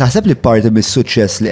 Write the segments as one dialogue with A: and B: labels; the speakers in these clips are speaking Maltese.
A: Taħseb li parti mis-suċċess li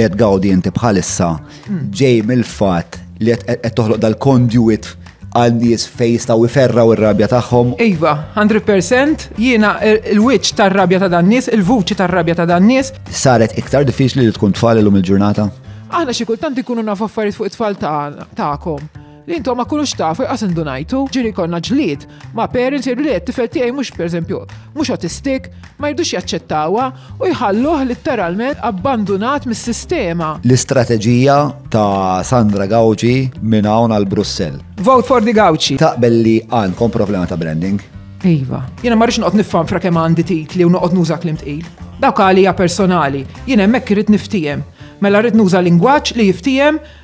A: qed gawdi inti bħalissa hmm. ġej mill-fatt li qed toħloq dal konduit għal nies fejn jistgħu iferraw ir-rabja tagħhom.
B: Iva, 100% jiena il-wiċċ tar-rabja ta' dan nies, il-vuċi tar-rabja ta' dan nies.
A: Saret iktar diffiċli li tkun tfal illum il-ġurnata?
B: Aħna xi kultant ikunu nafu affarijiet fuq it-tfal tagħkom. Ta li intom ma kulux tafu jqasin indunajtu ġiri konna ġlied ma parents jirri li t-tifel mux mhux pereżempju mhux autistik ma jirdux jaċċettawa u jħalluħ litteralment abbandunat mis-sistema.
A: L-istrateġija ta' Sandra Gauci minn hawn għal Brussell. Vote for the gauci. Taqbel li għandkom problema ta' branding. Iva.
B: Jena marriċ noqt nifan fra kemm għandi titli u noqt nuża klim tqil. Dawk għalija personali, jena hemmhekk irid niftijem. Mela rrid nuża lingwaġġ li jiftijem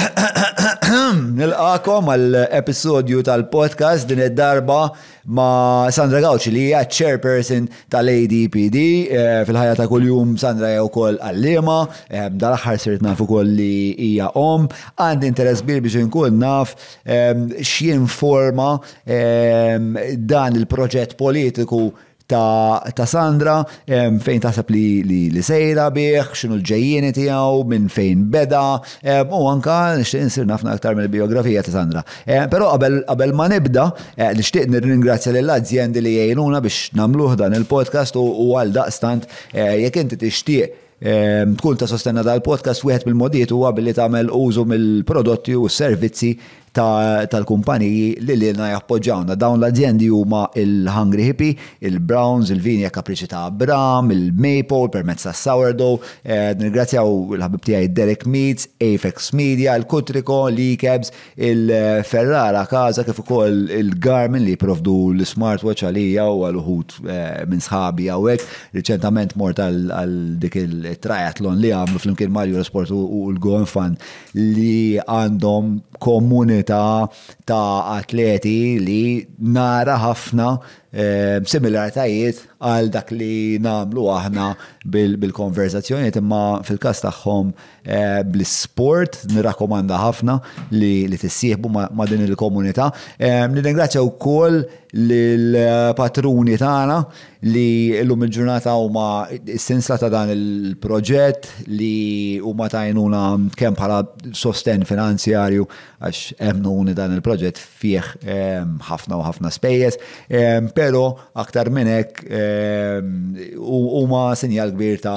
A: Nilqakom għal-episodju tal-podcast din id-darba ma' Sandra Gauci li hija chairperson tal-ADPD eh, fil-ħajja ta' kuljum Sandra hija wkoll għallima, eh, dal-aħħar sirt naf ukoll li hija om, għandi interess bir biex inkun naf eh, x'jinforma dan il-proġett politiku ta', ta Sandra fejn taħseb li, li, li sejra bieħ, xinu l-ġejjeni tijaw, minn fejn beda, u anka nishtiq nsir nafna aktar mill-biografija ta' Sandra. Però qabel ma nibda, eh, nir nirringrazzja lill azzjendi li jgħinuna biex namluħ dan il-podcast u għal daqstant eh, jekk inti tixtieq tkun ta' sostenna dal-podcast wieħed mill-modiet huwa billi tagħmel użu mill-prodotti u s-servizzi tal-kumpaniji li li na jappoġġawna. Dawn l-aziende huma il-Hungry Hippie, il-Browns, il-Vinja Kapriċi ta' Abram, il-Maple, permezz ta' Sourdough, eh, nirgrazzjaw l-ħabib tijaj Derek Meats, Apex Media, il-Kutriko, l-Ikebs, il-Ferrara Kaza kif ukoll il-Garmin li provdu l-smartwatch għalija u għal-uħut eh, minn sħabi għawek. Reċentament mort għal dik il trajatlon li għamlu fl-imkien mal Sport u l-Gonfan li għandhom komuni komunità ta' atleti li nara ħafna Eh, similaritajiet għal dak li namlu aħna bil-konverzazzjoni imma fil-kas tagħhom eh, bl-sport nirakomanda ħafna li tissieħbu ma' din il-komunità. u eh, wkoll l-patruni tagħna li llum il-ġurnata huma s-sinsla ta' dan il-proġett li huma tajnuna kemm bħala sosten finanzjarju għax emnuni dan il-proġett fih ħafna u ħafna spejjeż pero aktar minnek ehm, huma sinjal kbir ta'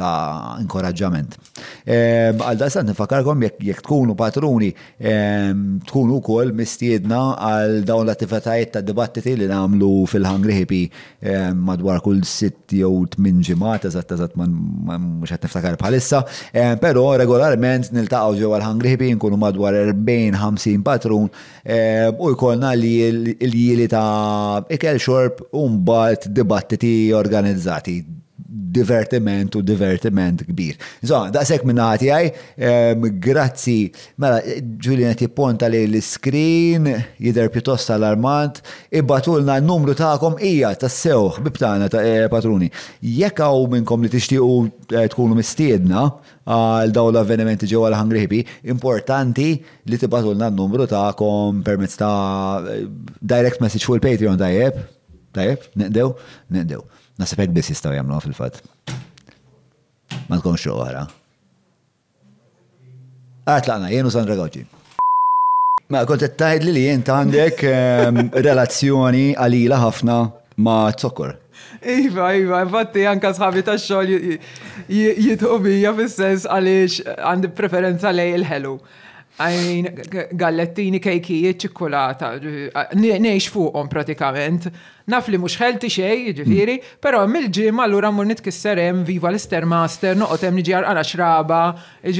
A: ta' inkoraġġament. Ehm, Għalda s sant nifakarkom jekk tkunu patruni ehm, tkunu kol mistiedna għal dawn l-attivitajiet ta' dibattiti li namlu fil-Hungry Hippy ehm, madwar kull sitt jew tmin ġimgħat eżatt eżatt mhux qed niftakar bħalissa, però regolarment niltaqgħu ġewwa l-Hungry Hippy nkunu madwar 40-50 patrun u jkollna li l-jili ta' ikel xorb un mbagħad dibattiti organizzati divertiment u divertiment kbir. Zo, sekk minna għati għaj, ehm, grazzi, mela, ti ponta li l-screen, jider pjuttost alarmant, ibbatulna n-numru ta'kom ija ta' sewħ, bibtana ta' eh, patruni. Jekk għaw minnkom li tixtiequ eh, tkunu mistiedna għal daw l-avvenimenti ġewa l-Hungry Hippie, importanti li tibbatulna n-numru ta'kom permezz ta' eh, direct message fuq il-Patreon tajjeb, tajjeb, neqdew, neqdew. Nasib bis biss jamlu jagħmluha fil-fatt. Ma tkun xo għara. Għatlaqna, jenu jien Sandra Gawċi. Ma mela, kont qed li li jien għandek ehm, relazzjoni għalila ħafna ma' t-sokkur. Iva, iva, infatti
B: anka sħabi ta' xogħol jitqobija fis-sens għaliex għandi preferenza lej il-ħelu għajn gallettini kejki, ċikkulata, neħx fuqom pratikament. Naf li mux ħelti xej, ġifiri, mm. pero mill-ġim allura mur nitkisserem viva l-Ister Master, noqgħod hemm niġi xraba,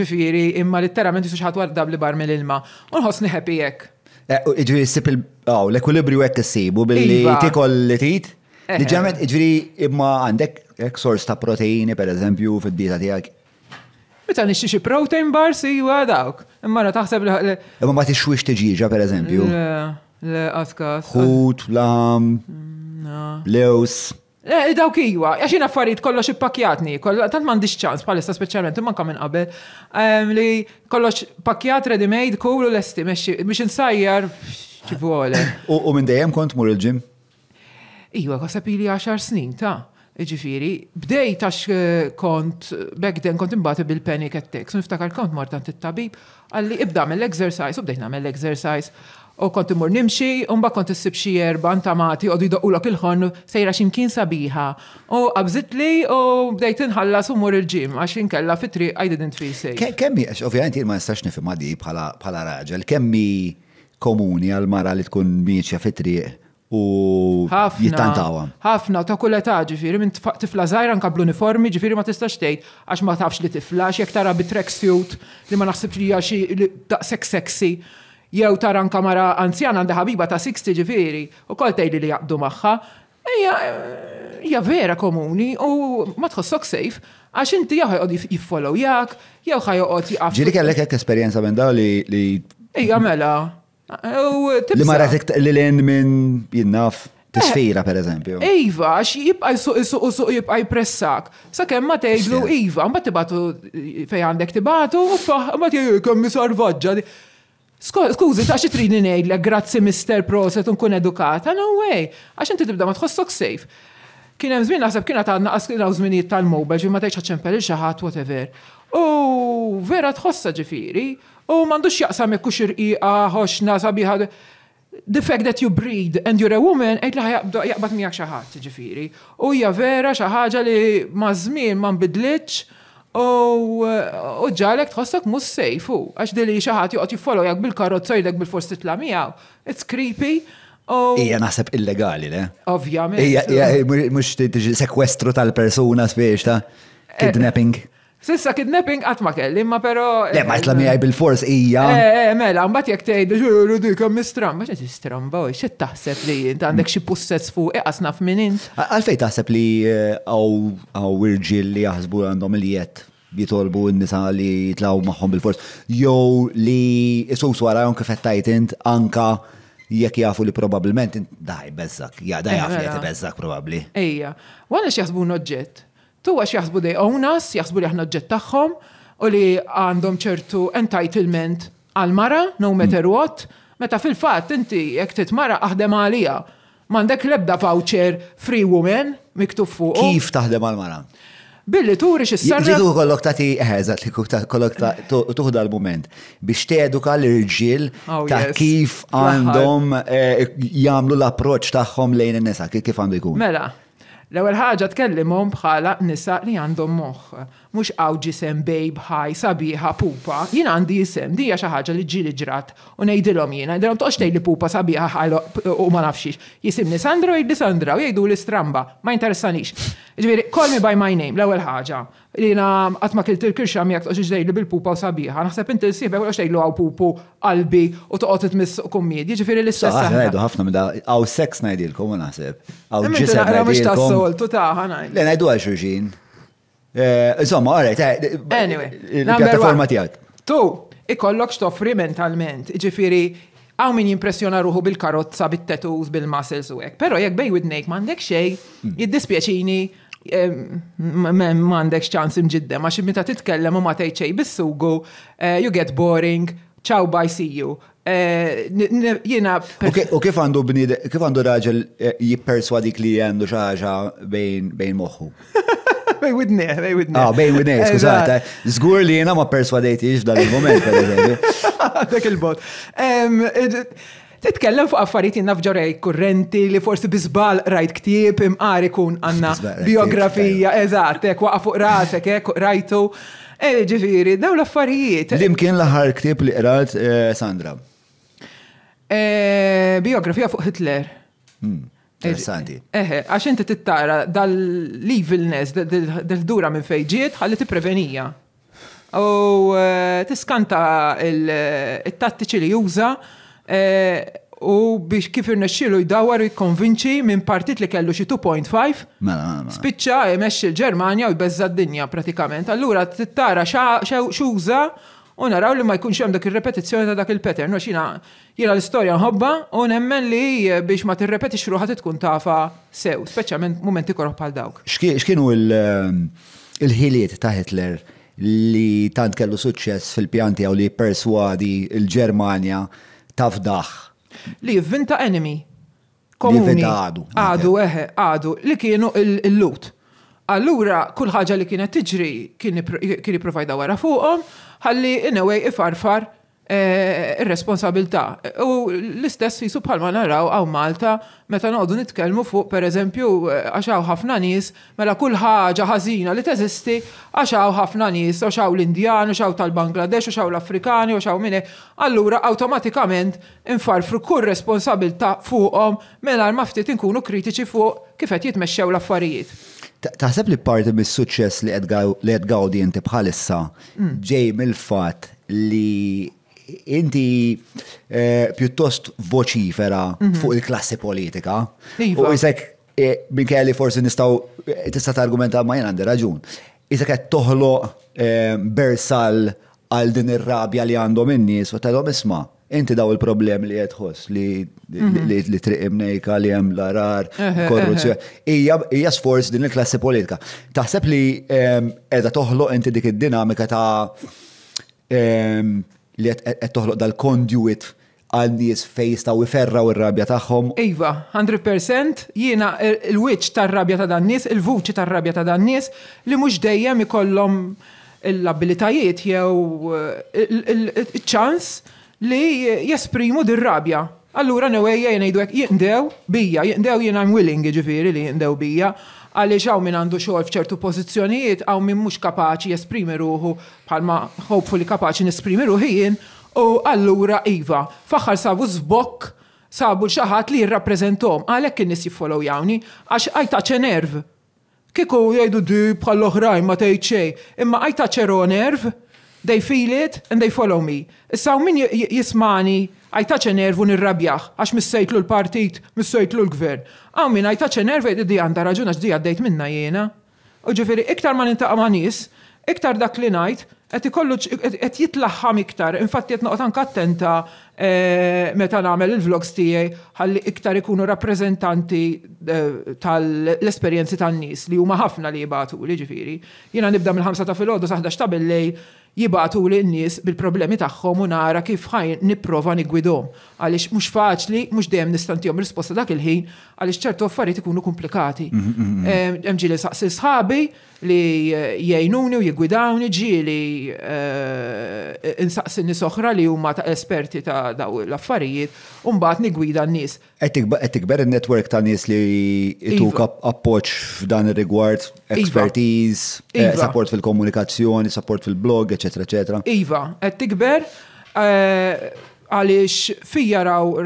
B: ġifiri, imma litterament jisux ħadd wardab bar mill-ilma. Unħosni happy jekk.
A: Ġifiri, għaw, l għek hekk issibu billi iva. t-ikoll li t-it. Eh. ġifiri, imma għandek sors ta' proteini, per eżempju, fid-dieta tiegħek
B: Meta nixxi xie protein bars iwa dawk. Imma ra taħseb li.
A: Imma ma xteġiġa, per pereżempju.
B: Le, askas.
A: Ħut, lam, Lewis.
B: dawk iwa, għax jien affarijiet kollox ippakjatni, tant m'għandix ċans bħalissa speċjalment imma kamen qabel li kollox pakjat ready made l lesti biex insajjar ċivole.
A: U minn dejjem kont mur il-ġim?
B: Iwa, għasab ili 10 snin ta' Ġifiri, bdej tax eh, kont, back then kont imbati bil-panic attacks, niftakar kont mortan it-tabib, għalli ibda mill-exercise, u bdejt l exercise u kont imur nimxi, un kont issib xi erban tamati, u didoqu lok il-ħon sejra ximkien sabiħa. U li, u bdejt inħallas u mur il-ġim għax inkella fitri I didn't feel safe.
A: Kemmi, għax ovvjament ma nistax nifhem għadi bħala raġel, kemmi komuni għal mara li tkun miċja fitri, u jittantawa.
B: ħafna ta' kull età ġifiri minn tifla zaħira nkablu uniformi ġifiri ma tistax tgħid għax ma tafx li tifla xie tara bi suit li ma naħsibx li hija sex sexy. Jew tara kamara anzjana għandha ħabiba ta' 60 ġifiri u kol tgħidli li jaqdu magħha. Hija vera komuni u ma tħossok safe għax inti jew ħajqod jiffollow jak, jew ħajqod jaqaf. Ġiri kellek
A: hekk esperjenza minn daw li.
B: Ejja mela. Li mara
A: li l-en minn jinnaf tisfira eh, per eżempju.
B: Iva, għax jibqa suq jsuq jsuq jibqa jpressak. Sa kem ma tgħidlu iva, ma tibatu fej għandek tibatu, ma tgħidu kemm sarvaġġa. Skużi, ta' xitrini ngħidlek grazzi Mr. Proset unkun edukata, no way, għax inti tibda ma tħossok safe. Kien hemm żmien naħseb kien qed għandna u żminijiet tal-mowbel ġi ma tgħidx ħaċċempel il xi ħadd whatever. U vera tħossa ġifieri, U mandux jaqsam jekku xirqiqa, ħoxna, sabiħa. The fact that you breed and you're a woman, għed laħ jaqbat miegħek xi ħadd, ġifieri. U hija vera xi ħaġa li ma' żmien ma nbidlitx u ġalek tħossok mus sejfu, għax dili xaħat juqot jiffollow jak bil-karotzo jdek bil-forsi tlamijaw. It's creepy. Ija
A: naħseb illegali, le?
B: Ovvjament. Ija,
A: mux sekwestru tal-persuna spiex ta'
B: eh, kidnapping. Sissa kidnapping qatt ma kelli, ma però. Le, ma jitla
A: miħaj bil-fors ija. Eh,
B: eh, eh, mela, mbagħad jekk tgħid ġuru eh, dik hemm istramba, x'qed istramba u x'qed taħseb li int għandek xi pussess fuq eqas naf minn int.
A: Għalfejn taħseb li għaw irġiel li jaħsbu għandhom il-jett jitolbu n-nisa li jitlaw maħħom bil-fors, jew li jisus warajhom kif qed int anka jekk jafu li probabilment daj bezzak, ja daj jaf li mela. bezzak probabli.
B: Ejja, għana x'jaħsbu n oġġett Tu għax jaxbu dej ownas, jaħsbu li għahna ġettaħħom tagħhom u li għandhom ċertu entitlement għal-mara, no mm. matter what, meta fil-fatt inti jekk mara aħdem għalija. M'għandek lebda voucher free woman miktub fuq. Kif
A: taħdem għal-mara? Billi
B: turi sarra Ġidu eh,
A: kollok ta' tiħezat li kollok ta' tuħda l-moment biex teduka l-irġil oh, ta' kif għandhom eh, jamlu l-approċ taħħom lejn n nesa kif għandu jkun.
B: Mela, L-ewwel ħaġa tkellimhom bħala nisa li għandhom moħħ mux għawġi sem bejb ħaj sabiħa pupa, jien għandi jisem, dija xaħġa li ġili ġrat, u nejdilom jien, nejdilom toċ li pupa sabiħa ħaj u ma nafxix. Jisimni Sandra u jgħidli Sandra u jgħidu li stramba, ma interessanix. Ġviri, call me by my name, l-ewel ħaġa. Jina għatma kilt il-kirxa mi għaktoċ ġdejli bil-pupa u sabiħa, naħseb inti l-sibbe u ġdejlu għaw pupu qalbi u toqot mis komedji, ġviri l-istess. Għajdu
A: ħafna minn da, għaw sex najdilkom u naħseb. Għaw ġisem najdilkom. Għaw ġisem najdilkom. Għaw ġisem najdilkom. Għaw
B: ġisem najdilkom. Għaw ġisem
A: najdilkom. Għaw ġisem najdilkom. Eh, insomma, għarret, eh, anyway, il-pjattaforma tijak.
B: Tu, ikollok x'toffri mentalment, ġifiri, għaw min jimpressjona ruħu bil-karotza, bil-tattoos, bil-muscles u għek. Pero jek bej widnejk mandek xej, hmm. jiddispjaċini eh, mandek ċans imġiddem, għax meta titkellem u ma tejċej bis-sugu, you get boring, ciao, bye, see you. Jena.
A: U kif għandu kif għandu raġel jipperswadik li għandu xaġa bejn moħħu?
B: Bej widni, bej widni. Ah, bej widni, skużata.
A: Zgur li jena ma perswadejti iġ dan il-moment, per eżempju.
B: Dak il-bot. Titkellem fuq affarijiet jinnaf ġorej kurrenti li forsi bizbal rajt ktieb imqari kun għanna biografija, eżatt, ek waqa fuq rasek, ek rajtu. E, ġifiri, daw l-affarijiet.
A: Limkien l-ħar ktieb li qrajt eh, Sandra.
B: Eh, biografija fuq Hitler.
A: Hmm. Interessanti.
B: Eħe, eh, eh, għax inti tittara dal-levelness, dal-dura minn fejġiet, ħalli tipprevenija. U eh, tiskanta il-tattiċi li juża u biex kif irnexxielu jdawar jikkonvinċi minn partit li kellu xi 2.5. Mela, mela, mela. Spiċċa jmexxi l-Ġermanja u jbeżza d-dinja pratikament. Allura tittara xuża u naraw li ma jkunx hemm dak ir-repetizzjoni ta' dak il-pattern. Għax jiena jiena l-istorja nħobba u nemmen li biex ma tirrepetix ruħa tkun tafa sew, speċjalment mumenti korroħ bħal dawk.
A: X'kienu il-ħiliet ta' Hitler li tant kellu suċċess fil-pjanti għaw li perswadi il-Ġermanja fdaħ.
B: Li jivvinta enemy. Komuni. għadu. Għadu, eħe, għadu, li kienu il-lut. Allura, kull ħaġa li kienet tiġri kien jiprofajda wara fuqhom ħalli inawej ifarfar eh, ir-responsabilta. U l-istess jisu bħalma naraw għaw Malta meta noqdu nitkellmu fuq per eżempju eh, għaxaw ħafna nies mela kull ħaġa ħażina li teżisti għaxaw ħafna nies għaxaw l-Indjan, għaxaw tal-Bangladesh, għaxaw l-Afrikani, għaxaw minne. Allura automatikament infarfru kull responsabilta fuqhom mela ma ftit inkunu kritiċi fuq kif qed jitmexxew l-affarijiet.
A: Taħseb li parti mis-suċċess li qed gawdi inti bħalissa mm. ġej mill-fatt li inti eh, pjuttost voċifera mhm. fuq il-klassi politika. Iva. U jisek eh, minn kelli forsi nistaw eh, tista' targumenta ma jien għandi raġun. Jisek qed toħloq bersal għal din ir-rabja li għandhom in-nies u tagħhom isma' inti daw il-problem li jadħos li li triq li hemm l-arar, korruzzjoni. Hija sforz din il-klassi politika. Taħseb li edha toħloq inti dik id-dinamika ta' li qed toħloq dal-conduit għal nies ta' wiferra u r rabja tagħhom.
B: Iva, 100% jiena il-wiċċ tar-rabja ta' dan nies, il-vuċi tar-rabja ta' dan nies li mhux dejjem ikollhom l-abilitajiet jew il-ċans il, il, il, il, il, il, li jesprimu dir-rabja. Allura newejja jenajdu għek jindew bija, jindew jena I'm willing ġifiri li jindew bija, għalli xaw min għandu xogħol fċertu pożizzjonijiet għaw min mux kapaċi jesprimi ruħu, palma hopefully kapaċi nesprimi ruħin. jien, u allura Iva, faħħar sabu zbok sabu xaħat li jirrapprezentom, għalek kien nis jiffollow jawni, għax għajtaċe nerv. Kiku jgħidu di bħall-oħrajn ma tgħid xejn, imma għajtaċe nerv, They feel it and they follow me. Issa min jismani nerve nervu irrabjaħ, għax missejtlu l-partit, missejtlu l-gvern. Għaw min għajtaċ nervu id-di għanda raġun għax di għaddejt minna jena. Uġifiri, iktar ma nintaqa ma iktar dak li najt, qed ikollu qed jitlaħħam iktar, infatti qed noqgħod anke attenta eh, meta nagħmel il-vlogs tiegħi ħalli iktar ikunu rappreżentanti eh, tal-esperjenzi tan-nies li huma ħafna li jibatu li ġifiri. Jiena nibda mill-ħamsa ta' filgħodu saħdax ta' billej jibatu li n-nis bil-problemi tagħhom u nara kif ħajn nipprova nigwidhom. Għaliex mhux faċli, mhux dejjem nistantihom risposta dak il-ħin għaliex ċertu affarijiet ikunu komplikati. Mhm, mhm, mhm. Eh, hemm ġieli saqsi sħabi li eh, jgħinuni u jigwidawni ġieli eh, insaqsi nies oħra li huma ta' esperti ta' daw l-affarijiet u mbagħad nigwida n-nies.
A: Qed tikber in-netwerk ta' nies li jtuk iva. appoġġ f'dan ir-rigward, iva. expertise, iva. support fil-komunikazzjoni, support fil-blog, eċetera, eċetera.
B: Iva, qed tikber għaliex fija raw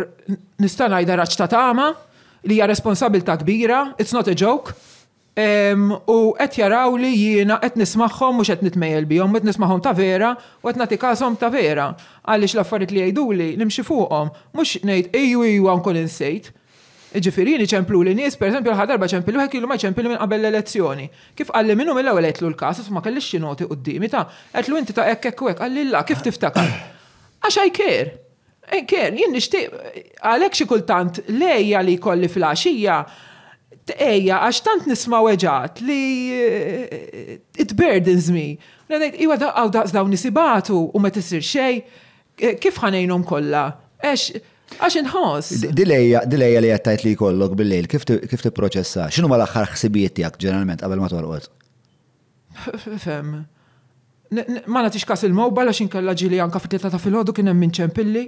B: nista' ngħidha ta' tama li hija responsabilta kbira, it's not a joke, u qed jaraw li jiena qed nismagħhom mhux qed nitmejjel bihom, qed nismagħhom ta' vera u qed nagħti każhom ta' vera għaliex l-affarijiet li jgħiduli nimxi fuqhom, mhux ngħid ejju ejju nkun insejt. Ġifirini ċemplu li nies, pereżempju l-ħadarba ċemplu ħek ma ċemplu minn qabel l-elezzjoni. Kif qalli minnhom mill-ewwel qed l-każ, ma kellix xi noti qudiemi ta' qed inti ta' hekk hekk hekk, qalli la kif tiftakar. Għax I care. Enker, jien nishtiq, għalek xie kultant lejja li kolli fil-axija, eja, għax tant nisma weġat li eh, it burdens me. Nenajt, iwa da għaw daqs daw nisibatu u ma tisir xej, eh, kif ħanajnum kolla? Eċ, għax nħos.
A: Dilejja, dilejja li jattajt li kollok bil-lejl, kif ti proċessa? Xinu ma l-axħar xsibijiet tijak ġeneralment għabel ma torqot?
B: Fem ma nagħtix kasil il-mowbal għax inkella ġili anka fit-tlieta ta' filgħodu kien hemm minn ċempilli.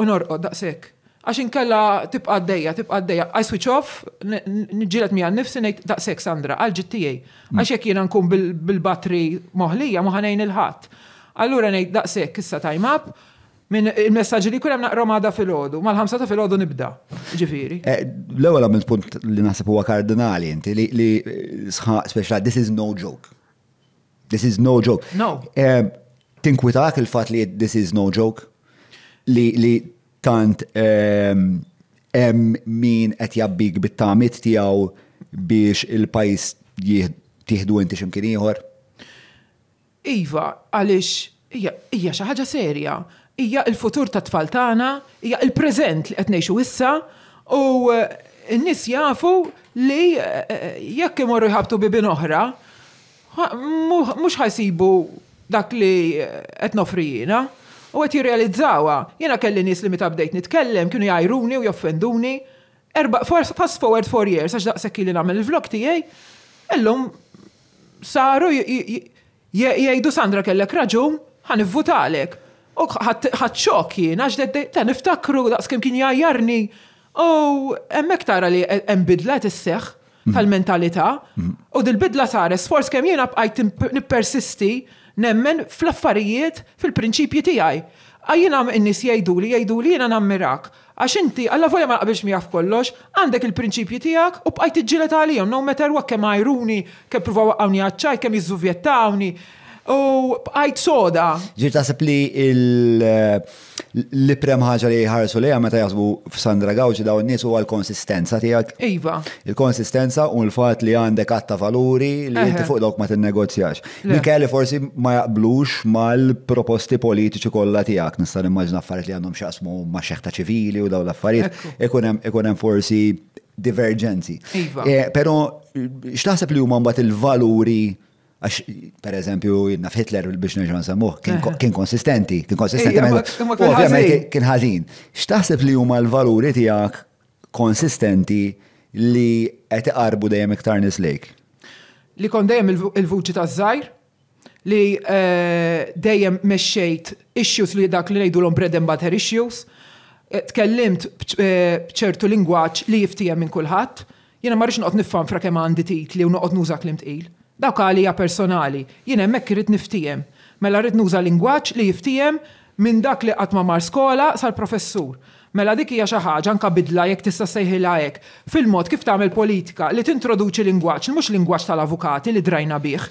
B: unor u daqshekk. Għax inkella tibqa' għaddejja, tibqa' għaddejja. I switch off, mi għan nifsi ngħid daqsek Sandra għal ġittijej. Mm. Għax jekk jiena nkun bil-batri moħlija ma ħanejn il-ħadd. Allura ngħid daqshekk issa time up, minn il-messagġi li kunem naqrom għada fil-ħodu, mal-ħamsa ta' fil-ħodu nibda,
A: ġifiri. Eh, L-ewel għamil punt li naħseb huwa kardinali, inti li eh, sħa special, this is no joke. This is no joke. No. Uh, eh, Tinkwitak il-fat li this is no joke? Li, li tant um, em min qed jabbik bit-tamit tiegħu biex il-pajis tieħdu inti x'imkien ieħor?
B: Iva, għaliex hija xi ħaġa serja. Hija l-futur ta' tfal tagħna, hija l-preżent li qed ngħixu issa u eh, n-nies jafu li eh, jekk imorru jħabtu bibin oħra, mux ħajsibu dak li eh, qed nofrijina. U għet jirrealizzawa, jena kelli nis li mitabdejt bdejt nitkellem, kienu jajruni u joffenduni. Erba, fast forward four years, għax daqsekki li namel il-vlog tijaj, illum saru jgħidu Sandra kellek raġun, ħan votalek. U għat xok jien, għax ta' niftakru daqskim kien jajjarni, u emmek tara li embidla t-seħ, Mhm. tal-mentalità. Mhm. U dil-bidla sares sforz kemm jiena bqajt nippersisti nemmen fl-affarijiet fil-prinċipji tiegħi. Għajjina n innis jajdu li jajdu li jena nammirak. Għax inti, għalla volja ma mi għaf kollox, għandek il-prinċipji tijak u bqajt iġġilet għalijom, no meter what kem għajruni, kem provaw għawni għacċaj, kem jizzuvjettawni, U għajt soda.
A: Ġir taħseb li l iprem ħagġa li ħarsu li meta f f'Sandra Gawġi daw n-nies huwa l-konsistenza tiegħek. Iva. Il-konsistenza u l-fatt li għandek għatta valuri li jinti fuq dawk ma tinnegozjax. Mikelli forsi ma jaqblux mal-proposti politiċi kollha tiegħek. Nista' immaġna affarijiet li għandhom x'jaqsmu ma' xeħta ċivili u daw l-affarijiet. Ikun hemm forsi divergenzi. Iva. Eh, però x'taħseb li huma mbagħad il-valuri għax per eżempju jinnaf Hitler biex nerġa' nsemmuh, kien eh. konsistenti, kien konsistenti. Eh, oh, ovvjament kien ħażin. X'taħseb li huma l-valuri tiegħek konsistenti li qed iqarbu dejjem iktar nislejk?
B: Li kon dejjem il-vuċi ta' żgħir li eh, dejjem meċċejt issues li dak li ngħidulhom bread and butter issues, tkellimt bċertu lingwaġġ li jiftijem minn kulħadd, jiena ma rridx nifan nifhem fra kemm għandi titli u noqgħod nuża klim tqil. Dawk għalija personali, jien hemmhekk irid niftijem. Mela rrid nuża lingwaġġ li jiftijem minn dak li qatt ma mar skola sal-professur. Mela dik hija xi ħaġa anke bidla jekk tista' sejħilha hekk. Fil-mod kif tagħmel politika li tintroduċi lingwaġġ, mhux lingwaġġ tal-avukati li drajna bih.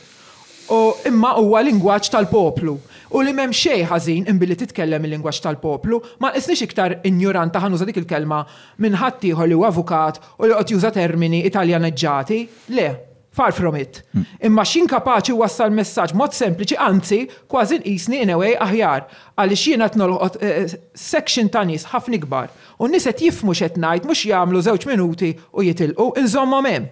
B: U imma huwa lingwaġġ tal-poplu. U li m'hemm xejn ħażin imbilli titkellem il-lingwaġġ tal-poplu, ma nqisniex iktar injuranta ħanuża dik il-kelma minn ħadd ieħor li huwa avukat u li qed juża termini italjaneġġati. Le, Far from it. Imma xin kapaċi wassal messaġġ mod sempliċi, anzi, kważi nqisni in way aħjar, għaliex jiena tnolqot eh, eh, section ta' nies ħafna kbar. U nies qed jifmu x'qed ngħid mhux jagħmlu żewġ minuti u jitilqu inżommhom hemm.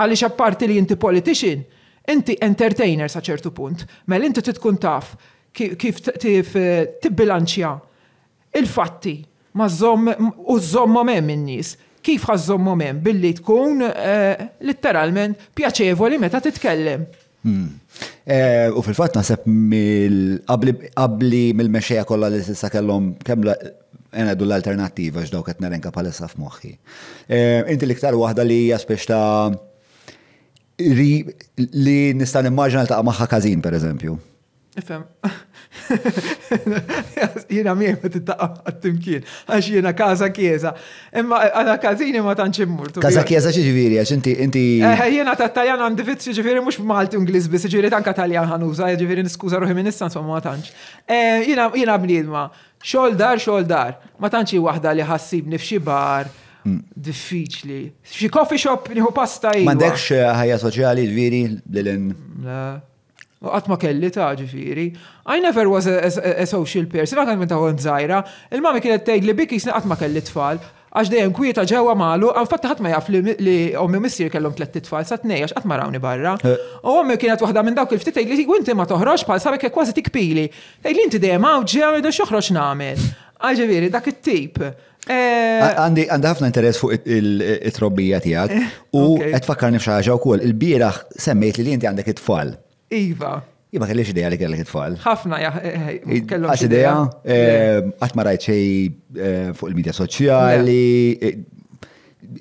B: Għaliex apparti li inti politician, inti entertainer sa ċertu punt, mel inti titkun taf kif eh, tibbilanċja il-fatti ma' u żommhom hemm in-nies kif għazzom moment billi tkun eh, litteralment pjaċevoli meta titkellem.
A: Hmm. Eh, u fil-fat naħseb qabli mill-mexxejja kollha li s'issa kellhom kemm għedu l-alternativa x'daw qed palessa f f'moħħi. Eh, inti l-iktar waħda li hija ta' li nista' nimmaġna l-taqa' magħha każin pereżempju.
B: Ifhem. Jena mieħ ma tittaqqa għat-timkien, għax jena kaza kieza. Imma għana kazini ma tanċi murtu. Kaza kieza
A: ċiġviri, għax inti. inti... Eh,
B: jena ta' għan għandi vitz ċiġviri mux Malti Ingliż bis, ċiġviri tanka Taljan għanuża, ċiġviri niskuza ruħi minnissan, somma ma tanċ. Eh, jena bnidma, xol dar, xol dar, ma tanċi wahda li ħassib nifxi bar, hmm. diffiċli. Xi coffee shop nieħu pasta. Mandekx
A: ħajja soċjali, ġviri, l-lin.
B: U għatma kelli ta' ġifiri. I never was a, a, a social person, għakan minn ta' għon zaħira. Il-mami kienet tgħid li bikki sna għatma kelli tfal, għax dejjem kwieta ġewa malu, għan fatta ħatma jaf li ommi missir kellhom tlet tfal, sa' t-nej, għax għatma rawni barra. Eh. U ommi kienet waħda minn dawk il-ftit tgħid li inti ma toħroġ bħal sabek kważi tikpili. Tgħid li inti dejjem għaw ġew jdu xoħroġ nagħmel. Għaġeviri, dak it-tip.
A: Eh. Għandi għandi ħafna interess fuq it-trobbija tiegħek eh, u qed fakkarni f'xi ħaġa Il-bieraħ semmejt li inti għandek it-tfal. Iva. Iva kellix ideja li kellek it-tfal.
B: Ħafna, ja. Eh, eh, Kellhom. Għas ideja, eh,
A: għatma ma rajt xej fuq il-medja soċjali.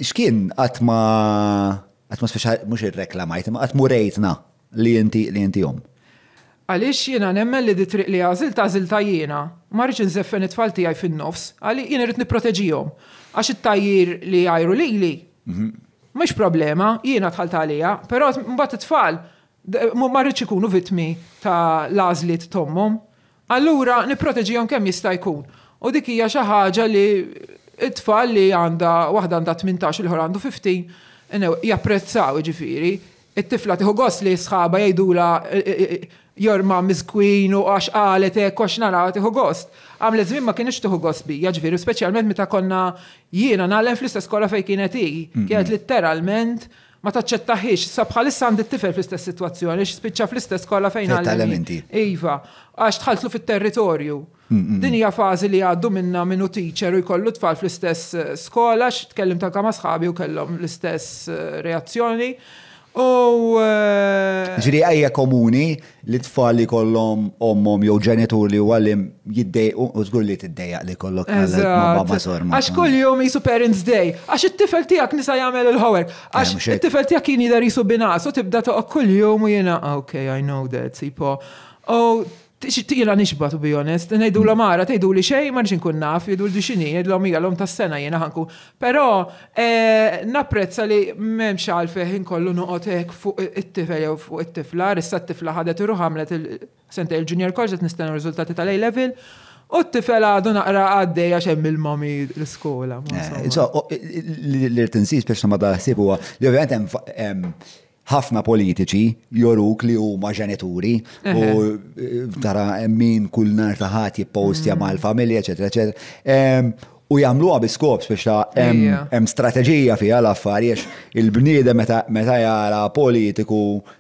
A: Xkien għatma, għatma għat ma mux il-reklamajt, ma għat li jinti li jinti jom.
B: Għalix jina nemmen li di triq li għazil ta' għazil ta' jina, marriċ nżeffen it-tfal għaj fin-nofs, għalli jina rrit jom. Għax it-tajjir li għajru li li, mux mhm. problema, jena tħalt għalija, pero mbat it-tfal, marriċ ikunu vitmi ta' lażliet tommom. Allura niproteġijom kemm jista' jkun. U dik hija xi ħaġa li it-tfal li għandha waħda għandha 18 il-ħor għandu 15 japprezzaw ġifiri. It-tifla tieħu gost li sħaba jgħidula e, e, e, your mom is queen u għax qalet hekk għax nara tieħu gost. Għamle żmien ma kienx tieħu gost bija ġifieri, speċjalment meta konna jiena nagħlem fl-istess skola fejn kienet hi. Kienet litteralment ma taċċettaħiex, sabħalissa għandi t-tifel fl-istess situazzjoni, x-spicċa fl-istess kolla fejn elementi. Iva, għax tħaltlu fit-territorju. Din hija fażi li għaddu minna minnu teacher u jkollu tfal fl-istess skola, x-tkellim ta' kama sħabi u kellhom l-istess eh, reazzjoni. Uh, U. Eh,
A: Ġiri għajja komuni li tfalli li kollom ommom jew ġenitur li għallim jiddej u zgur li tiddejjaq li kollok baba sorma. Għax
B: kull jom jisu Parents Day, għax it-tifel tijak nisa jgħamil il-ħower, għax it-tifel tijak jini dar jisu binasu tibda toqqa kull jom u jena, ah, ok, I know that, sipo. Tira nixba, to be honest. Nejdu la mara, tejdu li xej, ma nix kun naf, jidu li xini, jidu la mija l-om ta' sena jena ħanku. Pero, eh, napprezza li memx għalfeħ inkollu nuqotek fuq it-tifel jew fuq it-tifla, rissa t-tifla ħadet irru ħamlet il-sente il-junior college, nisten'u rizultati tal-A-level. U t-tifel għadu naqra għaddeja xem il-mami l-skola. Eh,
A: L-irtinsis biex ma daħsib huwa li ovvijament ħafna politiċi joruk li huma ġenituri u eh, tara min kull nar taħat jippostja mm. mal-familja, eċetera, eċetera. U għab skop biex ta' hemm strateġija fi għal affarijiex il-bniedem meta jara politiku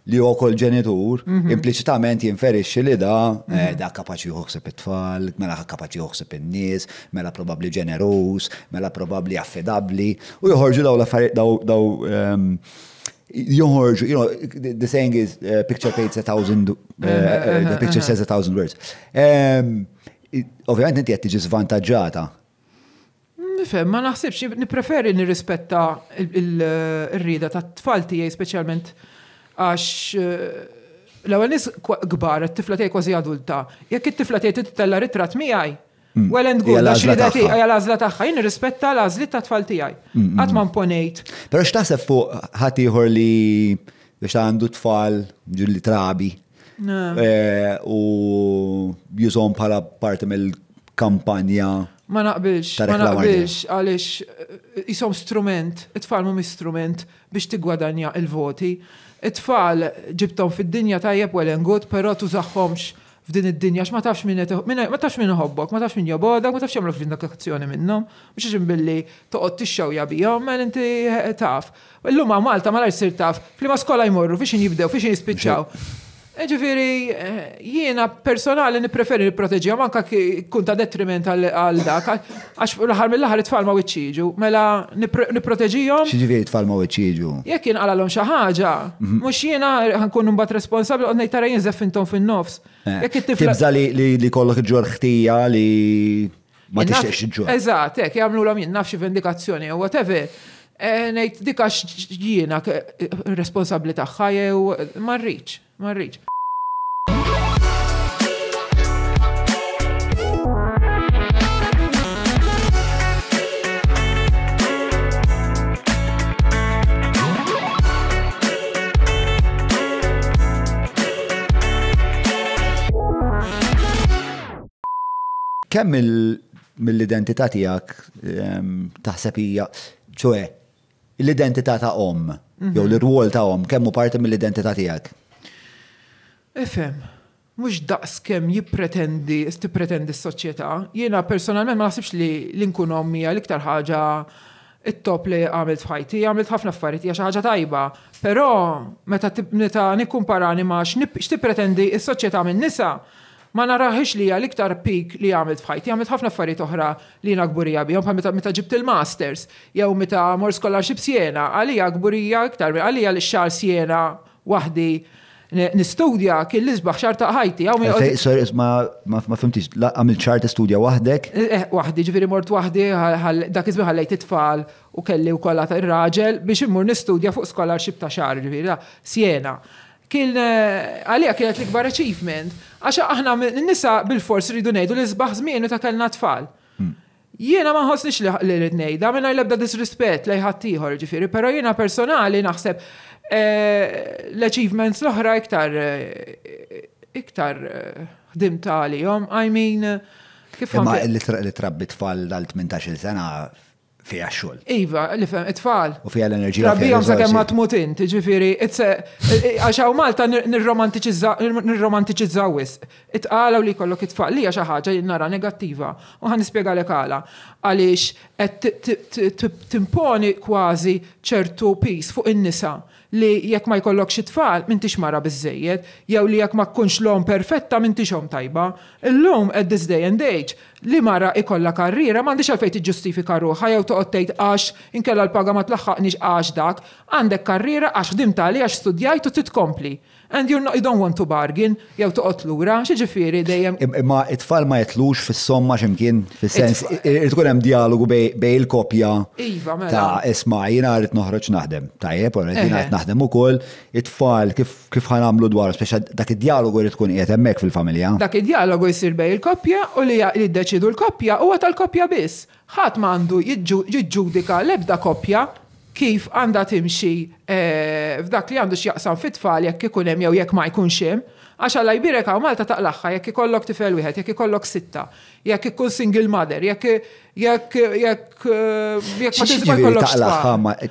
A: li wkoll ġenitur, mhm. impliċitament jinferixxi li da eh, mhm. da kapaċi joħseb it-tfal, mela kapaċi joħseb in-nies, mela probabbli ġenerus, mela probabbli affidabbli u joħorġu daw l-affarijiet daw joħorġu, you know, the saying is, uh, picture paints a thousand, uh, uh-huh, uh, the uh-huh, picture uh-huh. says a thousand words. Um, Ovvijament inti qed tiġi Nifem,
B: Nifhem, ma naħsibx, nippreferi nirrispetta il-rida uh, ta' t-falti tiegħi speċjalment għax uh, l-ewwel nies kbar, it-tifla tiegħi kważi adulta, jekk it-tifla tiegħi titella ritratt miegħi, Mm. Well and good, għax li dati għaj għal-għazla taħħa, jinn rispetta l-għazli ta' tfal tijaj. Għatman ponejt.
A: Pero xtaħseb fuq ħatiħor li biex għandu tfal ġulli trabi
B: eh,
A: u jużom bħala parti mill-kampanja. Ma
B: naqbilx, ma naqbilx, għalix jisom eh, strument, it-tfal mum strument biex tigwadanja il-voti. It-tfal ġibtom fid-dinja tajjeb u l-engut, pero tużaxħomx f'din id-dinja ma tafx min ma tafx min iħobbok, ma tafx min jobodak, ma tafx jagħmlok f'din azzjoni minnhom, biex ġim billi toqgħod tixxewja bihom, ma inti taf. Illum lumma Malta ma sir taf, ma skola jmorru, fiex jibdew, fiex jispiċċaw. E ġifiri, eh, jiena personali nipreferi niprotegġi, manka kun ta' detriment għal dak, għax l-ħar mill-ħar it-tfal ma wiċċiġu, mela
A: jom. Ġifiri it tfal ma wiċċiġu.
B: Jek għal għalalom xaħġa, mux mhm. jiena għankun mbat responsabli, għodnej tara jien zeffintom fin-nofs.
A: Eh, jek it Tibza li kollok ġorħtija li ma t-ixtiex ġorħ.
B: Eżat, jek jgħamlu l għom jien nafxie vendikazzjoni, u whatever. Eh, nejt dika jiena responsabli taħħa jew marriċ, marriċ.
A: kemm mill-identità tiegħek taħseb hija ċoe l-identità ta' om, jew mhm. l-rwol ta' om, kemmu parti mill-identità tiegħek.
B: Efem, mhux daqs kemm jippretendi, tippretendi s-soċjetà. Jiena personalment ma naħsibx li l-inkun ommija l-iktar ħaġa it-top li għamilt fħajti, għamilt ħafna affarijiet hija xi ħaġa tajba. Però meta meta nikkumparani ma x'tippretendi s-soċjetà minn nisa, ma naraħiex li hija l-iktar pik li għamilt fħajti, għamilt ħafna affarijiet oħra li nagburija bihom bħal meta meta ġibt il-masters jew meta mor scholarship Siena, għalija gburija iktar għalija li xar Siena waħdi nistudja kien l-izbaħ xar ta' ħajti. Eh,
A: sorry, ma fimtix, għamil xar ta' studja wahdek?
B: Eh, eh, wahdi, ġviri mort wahdi, dak izbaħ ħallejt it-tfal u kelli u kolla ta' il-raġel biex immur nistudja fuq scholarship ta' xar, ġviri, Siena kien eh, għalija kienet l-ikbar achievement. Għaxa aħna n-nisa bil-fors rridu nejdu li zbaħ zmienu ta' kellna tfal. Hmm. Jiena ma nħossniex li rrid da minn l-ebda disrispett lej ħaddieħor ġifieri, però jiena personali naħseb eh, l-achievements l-oħra iktar eh, iktar ħdimt għalihom, I mean kif Ma
A: li trabbi tfal dal-18 sena fija xol.
B: Iva, li fem, it fall
A: U fija l-enerġija. Rabbijom sa' kemma
B: t-mutin, ġifiri, għaxaw Malta nir-romantiċizzawis. it u li kollok it-tfal, li għaxa ħagġa jinnara negattiva. U għan nispiega li għala. Għalix, timponi kważi ċertu pis fuq in-nisa li jekk ma jkollok xi tfal m'intix mara biżejjed, jew li jekk ma tkunx l-om perfetta m'intix om tajba. Illum at this day and age li mara ikolla karriera m'għandix għalfejt tiġġustifika ruħha jew toqgħod tgħid għax inkella l-paga ma tlaħħaqniex għax dak, għandek karriera għax ħdimt għali għax studjajt u titkompli. And you don't want to bargain, jew toqgħod lura, xiġifieri
A: dejjem. Imma it-tfal ma jitlux fis-somma x'imkien, fis-sens irtkun hemm dialogu bej il-kopja. Iva, mela. ta' isma' jiena rrid noħroġ naħdem. Tajjeb, u jiena qed eh. naħdem ukoll it-tfal kif ħanamlu dwar, speċa dak id-dialogu rrid tkun qiegħed hemmhekk fil-familja.
B: Dak id-dialogu jsir bej il-kopja u li jiddeċidu l-koppja huwa tal-koppja biss. Ħadd m'għandu jiġġudika l-ebda koppja kif għandha timxi eh, f'dak li għandu x'jaqsam fit-tfal jekk ikun hemm jew jekk ma jkunx hemm għax għalla jbirek għaw Malta taqlaħħa, jekk ikollok tifel wieħed, jekk ikollok sitta, jekk ikun single mother, jekk jekk jekk eh, jekk ma tisba jkollok taqlaħħa.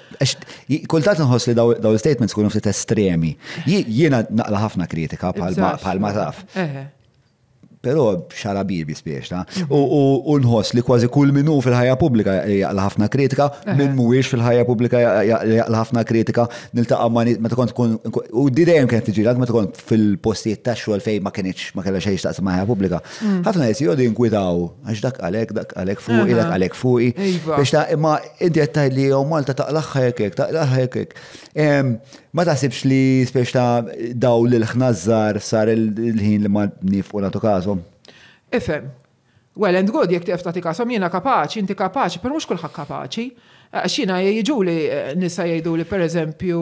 A: Kultat nħoss li daw statements kunu ftit estremi. Jiena naqla ħafna kritika bħal ma taf. Pero xarabir bispiex, mhm. U nħoss li kważi kull minnu fil-ħajja pubblika jaqla ħafna kritika, minn mhuwiex fil-ħajja publika jaqla ħafna kritika, nil-taqqa ma meta kont kun u didejjem kienet tiġi meta kont fil-postijiet ta' xogħol fejn ma kienieċ ma kellha xejn xtaqsam ħajja pubblika. Mm. Ħafna jessi jodi nkwidaw, għax dak għalek, dak għalek fuqi, dak għalek fuqi. Iva. Biex ta' imma inti qed li jew Malta taqlaħħa hekk, taqlaħħa hekk. Ma tasibx li spiex ta' daw l-ħnazzar sar il-ħin li ma nifqu natu kasom?
B: Ifem. Well and good, jek tefta ti kasom, jena kapaċi, inti kapaċi, per mux kullħak kapaċi. Għaxina jieġu li eh, nisa jgħidu li per eżempju,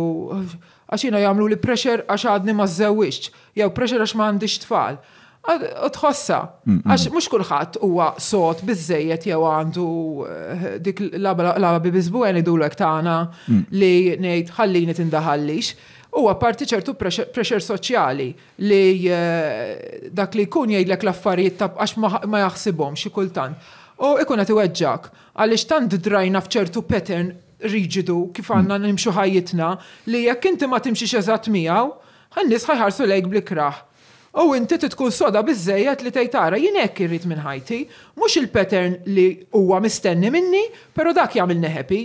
B: għaxina jgħamlu li pressure għax għadni ma zewiċ, jew pressure għax ma għandix tfal tħossa. Mm, mm. Għax mux kullħat huwa sot bizzejiet jew għandu eh, dik l-labi bizbu għen idu l-ektana mm. li nejt ħallini tindaħallix. Huwa parti ċertu pressure soċjali li eh, dak li jkun jgħidlek l-affarijiet għax ma jaħsibhom xi kultant. U ikun qed iweġġak għaliex tant drajna f'ċertu pattern riġidu kif għandna nimxu ħajjitna li jekk inti ma timxiex eżatt miegħu, ħannis ħajħarsu lejk blikraħ. U inti titkun soda bizzejet li tejtara jinek irrit minn ħajti, mux il-pattern li huwa mistenni minni, pero dak jagħmilni happy.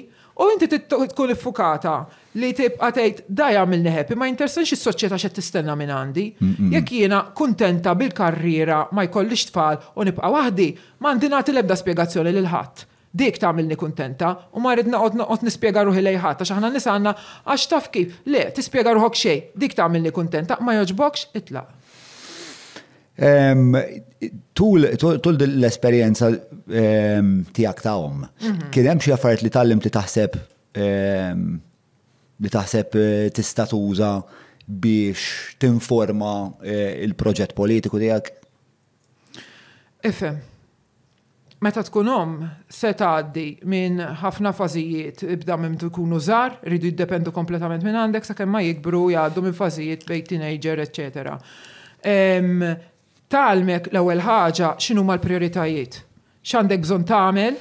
B: U inti titkun iffukata li tibqa tgħid da jagħmilni happy ma jinteressax is-soċjetà x'qed tistenna minn għandi. Jekk jiena kuntenta bil-karriera ma jkollix tfal u nibqa' waħdi, m'għandi nagħti l-ebda spjegazzjoni lil ħadd. Dik tagħmilni kuntenta u ma rrid qod noqgħod nispjega ruħi lej ħadd għax aħna nisanna għax taf kif le tispjega ruħok xejn, dik tagħmilni kuntenta ma jogħġbokx itlaq.
A: Tul l-esperienza tijak ta' om, mhm. hemm xi affarijiet li tallim li taħseb li taħseb eh, tista tuża biex tinforma eh, il-proġett politiku tiegħek?
B: Ifem, meta tkun om se tgħaddi minn ħafna fażijiet ibda minn tkun żgħar, ridu jiddependu kompletament minn għandek sakemm ma jikbru jgħaddu minn fażijiet bejn teenager, etc talmek l-ewwel ħaġa x'inhu mal-prioritajiet. X'għandek bżonn tagħmel,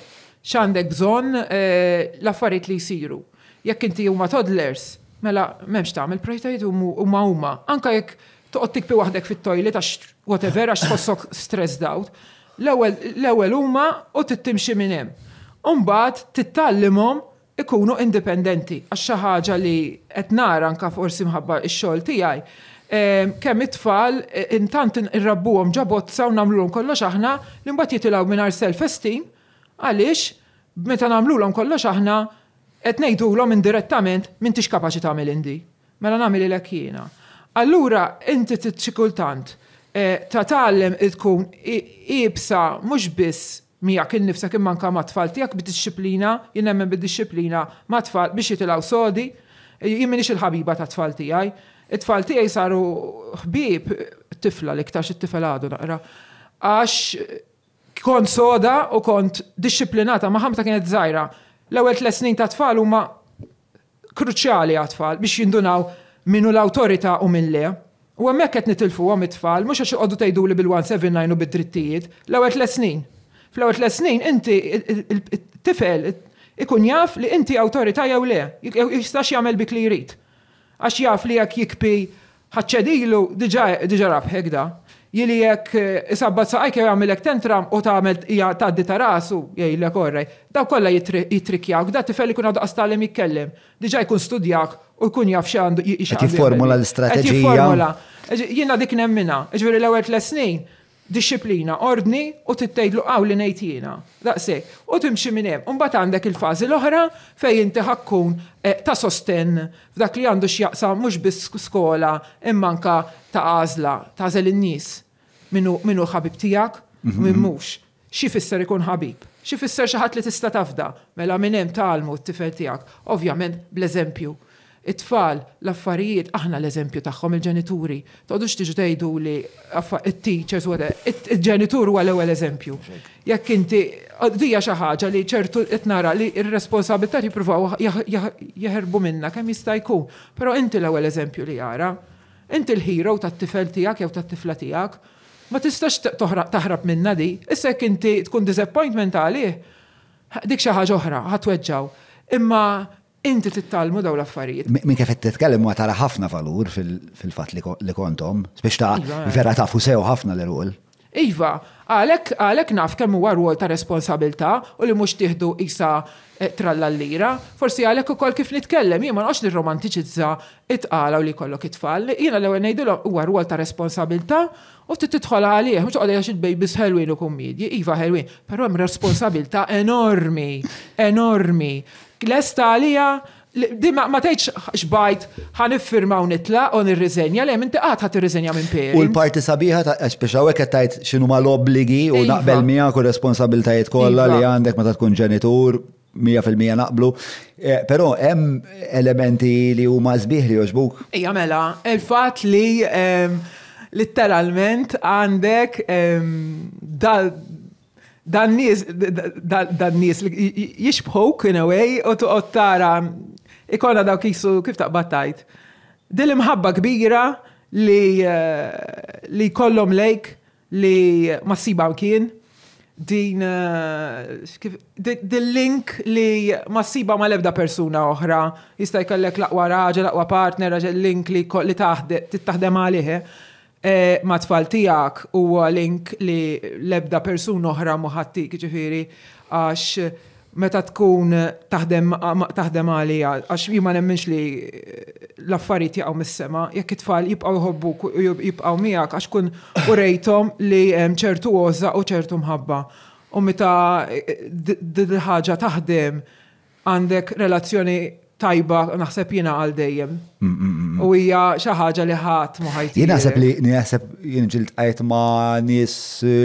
B: x'għandek bżonn eh, l-affarijiet li jsiru. Jekk inti huma toddlers, mela m'hemmx tagħmel prioritajiet huma huma. Anka jekk toqgħod tikpi waħdek fit-toilet għax whatever għax tħossok stressed out. L-ewwel huma u tittimxi minn hemm. Umbagħad tittallimhom ikunu indipendenti għax xi ħaġa li qed nara anka forsi mħabba x-xogħol tiegħi kemm it-tfal e, intant irrabbuhom ġabozza u nagħmluhom kollox aħna li mbagħad jitilgħu mingħajr self-esteem għaliex meta nagħmluhom kollox aħna qed ngħidulhom indirettament m'intix kapaċi tagħmel indi. Mela ilek jiena. Allura inti titxikultant e, ta' tallem tkun iebsa mhux biss miegħek innifsek immanka mat tfal tiegħek bid-disciplina, jien hemm bid-disciplina ma' tfal biex jitilgħu sodi, jien minix il-ħabiba ta' tfal tiegħi, it-tfal tiegħi saru ħbieb tifla li ktax it-tifel għadu naqra. Għax kont soda u kont disciplinata ma ħamta kienet żgħira. L-ewwel tliet snin ta' tfal huma kruċjali għat-tfal biex jindunaw minnu l-awtorità u minn le. U hemmhekk qed nitilfu għom it-tfal, mhux għax għoddu tajdu li bil-179 u bid-drittijiet, l-ewwel tliet snin. Fl-ewwel l snin inti it-tifel ikun jaf li inti autorita jew le, jistax jagħmel bik li jrid. Għax jaf li jekk jikpi ħacċedilu diġa rabħek da. Jili jekk eh, isabbat saqajk għamilek tentram u tagħmel hija tgħaddi ta' rasu jgħidlek orre, Daw kollha jitrikjak, da tifel kun għadu qastalim jitkellem. Diġa jkun studjak u jkun jaf x'għandu jixgħandu. formula l formula, Jiena dik nemmina, ġveri l-ewwel l snin disciplina, ordni u tittejdlu għaw li nejtina. Daqse, u timxi minnem, unbat għandek il-fażi l-oħra fejn inti ħakkun eh, ta' sosten f'dak li għandu x'jaqsam mhux biss skola imma anka ta' għażla, tażel in-nies minnu minnu ħabib tiegħek mhm. minn mhux. Xie fisser ikun ħabib? Xie fisser xi ħadd li tista' tafda mela minnem hemm għalmu t-tifel tiegħek, ovvjament bl-eżempju it-tfal, l-affarijiet, aħna l-eżempju tagħhom il-ġenituri. Tgħodux tiġu tejdu li it-teachers il-ġenitur u għal eżempju. Jekk inti dija xi ħaġa li ċertu qed nara li r-responsabilità jippruvaw jeħerbu minna kemm jista' jkun, però inti l-ewwel eżempju li jara. Inti l-hero tat-tifel tiegħek jew tat-tifla tiegħek. Ma tistax taħrab minna di, issa jekk inti tkun disappointment għalih, dik xi ħaġa oħra, ħatweġġaw. Imma inti tittalmu daw l-affarijiet.
A: Min kif titkellem ma tara ħafna valur fil-fat li kontom, biex ta' iva. vera tafu sew ħafna l rol
B: Iva, għalek, għalek naf kemm huwa rwol ta' responsabilta u li mhux tieħdu isa eh, tralla l-lira, forsi għalek ukoll kif nitkellem, jien li romantiċizza it itqala u li kollok it-tfal, jiena l-ewwel ngħidilhom huwa rwol ta' responsabilta u tidħol għalih, mhux qogħda xi babies Halloween u kummedji, iva Halloween, però hemm responsabilta enormi, enormi Lesta għalija Di ma, teċ xbajt ħan iffirma u nitla u nirriżenja, li minn għat ħat irriżenja minn peri. U
A: l-parti sabiħa ta' għaxbiex għawek għattajt xinu ma l-obligi u iva. naqbel mija u responsabiltajiet kolla li iva. għandek ma ta' tkun ġenitur 100% naqblu. Eh, Pero hemm elementi li huma zbieħ li joġbuk.
B: Ija mela, il-fat li ehm, Literalment għandek ehm, dal dan nies dan nies in a way u toqgħod tara ikona dawk kisu kif taqbattajt. Dil imħabba kbira li eh, li kollom lejk li ma ssiba kien din eh, din link li ma ssiba ma lebda persuna oħra jista' jkollek laqwa raġel, laqwa partner, raġel link li li taħdem għalih. Eh. Eh, ma' tfal tijak u link li lebda persuna oħra muħatti ġifiri għax meta tkun taħdem għalija għax jien ma nemminx li eh, l-affarijiet jaqgħu mis-sema jekk it-tfal jibqaw jħobbu jibqgħu miegħek għax kun urejthom li hemm ċertu għoża u ċertu mħabba. U meta eh, dil ħaġa taħdem għandek relazzjoni tajba naħseb jiena għal dejjem.
A: Mm, mm, mm, U
B: hija xi ħaġa li ħadd ma ħajti. Jien naħseb li
A: naħseb jien ġilt qajt ma' nies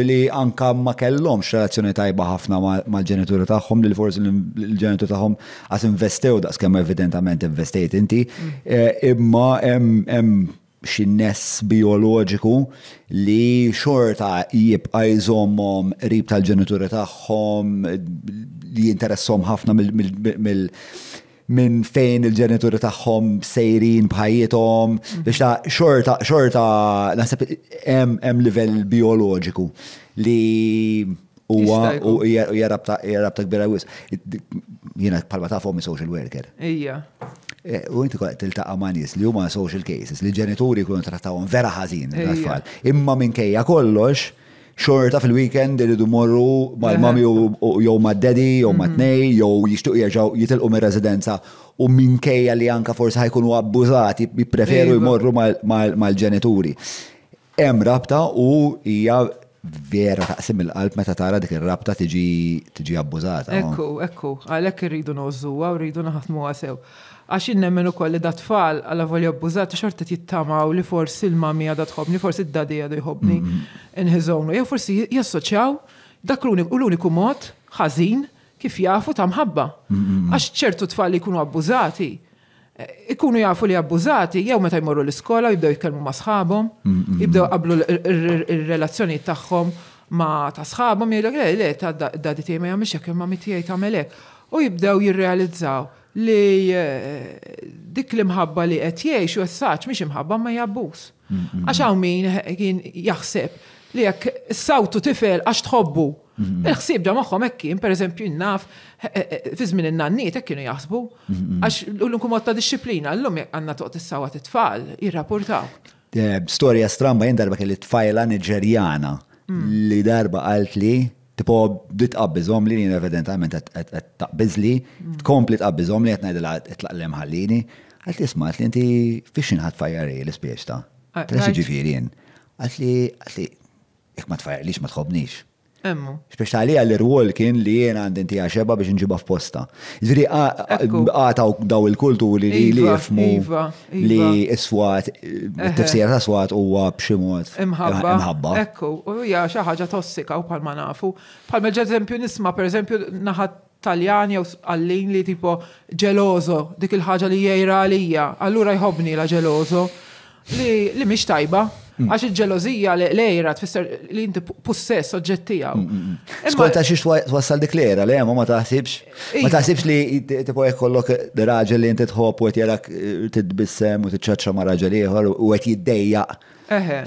A: li anka ma kellhomx relazzjoni tajba ħafna mal-ġenituri tagħhom li forsi l-ġenituri tagħhom għas investew daqskemm evidentament investejt inti. Eh, imma hemm ness bioloġiku li xorta jibqa' jżommhom rib tal-ġenituri tagħhom li jinteressom ħafna mill minn fejn il-ġenituri tagħhom sejrin bħajjithom biex ta' xorta xorta naħseb hemm livell bioloġiku li huwa u jarabta kbira wis. Jiena palma ta' fuq social worker. Ija. Eh, u inti kollet tiltaqa' ma' nies li huma social cases li ġenituri kunu trattawhom vera ħażin l-atfal. Imma minkejja kollox xorta fil-weekend iridu morru mal-mami jew mad-daddy jew mhm. mat-nej jew jixtuq jerġgħu jitilqu mir-residenza u minkejja li anka forsi ħajkunu abbużati preferu iva. jmorru mal-ġenituri. Hemm rabta u hija vera taqsim il-qalb meta tara dik ir-rabta tiġi tiġi abbużata. Ekku,
B: ekku, għalhekk irridu nożuha u rridu naħatmuha sew għax nemmen u kolli da tfal għalla volja abbużati xorta jittamaw li forsi il mami għada tħobni, forsi id dadi għada jħobni mm-hmm. nħizomnu. Jew forsi jassoċjaw dak l-uniku mod ħażin kif jafu ta' mħabba. Mm-hmm. Għax ċertu tfal li jkunu abbużati, eh, ikunu jafu li abbużati, jew meta jmorru l-iskola, jibdew jitkellmu ma' sħabhom, mm-hmm. jibdew qablu r-relazzjoni tagħhom ma' ta' sħabhom, jgħidu le, le, ta' dadi tiegħi ma jagħmilx hekk, ma' mi tagħmel hekk. U jibdew jirrealizzaw li eh, dik li mħabba li qed jgħix u s-saċ miex imħabba ma jabbuż. Għax hawn min kien jaħseb li jekk sawtu tifel għax tħobbu.
C: Il-ħsieb
B: ġa magħhom hekk kien, pereżempju naf eh, eh, fi żmien in-nanniet hekk kienu jaħsbu. Għax l-lum ta' dixxilpina llum jekk għandna toqgħod is-sawa tit-tfal, jirrapportaw.
A: Storja stramba jien darba kelli tfajla Niġerjana mm. li darba qalt li tipo qabbizom li jien evidentament qed taqbiżli, mm. tkompli tqabbizhom li qed ngħidilha qed lem ħallini, għal tisma' li inti fiex inħat fajjar l ispieċta ta' tlesi ġifieri jien. Għalt li li jekk ma tfajrlix ma tħobnix. Emmu. Speċ għalija l-rwol kien li jien għandinti għaxeba biex f f'posta. Zviri għataw daw il-kultu li li iva, jifmu iva, li iva. s-swat, t-tifsir ta' swat huwa b'xi mod. Imħabba.
B: Ekku, u hija xi ħaġa tossika u palma nafu. Palma ġeżempju nisma, per eżempju, naħat Taljani jew għallin li tipo ġelozo dik il-ħaġa li jgħira għalija. Allura jħobni la ġelozo li mhix tajba. Mm. Għax il-ġelozija lejra tfisser li inti possess oġġettija. Mm,
A: mm, Skolta xiex wassal dik lejra, le ma taħsibx. Ma iva. taħsibx li tipo jkollok raġel li inti tħobb u qed jarak eh, tidbissem u t-ċaċa ma' raġel ieħor u qed jiddejjaq.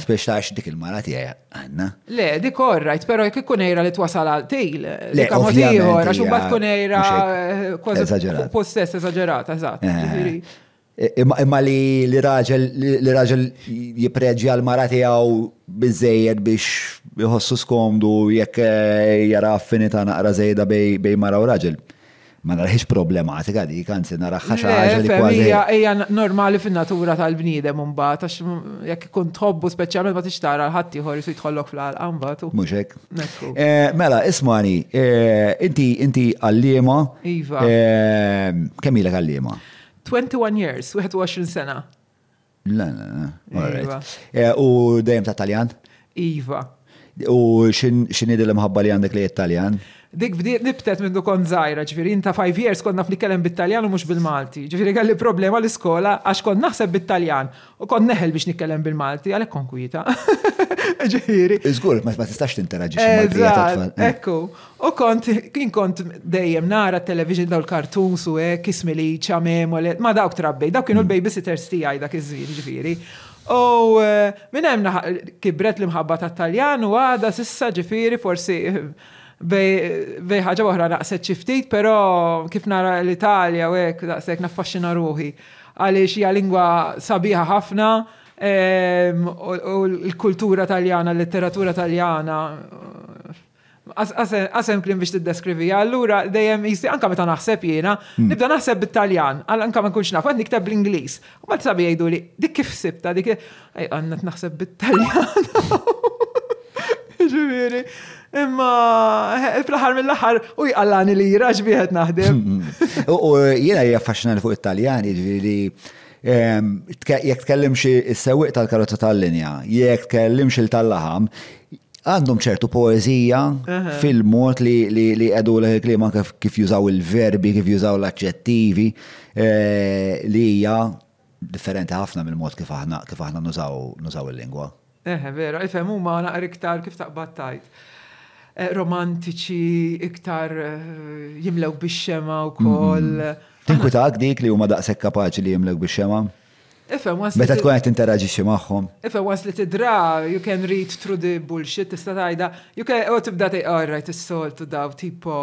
A: Spiex taħx dik il-mara tiegħek għandna.
B: Le, dik orrajt, però jekk ikun ejra li twasal għal tejl. Le, kamot ieħor, għax bat kun ejra kważi possess eżaġerata, eżatt.
A: Imma li li raġel li raġel jipreġi għal marati għaw bizzejed biex jħossu skomdu jekk eh, jara affinita naqra zejda bej mara u raġel. Ma naraħiċ problematika di, kanzi naraħħa xaħġa li kważi.
B: Ija normali fin-natura tal-bniedem mbagħad għax jekk ikun tħobbu specialment ma tixtara l-ħatti ħorri su jitħollok fl għal mbagħad. Mhux hekk.
A: Eh, mela, ismani, eh, inti inti għalliema. Iva. Kemm ilek għalliema?
B: 21 years, 21 sena.
A: La, la, la. Iva. Eh, u dejjem ta' Taljan? Iva. U xin id-il-mħabba li għandek li Taljan?
B: dik bdiet nibtet minn dukon zaħira, ġifiri, inta 5 years konna fl-kellem bit-Taljan u mux bil-Malti. Ġifiri, għalli problema l-iskola għax kon naħseb bit-Taljan u kon neħel biex nikkellem bil-Malti, għalek kon kujita.
A: Ġifiri. Iżgur, ma tistax tinteraġi eh.
B: Ekku, u kont, kien kont dejjem nara television daw l-kartuns u ek, eh, kismi li ċamem, ma dawk trabbej, dawk kienu hmm. l-babysitters għaj dak iż-żir, ġifiri. U eh, minn hemm kibret l-imħabba tat-Taljan u għada sissa ġifiri forsi bej ħaġa oħra naqset ċiftit, pero kif nara l-Italja u hekk daqshekk naffaxxina ruħi. Għaliex hija lingwa sabiħa ħafna ehm, u l-kultura taljana, l-letteratura taljana Għasem klim biex t-deskrivi, għallura dejjem jisti anka meta naħseb jena, hmm. nibda naħseb bit-Taljan, għal anka ma nkunx naf, għandik niktab bl-Inglis. U ma t-sabi jgħidu li, dik kif sibta, dik, għannet naħseb bit-Taljan. Ġiviri, Imma fl-ħar mill-ħar u jqallani li jira xbieħet naħdem.
A: U jena jaffaxna fuq it-Taljani, ġviri jek tkellimx is-sewwieq tal-karozza tal-linja, jek tkellimx il-tal-laħam, għandhom ċertu poezija fil-mod li għadu l klima kif jużaw il-verbi, kif jużaw l-aċċettivi, eh, li hija differenti ħafna mill-mod kif aħna nużaw il-lingwa.
B: Eħe, vera, ifhem huma naqra iktar kif taqbad tajt. Eh, romantiċi, iktar eh, jimlew bix-xema u Tinku
A: Tinkwitak dik li huma daqshekk kapaċi li jimlew bix-xema? Meta tkun qed interaġixxi magħhom.
B: If was li tidra, you can read through the bullshit, tista' tgħidha, you can oh tibda tgħid all oh, right is-soltu daw tipo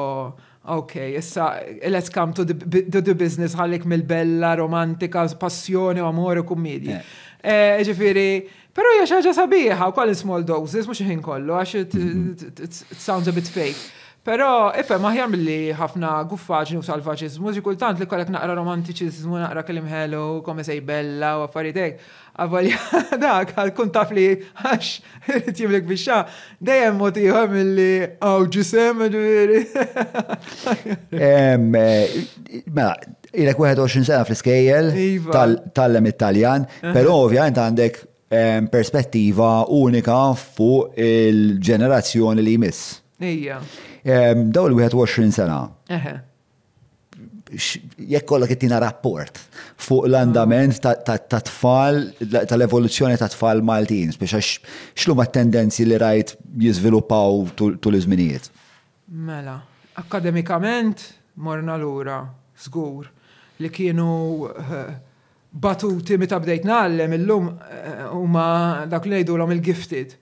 B: Ok, issa let's come to the, to the business ħallik mill-bella romantika, passjoni u amore u kummedji. yeah. uh, eh, Pero hija xaġa sabiħa, u in small doses, mhux ħin kollu għax it sounds a bit fake. Però maħjar mill-li ħafna guffaġni u salvaġizmu, ġikultant li kollek naqra romantiċiżmu, naqra kelim hello, come sej bella u affarijiet Għavol, dak, għal kun taf li għax irid jimlek dejem dejjem għu mill-li aw ġisem ġifieri.
A: Eh, mela, ilek 21 sena fl-iskejjel iva. tal lem Italjan, però ovvjament għandek perspettiva unika fuq il-ġenerazzjoni li jmiss. Ija. Daw il-21 sena. Eħe. Jekk kollha kittina rapport fuq l-andament ta' tfal, tal-evoluzzjoni ta' tfal Maltin, biex xlu ma' tendenzi li rajt jiżviluppaw tul iż-żminijiet.
B: Mela, akademikament morna lura, żgur li kienu eh, batuti meta bdejt nallem illum eh, huma dak li ngħidulhom il-gifted.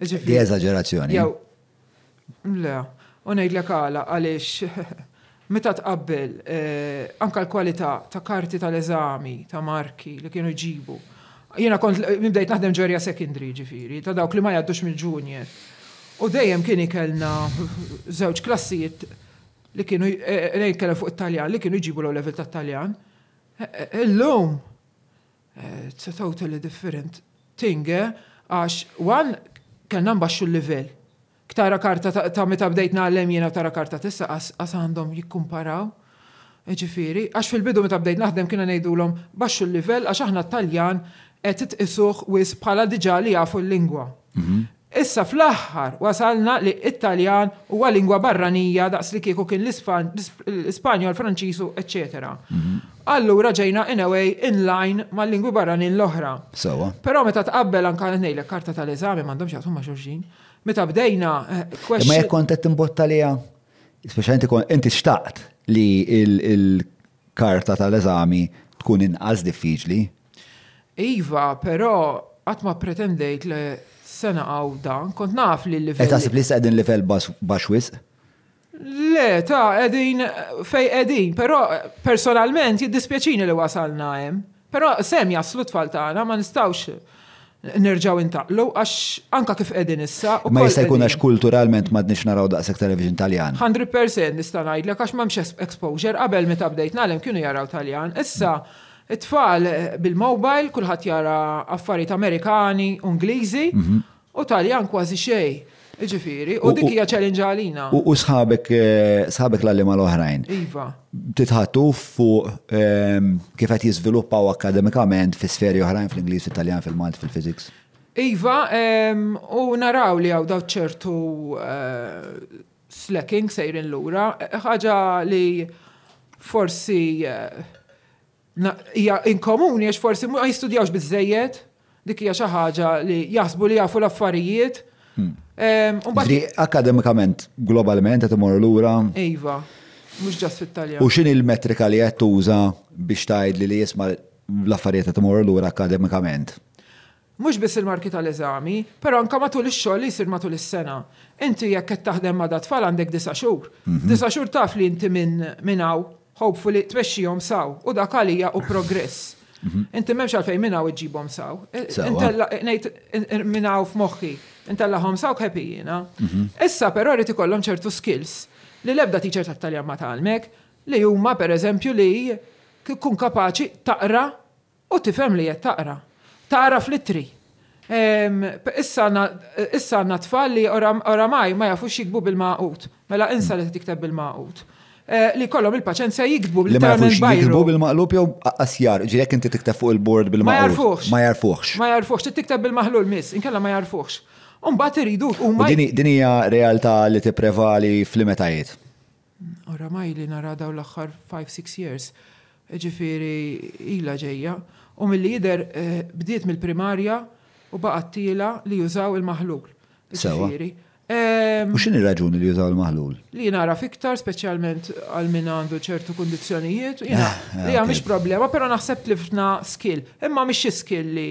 B: Di eżaġerazzjoni. Jew. Le, u ngħidlek għala għaliex meta tqabbel eh, anka l-kwalità ta' karti tal-eżami, ta' marki li kienu jġibu. Jiena kont bdejt naħdem ġerja secondary ġifieri, ta' dawk li ma jgħaddux mill-junior. U dejjem kien ikelna żewġ klassijiet li kienu, eh, eh fuq it-Taljan, li kienu jġibu l-level ta' Taljan. Illum, eh, it's a totally different thing, eh, għax one kellna mbaxxu l-livell. Ktara karta ta' meta bdejt nagħlem jiena tara karta tissa għas għandhom jikkumparaw. E ġifiri, għax fil-bidu meta bdejt naħdem kiena ngħidulhom baxxu l-livell għax aħna Taljan qed titqisuh wis bħala diġà li jafu l-lingwa. Mhm. Issa fl-aħħar wasalna li Italjan huwa lingwa barranija daqs li kieku kien l-Ispanjol, Franċisu, etc. Mhm. Allura ġejna in way in line ma' lingwi barranin l-oħra. Sawa. Però meta tqabbel anka ngħidlek karta tal-eżami m'għandhomx jagħtu ma' xulxin. Meta bdejna. Eh, ma jekk
A: kont qed timbotta liha, speċjalment inti xtaqt li l karta tal-eżami tkun inqas diffiċli.
B: Iva, però qatt ma pretendejt li sena għawda, kont naf li l-level. Eta sib
A: li sa' edin level baxwis?
B: Le, ta' edin fej edin, pero eh, personalment jiddispjaċini li wasalna hemm. Pero sem jaslu tfal tagħna ma nistawx nerġaw intaqlu għax anka kif edin issa. Ma jista' jkun għax
A: kulturalment ma d-nix naraw daqshekk television Taljan.
B: 100% nista' ngħidlek għax m'hemmx exposure qabel meta bdejt nalem kienu jaraw Taljan. Issa it-tfal eh, bil-mobile kulħadd jara affarijiet Amerikani, Ungliżi. Mm -hmm U taljan kważi xej. Iġifiri, u dik hija challenge għalina. U
A: sħabek eh, sħabek l-għallim għal-oħrajn. Iva. titħatu fuq ehm, kif qed jiżviluppaw akademikament fi sferi oħrajn fl inglis fil-Taljan, fil-Malt, fil-Fiżiks.
B: Iva, ehm, u naraw li għaw daw ċertu eh, slacking sejrin lura, ħaġa li forsi eh, hija inkomuni għax forsi ma jistudjawx bizzejiet dik hija xi ħaġa li jaħsbu li jafu l-affarijiet. Hmm. Ehm, Ġri
A: akademikament, globalment qed imorru lura.
B: Iva, mhux ġas fit-Talja. U x'in
A: il-metrika li qed tuża biex tgħid li jisma' l-affarijiet qed imorru lura akademikament?
B: Mhux biss il-marki tal-eżami, però anka matul ix-xogħol li jsir matul is-sena. Inti jekk qed taħdem ma' tfal għandek disa' xhur. Mhm. Disa' xhur taf li inti minn hawn, hopefully tmexxihom saw u dak għalija u progress. Mhm. Inti memx għalfej minnaw iġibom saw. Eh, ah. eh, eh, minnaw f f'moħħi. Inti għallahom saw saw jina. Mhm. Issa però rrit ikollhom ċertu skills li lebda tiċer tat-taljan ma talmek li huma per eżempju li kun kapaċi taqra u tifhem li qed taqra. Taqra fl-ittri. Issa għanna tfal li oramaj ma jafux jikbu bil-maqut, mela insa li tikteb bil-maqut. Eh, li kollom il paċenza jikbu bil-termin Jikbu
A: bil-maqlub jew asjar, ġiri inti tiktab fuq il-bord bil-maqlub. Ma jarfux.
B: Ma jarfuħx, tiktab bil-maħlul miss, inkella ma jarfuħx. Umbat iridu.
A: Din hija realtà li tipprevali fl-limetajiet.
B: Oramaj li nara daw l-axħar 5-6 years, ġifiri ila ġeja, u mill-lider eh, bdiet mill-primarja u baqat tila li jużaw il-maħlul. Ġifiri. Ehm, U xini
A: raġuni li jużaw l-maħlul?
B: Li nara fiktar, specialment għal min għandu ċertu kondizjonijiet, ah, ah, li għamix problema, pero naħseb li fna skill. Imma miex skill li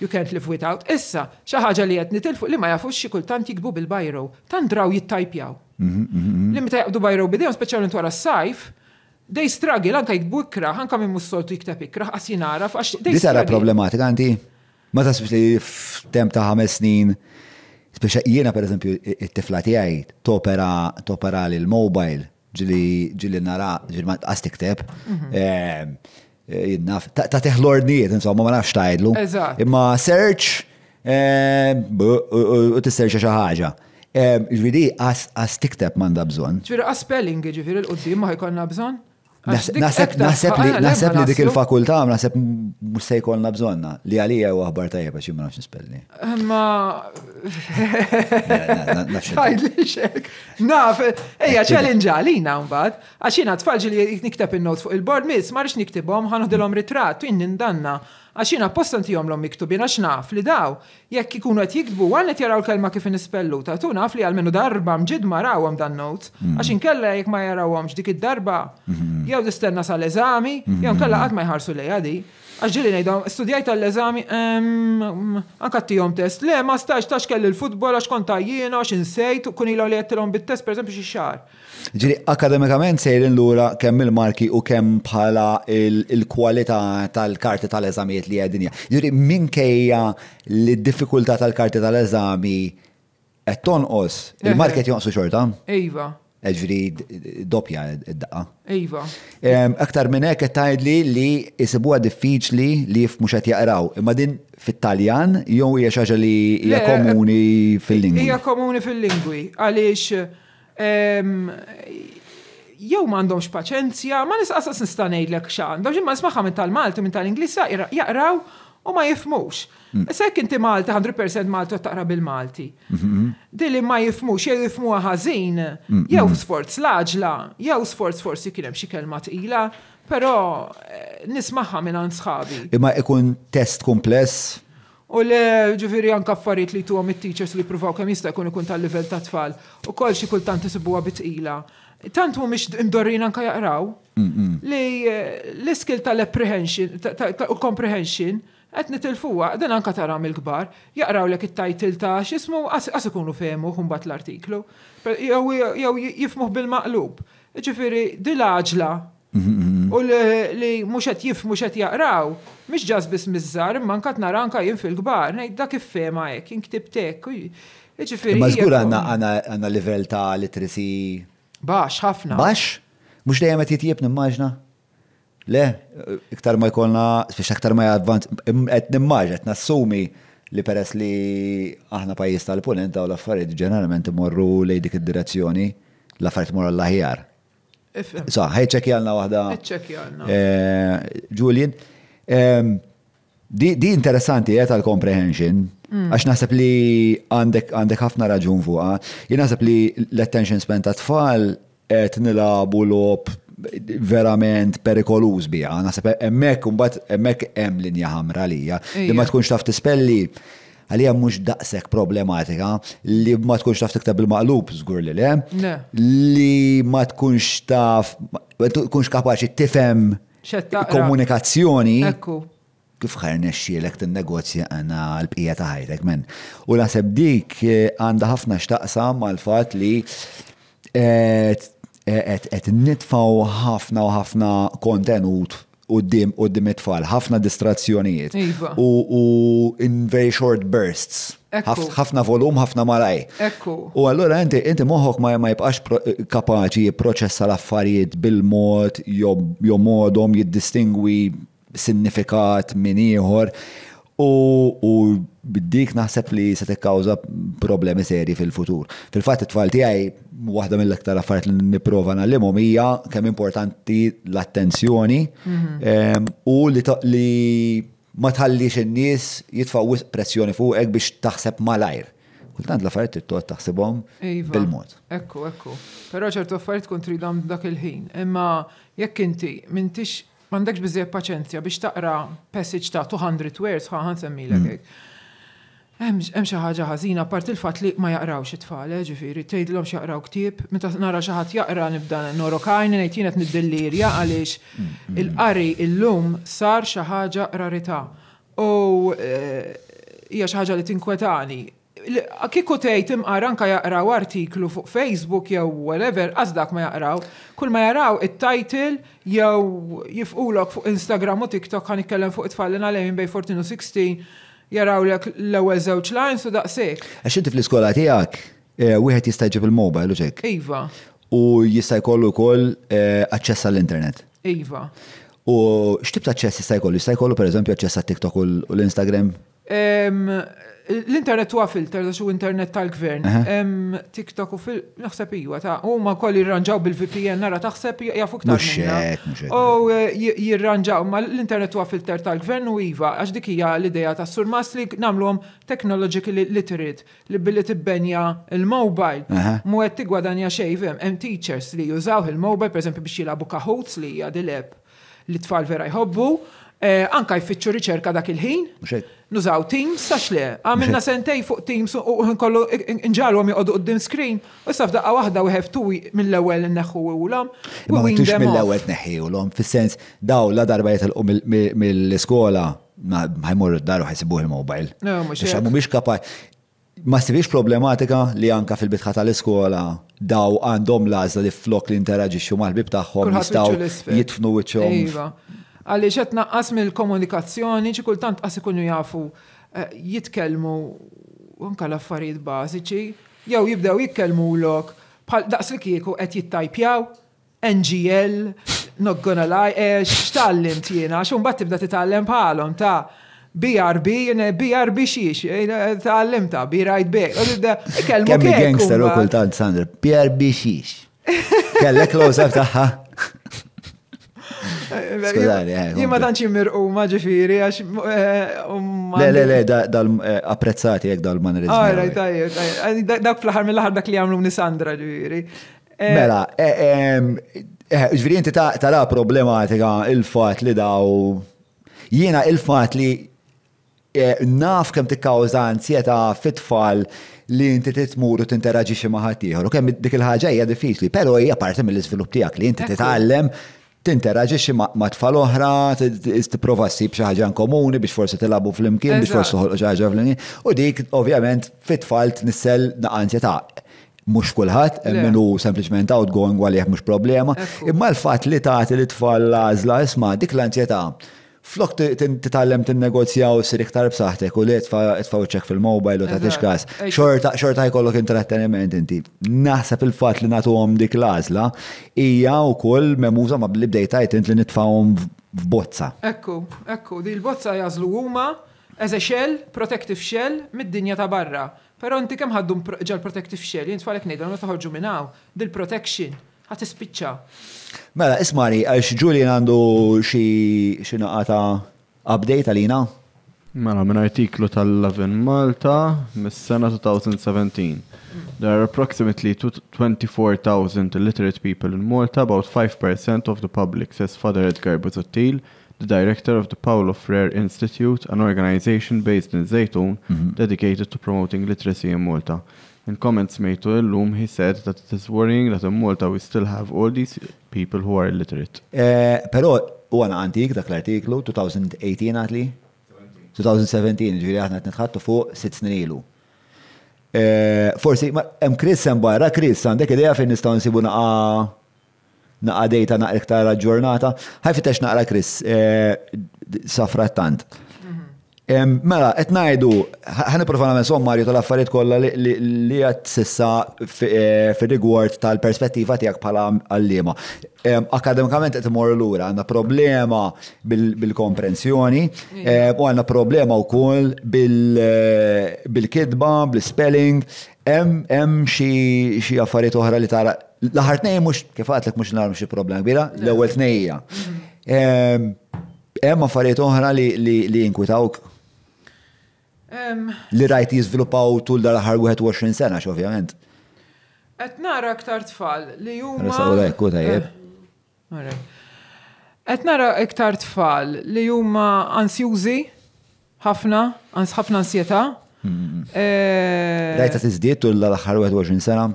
B: you can't live without. Issa, xaħġa li jett nitilfu li ma jafux xie kultant jikbu bil-bajro, tan draw jittajpjaw.
C: Mhm, mhm,
A: mhm. Li
B: meta jaqdu bajro bidejom, specialment wara s-sajf, dej stragi lanka jikbu ikra, anka minn mussoltu jikteb ikra, għas jinara, għax dej. problematika
A: għanti? Ma tasbix li f temp ta' ħames snin Speċa jiena per eżempju it-tifla tiegħi topera topera lil mobile ġili ġili nara ġili ma għastik teb. Mhm. Ehm, Jinnaf, ta' teħlornijiet, insomma, ma nafx tajdlu. Imma search, ehm, u t-searcha xaħġa. Ġvidi, ehm, għas tikteb manda bżon.
B: ġviri, għas spelling, ġviri, l-qoddim ma ħajkonna bżon? Naħseb li dik
A: il-fakultà naħseb mhux se jkollna bżonna li għalija u aħbar tajjeb għax ma nafx nispelli.
B: Ma naf, ejja challenge għalina mbagħad għax jiena tfal li nikteb in-notes fuq il-board miss ma rridx niktibhom ħanoħdilhom ritratt u għaxina postan appostanti jom l-om miktubin għax naf li daw, jekk ikunu għet jikbu għannet jaraw kelma kif nispellu, ta' tu naf li għalmenu darba mġidma rawom dan notes, mm. għax inkella jek ma jarawom dik id-darba, mm-hmm. jew distenna l eżami jew mm-hmm. kella għad ma jħarsu li għadi. Għaxġili nejda, studijajt għall-eżami, anka tijom test, le ma stax tax kelli l-futbol, għax kontajjina, għax insejt, kun ilu li għettilom bit-test, per eżempju, xie
A: xar. Ġiri, akademikament sejrin l-ura kemm il-marki u kemm bħala il-kwalità tal-karti tal-eżamijiet li għedinja. Ġiri, minkejja d diffikultà tal-karti tal-eżami qed tonqos, eh, il-market eh. jonqsu xorta? Iva. Eh, ġiri, doppja id-daqqa. Ejva. Aktar minn hekk qed tgħidli li jisibuha diffiċli li mhux qed jaqraw. Imma din fit-Taljan jew hija xi ħaġa li hija komuni fil-lingwi. Hija
B: komuni fil-lingwi għaliex jew m'għandhomx paċenzja, ma nisqasas nista' ngħidlek x'għandhom, ma nismaħħa minn tal-Malti minn tal-Ingliż jaqraw u ma jifmux. Mm. Sekk inti Malti, 100% Malti u taqra bil-Malti. Mm-hmm. Dili ma jifmux, jew jifmu ħażin, mm-hmm. jew sforz laġla, jew sforz forsi kien hemm xi kelma tqila, però eh, nismaħħa minn sħabi.
A: Imma ikun test kumpless
B: U le ġifiri għan affarijiet li tuhom it-teachers li provaw kem jista' jkun ikun tal-livell ta' tfal. U kol xie kultant bit ila Tant mu mhix indorrin anka jaqraw. Li eh, l skill tal-apprehension, tal-comprehension, qed nitilfuha, dan anka tara mill-kbar, jaqraw lek it-title ta' x'ismu qas ikunu fehmu bat l-artiklu. Jew jifmuh bil-maqlub. Ġifiri, dil-għaġla u li mhux qed jifmu x'qed jaqraw Mhix ġas biss mizzar, imma anke nara anke jien fil-kbar, ngħid dak kif fema hekk, inktibt hekk. Ġifieri. Ma żgur għandna
A: għandna livell ta' literacy. bax, ħafna. Baxx? Mhux dejjem qed jitjib nimmaġna? Le, iktar ma jkollna, spiex iktar ma jadvant, qed nimmaġ qed nassumi li peress li aħna pajjiż tal-punent daw l-affarijiet ġeneralment imorru lejn dik id-direzzjoni l-affarijiet morru l-aħjar. Sa, ħajċekjalna waħda. Eh, Julien, Di interessanti għet eh, għal-comprehension, mm. għax naħseb li għandek ħafna raġun fuqa. Jien naħseb li l-attention spent ta' tfal qed nilabu lob verament perikoluż biha. Naħseb hemmhekk imbagħad hemmhekk hemm linja ħamra lija li ma tkunx taf tispelli għalija mhux daqshekk problematika li ma tkunx taf tiktab il-maqlub żgur li le. Li ma tkunx taf tkunx kapaċi tifhem
B: komunikazzjoni.
A: Ekku. Kif ħarnex xielek t-negozja għana l-bqija ta' ħajtek, men. U la dik eh, għanda ħafna xtaqsam għal-fat li eh, eh, et nitfaw ħafna u ħafna kontenut qoddim qoddim it-tfal, ħafna distrazzjonijiet. Iva. U in very short bursts. ħafna volum, ħafna malaj. U allura inti inti moħħok ma ma jibqax kapaċi jipproċessa l-affarijiet bil-mod, jew modhom jiddistingwi signifikat minn ieħor u biddik naħseb li se tikkawża problemi seri fil-futur. Fil-fatt it-tfal tiegħi waħda mill-aktar affarijiet li nipprova nagħlimhom hija kemm importanti l-attenzjoni mhm. ehm, u li ma tħallix in-nies jitfaw pressjoni fuqek biex taħseb malajr. Kultant l-affarijiet tittuħat taħsibhom iva, bil-mod.
B: Ekku, ekku. Però ċertu affarijiet kontri dam dak il-ħin. Imma jekk inti m'intix mandekx bizzej paċenzja biex taqra passage ta' 200 words, ħa semmilek mm. hekk. Hemm xi ħaġa ħażina part il-fatt li ma jaqrawx it-tfal, eh, ġifieri tgħidilhom xi jaqraw ktieb, meta nara xi ħadd jaqra nibda norokajni ngħid jien qed għaliex mm. il-qari illum sar xi ħaġa rarità. U eh, hija xi ħaġa li tinkwetani kiko tgħid imqar anka jaqraw artiklu fuq Facebook jew whatever, għaż dak ma jaqraw, kull ma jaraw it-title jew jifqulok fuq Instagram u TikTok għan ikkellem fuq it falli għalem bej 14 u 16 jaraw l-ewwel żewġ lines u daqsik.
A: Għax inti fl-iskola tiegħek eh, wieħed jista' jġib il-mobile u ċek. Iva. U jista' jkollu wkoll eh, aċċess għall-internet. Iva. U x'tib ta' aċċess jista' jkollu? Jista' jkollu pereżempju aċċess għat-TikTok u l-Instagram?
B: L-internet huwa filter, xu internet tal-gvern. TikTok u fil naħseb iwa ta' u ma koll jirranġaw bil-VPN nara taħseb jafu ktar. U eh, jirranġaw, ma l-internet huwa filter tal-gvern u iva, għax dik hija l-ideja ta' Sur Masli namluhom technologically literate li billi tibbenja il-mobile. Mu qed tigwadanja xejn hemm teachers li jużaw il-mobile, per biex jilabu kahoots li hija dileb li tfal vera jħobbu Eh, anka jfittxu riċerka dak il-ħin. Nużaw Teams, sax le, għamilna sentej fuq Teams u nkollu nġalu għom jgħodu għoddim screen, u saf daqqa wahda u heftu mill-ewel neħu u l-om. Ma mintux mill-ewel
A: neħi u l-om, fil-sens daw la darba jitalqu mill-skola, ma ħajmur daru ħajsibuħ il-mobile.
B: Mu
A: mux kapaj. Ma sibiex problematika li anka fil-bitħa tal-iskola daw għandhom lażla li flok li interagġi mal-bib taħħom jistaw jitfnu
B: għalli xet naqqas mill-komunikazzjoni ċi kultant qas ikunu jafu eh, jitkelmu anka l-affarijiet bażiċi, jew jibdew jitkelmu lok bħal daqs li kieku qed jittajpjaw NGL, not gonna lie, eh, x'tallimt jiena, x'un bat tibda titallim bħalhom ta' BRB, BRB xiex, eh, ta' b right back. Kelmu kelmu. gangster u kultant,
A: Sandra, BRB xiex. Kellek close taħħa.
B: Jien ma eh, tantx immirqu ma ġifieri għax eh, Le le le
A: dal eh, apprezzati jekk dal man Ah,
B: Dak fl-aħħar mill dak li għamlu nisandra ġifieri. Mela,
A: ehm, ġviri inti tara problematika il fat li daw jiena il-fatt li naf kem tikkawża ansjeta fit-tfal li inti titmur u t-interagġi ħadd maħatiħor. U kem dik il ħagġa hija diffiċli, però hija parti mill-iżvilupp tiegħek li inti titgħallem tinteraġixi ma' tfal oħra, t-prova s-sib xaħġa komuni biex forsi t-labu fl-imkien, biex forsi uħolqu xaħġa fl-imkien. U dik, ovvjament, fit-tfal nissel naqanzja ta' mux kullħat, minnu sempliciment outgoing għalih mux problema, imma l-fat li ta' li tfal lażla isma dik l-anzjeta flok titallem t-negozjaw sir iktar b-saħtek u li tfaw ċek fil-mobile u ta' t-iċkas. Xorta jkollok intratteniment inti. Naħseb il-fat li natu għom dik lazla, ija u koll memuza ma' li bdejtajt int li nitfawom f'bozza.
B: Ekku, ekku, di l-bozza jazlu huma eze xell, protective shell, mid-dinja ta' barra. Pero inti kem ħaddu ġal protective shell, jint falek nejdan, ma taħħġu minnaw, dil-protection, ħat ispiċċa.
A: Mela, ismari, għax Julian għandu xie
D: naqata update għalina? Mela, minn artiklu tal-11 Malta, mis-sena 2017. There are approximately 24,000 illiterate people in Malta, about 5% of the public, says Father Edgar Bozottil, the director of the Paolo Freire Institute, an organization based in Zaytun mm -hmm. dedicated to promoting literacy in Malta. In comments made to Illum, he said that it is worrying that in Malta we still have all these people who are illiterate.
A: Eh, Pero, u għana antik dak l-artiklu, 2018 għatli? 2017, ġviri għahna t netħattu fuq 6 snin ilu. Eh, forsi, em Chris sem barra, Chris, għandek ideja fejn nistaw nsibu naqa naqa dejta naqa iktar ġurnata. fitex naqra Chris, eh, safrattant. tant Mela, qed ngħidu, profana iprofa sommarju tal-affarijiet kollha li għat sissa fir-rigward e, tal-perspettiva tiegħek bħala għalliema. Akademikament qed imorru lura għandna problema bil-komprensjoni u għandna problema wkoll e, bil-kidba, bil-spelling, hemm xi affarijiet oħra li tara L-ħar tnejn mux, kif għatlek mux narmu xie problema kbira, l l tnejja. Hemm mhm. affarijiet oħra li inkwitawk, Li rajt jizvilupaw tul dal-ħar 21 sena, xovjament.
B: Et nara aktar tfal li huma.
A: Eh,
B: Et nara iktar tfal li huma ansjużi, ħafna, ħafna ansjeta. Hmm. Eh, Rajta
A: tizdiet tul dal-ħar 21 sena?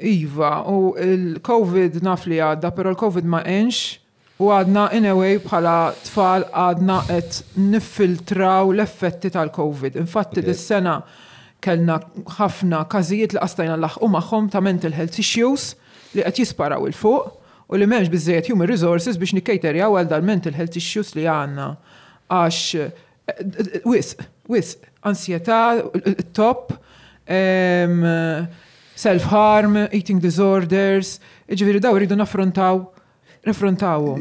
B: Iva, u il-Covid naf li għadda, pero il-Covid ma enx U għadna in a way bħala tfal għadna qed niffiltraw l-effetti tal-Covid. Infatti dis-sena kellna ħafna każijiet li qastajna laħqu magħhom ta' mental health issues li qed jisparaw il fuq u li m'hemmx biżejjed human resources biex nikkejterjaw għal dal-mental health issues li għandna. Għax eh, eh, eh, wisq, wisq, ansjetà, top, self-harm, eating disorders, ġviri daw rridu naffrontaw Nifrontawu.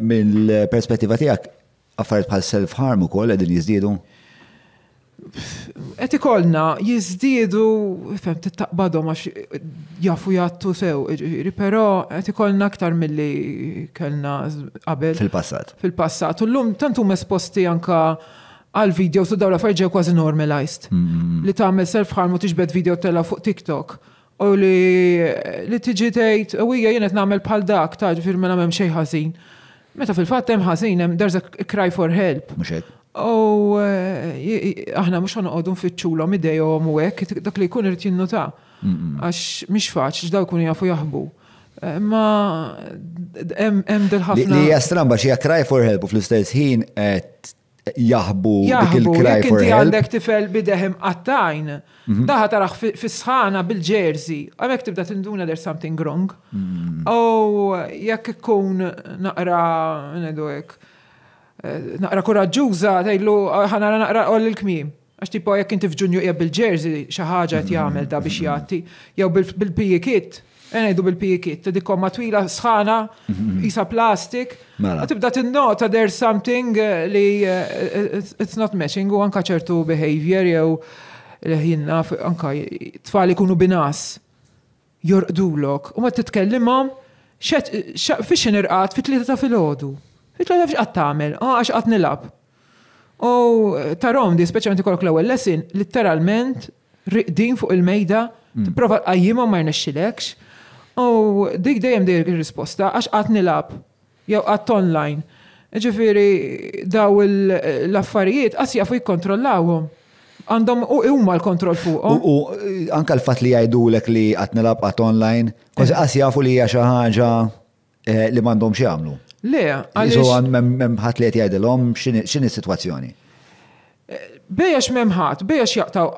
A: Mill-perspettiva tijak, affarijiet bħal self-harm u koll għedin jizdidu?
B: Et ikolna, jizdidu, fem, t-taqbadom għax jafu jattu sew, pero et ikollna aktar mill-li kellna qabel. Fil-passat. Fil-passat. U l-lum tantum esposti anka għal video su dawla farġew kważi normalized. Mm. Li tagħmel self-harm u tiġbed video tella fuq TikTok u li li tiġi tgħid u jien qed nagħmel bħal dak ta' ġifier mela m'hemm xejn ħażin. Meta fil-fatt hemm ħażin hemm there's a cry for help. Mhux hekk. U eh, aħna mhux ħanoqogħdu nfittxulhom idejhom u hekk dak li jkun irid jinnuta. Għax mhix faċ x'daw jkunu jafu jaħbu. Ma hemm dil-ħafna. Li hija
A: stramba xi cry for help u fl-istess ħin qed jahbu dik il-kraj for għandek
B: tifel bidehem għattajn, mhm. daħat taraħ fisħana bil-ġerzi, għamek tibda tinduna there's something wrong. U mhm. jekk ikun naqra, nedwek, eh, naqra koraġuża, tajlu ħanara naqra għol il-kmim. Għax tipo jekk inti fġunju bil-ġerzi xaħġa jt jgħamil da biex jgħati, jew bil-pijikiet. Enajdu bil-pikit, t ma' twila sħana, jisa mhm. plastik, mela. tibda t-nota there's something eh, li eh, eh, it's not matching u anka ċertu behavior jew l-ħinna anka fali kunu binas jorqdulok u ma t-tkellimom fiex nirqat fit tlieta ta' fil-ħodu. Fit ta' fiex tagħmel, ah, għax qatt nilab. U tarom di, speċjalment kolok l-ewwel lesin, litteralment riqdin fuq il-mejda, mm. tipprova għajjimom ma jnexxilekx U dik dejjem dik risposta għax qatt nilab jew qatt online. Ġifieri daw l-affarijiet qas jafu jikkontrollawhom.
A: Għandhom u huma l-kontroll fuqhom. U anke l-fatt li jgħidulek li qatt nilab qatt online, kważi eh. qas jafu li hija xi ħaġa eh, li m'għandhomx jagħmlu.
B: Le, għaliex.
A: għan memħat li qed jgħidilhom x'inhi s-sitwazzjoni. Eh,
B: bejax memħat, bejax jaqtaw,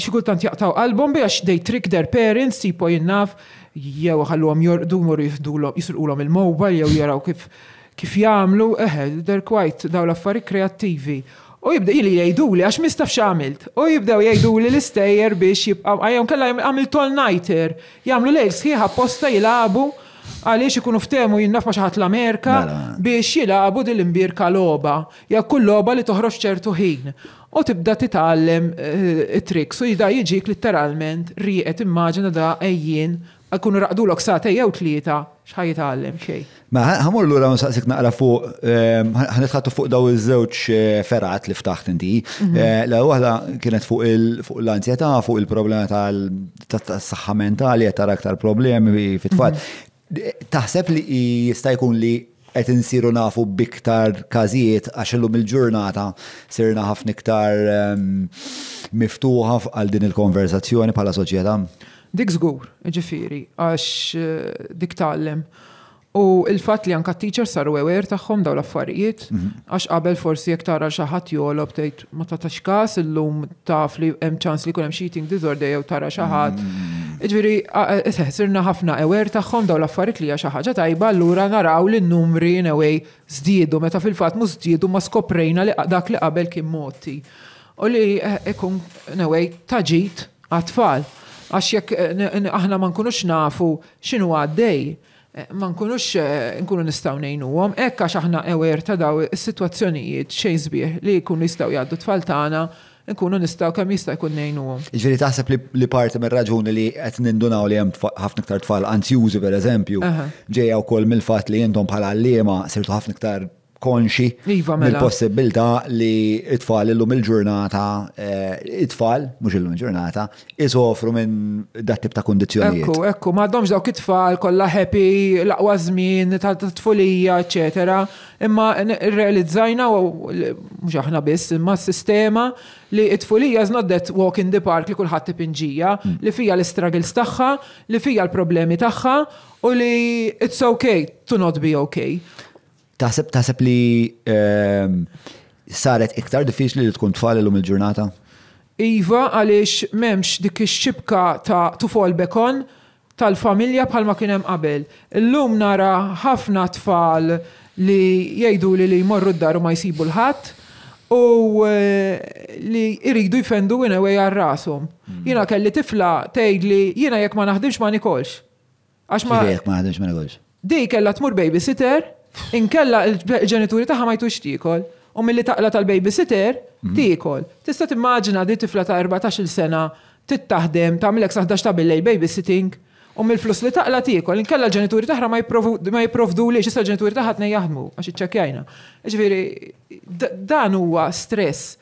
B: xikultant jaqtaw album, bejax they trick their parents, tipo jinnaf, jew għam jordu mor jihdulhom jisrqulhom il-mowbajl jew jaraw kif kif jagħmlu, eħe, der kwajt daw l-affarijiet kreattivi. U jibda jili jajdu li għax mistaf xamilt. U jibdew jajdu li l-istejjer biex jibqa' għajhom kellha għamilt tol nighter. Jagħmlu lejl sħiħa posta jilabu għaliex ikunu ftemu jinnaf ma xaħat l-Amerika mela. biex jilabu dil-imbirka loba. Jgħak kull loba li toħroġ ċertu ħin. U tibda titgħallem eh, it-triks u jida jiġik literalment riqet immaġina da ejjien għakun raqdu l sata jew tlieta xħaj jitgħallem xej.
A: Ma ħamur l-ura nsaqsik naqra fuq, ehm, ħanitħatu fuq daw iż-żewġ eh, ferat li ftaħt inti. Mhm. Eh, La waħda kienet fuq l-anzjetà, fuq il-problema tal-saħħa mentali, tara aktar problemi fit-tfal. Mhm. Taħseb li jista' jkun li qed insiru nafu biktar każijiet għax illum il-ġurnata sirna ħafna iktar ehm, miftuħa għal din il-konversazzjoni bħala soċjetà?
B: Dik zgur, ġifiri, għax eh, dik tallem. U il-fat li anka teacher saru ewer taħħom daw l-affarijiet, mhm. għax qabel forsi jek tara xaħat jolob tejt ma tatax kas illum taf li hemm ċans li kunem xieting disorder jew tara xaħat. Mm. Ġviri, eh, sirna ħafna ewer taħħom daw l-affarijiet li għax ħaġa tajba allura naraw li n-numri newej zdiedu, meta fil-fat mu zdiedu ma skoprejna li dak li qabel kien moti. U li ekun eh, newej taġit għatfall. Għax jekk eh, aħna ma nkunux nafu x'inhu għaddej, eh, ma nkunux eh, nkunu nistgħu ngħinuhom, ekk għax aħna ewer ta' daw is-sitwazzjonijiet xejn sbieħ li jkunu jistgħu jgħaddu tfal tagħna nkunu nistaw kemm jista' jkun għom.
A: Jiġifieri taħseb li parti mir-raġuni li qed nindunaw li hemm ħafna iktar tfal eżempju, pereżempju, ġejja wkoll mill-fatt li intom bħala allima sirtu ħafna ktar konxi
C: iva,
B: mela. mill
A: possibilità li it-tfal illum il-ġurnata, eh, it-tfal, mux illum il-ġurnata, jisofru minn dat tip ta' kondizjonijiet.
B: Ekku, ekku, ma' domx dawk it-tfal kolla happy, laqwa zmin, ta' tfulija, eccetera. Imma realizzajna, mux aħna biss, imma s-sistema li it-tfulija is not that walk in the park li kullħat tipinġija, hmm. li fija l-struggles tagħha, li fija l-problemi tagħha u li it's okay to not be okay.
A: Taħseb taħseb li ehm, saret iktar diffiċli li tkun tfal l-lum il-ġurnata?
B: Iva, għaliex memx dik ix-xibka ta' tufol bekon tal-familja bħalma kien hemm qabel. Illum nara ħafna tfal li jgħidu li li jmorru d-dar u ma jsibu l-ħadd u eh, li jridu jfendu in away għal rasum. Hmm. Jina kelli tifla tgħid li jiena jekk ma naħdimx ma nikolx. Għax ma. Jekk
A: ma naħdimx ma nikolx.
B: Dej kella tmur babysitter Inkella il-ġenituri taħħa ma jtux tikol. U mill-li taqla tal-babysitter, mhm. tikol. Tista timmaġina di tifla ta' 14 sena tittaħdem, mill-ek saħdax ta' billej lej babysitting, u mill-flus li taqla tikol, inkella l-ġenituri taħra ma jiprovdu li xissa l-ġenituri taħat jaħdmu, għax iċċekjajna. Ġviri, dan huwa stress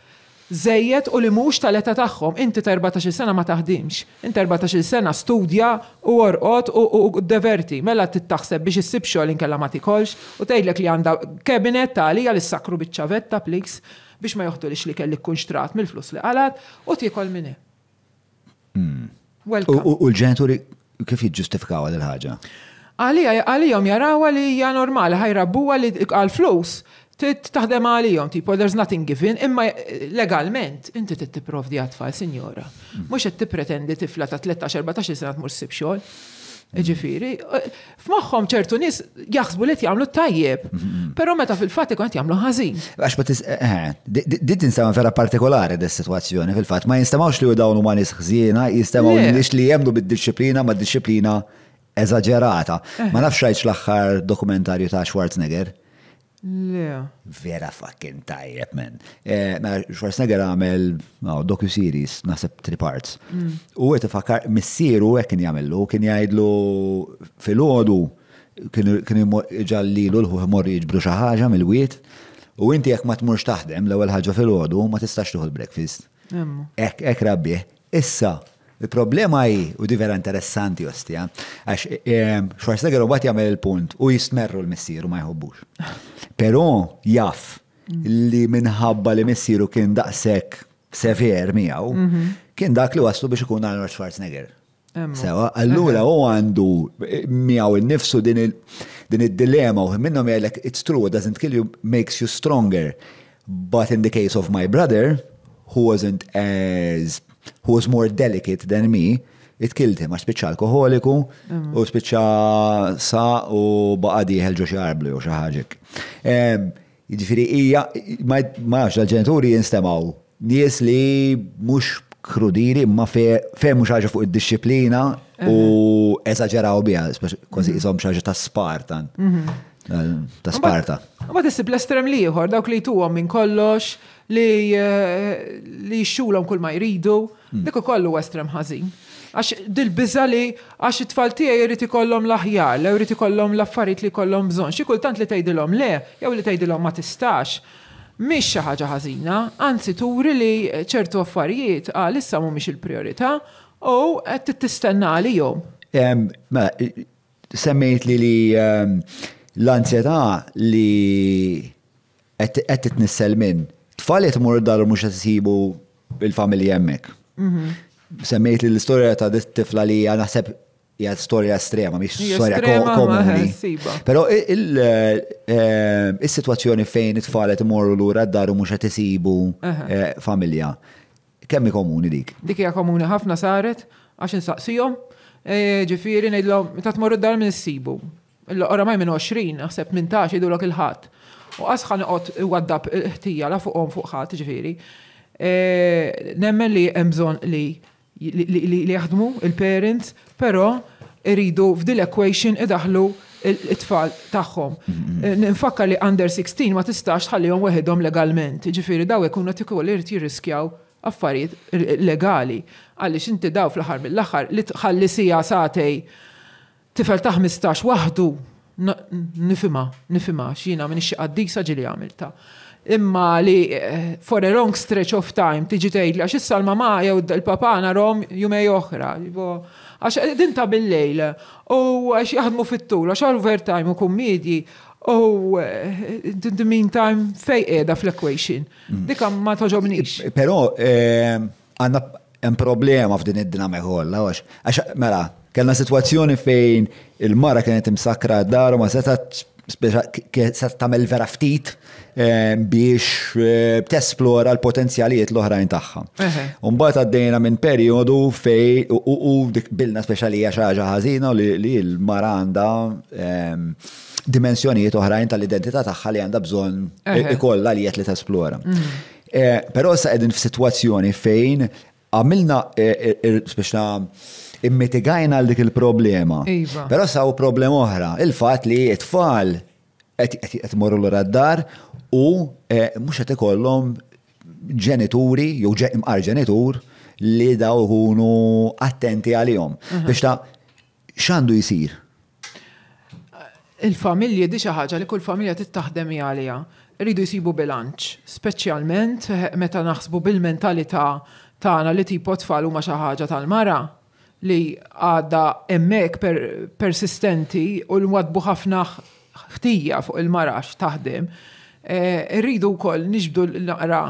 B: zejjed u li mhux tal eta tagħhom. Inti ta' 14 sena ma taħdimx. Inti 14 sena studja u orqot u diverti. Mela tittaħseb biex issib xogħol inkella ma tikolx u tgħidlek li għandha kabinet għalija għal sakru biċ-ċavetta pliks biex ma joħtolix li kelli kun xtrat mill-flus li qalat u tikol minni.
A: Hmm. U l-ġenituri kif jiġġustifikaw għal ħaġa
B: Għalija Għalijom jaraw li hija normali ħajrabbuwa li għal flus taħdem għalihom, tipo, there's nothing given, imma eh, legalment, inti t tipprovdi għatfall, sinjora. Mux mm. qed tippretendi tifla ta' 13-14 sena tmur s-sibxol, Ġifiri, eh, f'moħħom ċertu nis jaħsbu li jagħmlu tajjeb, mm, mm, però meta fil fat ikon t jagħmlu ħażin.
A: Għax ma eh, dit tinstema' vera partikolari des sitwazzjoni fil-fatt ma jinstemawx li dawn huma nies ħżiena, jistemgħu nix li jemnu bid-disciplina ma' disciplina eżaġerata. Ma nafx l-aħħar dokumentarju ta' Schwarzenegger Vera fucking tajjeb, man. Eh, ma Schwarzenegger għamel docu-series, naħseb three parts. Mm. U għet fakar, missieru għek kien jgħamillu, kien jgħidlu fil-ħodu, kien ġallilu l-ħu morri jġbru xaħġa mill-wiet. U inti jekk ma tmurx taħdem l ewwel ħagġa fil-ħodu, ma tistax tuħu l-breakfast. Ek, ek Issa, Il-problema hi, u di vera interessanti ostja, għax ehm, Schwarzenegger u bat jagħmel il-punt u jismerru l-missieru ma jħobbux. Però jaff li minħabba li missieru kien daqshekk sever miegħu, mhm. kien dak li waslu biex ikun għal Schwarzenegger. Sewa, allura u għandu eh, il-nifsu din il-dilemma u minnom jgħidlek it's true, doesn't kill you, makes you stronger. But in the case of my brother, who wasn't as who was more delicate than me, it killed him, għax spiċċa alkoholiku, u spiċċa sa u baqadi ħelġu xi arblu jew xi ħaġek. Jiġifieri hija ma nafx dal-ġenituri jinstemaw nies li mhux krudiri ma fehmu xi ħaġa fuq id-disciplina u eżaġeraw biha, kważi isom xaġa ta' Spartan. Ta' Sparta.
B: Ma tessib l-estrem liħor, dawk li tuwom minn kollox, li eh, li xulom kull ma jridu, hmm. dik kollu estrem ħażin. Għax dil-biza li għax it-tfal tiegħi jrid ikollhom l-aħjar, jew jrid ikollhom l-affarijiet li kollom bżonn. Xi kultant li tgħidilhom le, jew li tgħidilhom ma tistax. Mhix xi ħaġa ħażina, anzi turi li ċertu affarijiet għal ah, issa mhumiex il priorita u qed tistenna għalihom.
A: Semmejt li li l-ansjetà li qed titnissel minn tfalet mur imur dar mhux qed isibu il-familja hemmhekk. Mhm. Semmejt li l-istorja ta' dit-tifla li naħseb hija storja estrema, mhix storja komuni. Però eh, is-sitwazzjoni fejn it-tfal imorru lura d-dar mhux qed isibu eh, familja. Kemmi komuni dik?
B: Dik hija komuni ħafna saret għax insaqsihom eh, ġifieri ngħidlhom ta' tmorru d-dar minn issibu. Oramaj minn 20, naħseb minn id idu il-ħat. U għasħan għot għaddab il-ħtija la fuqom fuq ħat ġifiri. E, nemmen li jemżon li jaħdmu il-parents, pero iridu f'dil equation idaħlu il tfal tagħhom. E, Nfakkar li under 16 ma tistax tħallihom weħedhom legalment. Ġifiri, daw ikunu tikol irid jirriskjaw affarijiet legali għaliex inti daw fl-aħħar mill-aħħar li tħalli sija satej tifel ta' 15 waħdu nifima, nifima, xina minn xie għaddisa ġili għamilta. Imma li eh, for a long stretch of time tiġi tgħidli għax issa l-mama jew il-papa narhom jumej oħra. Għax ta' bil-lejl u għax jaħdmu fit-tul għax overtime u kummedji u in eh, the meantime fej qiegħda fl-equation. Mm. Dik ma toġobniex.
A: Però eh, għandna hemm problema f'din id-dinamika kollha għax mela Kellna situazzjoni fejn il-mara kienet imsakra d-dar ma setat set tamel vera ftit ehm, biex eh, tesplora l-potenzjalijiet l-oħrajn tagħha. Umbagħad għaddejna minn perjodu fej u bilna speċalija xaġa ħażina li l-mara għandha ehm, dimensjonijiet oħrajn tal-identità tagħha li għandha bżonn ikollha li qed li tesplora. Mhm. Eh, però sa f f'sitwazzjoni fejn għamilna speċna eh, immitigajna l dik il-problema. Iva. Però saw problem oħra, il-fat li it-tfal qed morru l dar u eh, mhux qed ikollhom ġenituri jew imqar ġenitur li daw ikunu attenti għalihom. Biex ta' x'għandu jsir?
B: Il-familji di xi ħaġa li kull familja tittaħdem għalija. Rridu jsibu bilanċ, speċjalment meta naħsbu bil-mentalità tagħna li tipo tfal huma xi ħaġa tal-mara li għada emmek per, persistenti u l-wadbu ħafna ħtija fuq il-marax taħdem, eh, rridu koll nġbdu l-naqra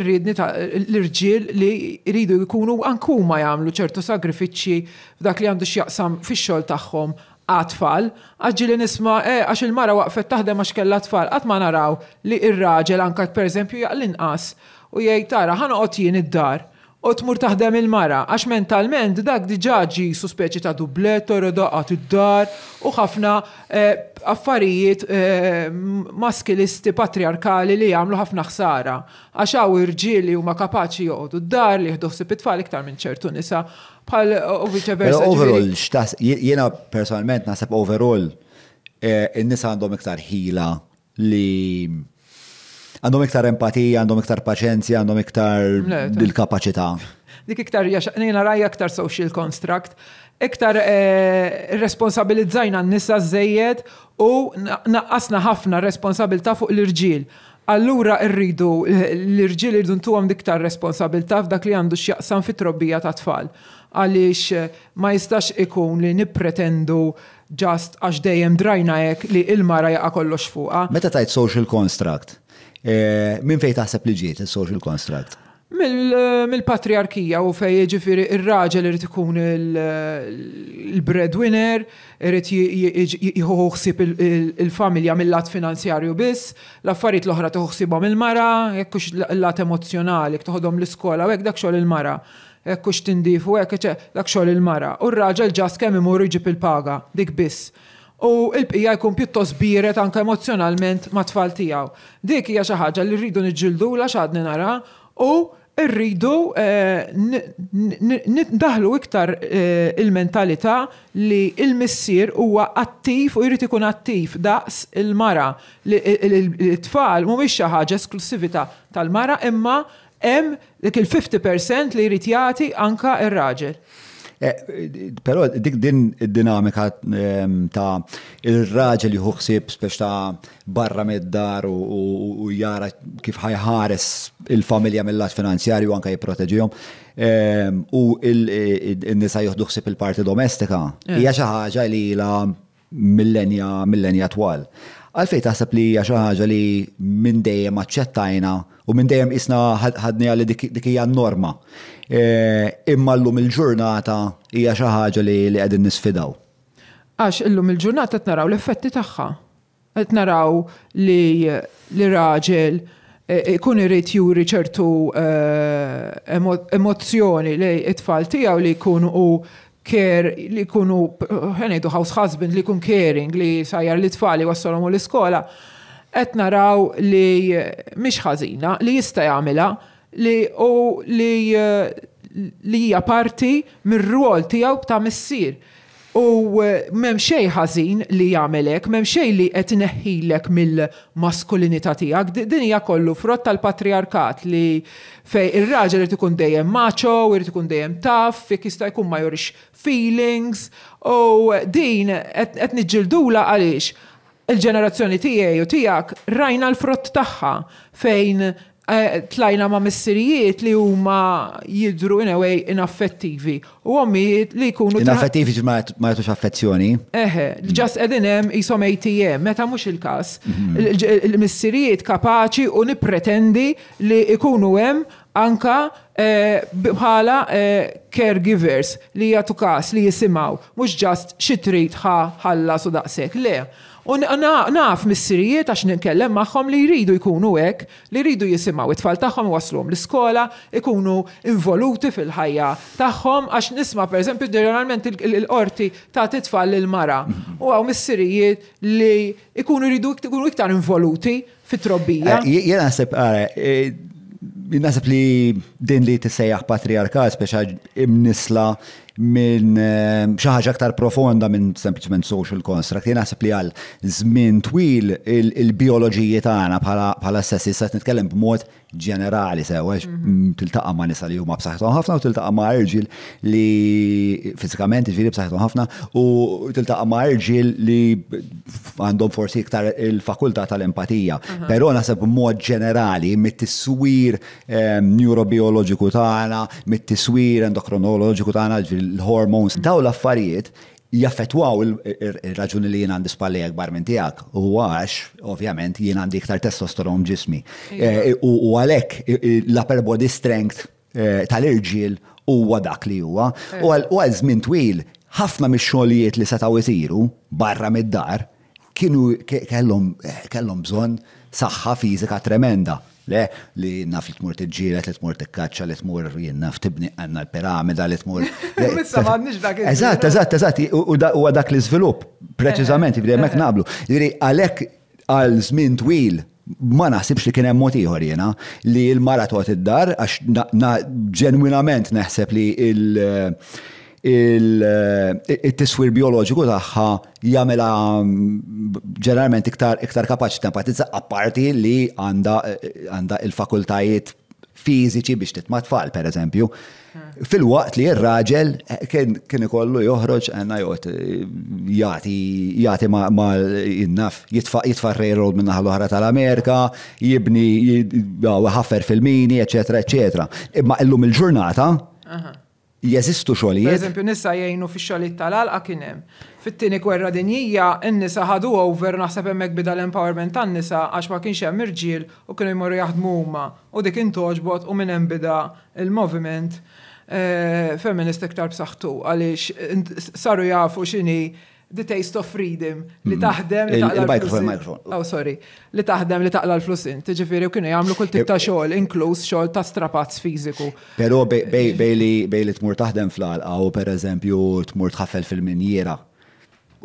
B: rrid l-irġiel li rridu jkunu ankuma jagħmlu ċertu sagrifiċċji f'dak li għandu x'jaqsam fix-xogħol tagħhom għatfall, għagġi li nisma, eh, għax il-mara waqfet taħdem għax kella tfal, għat ma naraw li ir-raġel anka per eżempju inqas u jgħid tara ħanoqgħod jien id-dar u tmur taħdem il-mara, għax mentalment dak diġaġi suspeċi ta' dublet, daqat id-dar u ħafna eh, affarijiet eh, maskilisti patriarkali li jagħmlu ħafna ħsara. Għax irġili u huma kapaċi joqogħdu d-dar li jħdossib it-tfal iktar minn ċertu nisa bħal eh, u viċeversa. Overall,
A: jiena personalment naħseb overall in-nisa għandhom iktar ħila li għandhom iktar empatija, għandhom iktar paċenzja, għandhom iktar bil kapacità
B: Dik iktar jaxqnina raj iktar social construct, iktar eh, responsabilizzajna n-nisa zzejjed u naqqasna ħafna responsabilta fuq l-irġil. Allura rridu l-irġil irridu ntuhom diktar responsabilta f'dak li għandu x'jaqsam fit-trobbija ta' tfal. Għaliex eh, ma jistax ikun li
A: nippretendu ġast għax
B: dejjem drajna hekk li il-mara jaqa' kollox fuqha.
A: Meta tajt social construct? Eh, min fej taħseb li ġiet il-social construct?
B: Eh, mill-patriarkija u fej ġifiri il-raġel irrit ikun il-breadwinner, irrit jħuħsib il-familja mill-lat finanzjarju biss, l-affarijiet l-oħra tħuħsibhom il-mara, jekkux l-lat emozjonali, toħodhom l-iskola, u jekk dak xogħol il-mara, jekkux tindifu, jekk dak xogħol il-mara. U r-raġel ġas kemm imur jġib il-paga, dik biss. U il-bqija jkun pjuttost biret anka emozjonalment ma' tfal tiegħu. Dik hija xi ħaġa li rridu niġġildu la xadni nara u rridu eh, daħlu iktar eh, il-mentalità li il-missier huwa attiv u jrid ikun attiv daqs il-mara. Il-tfal mhumiex xi ħaġa esklusività tal-mara imma hemm dik il-50% li jrid jagħti anka ir-raġel.
A: Eh, Pero dik din id-dinamika ehm, ta' il-raġel li xsib spex ta' barra mid-dar u jara kif ħajħares il-familja mill-lat finanzjarju anka jiprotegġijom ehm, u il-nisa juħdu xsib il-parti domestika. Eh. Hija xi ħaġa li la millenja millenja twal. Għalfej taħseb li hija xi ħaġa li minn dejjem aċċettajna u minn dejjem isna ħadni li dik hija norma. Eh, imma llum il-ġurnata hija xi ħaġa li qegħdin nisfidaw.
B: Għax illum il-ġurnata qed naraw l-effetti tagħha. Qed naraw li li raġel eh, ikun irrit juri ċertu eh, emozjoni li it-tfal tiegħu li jkunu u care li kunu, ħenejdu house husband li kun caring li sajjar li tfali wassolom u l-iskola, et naraw li mhix ħazina li jista jagħmilha li u li eh, li hija parti mir-rwol tiegħu ta' missier. U eh, m'hemm xejn ħażin li jagħmelek, m'hemm xejn li qed ineħħilek mill-maskulinità tiegħek. Din hija kollu frott tal-patriarkat li fej ir-raġel irid ikun dejjem maċo, irid ikun dejjem taf, fik jista' jkun ma jorix feelings. U eh, din qed niġġildula għaliex il-ġenerazzjoni tiegħi u tiegħek rajna l-frott tagħha fejn Eh, tlajna ma' missirijiet li huma jidru in a way inaffettivi. U għommi li jkunu. Inaffettivi
A: ma' jtux affezzjoni.
B: Eħe, ġas edinem jisom ATM, meta mux il-kas. Mhm. Il-missirijiet kapaċi u nipretendi li jkunu hemm anka eh, bħala eh, caregivers li jgħatu kas li jisimaw, mux ġast xitrit ħa ħalla su daqsek. Le, U naf missirijiet għax ninkellem magħhom li jridu jkunu hekk, li jridu jisimgħu it-tfal tagħhom waslhom l-iskola, ikunu involuti fil-ħajja tagħhom għax nisma' eżempju, ġeneralment il-qorti ta' tfal lil-mara. Mhm. U hawn missirijiet li ikunu jridu ikunu iktar involuti
A: fit-trobbija. Eh, Jien naħseb eh, naħseb li din li tissejjaħ patriarkat speċa imnisla minn ehm, xi ħaġa aktar profonda minn sempliċement social construct. Jien naħseb li għal żmien twil il-bioloġiji tagħna bħala sessi se nitkellem b'mod ġenerali għax mhm. tiltaqa' ma' nisa li huma b'saħħithom ħafna u tiltaqa' ma' irġiel li fiżikament ġieli b'saħħithom ħafna u tiltaqa' ma' irġiel li għandhom forsi iktar il-fakultà tal-empatija. Però naħseb b'mod ġenerali mit-tiswir ehm, neurobioloġiku tagħna, mit-tiswir endokronoloġiku tagħna, ġiri il-hormones, daw l-affarijiet jaffetwaw il-raġuni li jien għandi spalli akbar minn tijak. U għax, ovvjament, jien għandi iktar testosteron ġismi. Iva. Eh, u għalek, l-upper body strength eh, tal-irġiel huwa dak li huwa. Eh. U għal żmien twil, ħafna mix-xogħlijiet li setgħu isiru barra mid-dar kienu kellhom bżonn saħħa fiżika tremenda. Le, li naf li tmur t-ġira, li tmur t-kaċċa, li tmur jennaf t-ibni għanna l-piramida, li mur. Eżat, eżat, eżat, u dak li zvilup, preċizament, eh, jibri mek eh, eh. nablu. Jiri, għalek għal żmien twil ma naħsibx li kien hemm mod ieħor li l-mara id-dar għax ġenwinament naħseb li il- il-tiswir bioloġiku tagħha jagħmilha ġeneralment iktar iktar kapaċi tempatizza apparti li għandha il-fakultajiet fiżiċi biex titma' tfal pereżempju. Fil-waqt li r-raġel kien ikollu joħroġ għanna jgħot jgħati ma jinnaf jitfa' railroad minna l-oħra tal-Amerika, jibni ħaffer fil-mini, eccetera, eccetera. Imma illum il-ġurnata jeżistu xogħlijiet. Eżempju,
B: nissa jgħinu fi xogħlijiet tal-alqa kien hemm. Fit-tieni gwerra dinjija n-nisa ħadu over naħseb hemmhekk bida l-empowerment tan-nisa għax ma kienx hemm irġiel u kienu jmorru jaħdmu huma u dik intoġbot u minn hemm bida il-moviment eh, feminist iktar b'saħħtu għaliex saru jafu x'inhi The Taste of Freedom li mm. taħdem li taqla Oh, sorry. Li taħdem li taqla l-flus inti ġifiri u kienu jagħmlu kull tip ta' eh, xogħol, inkluż xogħol ta' strapazz fiżiku.
A: Però bej li tmur taħdem fl-alqa u pereżempju tmur tħaffel fil minjera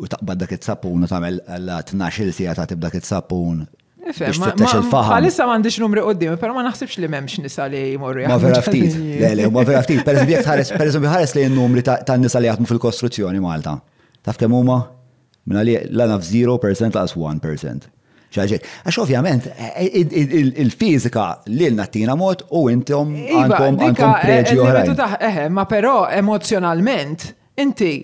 A: u taqbad dak it-sapun u tagħmel alla 12 sija ta' tibda it-sapun Għalissa
B: mandiċ numri qoddim, pero ma naħsibx li memx nisa li jmorri. Ma vera ftit, le, le, ma vera ftit. Per eżempju,
A: ħares li n-numri ta' nisa li jgħatmu fil-kostruzzjoni Malta. Taf kemm huma? Minna li l-għana 0 laqas 1%. ċaġek. Għax ovvjament, e- e- il-fizika li l-nattina mod u intom iva, għandkom għandkom e- preġi
B: oħrajn. ma però emozjonalment, inti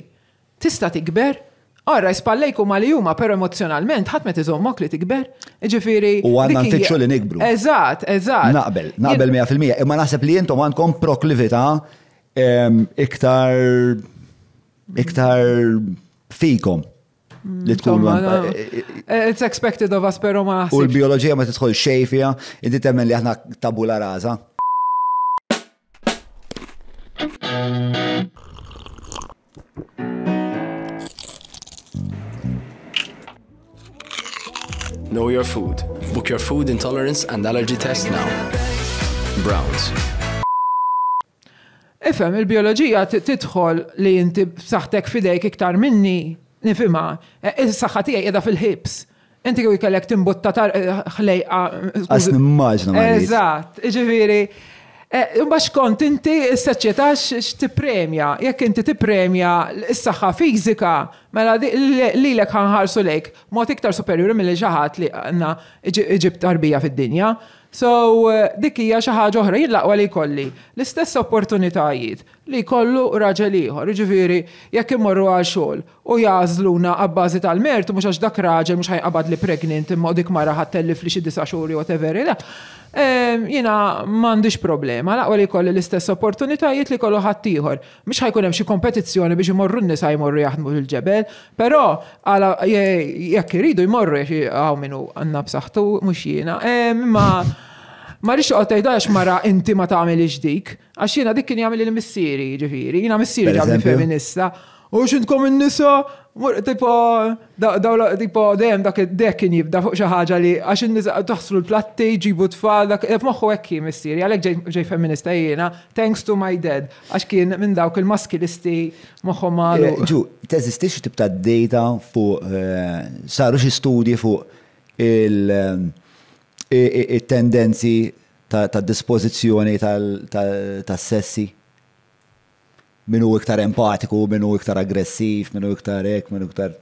B: tista' tikber Orra, jispallejku ma li juma, però emozjonalment, ħatmet iżom mok li tikber, ġifiri. U għanna nfittxu li nikbru. Eżat, eżat. Naqbel, naqbel
A: 100%. Imma naħseb li intom għandkom proklivita iktar. iktar fikom
B: li tkun. It's expected of us, pero ma. U l-biologija
A: ma tidħol xej fija, inti temmen li aħna tabula raza. Know your food. Book your
B: food intolerance and allergy test now. Browns. Ifem, il bioloġija tidħol li inti saħtek fidejk iktar minni, nifima, il e, e, saħħa tiegħi fil-hips. Inti kif kellek timbutta tar e, ħlejqa. Għas
A: nimmaġna. Eżatt,
B: ġifieri. Umbax kont inti s saċċieta x-tipremja, jekk inti tipremja s-saxħa fizika, mela li l-ek ħanħarsu lejk, mod iktar superjuri mill-ġaħat li għanna iġib tarbija fid-dinja. So, eh, dik hija xi ħaġa oħra, jillaqwa li jkolli l-istess opportunitajiet li kollu raġel ieħor. jiġifieri jekk imorru għal xogħol u jażluna għabbażi tal-mertu mhux għax dak raġel mhux ħajqabad li pregnant imma dik mara ħattellif li xi disa xhur jew whatever ila. Eh, jiena m'għandix problema, laqwa li kolli l-istess opportunitajiet li kollu ħadd ieħor. Mhux ħajkun hemm xi kompetizzjoni biex imorru n-nisa jmorru jaħdmu fil-ġebel, però jekk iridu jmorru hawn eh, minnu għandna b'saħħtu mhux jiena. Imma Ma rix għot għax mara inti ma għamil iġdik, għax jiena dik kien jagħmel il missiri ġifiri, jiena missiri ġabni feminista. U xintkom il nisa tipo, dawla, tipo, dejjem dak dek kien jibda fuq xi ħaġa li għax in-nisa taħslu l-platti, ġibu tfal, dak e, f'moħħu hekk għekki missiri, għalhekk ġej feminista jiena, thanks to my dad, għax kien minn dawk il-maskilisti moħħhom għalu. Eh,
A: Ġu, teżistix tibta data fuq eh, saru xi studji fuq il- il tendenzi ta' dispożizzjoni ta' sessi Minu iktar empatiku, minu iktar aggressiv, minu iktar ek, minu iktar.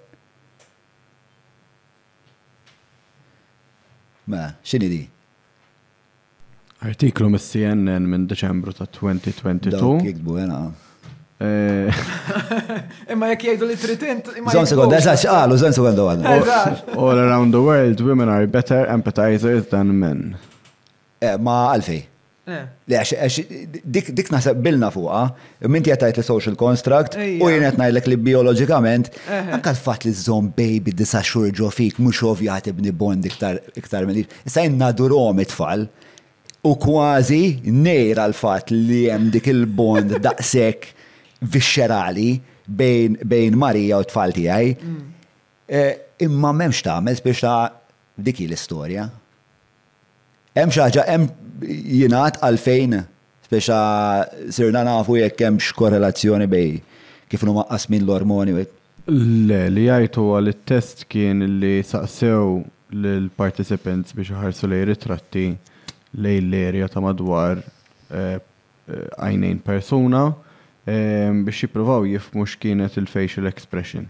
A: Ma,
D: xini di? Artiklu mis-CNN minn Deċembru ta' 2022. Dak jikbu, jena. Eh.
B: Imma jek jgħidu li tritint.
D: Zon sekund, eżax, għalu, zon sekund eh, All around the world, women are better empathizers
A: than men. Eh, ma għalfej. Le, dik naħseb bilna fuqa, minti jattajt li social construct, u jenet najlek li biologikament, anka l-fat li zon baby disa xur ġofik fik, mux ovjat ibni bond iktar minn dik. Issa nadurom it-tfal, u kważi nejra l-fat li jem dik il-bond daqsek visċerali bejn, bejn Marija u tfal tiegħi. Mm. Eh, imma m'hemmx tagħmel biex ta' diki l-istorja. Hemm xi ħaġa hemm jingħad għalfejn speċa sirna nafu jekk hemm x'korrelazzjoni bej kif huma qasmin l-ormoni.
D: Le, li jgħidu għal test kien li saqsew l-participants biex ħarsu lej ritratti lej l-erja ta' madwar eh, eh, għajnejn persuna Ehm, biex jippruvaw jifmu x'kienet il-facial expression.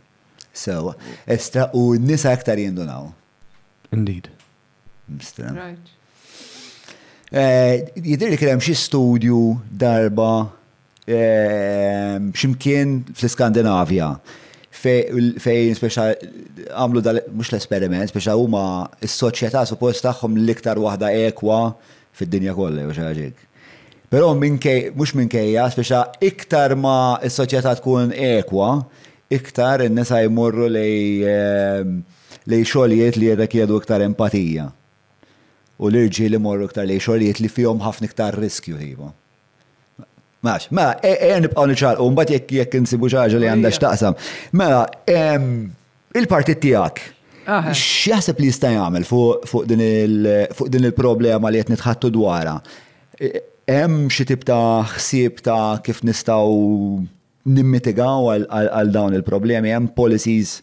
D: So, esta u n-nisa aktar jindunaw. Indeed. Mista.
C: Right.
A: Eh, jidir li kienem xie studju darba ehm, ximkien fl skandinavia fej speċa għamlu dal mux l-esperiment, speċa huma s-soċjetà supposta tagħhom l-iktar waħda ekwa fid-dinja kollha jew xi Pero minkej, mux minkejja, speċa iktar ma s-soċjetà tkun ekwa, iktar n-nisa jmurru lej, ehm, lej xogħlijiet li jedu iktar empatija. U l irġi li morru iktar lej xogħlijiet li fihom ħafna iktar riskju jiva. Max, mela, e, e, e nibqgħu niċar, u mbagħad jekk jekk insibu ċaġa li għandha x'taqsam. Mela, ehm, il-partit tiegħek. X'jaħseb li jista' jagħmel fuq din il-problema li qed nitħattu dwarha? E, hemm xi tip ta' ħsieb ta' kif nistgħu nimmitigaw għal dawn il-problemi, hemm policies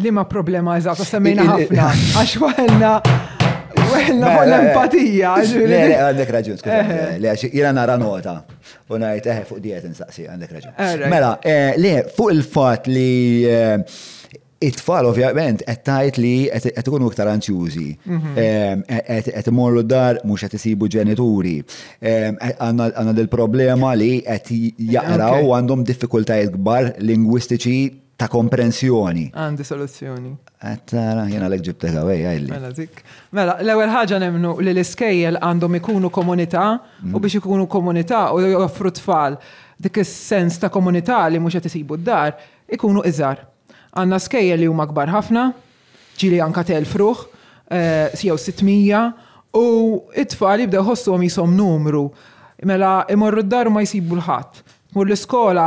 B: li ma problema eżatt, semmejna ħafna, għax waħelna Wella, l empatija. Le,
A: għandek raġun, eh, eh. le, jena nara nota. U najt, eħe, eh, fuq diet insaqsi, għandek raġun. Mela, le, fuq il-fat li it-tfal ovvjament qed tgħid li qed ikunu iktar anzjużi. Mhm. E-, e-, qed imorru dar mhux qed isibu ġenituri. E-, għandna il-problema li qed jaqraw għandhom diffikultajiet kbar lingwistiċi ta' komprensjoni.
B: Għandi soluzzjoni.
A: Għattara, jena l ġibteka, għaj, għajli.
B: Mela, dik. Mela, l-ewel ħagġa nemnu li l-iskejjel għandhom ikunu komunità u mhm. biex ikunu komunità u joffru tfal dik is-sens ta' komunità li mhux qed isibu d-dar ikunu iżar għanna skejja li huma kbar ħafna, ġili anka tel fruħ, eh, sijaw 600, u it-tfal jibda jħossuhom jisom numru. Mela imorru d-dar ma jisibu l-ħadd. Mur l-iskola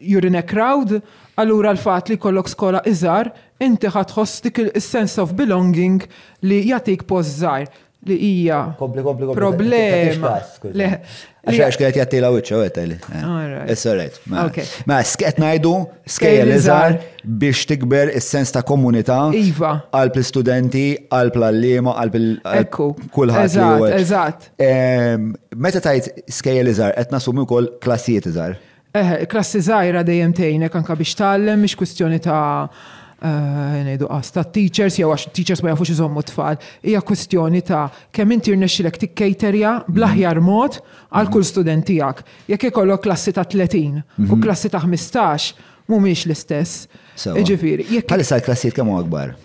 B: you're eh, crowd, allura l-fat li kollok skola iżar, inti ħatħoss dik il-sense of belonging li jatik pozzar li hija problema. Għax
A: kienet jattila wicċa, u għeteli. Ah, eh, it's alright. Ma sket najdu, skejl iżar biex tikber il-sens ta' komunità. Iva. Għalp l-studenti, għalp l-allima, għalp l-kulħat. Eżat, eżat. Meta tajt skejl iżar, etna sumi kol klassijiet iżar.
B: Eh, klassi zaħira dejjem tejnek anka biex tallem, biex kustjoni ta' ngħidu qas ta' teachers jew għax teachers ma jafux iżommu tfal, hija kwestjoni ta' kemm inti rnexxilek tikkejterja bl-aħjar mod għal kull student tiegħek. Jekk ikollok klassi ta' 30 u klassi ta' 15 mhumiex l-istess.
A: Ġifieri. sa l-klassijiet kemm akbar?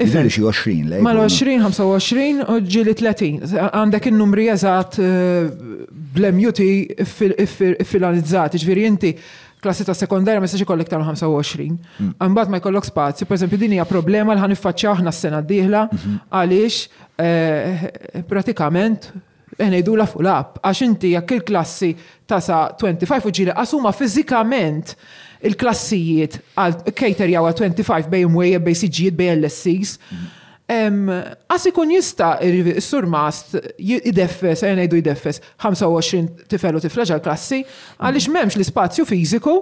A: Ifri xi 20 lej. Mal-20,
B: 25 u ġili 30. Għandek il-numri eżatt blemjuti fil-analizzati. inti klassi ta' sekondarja ma jistax ikollek ta' 25. Imbagħad ma jkollok spazju, pereżempju din hija problema li ħanifaċċjaw aħna s-sena d-dieħla għaliex eh, pratikament ngħidu la fuq lab għax inti jekk il-klassi ta' sa 25 u ġiri asuma fiżikament il-klassijiet għal cater jawa 25 bej imwejja bej siġijiet bej LSCs. Mm -hmm Għasikun jista s-sur mast id-deffes, għajna id-deffes 25 tifel u tifla ġal klassi, għalix memx l-spazju fiziku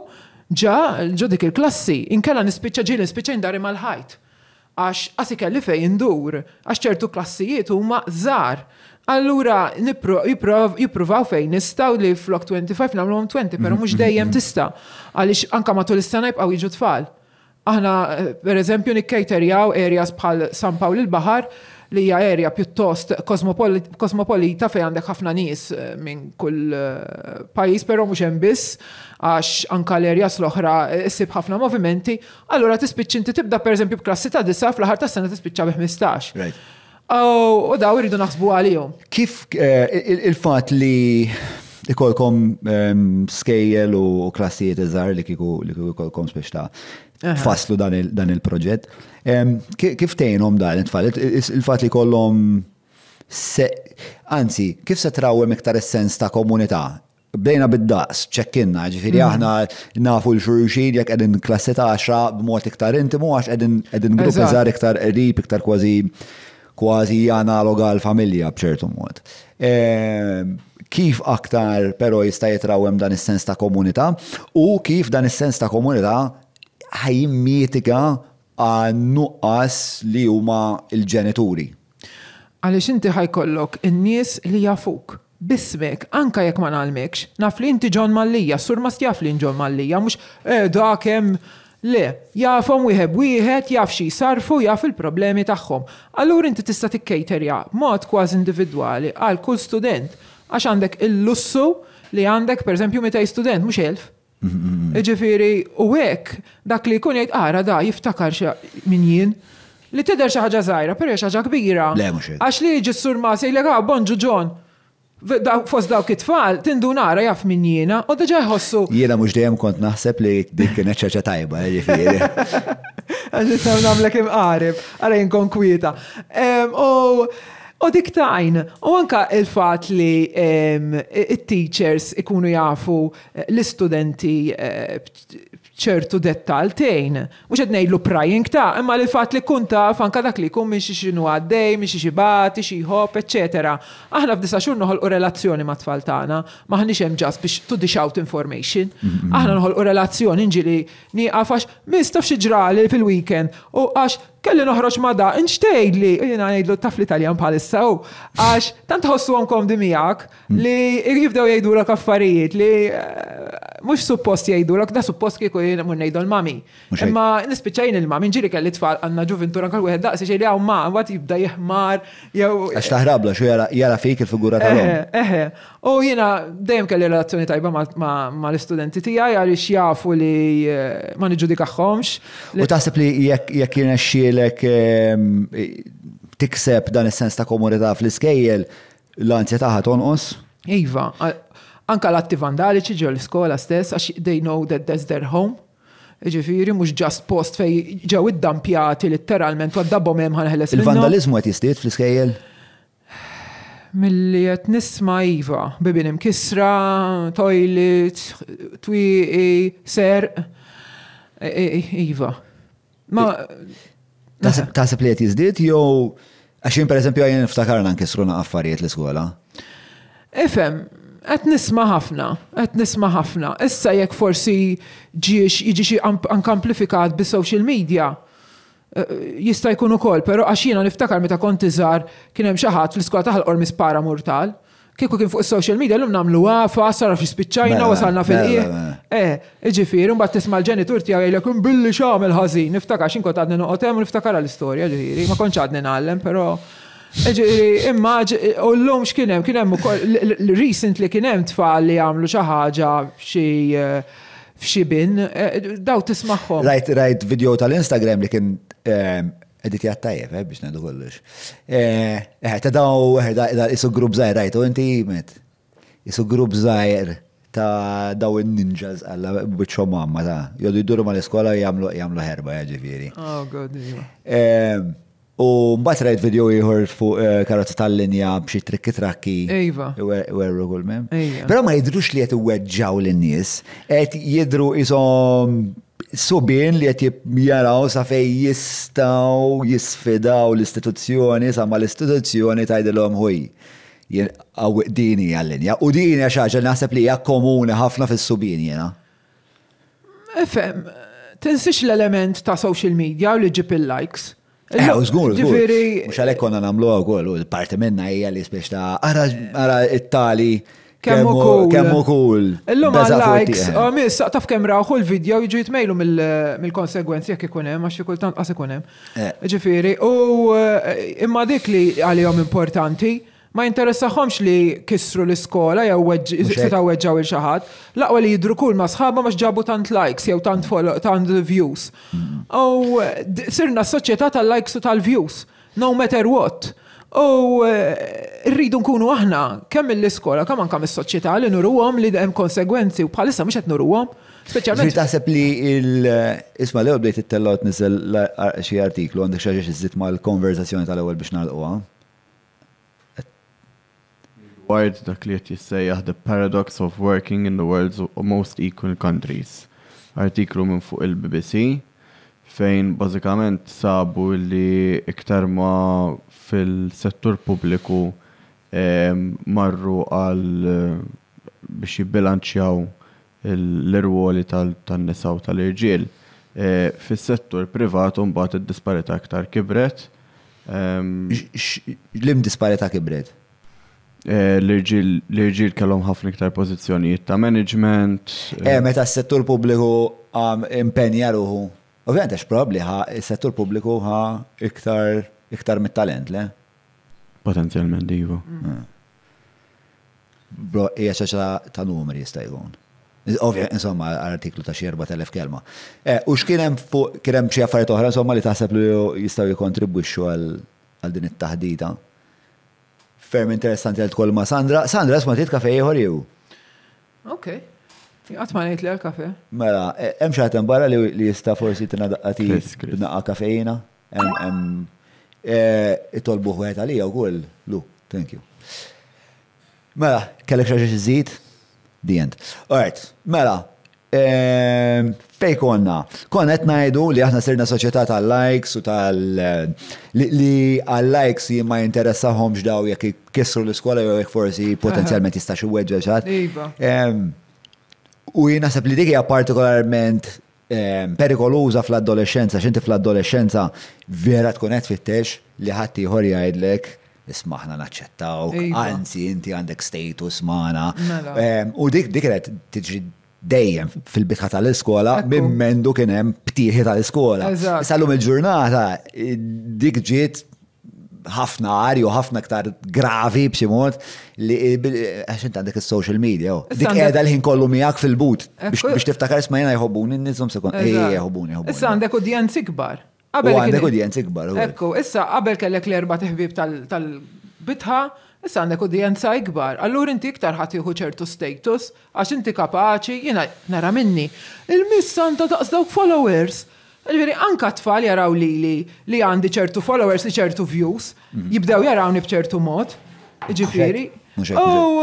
B: ġa ġo dik il-klassi, inkella nispicċa ġil nispicċa indari mal-ħajt. Għax għasik ikelli fej indur, għax ċertu klassijiet huma żar. Allura, jipruvaw fejn nistaw li flok 25 namlom 20, pero mux dejjem tista. Għalix anka matul istana jibqaw iġu tfal. Aħna, per eżempju, nikkejterjaw areas bħal San Pawl il-Bahar, li hija area pjuttost kosmopolita fejn għandek ħafna nies eh, minn kull eh, pajjiż, però mhux hemm biss għax anka l-erjas l-oħra eh, issib ħafna movimenti, allura tispiċċ inti tibda pereżempju b'klassi ta' disa fl-aħar tas-sena tispiċċa bi 15. U daw iridu naħsbu għalihom.
A: Kif il-fatt li ikolkom ehm, skejjel u klassijiet iżgħar li kieku ikolkom speċta faslu dan il-proġett. Kif tejnom dan it-tfal? Il-fat li kollom anzi, kif se trawem iktar essens ta' komunità? Bdejna bid-daqs, ċekkinna, ġifiri mm. aħna nafu l-xurxin jek edin klassi ta' b b'mod iktar intimu għax edin grupp iżar iktar rip, iktar kważi kważi analoga għal-familja bċertu mod. Kif aktar pero jista' jitrawem dan is-sens ta' komunità u kif dan is-sens ta' komunità ħajmietika għan-nuqqas li huma il-ġenituri.
B: Għaliex inti ħajkollok in-nies li
A: jafuk. Bismek, anka jekk ma
B: nalmekx, naf li inti ġon mallija, sur ma stjaf li ġon mallija, mux eh, dakem Le, jafhom wieħed wieħed jaf xi sarfu jaf il-problemi tagħhom. Allura inti tista' tikkejterja mod kważi individwali għal kull student għax għandek il-lussu li għandek esempio, meta student mhux elf. Iġifiri, u għek, dak li kun jgħid ara da jiftakar xa minn jien. Li tider ħagġa zaħira, per xaħġa kbira. Le, Għax li ġi sur ma sej lega, bonġu ġon. Fos daw kitfall, tindu nara jaff minn jiena, u daġa jħossu.
A: Jiena mux dejjem kont naħseb li dik kienet ċaċa tajba, eh,
B: ġifiri. Għazit nistaw namlek imqarib, għara jinkon U U dik tajn, u anka il-fat li it-teachers ikunu jafu eh, l-istudenti eh, ċertu dettal tejn. Mux għed nejlu prajing ta' imma li fat li kunta fanka dak li kun minxie xinu għaddej, minxie xibati, hop, etc. Aħna f'disa xur noħol u relazzjoni ma' tfal tagħna, maħniex hemm ġas biex to dish out information. Aħna noħol u relazzjoni nġili għafax mistaf ġrali fil-weekend u għax kelli noħroġ ma' da' nxtejl li jena ngħidlu taf l-Italjan palissa u għax tant ħossu għom komdi mm. li jibdew jajdu l affarijiet li mux suppost jajdu l da suppost kieku jina mun l-mami. Imma nispiċajn il-mami, nġiri kelli tfal għanna ġuventura għal għed daqsi xej li għaw ma, għat jibda jihmar. Għax
A: taħrabla, xo jara fejk il-figura tal Eħe, eh,
B: eh, eh. u jena dejjem kelli relazzjoni tajba ma l-studenti għaj, għal xjafu li ma nġudikaxħomx.
A: U taħseb li jek jena xielek ehm, tikseb dan is-sens ta' komunita fl-iskejjel l-ansja taħat onqos? Iva,
B: Anka l-atti vandaliċi ġew l-iskola stess, għax they know that that's their home. Ġifiri, mux ġast post fej ġew id-dampjati literalment, għaddabom hemm ħanħeles. Il-vandalizmu
A: għet jistiet fl-iskejjel?
B: li għet nisma iva, bibin imkisra, toilet, twiqi, ser, e, e, e, iva. Ma.
A: Taħseb li qed jiżdied jew għaxin eżempju għajn ftakarna nkisru affarijiet l-iskola?
B: Efem, Qed nisma ħafna, qed nisma ħafna. Issa jekk forsi ġiex jiġi xi ankamplifikat bi social media, eh, jista' jkun ukoll, però għax jiena niftakar meta kont iżgħar kien hemm xi ħadd taħal qormis para murtal. Kieku kien fuq is-social media lum nagħmlu għafa, sara fi spiċċajna mela, wasalna fil-qieq. Mela, eh, mela. eh, iġifieri mbagħad tisma' l-ġenitur tiegħi jgħidlek billi x'għamel ħażin, niftakar xinkot għadni noqgħod hemm niftakar l-istorja ġifieri, ma kontx għadni nagħlem, però Imma, u l-lum xkienem, kienem, recently kienem tfal li għamlu xaħġa xie f'xibin, e, daw tismaħħom. Rajt,
A: rajt video tal-Instagram li kien edit jattajef, eh, biex nedu kollox. E, eh, ta' daw, eh, isu grub zaħir, rajt, u inti jimet, isu grub zaħir ta' daw il-ninjas għalla bieċo mamma ta' jodu jiduru ma' l-iskola jamlu herba, herba, ġifiri. Oh, god. U mbagħad rajt video ieħor fuq eh, karozza tal-linja b'xi trikki trakki. Iva. Werru kull mem. Iva. Però ma jidrux li qed iweġġaw lin-nies, qed jidru isom subien li qed jaraw sa fej jistgħu jisfidaw l-istituzzjoni sa ma l-istituzzjoni tgħidilhom ħuj dini għallinja. linja U dini għaxħaġa naħseb li hija komuni ħafna fis-subin jena.
B: Efem, tinsix l-element ta' social media u li ġib il-likes. Eħ, eh, użgur, użgur.
A: Mux għalek konna namlu għagħol, u parti minna hija li spiex ta' għara it-tali. Kemmu Kemmu cool. Illum għal-likes,
B: għamis, ah, taf kem raħu l-video jġu jitmejlu mill-konsegwenzi jek ikunem, għax kultant għas ikunem. Eh. Ġifiri, u eh, imma dik li għal-jom importanti, ma jinteressaħomx li kisru l-iskola jew seta' weġġaw il xaħat laqwa li jidru kull ma sħabba ma ġabu tant likes jew tant tant views. U mm. sirna s-soċjetà tal-likes u tal-views, no matter what. U eh, rridu nkunu aħna kemm l-iskola, kemm anke mis-soċjetà li nurruhom li hemm konsegwenzi u bħalissa mhux qed nurruhom. Speċjalment. taħseb
A: li il isma' l bdejt it-tellot nisel xi artiklu għandek xi żitt mal-konverzazzjoni tal-ewwel biex nagħlquha.
D: Ward dak li qed jissejjaħ The Paradox of Working in the World's Most Equal Countries. Artiklu minn fuq il-BBC fejn bażikament sabu li iktar ma fil-settur pubbliku marru għal biex jibbilanċjaw l-irwoli tal nisaw tal-irġiel. E, fis-settur privat mbagħad id-disparità iktar kibret. L-im disparità kibret? Eh, l-irġil kellhom ħafna iktar pożizzjonijiet ta' management. Eh, eh meta
A: s-settur pubbliku impenja ruħu. Ovvijament għax probabli ħa s-settur pubbliku ħa iktar iktar mit-talent, le?
D: Potenzjalment iva.
A: Bro, hija xaxa ta' numri jista' Ovvijament, Insomma, artiklu ta' xi 4000 kelma. Eh, u x'kien hemm fuq kien hemm xi affarijiet oħra insomma li taħseb li jistgħu jikontribwixxu għal din it-taħdita? ferm interessanti għal tkoll ma' Sandra. Sandra, sma tit kafe jħor jew.
B: Ok. Għatma nejt li għal-kafe.
A: Mela, e, hemm xi ħatem barra li jista' forsi tinadaqqati b'naqqa kafejina e, Itolbu għet għalija wkoll. Lu, thank you. Mela, kellek xi żid? The end. Mela, fej konna? Konna qed ngħidu li aħna sirna soċjetà tal-likes u tal li għal-likes ma jinteressahomx daw jekk kissru l-iskola jew jekk forsi potenzjalment jista' xi weġġa' iva. xatt. U jien naħseb li dik hija partikolarment perikoluża fl-adolescenza, xinti fl-adolescenza vera tkun qed fittex li ħadd ieħor jgħidlek ismaħna naċċettaw, iva. anzi inti għandek status maħna. Mela. U dik dik qed dejjem fil-bitħa tal-iskola minn kien hemm ptieħi tal-iskola. Sallum il-ġurnata dik ġiet ħafna għari u ħafna ktar gravi b'xi li għax inti għandek is-social media. Oh. Dik qiegħda l-ħin kollu miegħek fil-but biex tiftakar isma' jiena jħobbuni nisom sekund. Ej eh, jħobbuni jħobbuni.
B: Issa għandek udjenz ikbar. U għandek udjenz ikbar. Ekku, issa qabel kellek l-erba' teħbib tal-bitħa. Tal Issa għandek udjenza ikbar, allur inti iktar ħadd jieħu ċertu status għax inti kapaċi jina nara minni. il miss anta taqs dawk followers. Ġveri, anka tfal jaraw li li li għandi ċertu followers li ċertu views, mhm. jibdew jarawni bċertu mod, ġifiri. U oh,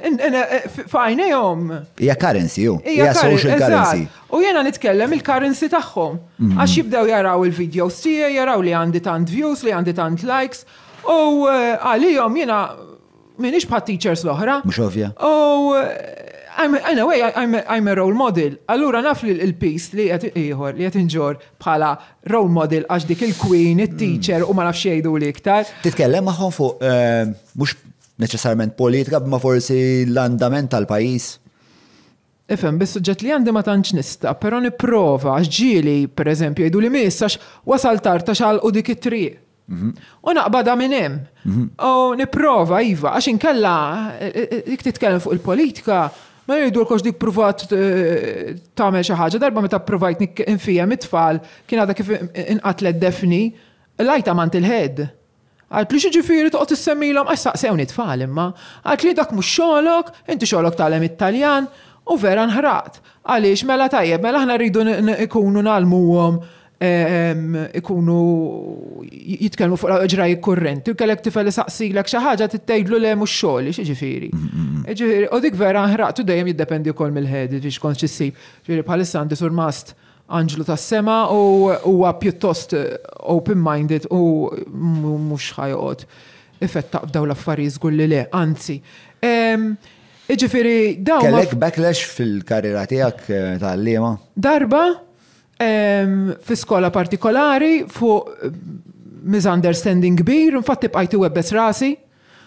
B: eh, eh, jom.
A: Ija currency, ju. Ija social currency.
B: U jena nitkellem il-currency tagħhom. Mhm. Għax jibdew jaraw il-videos tiegħi, jaraw li għandi tant views, li għandi tant likes. U eh, għalijom jina minix pa teachers l-oħra. Mux ovja. U eh, anyway, I'm, I'm a role model. Allura naf li l-pis li għet iħor, li għet inġor bħala
A: role model għax dik il-queen, il-teacher u ma nafx jgħidu li iktar. Titkellem maħon fuq, eh, mux neċessarment politika, ma forsi l-andament tal-pajis.
B: Efem, bis suġġett li għandi ma tantx nista, però niprofa, ġili, per eżempju, jgħidu li missax, wasal tartax għal u dik it-triq. U naqbada minn hemm. U nipprova iva, għax inkella dik eh, eh, eh, titkellem fuq il-politika, ma jridulkox dik provat tagħmel xi ħaġa, darba meta provajt infijem it-tfal kien għadha kif inqatlet defni, lajta mant il-ħed. Għat li xieġifiri toqt s-semmilom, għas saqsew nitfall imma, għat li dak mux xolok, inti xolok tal-em italjan, u vera nħrat. Għaliex mela tajjeb, mela ħna rridu ikunu nalmuwom ikunu jitkellmu fuq ġraj kurrenti, u kellek tifel saqsilek xi ħaġa tittejdlu le mhux xogħol, xiġifieri. Mm, mm, mm. Ġifieri, u dik vera ħraqtu dejjem jiddependi wkoll mill-ħedi biex kont xi ssib. Ġifieri bħalissa għandi sur mast Anġlu tas-sema u huwa pjuttost open-minded u mhux ħajoqgħod ifettaq f'daw l-affarijiet żgur le, anzi. Iġifieri dawn. Kellek
A: backlash fil-karriera tiegħek eh, tal-liema?
B: Darba? fi skola partikolari fuq eh, misunderstanding kbir, infatti bqajti webbes rasi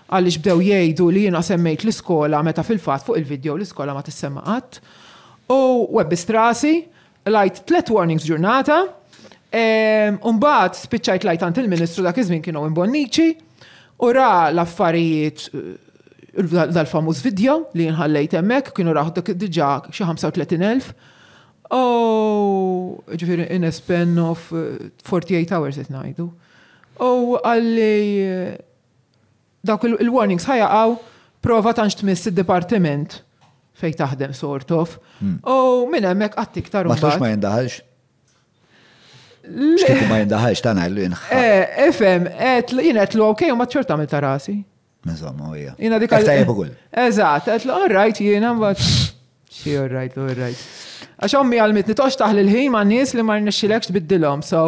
B: għaliex bdew jgħidu li jiena semmejt l-iskola meta fil-fatt fuq il-video l-iskola ma tissemma qatt. U webbes rasi lajt tlet warnings ġurnata, Umbat, spiċċajt għant il-ministru dak iż-żmien kienu imbonniċi, u ra l-affarijiet eh, dal-famuż video li nħallejt hemmhekk kienu raħdu diġà xi 35,000 Oh, ġifiri, in a span of 48 uh, hours it najdu. Oh. oh, għalli, uh, dak il-warnings għaw, prova tanċ tmiss il-departiment fej taħdem sort of. Hmm. Oh, minn hemmhekk għattik iktar. Ma tux ma jindaħalx? Xtiku
A: ma jindaħalx tana
B: Eh, Efem, jina etlu għawkej, ma ċort għamil tarasi.
A: Mezzamma, uja. Jina dik għal.
B: Eżat, għetlu, all right, jina, Xie, all right, all
A: right.
B: Għax ommi għalmit tox taħl il-ħin ma' nies li ma' rnexxilekx tbiddilhom, so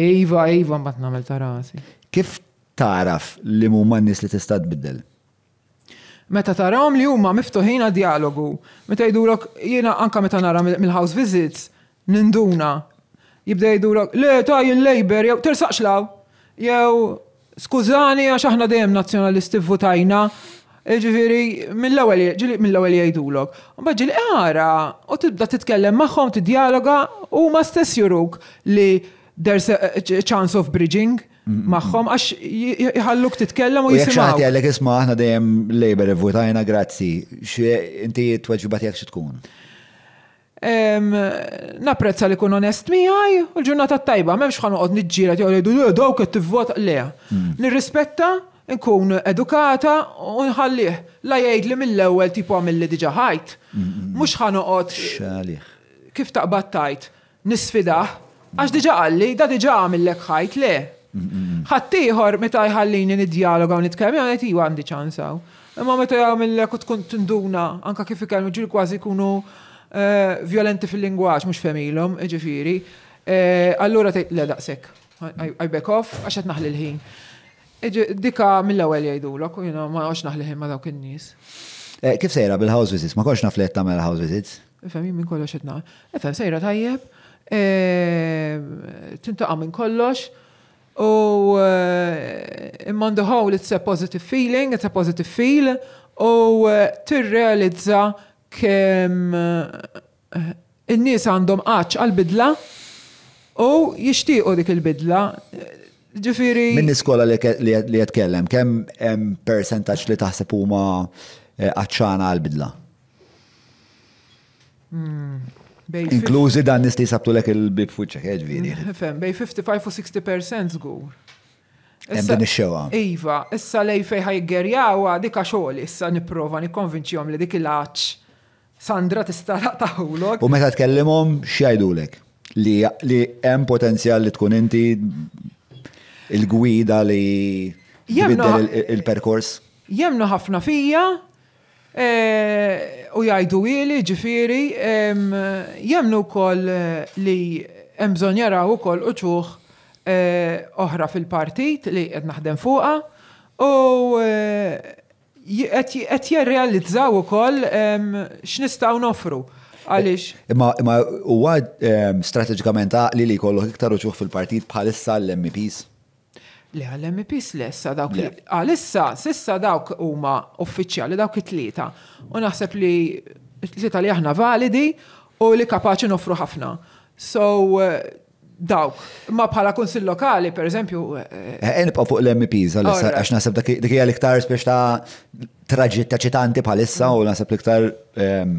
B: iva, iva ma nagħmel ta' rasi.
A: Kif taraf li huma nies li tista' biddil?
B: Meta tarawhom li huma miftuħin dialogu, meta jgħidulok jiena anka meta nara mill-house visits ninduna jibda jidurok, le ta' jien Labor jew tersaqx jew skużani għax aħna dejjem nazzjonalisti votajna Ġifiri, mill-ewel ġili mill-ewel jgħidulok. Mbagħad ara u tibda titkellem magħhom, dialoga u ma stess juruk li there's a chance of bridging magħhom għax jħalluk titkellem u jisimaw. Jekk
A: għallek isma' aħna dejjem Labor votajna grazzi, inti tweġibat jekk xi tkun.
B: Napprezza li kun onest għaj, u l-ġurnata tajba, memx xan uqod nġġira, jgħu li dawk t-vot, le. Mm. Nirrispetta, nkun edukata u nħallih la jgħid li mill-ewwel tipu għamilli diġa ħajt. Mhux ħanoqgħod kif taqbad tajt nisfida għax diġa għalli da diġa għamillek ħajt le. ieħor meta jħallini nid-dialoga u nitkellem qed iwa għandi ċansaw. Imma meta jagħmilek u tkun tinduna anka kif ikellmu ġil kważi jkunu eh, violenti fil-lingwaġġ mhux femilhom, ġifieri. Eh, allura tgħid le daqshekk. I back off għax qed naħli l-ħin. Dika mill-ewel jgħidulok, u jina ma għax naħliħim ma dawk in-nies.
A: Eh, kif sejra bil-house visits? Ma konx naflet tamel house visits?
B: Fem, jim minn kollox etna. Fem, sejra tajjeb, eh, tintaqa minn kollox, u imman duħaw li it's a positive feeling, it's a positive feel, u eh, tirrealizza kem in-nies għandhom għax għal-bidla u jishtiqu dik il-bidla Ġifiri. Minni
A: skola li jatkellem, kem hemm li taħseb huma eh, għacċana għal-bidla?
C: Hmm,
B: Inklużi
A: dan nisti sabtu lek il-bib fuċċa, eh, ġifiri. Hmm,
B: fem, bej 55 u 60% zgur.
A: Ebben iċċewa.
B: Iva, issa lej fej ħajgerjaw dika xogħol issa nipprova nikkonvinċihom li dik il-għaċ. Sandra tista' taħulok.
A: U meta tkellimhom x'jgħidulek? Li hemm potenzjal li tkun inti il-gwida li tbiddel il-perkors?
B: Jemnu ħafna fija e, u jajdu ili ġifiri jemnu kol e, li jemżon jaraw kol uċuħ e, oħra fil-partit li qed naħdem fuqa u qed jirrealizzaw ukoll x'nistgħu nofru. Għalix.
A: Imma huwa strateġikament għaqli li jkollok iktar uċuħ fil-partit bħalissa l-MPs?
B: Li għal-MPs lessa dawk li. Għalissa, sissa dawk huma uffiċjali dawk it-tlieta. U naħseb li t tlieta li aħna validi u li kapaċi nofru ħafna. So, eh, dawk. Ma bħala konsil lokali, per eżempju. Enibqa
A: eh, eh, fuq l-MPs, għax nasib dak hija l-iktar spiex ta' traġit ta' ċitanti bħalissa u nasib l-iktar ehm,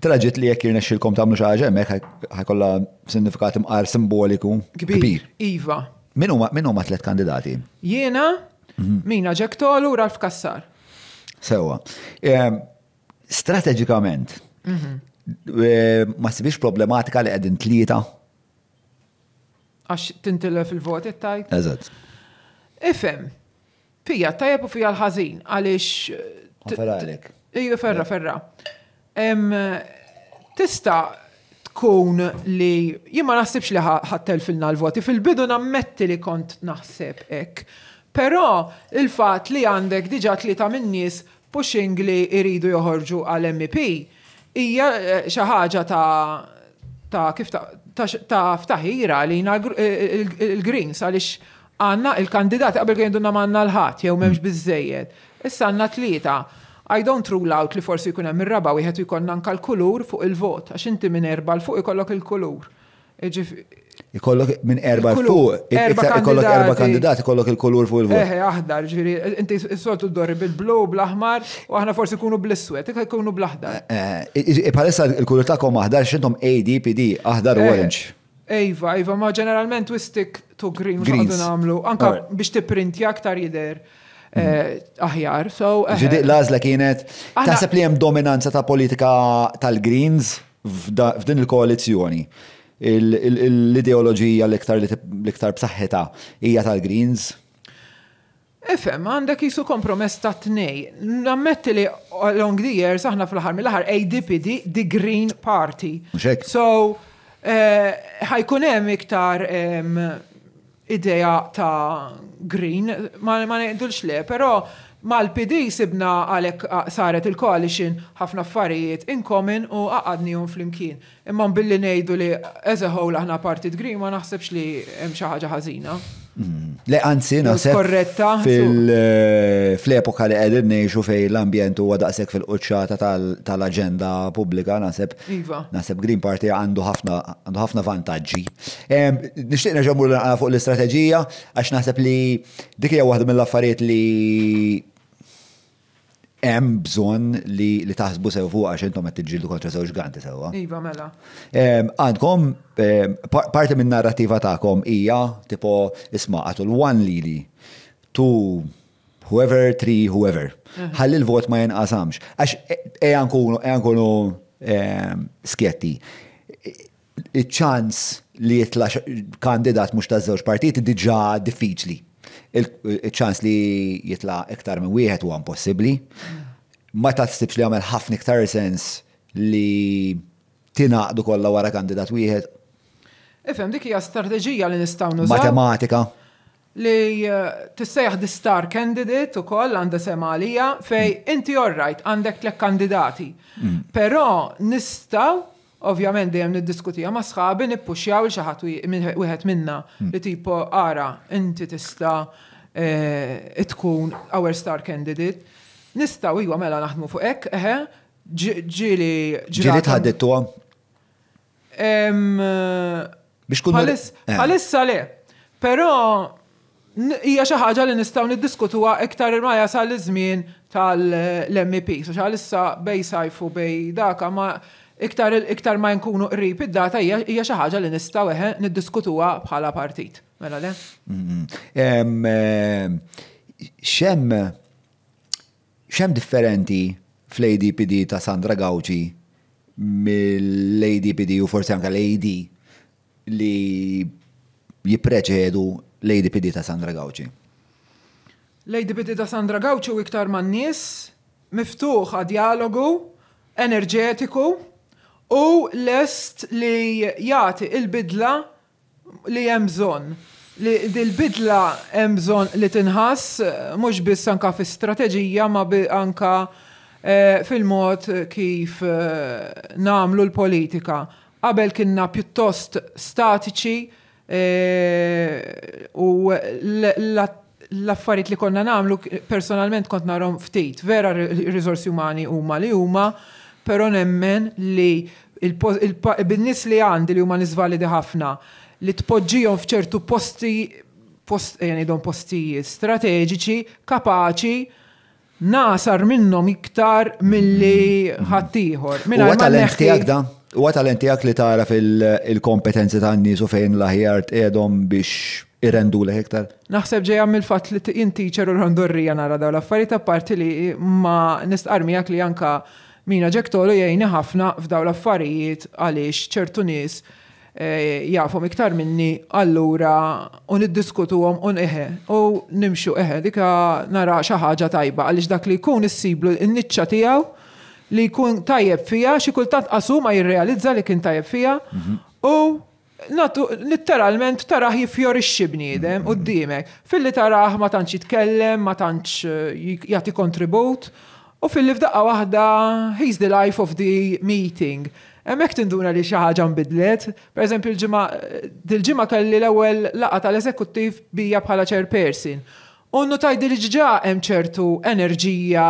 A: traġit li jekk jirnexxilkom tagħmlu xi ħaġa hemmhekk ħajkollha sinifikat imqar simboliku kbir. Iva, Min ma min huma tliet kandidati? Jiena, mhm.
B: Mina Ġektolu, Ralf Kassar.
A: Sewa. Ehm, strategikament, mhm. eh, ma sibix problematika li qegħdin tlieta?
B: Għax tintilla fil voti tajt? Eżatt. Ifem, fija tajab u fija l-ħazin, għalix. Eh, iva, ferra Iju, ferra, ferra. Eh, tista' tkun li jimma naħsibx li ħattel filna l-voti. Fil-bidu nammetti li kont naħseb ek. Pero il-fat li għandek diġa tlita minnis pushing li iridu joħorġu għal mp hija eh, xaħġa ta' ta' kif ta' ftaħira li eh, il-Greens għalix għanna il-kandidati qabel kien dunna l-ħat jew memx bizzejiet. Issa għanna tlieta. I don't rule out li forsi jkun hemm ir-raba wieħed jkollna anke l-kulur fuq il-vot għax inti minn erba' l fuq ikollok il-kulur.
A: Ikollok minn erba' fuq, ikollok erba' kandidat, ikollok il-kulur fuq il-vot. Eħe,
B: eh, eh, aħdar, ġiri, inti s-soltu d-dorri bil-blu, bl-aħmar, u aħna forsi kunu bl-iswet, kunu bl-aħdar.
A: Eh, Palessa il-kulur ta'kom aħdar, xintom ADPD, aħdar orange.
B: Ejva, ejva, ma ġeneralment wistik to green, għadu namlu, anka biex t aktar jider. Eh, aħjar. So, eh.
A: lażla kienet, taħseb li hemm dominanza ta' politika tal-Greens f'din il-koalizjoni. L-ideoloġija l-iktar b'saħħita hija tal-Greens.
B: Efem, għandek jisu kompromess ta' t-nej. Nammetti li long the years, aħna fl-ħar mill-ħar ADPD, The Green Party. So, eh, ħajkun hemm iktar idea ta' green, ma, ma nejdulx le, pero mal-PD sibna għalek saret il-coalition ħafna affarijiet inkomin u għadni un fl-imkien. Imman billi nejdu li eżeħu aħna partit green ma naħsebx li hemm xi ħaġa ħażina.
A: Le anzi, naħseb. Korretta. Eh, fl epoka li għedin neħxu fej l-ambjent u għadaqsek fil-qċata tal-agenda publika, naħseb. Iva. Naħseb Green Party għandu ħafna vantaġġi. Nishtiq neġamur fuq l-istrateġija, għax naħseb li dik hija waħda mill-affarijiet li hemm bżonn li li taħsbu sew fuq għax intom qed tiġġieldu kontra żewġ ganti sewwa. Eh? Iva mela. Għandkom parti minn narrativa tagħkom hija tipo isma' għatu l-one lili tu whoever, three, whoever. Mhm. Ħalli l-vot ma jinqasamx Għax ejan e nkunu e skjetti. Iċ-ċans li jitla kandidat mux ta' żewġ partiti diġa diffiċli il-ċans li jitla iktar minn wieħed huwa impossibbli. Ma ta tsibx li għamel ħafna iktar sens li tinaqdu kollha wara kandidat wieħed.
B: Ifhem dik hija strateġija li nistgħu nużaw. Matematika. Li eh, tissejjaħ di star candidate ukoll għandha semalija fej mm. inti all right għandek tlek kandidati. Mm. Però nistgħu Ovvjament dejjem niddiskutija ma' sħabi nippuxjaw xi xaħat wieħed minna hmm. li tipo ara inti tista' eh, tkun our star candidate. Nistaw iwa mela naħdmu fuq hekk, eħe, ġili ġili
A: tħaddettuha. Biex kun. Palissa
B: eh. le, però hija xi ħaġa li nistgħu niddiskutuha iktar ma jasal iż-żmien tal mp So xa bej sajfu bej daka ma' iktar, iktar ma nkunu qrib id-data hija xi ħaġa li nistgħu eħe niddiskutuha bħala partit. Mela le?
A: Mm-hmm. Xem xem differenti fl-ADPD ta' Sandra Gawċi mill-ADPD u forse anka l-AD li jipreċedu l-ADPD ta' Sandra Gawċi.
B: L-ADPD ta' Sandra Gawċi u iktar man-nies miftuħ dialogu enerġetiku u lest li jagħti il-bidla li hemm bżonn. Li dil-bidla jemżon li tinħass mux biss anka fi strateġija ma anka fil-mod kif namlu l-politika. Qabel kienna pjuttost statiċi u l affarit affarijiet li konna namlu personalment kont narom ftit, vera r-rizorsi umani huma li huma, pero nemmen li il bidnis li għandi li huma nizvalidi ħafna li tpoġġijhom f'ċertu posti post, jani eh, don posti strateġiċi kapaċi nasar minnom iktar mill-li mm-hmm. ħattijħor. Minna talent tijak da?
A: U talent tijak li tara fil-kompetenzi ta' n-nisu fejn laħjart edhom biex irrendu leħ iktar?
B: Naħseb ġeja mill-fat li inti ċeru l-ħondurrija nara daw l-affarijiet parti li ma nistqarmijak li anka Mina ġektolu jgħini ħafna f'daw l-affarijiet għaliex ċertu nies eh, jafhom iktar minni allura u niddiskutuhom un eħe u nimxu eħe dika nara xi ħaġa tajba għaliex dak li s-siblu n-niċċa tiegħu li jkun tajjeb fija xi kultant qasu ma jirrealizza li kien tajjeb fija mhm. u natu literalment taraħ jifjorixxi bniedem mhm. u d Filli taraħ ma tantx jitkellem, ma tantx eh, jagħti kontribut. U fil lifdaqqa wahda, he's the life of the meeting. Emmek tinduna li xaħġa mbidlet, per eżempju il dil-ġimma kalli l-ewel laqqa tal-eżekuttiv bija bħala chairperson. Unnu tajdi li ġġa hemm ċertu enerġija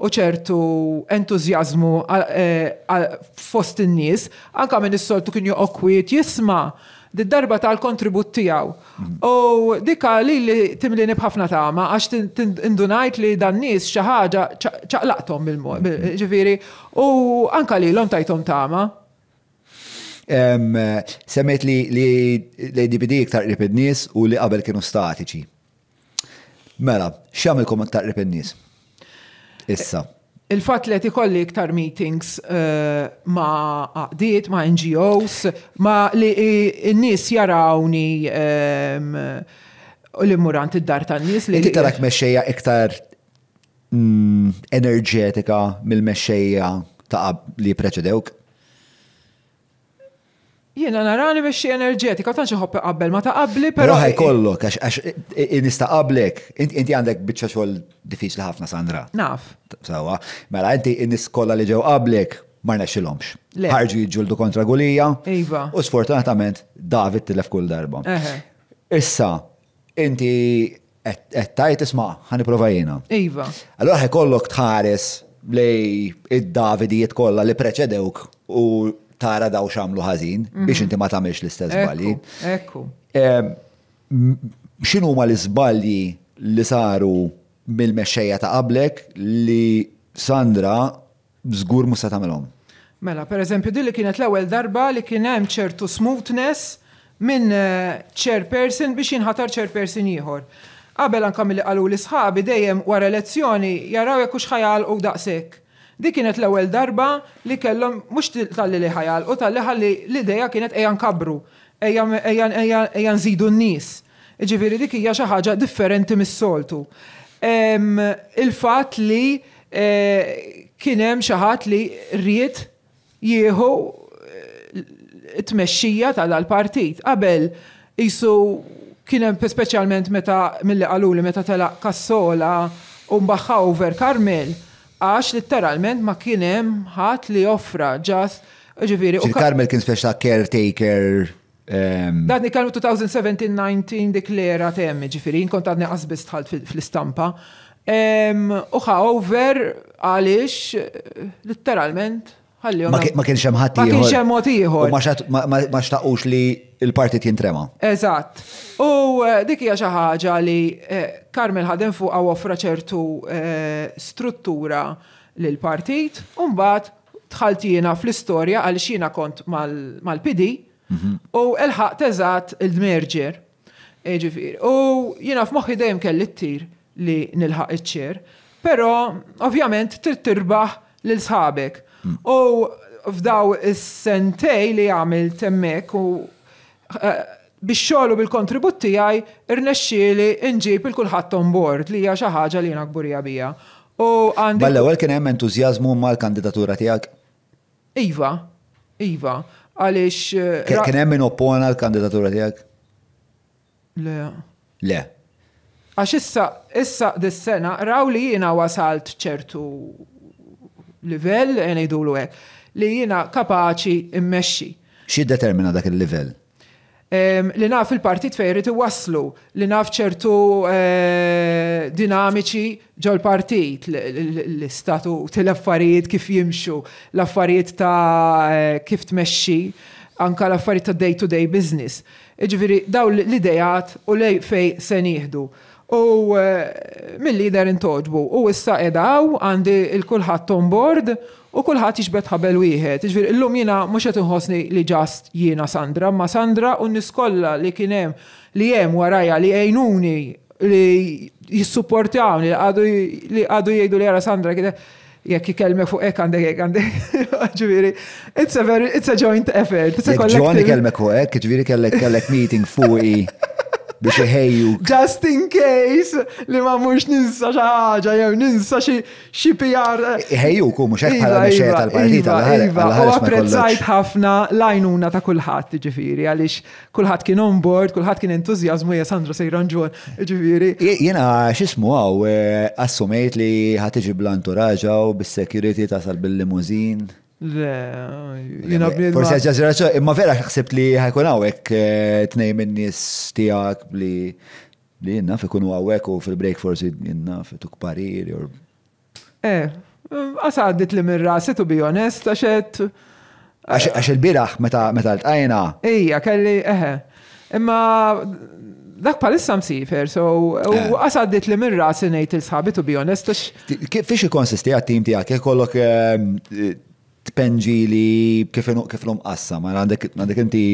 B: u ċertu entuzjazmu eh, fost in-nies, anka minn is-soltu kien joqwiet jisma' Did-darba tal-kontribut tijaw. U mm. dikka li li timlini bħafna tama, għax tindunajt li dan nis xaħġa ċaqlaqtom bil-mod, mm. ġifiri, u anka li l-om tajtom tama.
A: Eh, Semmet li li l-ADPD iktar ripid nis u li qabel kienu statiċi. Mela, xamilkom iktar ripid nis? Issa.
B: Il-fat li ikolli iktar meetings uh, ma għaqdiet, ma NGOs, ma li n-nis jarawni um, li murant id-dar tan-nis li. Inti tarak
A: mexxejja iktar mm, enerġetika mill-mexxejja ta' li preċedewk?
B: Jiena narani biex enerġetika, tanċi ħobbi qabbel, ma ta' qabbli, pero. Ħaj kollu,
A: għax nista qablek, inti għandek bieċa xogħol diffiċli ħafna Sandra. Naf. Sawa, mela inti n-nis kollha li ġew qablek ma rnexxilhomx. Ħarġu jiġġuldu kontra gulija. Iva. U sfortunatament David tilef kull darba. Issa, inti qed tajt isma' ħaniprova provajina. Iva. Allura ħaj tħares li id-Davidijiet kollha li preċedewk u tara daw xamlu ħażin biex mhm. inti ma tagħmilx l-istess żbalji. Ekku. Eh, X'inhu ma l-iżbalji li saru mill-mexxejja ta' qablek li Sandra żgur musa tagħmelhom.
B: Mela, per eżempju, din li kienet l-ewwel darba li kien hemm ċertu smoothness minn eh, chairperson biex jinħatar chairperson ieħor. Qabel anka mill-qalu l-isħabi dejjem wara elezzjoni jaraw jekk hux ħajal u daqshekk Dik kienet l-ewwel darba li kellhom mhux tal-li li ħajal u tal-li ħalli l-idea kienet ejja nkabru, ejja nżidu n-nies. Ġifieri dik hija xi ħaġa differenti mis-soltu. Il-fatt li e, kien hemm xi ħadd li rrid jieħu e, t-mexxija tal-partit qabel jisu hemm speċjalment meta mill-li meta telaq kassola u mbaħħa over Karmel għax literalment ma kienem ħat li offra ġas ġiviri. Karmel
A: kien speċa caretaker.
B: Datni kalmu 2017-19 deklera temmi ġifiri, kont għadni għazbist tħalt fl-istampa. Ehm, Uħa, over għalix, eh, literalment, Ma
A: kienx hemm ħadd ieħor. Ma kienx hemm mod ieħor. Ma xtaqux li l-partit jintrema.
B: Eżatt. U eh, dik hija xi ħaġa li Karmel eh, ħadem fuq offra ċertu eh, struttura lil partit u mbagħad dħalt jiena fl-istorja għal xina kont mal-PD mhm. u elħaq teżat il-merger. E, u jiena f'moħħi dejjem kelli t-tir li nilħaq iċ-ċer, però ovvjament trid tirbaħ lil sħabek. U f'daw is-sentej li għamilt emmek u eh, biex xogħol bil-kontribut tiegħi irnexxieli nġib il-kulħadd on board li hija xi ħaġa li jiena kburija bija. U għandi. Ball-ewwel kien
A: hemm entużjażmu mal-kandidatura tiegħek?
B: Iva, iva, għaliex. Eh, kien
A: hemm min oppona l-kandidatura tiegħek? Le. Le.
B: Għax issa, issa dis-sena raw li jiena wasalt ċertu livell, e ngħidu l li jiena kapaċi immexxi.
A: Xie determina dak il-livell?
B: li naf il-partit ti waslu, li naf ċertu e, dinamiċi ġol partit, l-istatu l affarijiet kif jimxu, l-affarijiet ta' e, kif tmexxi, anka l-affarijiet ta' day-to-day business. Iġviri, daw l-idejat u lej fej se nieħdu. U eh, mill-lider intoġbu, u issa edaw għandi il-kulħadd on board u kulħadd iġbet ħabel wieħed. Iġvir, illum jiena mhux qed inħossni li ġast jiena Sandra, ma Sandra u niskolla li kien hemm li hemm waraja li għajnuni li jissupportjawni li għadu jgħidu li għara Sandra kide jekk ikelme fuq ek għandek ek għandek ġviri. It's a joint effort. It's a fuq
A: ek, ġviri kellek kellek meeting fuq biex iħejju.
B: Just in case li ma mux ninsa xaħġa, jew ninsa xie PR. Iħejju
A: ku mux eħħala iva, meċeja iva, tal-partita. Iva, u apprezzajt
B: ħafna lajnuna ta' kullħat, ġifiri, għalix kullħat kien on board, kullħat kien entuzjazmu, ja Sandra sejran ġuħan,
A: ġifiri. Jena xismu għaw, eh, assumejt li ħatiġi bl-anturaġa u bis-security tasal bil-limuzin. Jina bnid. Forse ġaziraċo, imma vera xaxsebt li ħajkun għawek eh, t-nej minnis tijak li li jenna fikunu għawek u fil-break forsi jenna fituk parir.
B: Eh, għasa għaddit li minn rasi, to be honest, għaxet.
A: Għax il-biraħ meta l-tajna.
B: Ija, kelli, eħe. Imma dak palissa msifer, so eh.
A: għasaddit li minn rasi nejt il-sħabi, to be honest. Fiex konsisti għat-tim tijak, kollok eh, penġili kif kif l ma għandek inti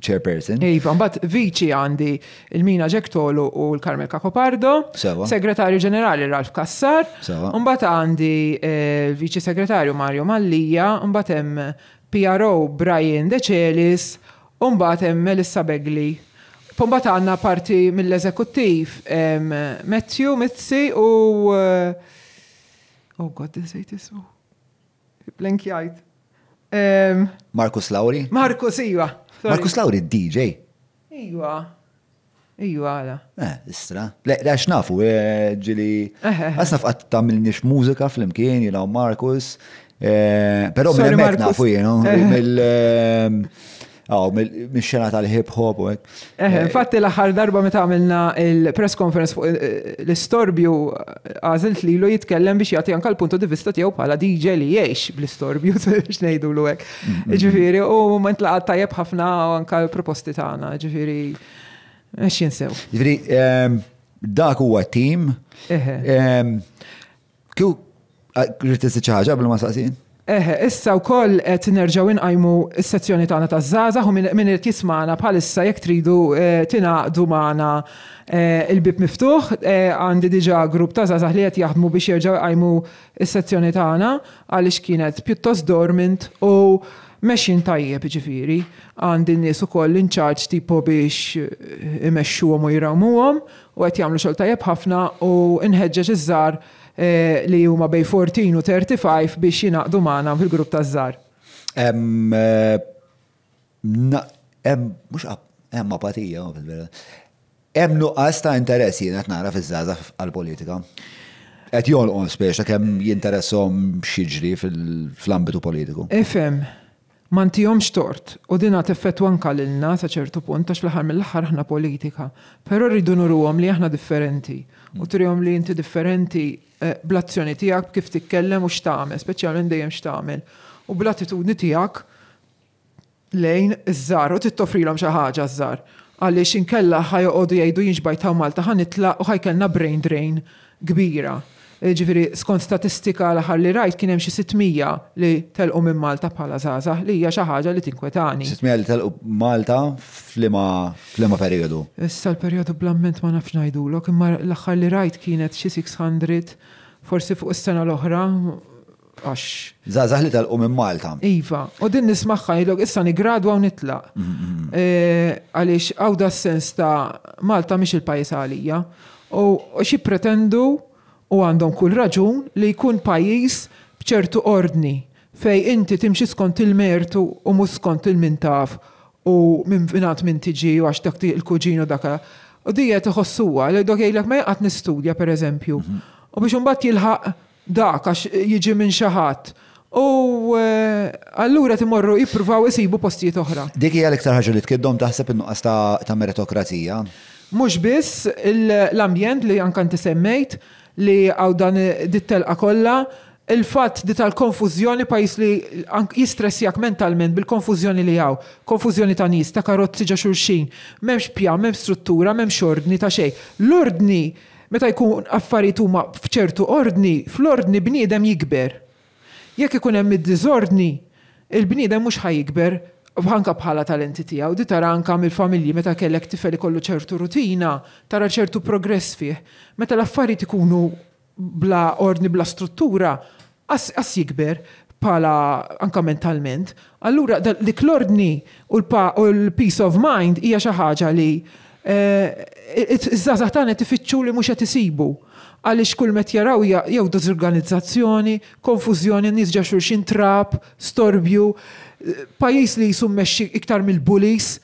A: chairperson. Eh, iva, mbagħad viċi għandi il-Mina Ġektolu u l-Karmel Kakopardo, segretarju ġenerali Ralf Kassar, mbagħad
B: għandi eh, viċi segretarju Mario Mallija, mbagħad hemm PRO Brian Decelis, mbagħad hemm Melissa Begli. Pumbat għandna parti mill-eżekuttiv Matthew Mitzi u eh, Oh God, this is so blank jajt. Um,
A: Markus Lauri?
B: Markus, iwa. Markus
A: Lauri, DJ.
B: Iwa. Iwa, għala.
A: Eh, istra. Le, għax nafu, eh, ġili. Eh, eh, għas naf għat tamilniex mużika fl-imkien, jilaw Markus. Eh, Pero minn nafu jenu. Aw, mill-xena tal-hip hop u għek. Eh, eh, infatti
B: l-axar darba meta għamilna il-press conference fuq eh, l-istorbju għazilt li lu jitkellem biex jgħati anka l-punto di vista tiegħu bħala DJ li jgħix bl-istorbju, xnejdu l għek. Ġifiri, u moment laqat tajjeb ħafna u anka proposti tagħna, ġifiri,
A: x'jien sew. Ġifiri, ehm, dak huwa għatim. Eħe. Ehm, Kju, rritessi ċaħġa bil-ma saqsin?
B: Eħe, eh, issa u koll t-nerġaw inqajmu s-sezzjoni tagħna ta' Zaza, u minn il kismana maħna bħalissa jek tridu eh, tinaqdu maħna eh, il-bib miftuħ, għandi diġa grupp ta' Zaza li qed jaħdmu biex jerġaw għajmu s-sezzjoni tagħna għaliex kienet pjuttost dormint u meċin tajjeb ġifiri, għandi n-nis u koll inċarġ tipo biex imexxuhom u għom u qed jagħmlu xogħol tajjeb ħafna u inħeġġeġ iż-żar Eh, li huma bej 14 u 35 biex jinaqdu magħna fil-grupp ta' zzar.
A: Mux eh, għab, hemm apatija fil-vera. Hemm nuqqas ta' interessi qed nara fiż-żgħażagħ għall-politika. Qed jolqhom speċa kemm jinteressom x'jiġri fl-ambitu politiku. Ifhem,
B: mantijomx tort u dina teffettwa anka lilna sa ċertu punt għax fl-aħħar mill-aħħar aħna politika, però rridu nuruhom li aħna differenti u turjom li inti differenti eh, blazzjoni tijak kif tikkellem u xtamel, specialment dejjem xtamel. U bl-attitudni tijak lejn iż-żar u tittofrilom xaħġa iż-żar. Għalli xinkella ħajoqodu jgħidu jinġbajtaw Malta ħanitlaq u ħajkella brain drain kbira. Eh, ġifiri, skont statistika l-ħar li rajt kien hemm xi 600 li telqu minn Malta bħala żgħażagħ li hija xi ħaġa li tinkwetani.
A: 600 li telqu Malta f'liema periodu. perjodu.
B: Issa l-perjodu blamment ma nafx ngħidulok, imma l-aħħar li rajt kienet xi 600 forsi fuq is-sena l-oħra għax.
A: Zazah li tal-qum minn Malta.
B: Iva, u din nismaħħa jilog issa nigradwa għaw nitla. Eh, għaliex għawda s-sens ta' Malta miex il-pajis għalija. U xie pretendu u għandhom kull raġun li jkun pajis bċertu ordni fej inti timxi skont il-mertu u mus skont il-mintaf u minn finat minn tiġi u għax dakti il-kuġinu daka. U dija tħossuwa, li l jgħidlek ma jgħat nistudja per eżempju. U biex unbat jilħaq dak għax jiġi minn xaħat. U e, allura timorru jippruvaw jisibu postijiet oħra.
A: Dik hija l-iktar ħaġa li tkiddom taħseb in-nuqqas ta' meritokrazija.
B: Mhux biss l-ambjent li anka semmejt, li għaw dan dit-telqa kollha il fat di tal-konfuzjoni pajis li jistressijak mentalment bil-konfuzjoni li jaw, konfuzjoni ta' nis, ta' karozzi ġa xurxin, memx pjan, memx struttura, memx ordni ta' xej. L-ordni, meta jkun affarijiet huma fċertu ordni, fl-ordni bniedem jikber. Jekk ikun hemm id-diżordni, il-bniedem mhux ħajikber, Bħanka bħala talenti tiegħu, di tara anka mill-familji meta kellek tifeli kollu ċertu rutina, tara ċertu progress fih. Meta l-affarijiet ikunu bla ordni, bla struttura, għas jikber bħala anka mentalment. Allura dik l-ordni u l-peace of mind hija xi ħaġa li eh, iż-żazax tagħna tifittxu li mhux qed isibu għalix kull met jaraw jew dizorganizzazzjoni, konfuzjoni, nisġa xurxin trap, storbju, pajis li jisummeċi iktar mill-bullies,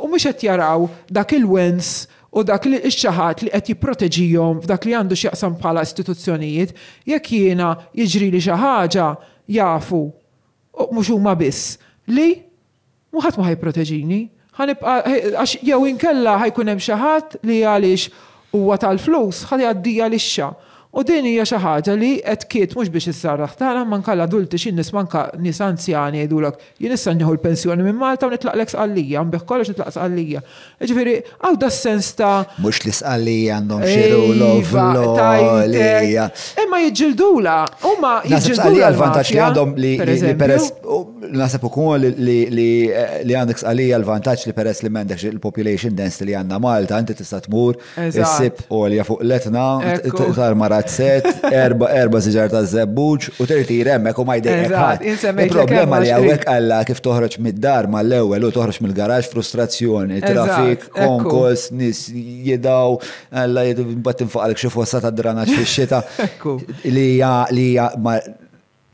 B: u mux qed jaraw dak il-wens u dak li xaħat li qed jipproteġijom f'dak li għandu x'jaqsam bħala istituzzjonijiet, jekk jiena jiġri li xi ħaġa jafu u mhux huma biss li muħat ma ħajproteġini. Ħanibqa' għax jew inkella ħajkun hemm xi ħadd li għaliex huwa tal-flus ħad jgħaddija lixxa. U din hija xi ħaġa li qed kiet mhux biex issarraħ tara ma nkalla adulti xi nies manka nies anzjani jgħidulok jien issa nieħu l-pensjoni minn Malta u nitlaqlek sqallija, nbih kollox nitlaq sqallija. Ġifieri għaw da sens ta'
A: mhux li sqallija għandhom xi rulov
B: Imma jiġġildula, huma jiġġildula l-vantaġġ li għandhom li peress
A: nasab ukoll li għandek sqallija l-vantaġġ li peress li m'għandek il-population density li għandna Malta, inti tista' tmur, issib olja fuq l tar mara set, erba, erba siġar ta' zebbuċ u terti jiremmek u ma jdejjek ħadd. Il-problema li għawek għalla kif toħroġ mid-dar ma l-ewel u toħroġ mill garax frustrazzjoni, trafik, konkos, nis jidaw, għalla jidu bat tinfaqalek xi fossa ta' dranaċ fix-xita li hija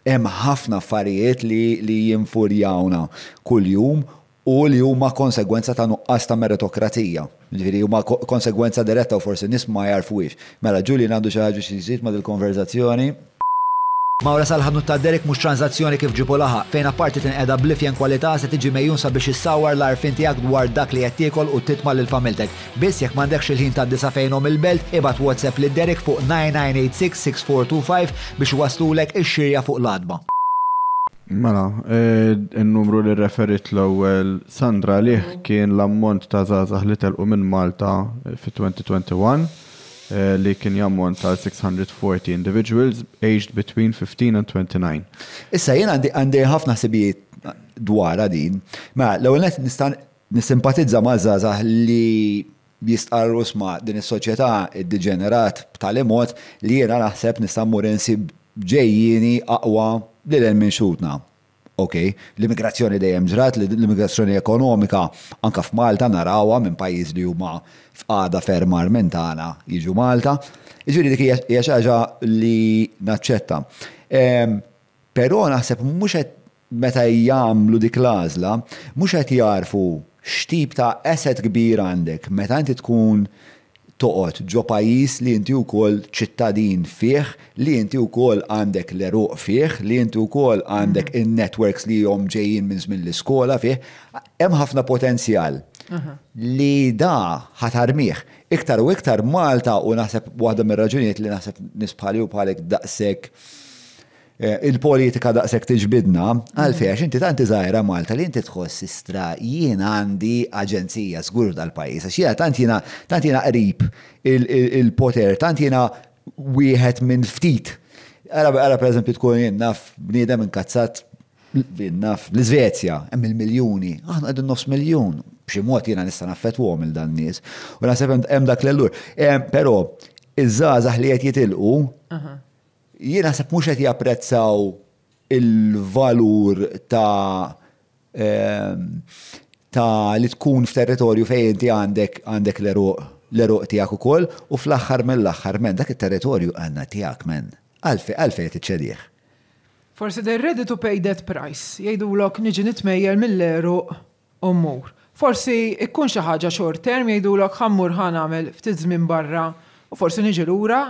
A: hemm ħafna affarijiet li jinfurjawna kuljum u li huma konsegwenza ta' nuqqas ta' meritokratija. Ġifiri, huma konsegwenza diretta u forsi nis ma jarfuix. Mela Julian għandu xi ħaġa ma' dil-konverzazzjoni. Mawra salħadnu ta' Derek mux tranzazzjoni kif ġipu laħa, fejn apparti tinqeda blifjen kwalità se tiġi mejjun sabiex issawar l-arfin tiegħek dwar dak li qed tiekol u titma' lil familtek. Biss jekk m'għandekx il-ħin ta' disa fejnhom il-belt, ibad WhatsApp li Derek fuq 9986 6425 biex waslulek ix-xirja fuq l-adba.
D: Mela, eh, il-numru li referit l-ewwel Sandra liħ mm. kien l-ammont ta' zazah li telqu minn Malta eh, fi 2021 eh, li kien jammont ta' 640 individuals aged between 15 and 29.
A: Issa jien għandi ħafna sibijiet dwar din. Ma mela, l-ewwel net nistan nisimpatizza ma' zazah li jistqarru sma' din is-soċjetà id-deġenerat b'tali mod li jiena naħseb nista' insib ġejjini aqwa li l minn xutna. Ok, l-immigrazzjoni dejjem ġrat, l-immigrazzjoni ekonomika anka f'Malta narawa minn pajjiż li huma f'għada fermar minn tagħna jiġu Malta. Iġviri dik hija xi ħaġa li naċċetta. Ehm, però naħseb mhux qed meta jagħmlu dik l-għażla, mhux qed jarfu x'tip ta' asset kbir għandek meta inti tkun toqgħod ġo pajjiż li inti wkoll ċittadin fih, li inti wkoll għandek l-eruq fih, li inti wkoll għandek mhm. in-networks li jom ġejjin minn żmien l-iskola fih, hemm ħafna potenzjal. Mhm. Li da ħatarmih iktar u iktar Malta u naħseb waħda mir-raġunijiet li naħseb nisbħali u bħalek daqsek. Eh, il-politika daqsek tiġbidna, għalfej, għax inti tanti zaħira Malta li inti tħoss istra jien għandi aġenzija zgur tal-pajis, għax jena tantina tantina qrib il-poter, tantina wieħed minn ftit. Għara, għara, per eżempju, tkun jien naf bniedem inkazzat naf l-Svezja, hemm il-miljuni, aħna għadu nofs miljon, b'xi mod jiena nista' naffetwu il dan nies. U naħseb hemm dak l-allur. Eh, però iż-żgħażagħ li qed jitilqu jiena sepp mhux qed japprezzaw il-valur ta' ehm, ta' li tkun f'territorju fejn inti għandek għandek l-eruq l-eruq tiegħek ukoll u fl-aħħar mill-aħħar men dak it-territorju għandna tiegħek men. Għalfej għalfej tiċċedih.
B: Forsi they're ready to pay that price. Jgħidulok niġi nitmejjel mill-eruq u mur. Forsi ikkun xi ħaġa short term jgħidulok ħammur ħanamel ftit żmien barra u forsi niġi lura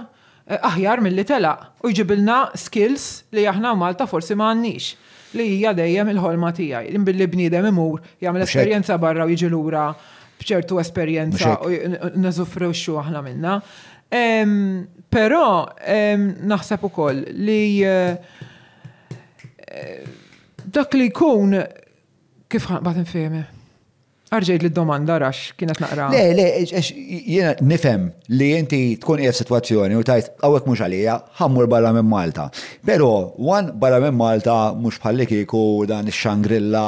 B: aħjar mill-li telaq u jġibilna skills li aħna Malta forsi ma għannix li hija dejjem il-ħolma tiegħi. Imbilli bniedem imur jagħmel esperjenza barra u jiġi lura bċertu esperjenza u nażuffru xu aħna minna. Però naħseb ukoll li eh, eh, dak li jkun kif bat infehmi. Arġejt li domanda rax, kienet naqra. Le,
A: le, jena nifem li jenti tkun jgħaf situazzjoni u tajt għawek mux għalija, ħammur barra minn Malta. Pero, għan barra minn Malta mux bħalli kiku dan xangrilla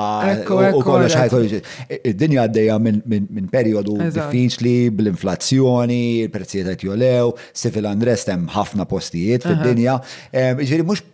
A: u kollox Id-dinja għaddeja minn periodu diffiċli, bl-inflazzjoni, il-prezzijiet għet jolew, fil andrest hemm ħafna postijiet fil dinja Ġifieri mhux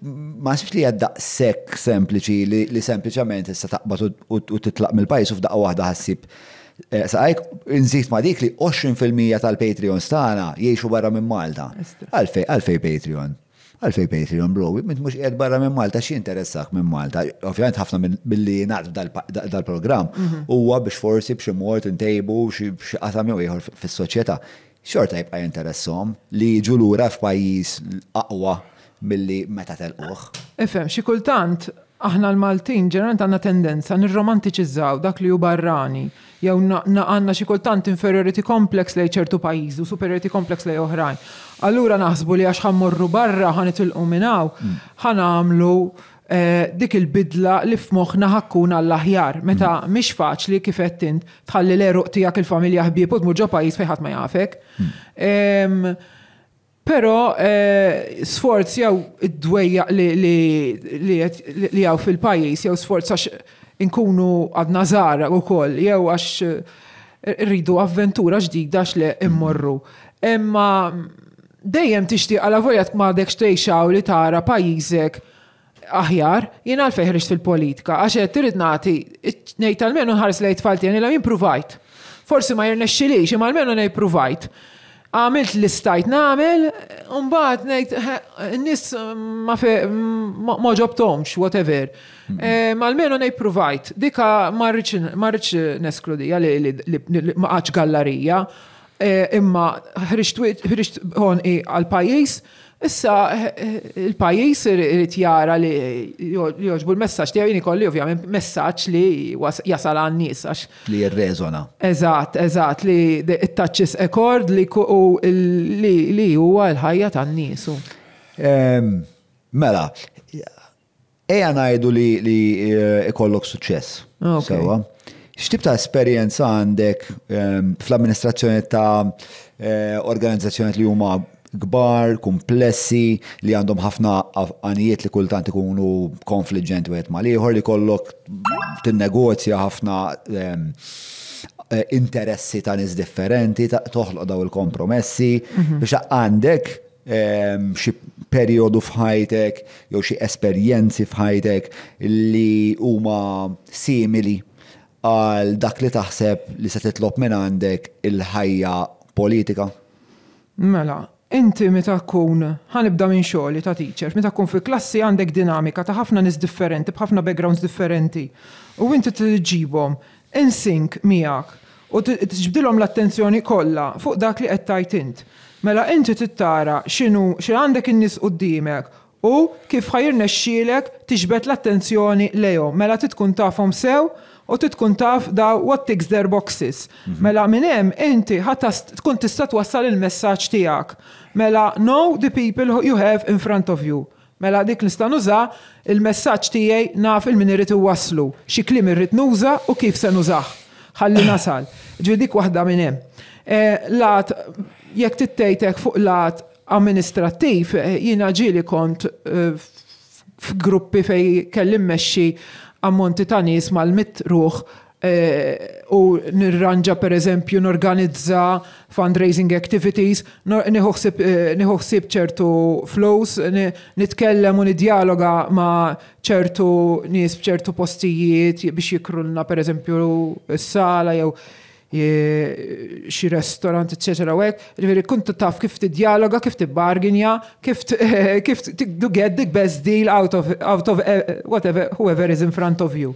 A: ma li hija daqshekk sempliċi li sempliċement issa taqbad u titlaq mill pajis u f'daqqa waħda ħassib ħsieb. Eh, Saqajk, nżit ma dik li 20% tal patreon Stana jgħixu barra minn Malta. Għalfej, għalfej Patreon. Għalfej Patreon, bro, mint mux jgħed barra minn Malta, xie interessak minn Malta. Ovvijament, ħafna billi naqt dal-program. Mhm. Uwa biex forsi biex mort intejbu, biex għatam jew jħor fis-soċjetà. Xorta jibqa' jinteressom li ġulura f'pajjiż aqwa billi meta telquh.
B: Efem, xi kultant aħna l-Maltin ġeneralment għandna tendenza nirromantiċizzaw dak li hu barrani jew għandna xi kultant inferiority complex lejn ċertu pajjiż u superiority complex lejn oħrajn. Allura naħsbu li għax ħammorru barra ħanitilqu minnaw mm. ħanamlu eh, dik il-bidla li f'moħħna ħakkun għall-aħjar. Meta mm. mhix faċli kif qed tħalli l-eruq tiegħek il-familja ħbieb u tmur ġo pajjiż fejn ħadd ma jafek. Mm. Pero eh, sforz jew id-dwejja li jew fil-pajis jew sforz għax inkunu għadna zara u koll jew għax eh, rridu avventura ġdida għax li immorru. Imma dejjem tixtieq għal vojat ma dek xtejxaw li tara pajjiżek aħjar, jien għal ħriġt fil-politika, għax qed trid nagħti ngħid almenu nħares lejn tfalti jien ilha jien provajt. Forsi ma jirnexxilix, imma almenu ngħid provajt għamilt li stajt un-baħt nejt, nis ma ġobtomx, whatever. Mal-menu hmm. eh, nejt provajt, dika marriċ neskludija li maqaċ gallerija, eh, imma ħriċt hon i għal-pajis, Issa, il-pajis irrit jara li joġbu l-messaċ tiegħu jien ikolli ovvjament messaġġ li jasal għan nies
A: Li jirrezona.
B: Eżatt, eżat, li it-taċċis ekord li li huwa l-ħajja tan nisu.
A: Mela, eja ngħidu li eh, ikollok suċċess. Sewa. X'tib ta' esperjenza għandek fl-amministrazzjoni ta' eh, organizzazzjoni li huma gbar, komplessi, li għandhom ħafna għanijiet li kultant ikunu konfliġent wieħed ma liħor li kollok tinnegozja ħafna eh, interessi ta' nis differenti, toħloq daw il-kompromessi, mhm. biex għandek xi periodu fħajtek, jew xi esperjenzi fħajtek li huma simili għal dak li taħseb li se titlob minn għandek il-ħajja politika.
B: Mela, Inti meta kun, ħanibda minn xogħli ta' teacher, meta kun fi klassi għandek dinamika ta' ħafna nis differenti, b'ħafna backgrounds differenti. U inti tġibhom in sync miegħek u tġbdilhom l-attenzjoni kollha fuq dak li qed tajt int. Mela inti tittara x'inhu xi għandek in-nies qudiemek u kif ħajirnexxielek tiġbed l-attenzjoni lejhom. Mela titkun tafhom sew u titkun taf da what ticks their boxes. Mhm. Mela minn hemm inti ħatta tkun tista' twassal il-messaġġ tiegħek. Mela know the people who you have in front of you. Mela dik nista' nuża il-messaġġ tiegħi naf il-min irid iwasslu, xi kliem irrid nuża u kif se nużaħ. Ħalli nasal. Ġi dik waħda minn hemm. Eh, lat jekk tittejtek fuq lat amministrattiv eh, jiena ġieli kont eh, f'gruppi fej kellim meċi ammonti ta' nies mal-mit eh, u nirranġa per eżempju norganizza fundraising activities, niħuħsib eh, ċertu flows, nitkellem u nidjaloga ma ċertu nies b'ċertu postijiet biex jikrulna per eżempju s-sala jew xi restorant, etc. u hekk, kuntu taf kif t-dialoga, kif tibbarginja, kif kif to get the best deal out of out of eh, whatever whoever is in front of you.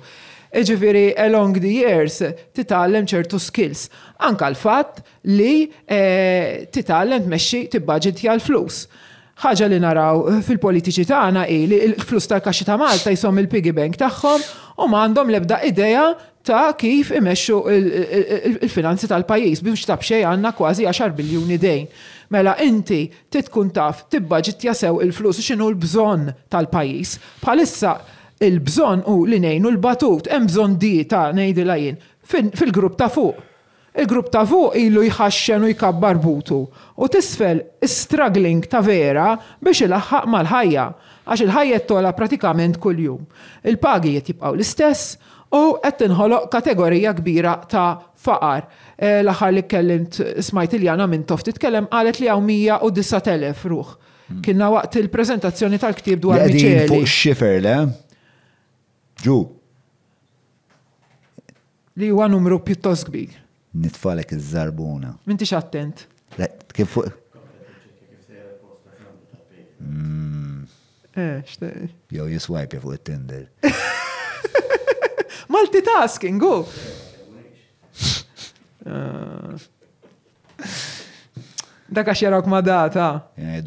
B: E ġifieri along the years titgħallem ċertu skills. Anka l-fatt li eh, meċi tmexxi ti-budget jgħal flus ħaġa li naraw fil-politiċi tagħna hi li l-flus tal-kaxxi ta' Malta jsom il-piggy bank tagħhom u ma għandhom l-ebda idea ta' kif imexxu il-finanzi tal-pajjiż biex tab xejn għandna kważi 10 biljuni dejn. Mela inti titkun taf tibbaġitja sew il-flus x'inhu l-bżonn tal-pajjiż. Bħalissa il-bżonn u li ngħinu l-batut hemm bżonn di ta' ngħidilha jien fil-grupp ta' fuq il-grupp ta' fuq ilu jħaxxen u jkabbar butu u tisfel struggling ta' vera biex il-ħaq mal-ħajja għax il-ħajja tola pratikament kull-jum. Il-pagi jibqaw l-istess u qed tinħoloq kategorija kbira ta' faqar. E, l-aħħar li kellimt smajt Iljana minn tof titkellem qalet li hawn mija u disa telef ruħ. Hmm. Kienna waqt il-preżentazzjoni tal-ktieb dwar Miċeli. Fuq
A: xifer, le? Ġu.
B: Li huwa numru pjuttost kbir
A: nitfalek iż-żarbuna.
B: M'intix attent.
A: Kif fuq. Jow eh, jiswajpja fuq it-Tinder.
B: Multitasking, go!
A: Eh.
B: Dak għax jarawk ma data. Eh,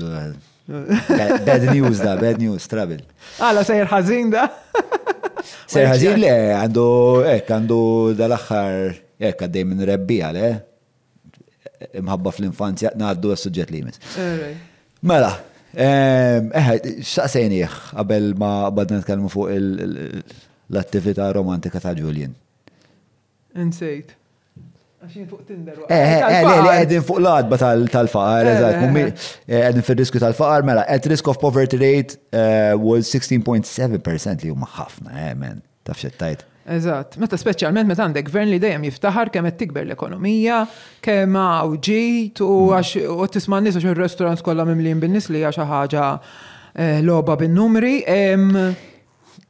B: bad news da,
A: bad news, travel.
B: Għala sejr ħazin da? Sejr ħazin
A: le, għandu, ek, għandu dal-axħar Ek għaddej minn rebbija le, imħabba fl-infanzja, naħaddu s-sujġet li jmiss. Mela, eħe, eh, xaqsejniħ qabel ma badna nitkellmu fuq l-attività romantika ta' Julian.
B: Insejt. Għaxin fuq Tinder.
A: Eh, eh, eh għedin fuq l-adba tal-faqar, eh, eżat, għedin fil-risku tal-faqar, mela, at risk of poverty rate was 16.7% li huma ħafna, eh, men, taf tajt.
B: Eżatt, meta speċjalment meta għandek gvern li dejjem jiftaħar kemm qed tikber l-ekonomija, kemm awġit u mm. għax u tisma' nies għax ir-restaurant kollha mimlin bin-nies li hija xi
A: ħaġa eh, logħba bin-numri.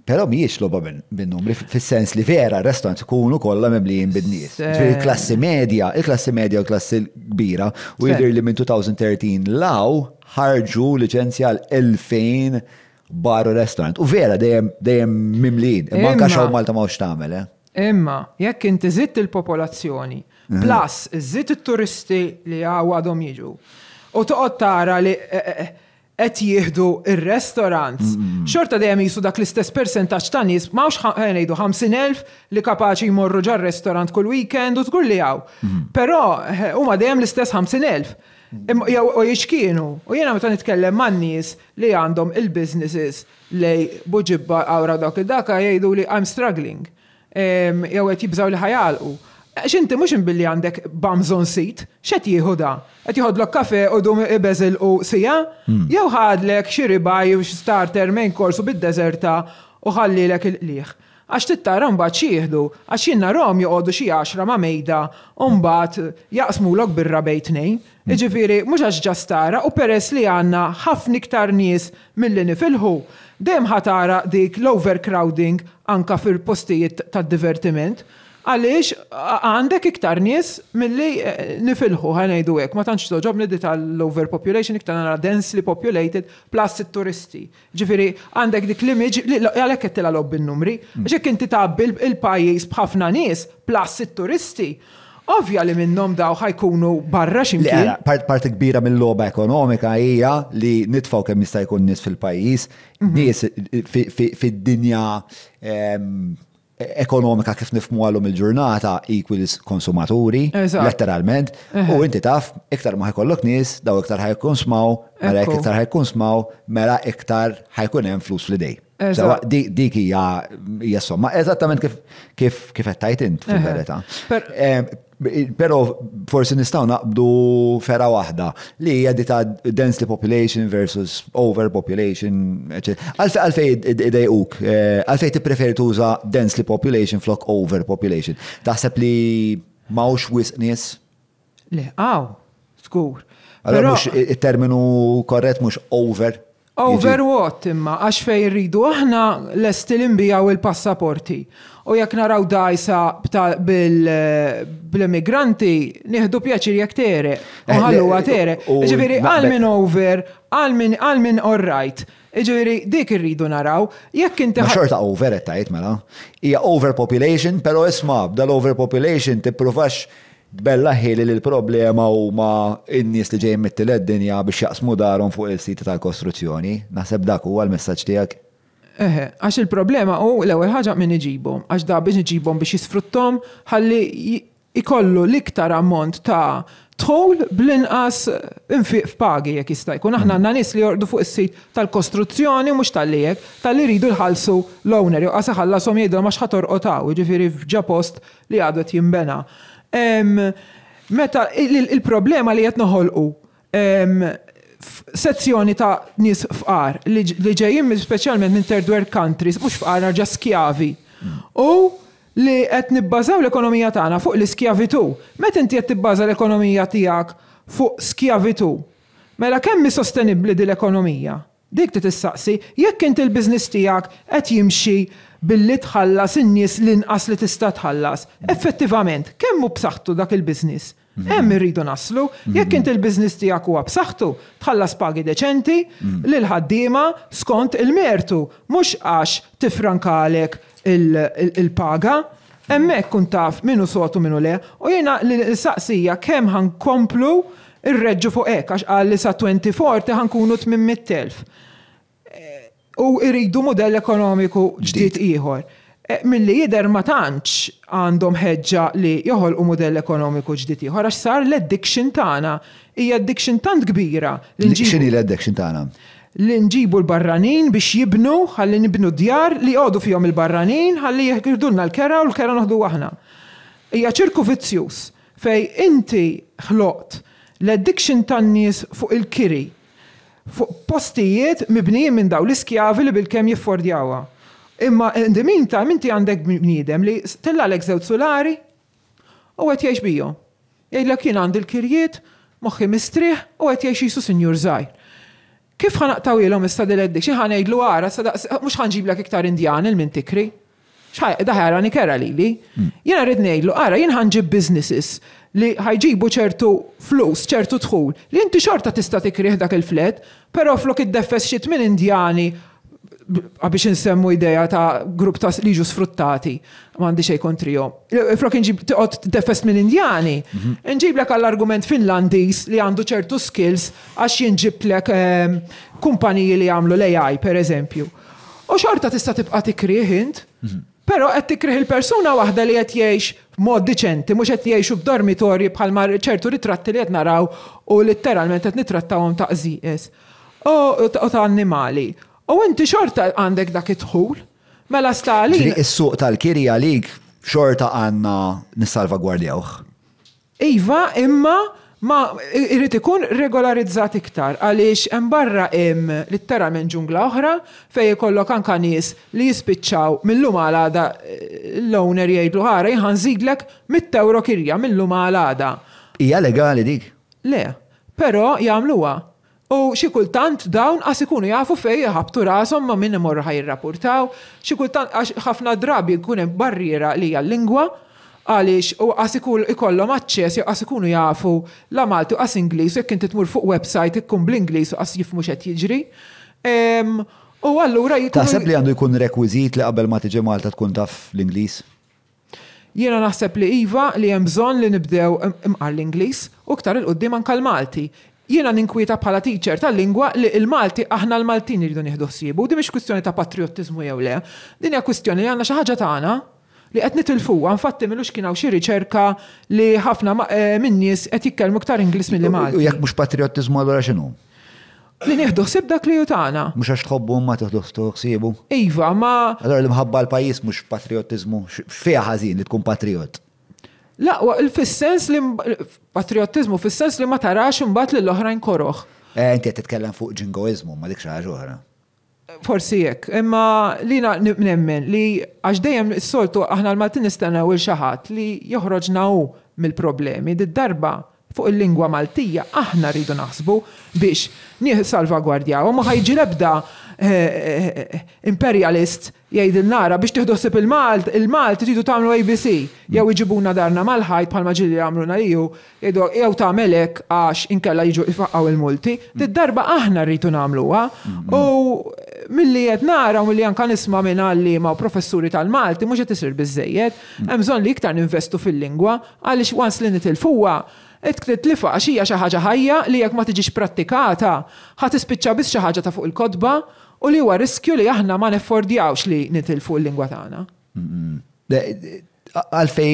A: Però mhijiex logħba bin-numri fis-sens li vera r restorant ikunu kollha mimlin bin-nies. Il-klassi medja, il-klassi medja u klassi kbira u jidher li minn 2013 law ħarġu liċenzja l-2000 bar u restaurant. U vera, dejjem mimlin, imma anka xaw Malta mawx tagħmel, eh?
B: Imma, jekk inti zitt il-popolazzjoni, mhm. plus zitt il-turisti li għadhom jiġu, u toqgħod tara li eh, eh, qed jieħdu il restaurants Xorta dejjem jisu dak l-istess persentaġġ ta' nies m'hawnx ngħidu 50,000 li kapaċi jmorru ġar-restorant kull weekend u żgur li Pero, mhm. Però huma dejjem l-istess 50,000. U jiexkienu, u jena meta nitkellem man nies li għandhom il-businesses li buġibba għawra dak il-daka jgħidu li I'm struggling. Jew qed jibżaw li ħajalqu. Xinti mux billi għandek bamżon sit, xet jihuda? Għet jihodlok kafe u dum ibeżil u sija? Hmm. Jew ħadlek xiribaj u starter main course u bid-deserta u ħalli lek il-liħ. Għax titta mbaħt xieħdu, għax jenna rom joqodu xie 10 ma mejda, mbaħt jaqsmu l-ok birra bejtnej. Iġifiri, mux għax ġastara u peress li għanna ħafna iktar nies mill-li nifilħu. Dem ħatara dik l-overcrowding anka fil-postijiet tad divertiment għaliex għandek iktar nies mill-li eh, nifilħu għanajdu għek, ma tantx toġobni di tal-overpopulation iktar għana densely populated plus turisti. Ġifiri, għandek dik l-image li għalek għettila l obbin bin-numri, ġek inti ta' il-pajis bħafna nies plus turisti Ovvja li minnom daw ħajkunu barra ximkien.
A: Part, part kbira mill logħba ekonomika hija li nitfaw kemm jista' jkun nies fil-pajjiż, mhm. nies fid-dinja ekonomika kif nifmu għallum il-ġurnata equals konsumaturi, letteralment, u inti taf, iktar ma ħajkollok nis, daw iktar ħajkun smaw, mela iktar ħajkun smaw, mela iktar ħajkun hemm flus li dej. dik hija somma, eżattament kif kif qed tajt int fil-verità. Pero forsi nistaw naqbdu fera wahda li hija ta' densely population versus overpopulation. Għalfej id d'ejuk? għalfej t-preferi tuża densely population flok overpopulation. Taħseb li mawx wis
B: Le, għaw, skur.
A: Allora, il-terminu korret mux over?
B: Overwot imma, għax fej rridu aħna l-estilin bijaw il-passaporti. U jekk naraw dajsa eh, bil-immigranti, nieħdu pjaċir jekk tere, uħallu eh, għatere. Ġifiri, għal min over, għal
A: min all right. Ġifiri, dik irridu naraw, jekk inti. Xorta over, et tajt mela. Ija overpopulation, pero isma, b'dal overpopulation tipprovax bella ħili li l-problema u ma n-nies li ġejn mit-tiled dinja biex jaqsmu darhom fuq il-siti tal-kostruzzjoni. Naħseb dak huwa l-messaġġ tiegħek.
B: Eħe, eh, għax il-problema u l-ewwel ħaġa min iġibhom, għax da biex iġibhom biex jisfruttom ħalli ikollu l-iktar ammont ta' tħol bl-inqas infiq f'pagi jekk jista' jkun aħna għandna nies li jordu fuq is-sit tal-kostruzzjoni mhux tal-lijek tal-li jridu l-ħalsu l-owner jew qasa ħallasom jgħidha ma x'ħatorqotaw, jiġifieri f'ġa post li għadu jimbena. Meta il-problema li qed noħolqu sezzjoni ta' nies fqar li ġejjin speċjalment minn third world countries, mhux fqar ġa skjavi. U li qed nibbażaw l-ekonomija tagħna fuq l-iskjavitu. Meta inti qed tibbaża l-ekonomija tiegħek fuq skjavitu. Mela kemm sostenibbli din l-ekonomija? Dik tissaqsi jekk inti l biznis tiegħek qed jimxi billi tħallas in-nies l-inqas li tista' tħallas. Mm. Effettivament, kemm hu b'saħħtu dak il-business? Mm. Hemm irridu naslu, mm. jekk int il-biznis tiegħek huwa b'saħħtu, tħallas pagi deċenti lil ħaddiema skont il-mertu, mhux għax tifrankalek il-paga. Hemmhekk kun taf minnu sotu minu le, u jiena l-saqsija kemm ħankomplu ir-reġġu fuq hekk għax qal li sa 24 ħankunu 800,000 u iridu modell ekonomiku ġdid ieħor. E, Milli jidher ma tantx għandhom ħeġġa li joħolqu modell ekonomiku ġdid ieħor għax sar l-addiction tagħna hija addiction tant kbira. X'inhi
A: l-addiction tagħna?
B: li nġibu l-barranin biex jibnu, ħalli nibnu djar li għodu fihom il-barranin, ħalli jħirdulna l-kera u l-kera noħdu aħna. Hija ċirku vizzjus, fej inti xloqt l-addiction tan-nies fuq il-kiri fuq postijiet mibnijin minn daw l-iskjavi li bil-kem jiffordjawa. Imma in the meantime inti għandek bniedem li stilla l żewġ solari u għet jiex bijo. Jgħidlek jien għandi l-kirjiet, moħħi mistriħ u għet jiex jisu sinjur zaħir. Kif ħanaqtaw jilom issa dil-eddik? ħan jgħidlu għara, mux ħanġiblek iktar indjan il-min tikri? ċħaj, daħjara nikera li li. Mm. Jena rrid nejlu, għara, jien ħanġib businesses li ħajġibu ċertu flus, ċertu tħul. Li inti xorta tista' tikriħ dak il-flet, però flok id-defess xit minn indjani għabiex nsemmu ideja ta' grupp ta' liġu sfruttati, mandi xej kontrijo. Eh, flok nġib t defess minn indjani, mhm. nġib lek għall-argument finlandis li għandu ċertu skills għax jinġib lek ehm, kumpaniji li għamlu l-AI, per eżempju. U xorta tista' tibqa tikriħ Pero qed tikriħ il-persuna waħda li qed jgħix mod diċenti, mhux qed jgħixu b'dormitorji bħal mar ċertu ritratti li qed naraw u litteralment qed nittrattawhom ta' qżieqes u ta' annimali. U inti xorta għandek dak it-tħul, mela stali. Is-suq
A: tal-kiri għalik xorta għandna nissalvagwardjawh.
B: Iva, imma Ma irrit ikun regolarizzat iktar għaliex hemm barra hemm li tara minn ġungla oħra fejn ikollok anka nies li jispiċċaw mill-lum għalada eh, l-owner jgħidlu ħara jħanżidlek mit tewro kirja mill-lum għalada.
A: Hija legali dik?
B: Le, però jagħmluha. U xi kultant dawn għas ikunu jafu fej ħabtu rashom ma minn imorru ħajrrapportaw, xi kultant għax ħafna drabi jkun hemm barriera li hija lingwa għaliex u għas ikollom aċċess jew ikunu jafu la Malti u għas jek jekk t-mur fuq website ikkun bl inglis u għas jifmu xed jiġri. U allura jkun. Taħseb li
A: għandu jkun rekwiżit li qabel ma tiġi Malta tkun taf l-Ingliż?
B: jiena naħseb li Iva li hemm bżonn li nibdew imqar l-Ingliż u ktar il-qoddim anka l-Malti. Jiena ninkwieta bħala teacher tal-lingwa li l-Malti aħna l-Maltin jridu nieħdu ħsiebu. Di mhix kwistjoni ta' patriottizmu jew le. Din hija kwistjoni li għandna xi ħaġa tagħna li qed nitilfu, għanfatti milux kien hawn xi riċerka li ħafna eh, min-nies
A: qed jitkellmu ktar Ingliż milli Malti. Jekk mhux patriottiżmu allura x'inhu? Li nieħdu ħsib dak li jutana. Mhux għax tħobbu ma tieħdu ħsiebu. Iva, ma. Allora li mħabba l-pajjiż mhux patriottiżmu, fiha ħażin li tkun patriot.
B: La, fis-sens li patriottiżmu fis-sens li ma tarax imbagħad lill oħrajn koroħ.
A: Eh, inti qed titkellem fuq ġingoizmu ma dik xi ħaġa oħra.
B: Forsi jekk, imma li nemmen li għax dejjem s-soltu aħna l-Maltin nistennew il-xaħat li joħroġna u mill-problemi did-darba fuq il-lingwa Maltija aħna rridu naħsbu biex nieħ salvagwardjaw ma ħajġi lebda eh, eh, imperialist jgħid nara biex tiħdossib il-Malt, il-Malt tridu tagħmlu ABC, jew iġibuna darna mal-ħajt bħalma għamlu na liju, jew tagħmel għax inkella jiġu ifaqgħu il-multi, did-darba aħna rridu nagħmluha mhm. u mill-li jett nara u mill-li anka nisma minn għalli ma' professuri tal-Malti, mux jtisir bizzejiet, għemżon li iktar investu fil-lingwa, għalli once li nitilfuwa, it-klit li xija xaħġa ħajja li jek ma tiġiġ prattikata, ħat ispiċċa bis xaħġa ta' fuq il-kodba u li huwa riskju li aħna ma neffordjawx li fuq il lingwa tagħna.
A: Għalfej,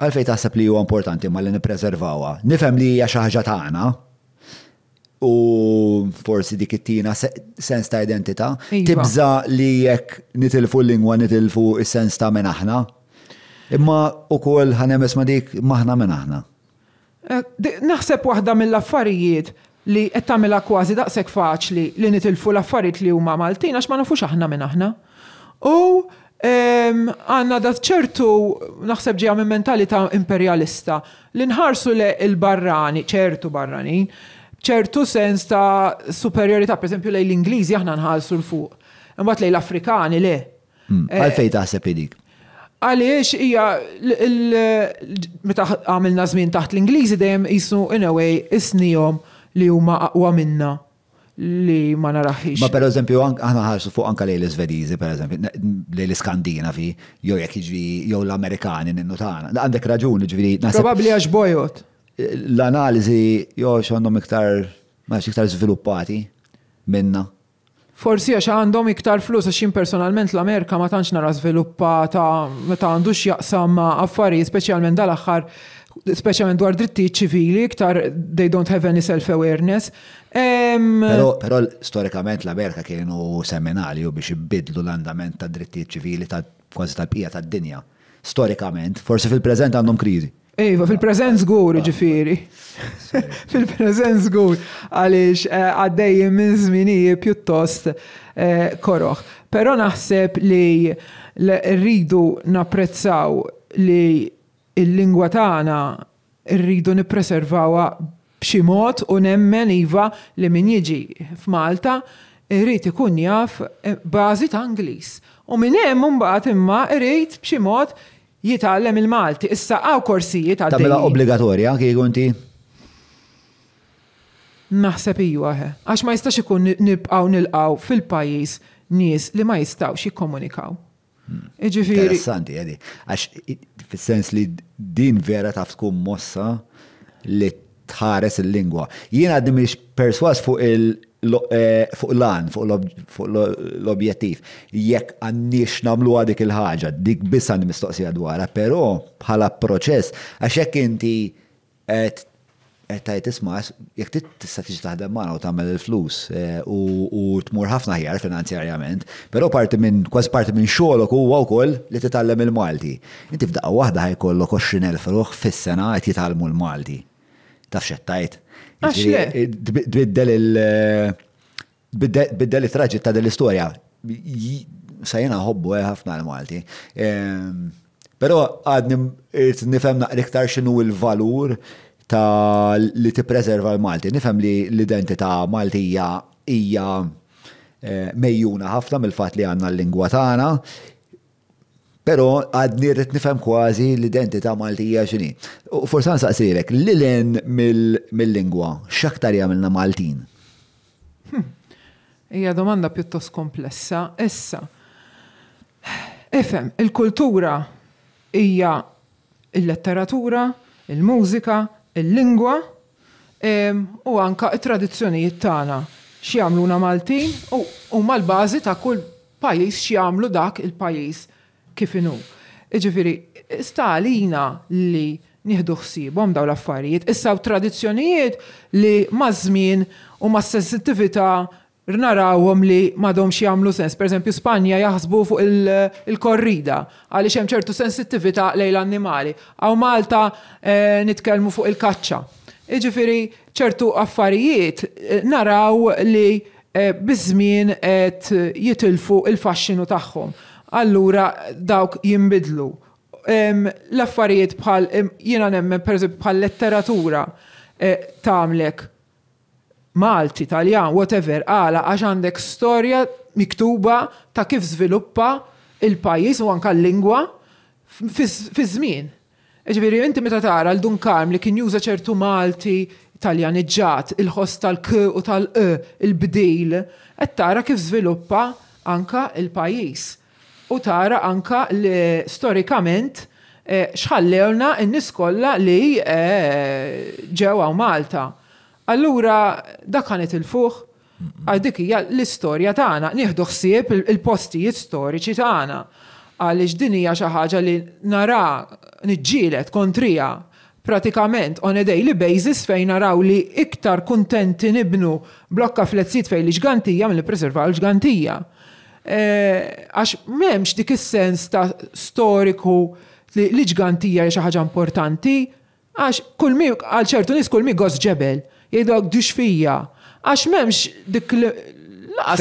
A: għalfej taħseb li huwa importanti ma li nipreservawa. Nifhem li hija xi ħaġa tagħna, u forsi dik it-tina sens ta' identità. Iva. Tibza li jekk nitilfu l-lingwa nitilfu s sens ta' minn aħna. Imma u kol ħanemes ma dik maħna minn aħna.
B: Eh, naħseb waħda mill-affarijiet li qed tagħmilha kważi daqshekk faċli li nitilfu l-affarijiet li huma Maltin għax ma nafux aħna minn aħna. U ehm, għanna da ċertu naħseb ġeja minn mentalità imperialista li nħarsu le il-barrani, ċertu barranin, ċertu sens ta' superiorità, per esempio lej l-Ingliżi aħna nħalsu l-fuq, Mbat lej l-Afrikani le. Hmm. Eh, Għalfej taħseb idik? Għaliex hija meta għamilna żmien taħt l-Ingliżi dejjem jisnu, in a way isnijom li huma aqwa minna li ma naraħiex. Ma per
A: eżempju, aħna ħarsu fuq anka lejl svedizi per eżempju, lejl iskandinavi jew jek jiġri, jew l-Amerikani n tagħna. Għandek raġun, ġviri. Probabbli
B: għax bojot
A: l-analizi jox għandhom iktar, maħx iktar sviluppati minna.
B: Forsi għax għandhom iktar flus għax personalment l-Amerika ma tantx nara sviluppata meta għandux jaqsam affari, affarijiet speċjalment dal-aħħar speċjalment dwar dritti ċivili iktar they don't have any self-awareness. Però
A: storikament l-Amerika kienu seminali u biex ibidlu l-andament ta' dritti ċivili ta' kważi tal-bqija tad-dinja. Storikament, forsi fil-preżent għandhom kriżi.
B: Iva, fil-prezenz gur, ġifiri. fil-prezenz gur, għalix eh, għaddej minn zmini pjuttost eh, koroħ. Pero naħseb li rridu napprezzaw li il-lingwa tagħna rridu nippreservawha b'xi mod u nemmen iva li min jiġi f'Malta irrid ikun jaf eh, bażi ta' Ingliż. U minn hemm mbagħad imma irrid b'xi mod jitgħallem il-Malti. Issa għaw korsijiet għal. Tabela
A: obbligatorja kie inti?
B: Naħseb iju għahe. Għax ma jistax ikun nibqaw nilqaw fil-pajis nies li ma jistax jikkomunikaw.
A: Hmm. Iġifiri. Interessanti, għadi. Għax, fil-sens li din vera taf tkun mossa li tħares il-lingwa. Jien għaddim miex perswas fuq Eh, fuq lan, fuq l-objettiv. Jekk għannix namlu għadik il-ħagġa, dik biss għandi mistoqsija dwarha, però bħala proċess, għax inti għetajt isma, jekk tista tiġi taħdem maħna u tamel il-flus eh, u tmur ħafna ħjar finanzjarjament, però parti minn kważ parti minn xogħolok huwa wkoll li t-tallem il-Malti. Inti f'daqqa waħda ħajkollok 20,000 ruħ fis-sena qed jitgħallmu l-Malti. Taf tajt? Eh, eh, biddel il- traġit ta' dell-istoria. Sajjena ħobbu eh, ħafna l-Malti. Ehm, Pero għadni nifem naqriktar xinu il-valur ta' li tippreserva l-Malti. Nifem li l-identità Maltija hija mejjuna ħafna mill-fat li għanna l-lingwa tagħna, Pero għadni rrit nifem kważi l-identità Maltija xini. U forsan saqsirek, l-len mill-lingwa, xaktar jgħamilna Maltin?
B: Hm. Hija domanda pjuttost komplessa. Issa, efem, il-kultura hija il-letteratura, il-mużika, il-lingwa ehm, u anka it-tradizzjonijiet tagħna. għamluna Maltin u mal-bażi ta' kull pajjiż għamlu dak il-pajjiż kif inhu. stalina li nieħdu ħsiebhom daw l-affarijiet, issa tradizzjonijiet li maż-żmien u ma' sensittività rnarawhom li madhom xi jagħmlu sens. Pereżempju Spanja jaħsbu fuq il-korrida għaliex hemm ċertu sensittività lejn l-annimali. Aw Malta eh, nitkellmu fuq il-kaċċa. Iġifieri ċertu affarijiet eh, naraw li eh, biżmien qed jitilfu il-faxxinu tagħhom allura dawk jimbidlu. L-affarijiet bħal, jena nemmen per bħal letteratura eh, tamlek Malti, Taljan, whatever, għala għax għandek storja miktuba ta' kif sviluppa il-pajis u anka l-lingwa fi żmien. Ġviri, inti meta tara l karm li kien juża ċertu Malti, Taljaniġġat, il-ħost tal-k u tal-e, il-bdil, qed tara kif żviluppa anka il-pajis u tara anka li storikament eh, xħallewna n niskolla kollha li eh, ġewa Malta. Allura da kanet il-fuħ għal dik hija l-istorja tagħna, nieħdu ħsieb il-postijiet storiċi tagħna. Għaliex din hija xi ħaġa li nara niġġielet kontrija pratikament on a daily basis fejn naraw li iktar kuntenti nibnu blokka flezzit fejn li ġgantija mill-preservaw l-ġgantija. Eh, għax memx dik is-sens ta' storiku li ġgantija xi ħaġa importanti, għax kull mi għal ċertu nis kull mi ġebel, jgħidok dux fija, għax memx dik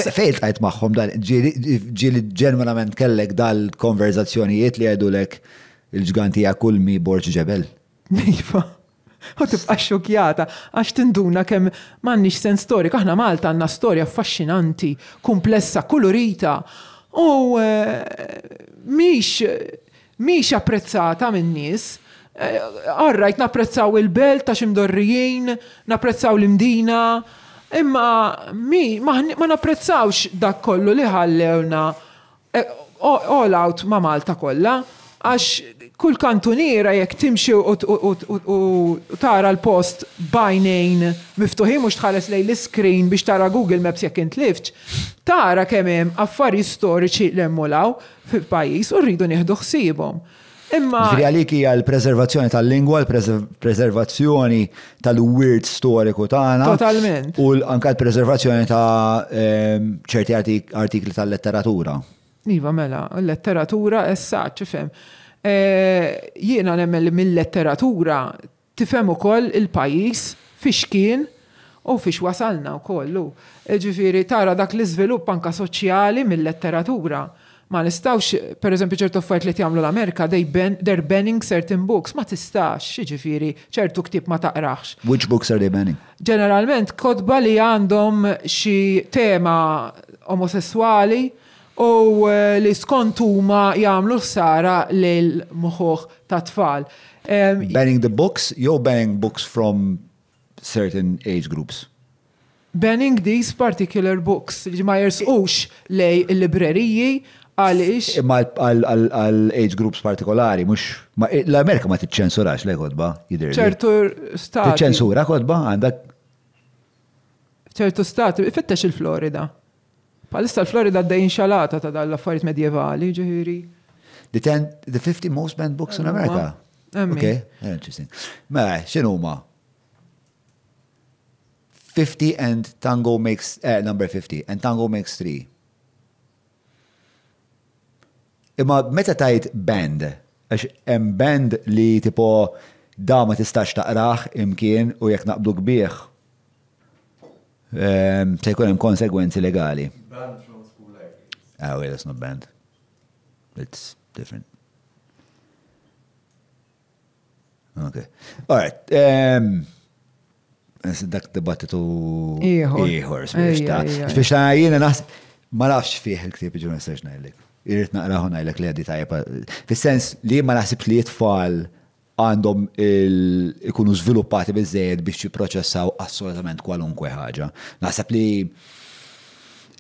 A: Fej tajt maħħom dan, ġili ġenwinament kellek dal-konverzazzjonijiet li għajdu l-ġgantija kull mi borġ ġebel. Mifa. U tibqa
B: xokjata, għax tinduna kemm m'għandniex sens storik, aħna Malta għandna storja affaxxinanti, komplessa, kolorita. U eh, miex miex apprezzata minn nies. Eh, Arrajt napprezzaw il-belt ta' ximdorrijin, napprezzaw l-imdina, imma mi ma napprezzawx dak kollu li ħallewna eh, all out ma' Malta kollha, għax kull kantuniera jekk timxi u tara l-post bajnejn miftuħin mux tħares lej l-screen biex tara Google Maps jekk int tara kemm hemm affari storiċi l emmulaw fil-pajjiż u rridu nieħdu ħsiebhom. Imma.
A: għalik hija l-preservazzjoni tal-lingwa, l-preservazzjoni tal-wirt storiku tagħna. Totalment. U anka l-preservazzjoni ta' ehm, ċerti artikli tal-letteratura.
B: Iva mela, l-letteratura essa ċifem. Eh, jiena nemmel mill-letteratura tifhem ukoll il-pajjiż fix kien u fix wasalna u kollu. Ġifiri, tara dak li svilupp anka soċjali mill-letteratura. Ma nistawx, per eżempju, ċertu fajt li tjamlu l-Amerika, they they're banning certain books, ma tistax, ġifiri, ċertu ktib ma taqraħx.
A: Which books are they banning?
B: Ġeneralment, kodba li għandhom xi tema omosessuali, u eh, li skont huma jagħmlu ħsara l-muħuħ ta' tfal. Um,
A: banning the books, jew banning books from certain age groups?
B: Banning these particular books li
A: ma jersqux lej il-libreriji għalix. Imma għal age groups partikolari, mux. Eh, L-Amerika ma t-ċensurax lej kodba, jider. ċertu
B: stat. T-ċensura
A: kodba għandak.
B: ċertu stat, fittex il-Florida. Palista l-Florida d xalata ta' dal-affarijiet medjevali, ġuhiri.
A: The, ten, the 50 most banned books in America. Okay, eh, interesting. Ma, xinu ma? 50 and Tango makes, eh, number 50, and Tango makes 3. Imma meta tajt band, għax em band li tipo da ma tistax taqraħ imkien u jekk naqblu kbieħ Ehm, se jkun hemm konsegwenzi legali.
D: Banned from school
A: Ah, wait, that's not banned. It's different. Okay. All right. Um, ehm, dak dibattitu ieħor, biex ta' jiena naħs ma nafx fih il-ktib ġurnal sex ngħidlek. Irrid naqraħu ngħidlek li għaddi tajjeb. Fis-sens li ma naħsibx li jitfall għandhom ikunu sviluppati bizzejed biex jiproċessaw assolutament kwalunkwe ħaġa. Naħseb li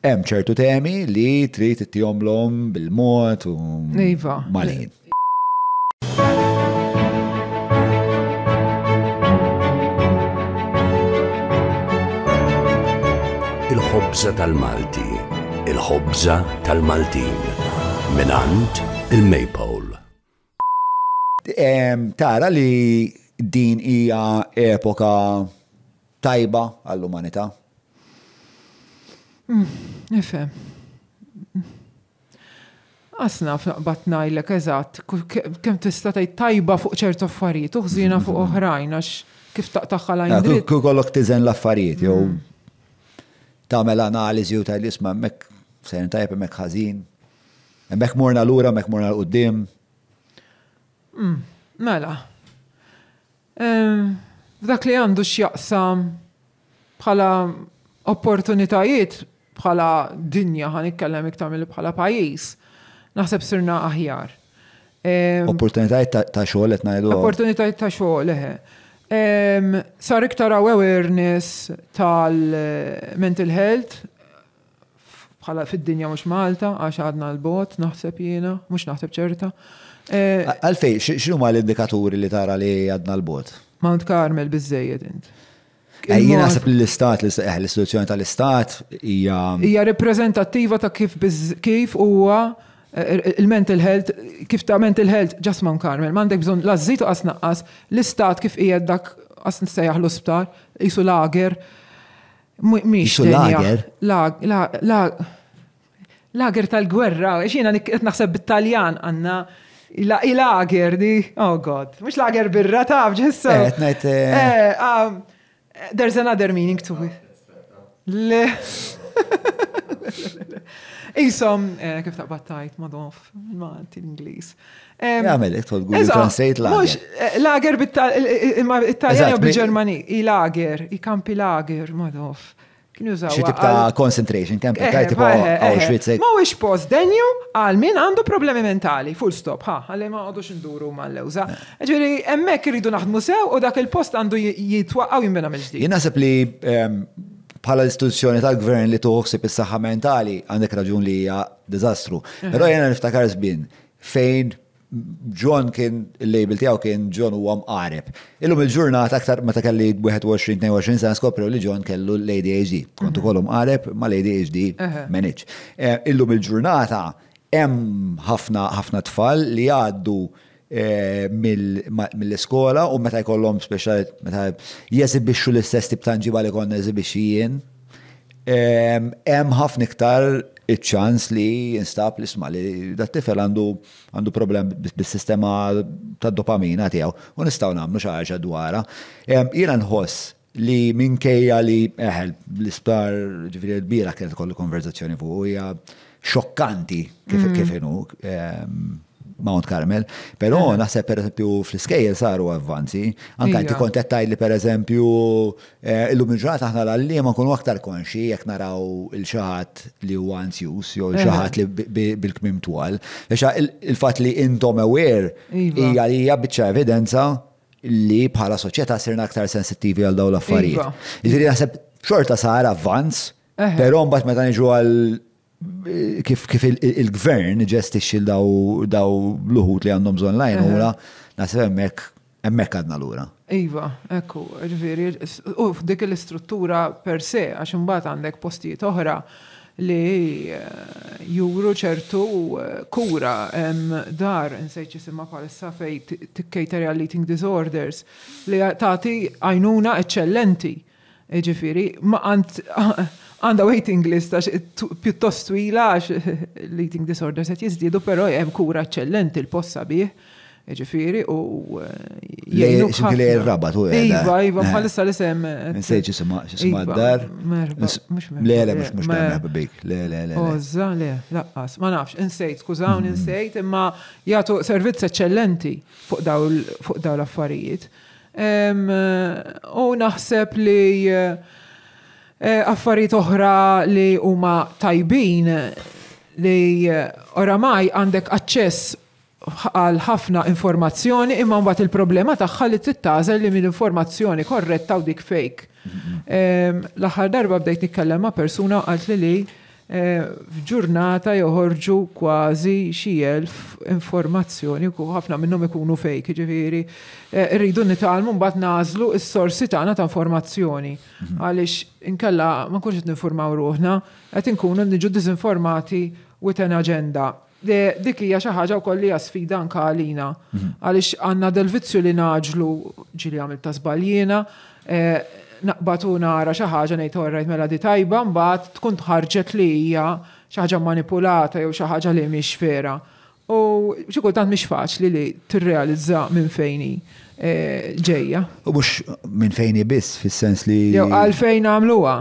A: hemm ċertu temi li trid ittihomlhom bil-mod u iva. malin. Il-ħobża tal-Malti, il-ħobża tal-Maltin, minant il-Maypole tara li din hija epoka tajba għall-umanità?
C: Hmm,
B: Efe. Asna f'naqbat najlek, eżat, kem tista' tgħid tajba fuq ċertu affarijiet, uħżina fuq oħrajn, għax kif taqtaħħa lajn. Ah,
A: Kuk kollok tiżen l-affarijiet, jew hmm. tagħmel analiżi u tajl isma' mek sejn tajb mek ħażin. Mek morna lura, mek morna l-qudiem,
B: Mm, mela. F'dak li għandu x'jaqsam bħala opportunitajiet bħala dinja għan ikkellem iktar mill bħala pajjiż. Naħseb sirna aħjar.
A: Opportunitajiet ta' xogħol qed ngħidu.
B: Opportunitajiet ta' xogħol Sar iktar awareness tal-mental health bħala fid-dinja mhux Malta għax għadna l-bot naħseb jiena, mhux naħseb ċerta.
A: Eh, Għalfej, xinu ma l-indikaturi li tara li għadna l-bot?
B: Mount Carmel bizzejed int.
A: Eh, jien għasab li l-istat, l eh, istituzjoni tal-istat hija. Hija
B: reprezentativa ta' kif kif huwa il-mental health, kif ta' mental health ġas Mount Carmel, m'għandek bżonn lażitu għasnaqqas, l-istat kif qiegħed dak qas nsejjaħ l-osptar, jisu lager. Jisu lager? Lager tal-gwerra, xina naħseb bit-Taljan għanna Il-lager di, oh god, mux lager birra taf, ġessa. Eh, najt. Eh, eh um, there's another meaning to it. Le. Isom, eh, kif taqbad tajt, madof, ma' t-Inglis. Għamel,
A: ektol Google Translate lager. Mux,
B: eh, Lager bit-Italjan u bil-Ġermani, il lager, i kampi lager, madof. Kienu zaħ. tip ta'
A: concentration camp, eh, ta' eh, tipo eh, Auschwitz. Ma'
B: wix post denju għal min għandu problemi mentali, full stop, ha, għalli ma' għadux nduru ma' l-lewza. Ġveri, emmek rridu naħdmu sew u dak il-post għandu jitwaqqaw jimbena mill-ġdijt.
A: sepp li bħala istituzzjoni tal-gvern li tuħoksib is-saħħa mentali għandek raġun li hija diżastru. Però jena niftakar żbien fejn John kien il-label tiegħu kien John għam mqareb. Illum il-ġurnata aktar meta kelli 21-22 sena skopri li John kellu Lady HD. Kontu mhm. kolum mqareb ma Lady HD manage. Eh, illum il-ġurnata hemm ħafna ħafna tfal li għaddu eh, mill-iskola u meta jkollhom speċjal meta jeżibixxu l-istess tip tanġiba konna eżibixxijien. Hemm ħafna iktar il ċans li instab li sma li dat-tifel għandu għandu problem bis-sistema ta' dopamina tiegħu u nistgħu nagħmlu xi ħaġa dwarha. Ehm, jiena nħoss li minkejja li eħel l-isptar ġifieri l-bira kienet kollu konverzazzjoni fuq hija xokkanti kif mm. kif inhu ehm, Mount Carmel, però eh. naħseb per eżempju fl-iskejjel saru avvanzi, anka inti iva. kontettaj li per eżempju eh, illum il-ġurnata aħna l-għalli ma kunu aktar konxi jekk naraw il-xaħat li u għanzjus, jew eh. il-xaħat li bil-kmim twal. Il-fatt li intom aware iva. hija li hija biċċa evidenza li bħala soċieta sirna aktar sensittivi għal dawn l-affarijiet. Iġri iva. naħseb xorta sar avvanz, però mbagħad meta niġu għal kif, kif il-gvern ġestixxi daw daw l-uħut li għandhom bżonn lajn ura, nasib hemmhekk hemmhekk għadna lura.
B: Iva, ekku, ġviri, u dik l-istruttura per se għax imbagħad għandek postijiet oħra li eh, juru ċertu eh, kura dar nsejt ġisima palissa fej tikkejterja eating disorders li tagħti għajnuna eċċellenti. ġviri, ma għand għanda waiting list għax pjuttost twila għax l-eating disorder set jizdidu, pero hemm kura eccellenti l-possa bih, ġifiri, u eh, jgħinu. Xibili rabat u Iva, iva, eh. bħalissa li sem. Eh, Nsejċi sema iva, d-dar. Le, le, mux mux merba bik, le, Ozza, le, laqqas, ma nafx, nsejt, skużaw nsejt, mm. imma jgħatu servizz eccellenti fuq daw l-affarijiet. U naħseb li Eh, affarijiet oħra li huma tajbin li eh, oramaj għandek aċċess għal ħafna informazzjoni imma mbagħad il-problema tagħha li tittażel li mill-informazzjoni korretta u dik fake. Mhm. L-aħħar darba bdejt nitkellem ma' persuna għalt li li Eh, f'ġurnata joħorġu kważi xi elf informazzjoni u ħafna minnhom ikunu fejk, ġifieri eh, rridu nitalmu mbagħad nażlu s-sorsi tagħna ta' informazzjoni mhm. għaliex inkella ma nkunx qed ninformaw ruħna qed inkunu niġu dizinformati with an agenda. Dik hija xi ħaġa wkoll hija sfida anke għalina mhm. għaliex għandna del vizzju li naġlu ġili għamil ta' żbaljina eh, naqbatu nara xi ħaġa ngħid orrajt mela di tajba mbagħad tkun tħarġet li hija xi ħaġa manipulata jew xi ħaġa li mhix vera. U xi kultant mhix faċli li tirrealizza minn fejni eh, ġejja.
A: U mhux minn fejni biss fis-sens li. Jew għalfejn għamluha.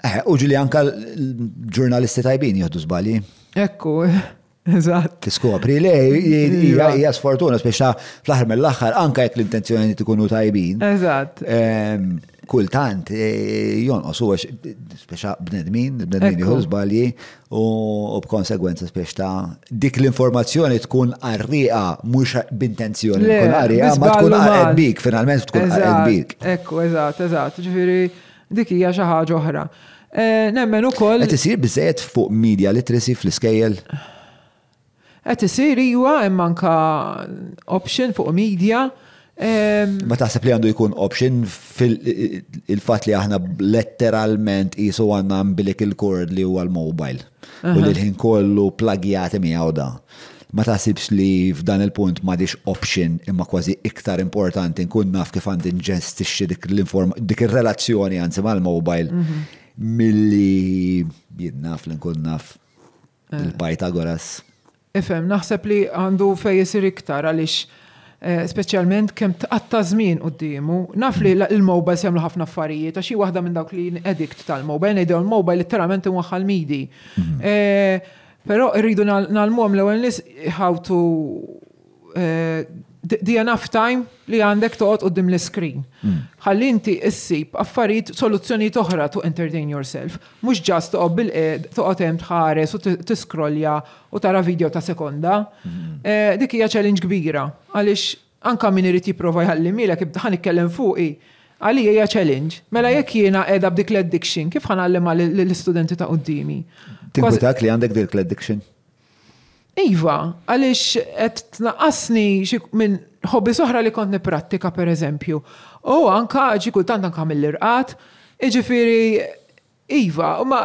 A: Eh, u ġili anka l-ġurnalisti tajbin jieħdu żbalji. Ekku. Eżatt. Tiskopri li iva. hija sfortuna, speċa fl-aħħar mill-aħħar anka jekk l-intenzjoni tkunu tajbin. Eżatt kultant e, jonqos għax speċa bnedmin, bnedmin jħu żbalji u b'konsegwenza speċa ta' dik l-informazzjoni tkun arriqa mhux b'intenzjoni tkun arriqa ma tkun għarqed bik, finalment tkun għarqed bik.
B: Ekku, eżatt, eżatt, ġifieri dik hija xi ħaġa oħra. E, nemmen ukoll. Qed isir
A: biżejjed fuq media literacy fl-iskejjel?
B: Qed isir iwa hemm anka option fuq media Ma
A: taħseb li għandu jkun option fil-fat li aħna letteralment jisu għanna mbilik il-kord li huwa l-mobile. U li l-ħin kollu plagjati miegħu għawda. Ma taħsibx li f'dan il-punt ma diċ option imma kważi iktar importanti nkun naf kif għandi nġestixxi dik il-relazzjoni għanzi ir-relazzjoni anzi mal-mobile mhm. milli jinnaf li nkun naf eh. il goras.
B: Ifem, naħseb li għandu fej jisir iktar għaliex Eh, specialment kem tqatta żmien qoddimu. Naf li il-mobile semlu ħafna affarijiet, għaxi waħda minn dawk li edikt tal-mobile, ngħidu l-mobile letteralment imwaħħal midi. Mhm. Eh, però rridu nal-mum l-ewwel nies how to eh, di enough time li għandek toqgħod qudiem l-screen. Mm. Ħalli inti issib affarijiet soluzzjoni toħra to entertain yourself. Mhux ġast toqgħod bil-qed toqgħod hemm tħares u tiskrolja u tara video ta' sekonda. Mm. Eh, dik hija challenge kbira għaliex anka min irid jipprova jħalli milek ħan ikkellem fuqi. Għalli hija challenge. Mela mm. jekk jiena qiegħda b'dik l-addiction, kif ħanallima lill-istudenti ta' qudiemi? Tinku li
A: għandek dik l-addiction?
B: Iva, għalix qed tnaqqasni minn hobbi soħra li kont niprattika per eżempju. U anka ġi kultant anka mill-irqat, iġifiri, Iva, ma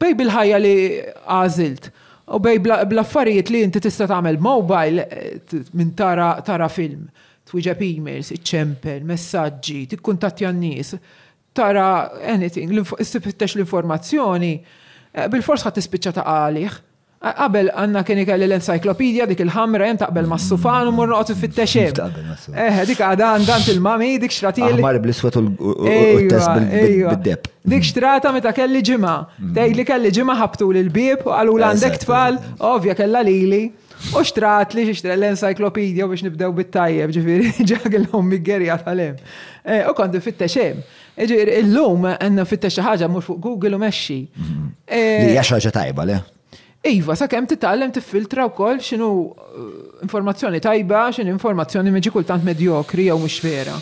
B: bej bil-ħajja li għazilt. U bej bl-affarijiet li inti tista' tagħmel mobile eh, minn tara, tara film, e emails, iċċempel, messaġġi, tikkuntattja n nies tara anything, istifittex l-informazzjoni, eh, bil-fors ħat tispiċċa ta' għalih. Qabel għanna kien ikelli l-encyklopedja dik il-ħamra jem taqbel ma' s-sufan u murnoqot fit-texem. Eħe, eh, dik għada għandan il-mami, dik xratil. Mar
A: bl-iswet u test bil-deb.
B: Dik xtrata meta kelli ġima. Mhm. Tej li kelli ġima ħabtu l-bib u għallu għandek tfal, ovvja kella lili. U xtrat li xtrat l-encyklopedja biex nibdew bit-tajjeb, ġifiri ġag l-hom miggerja tal-em. Eh, u konti fit-texem. Ġifiri, il-lum għanna fit-texa ħagġa mur fuq Google u meċi. Mhm. Eh, li jaxħaġa tajba, le? Iva, sa' kem titallem tiffiltra u koll xinu eh, informazzjoni tajba, xinu informazzjoni meġi kultant medjokri jew mux vera.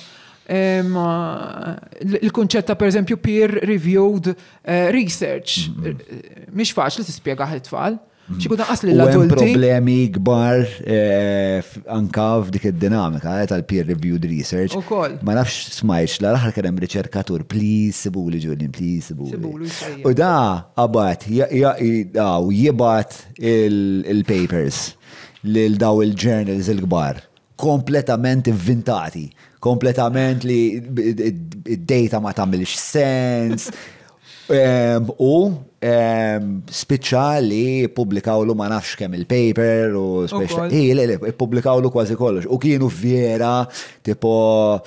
B: Il-kunċetta eh, per eżempju peer-reviewed eh, research, mish mhm. faċ li t-spiega tfal ċiku għasli l-adulti. problemi
A: gbar anka f'dik id-dinamika tal-peer reviewed research. Ma nafx smajx la raħar kerem riċerkatur, please sibuli ġurni, please sibuli. U da abat, jibat il-papers lil daw il-journals il-gbar kompletament inventati, kompletament li id-data ma tamilx sens, U spiċċa li publikaw ma nafx kemm il-paper u spiċċa. Hi, publikaw lu kważi kollox. U kienu vjera tipo,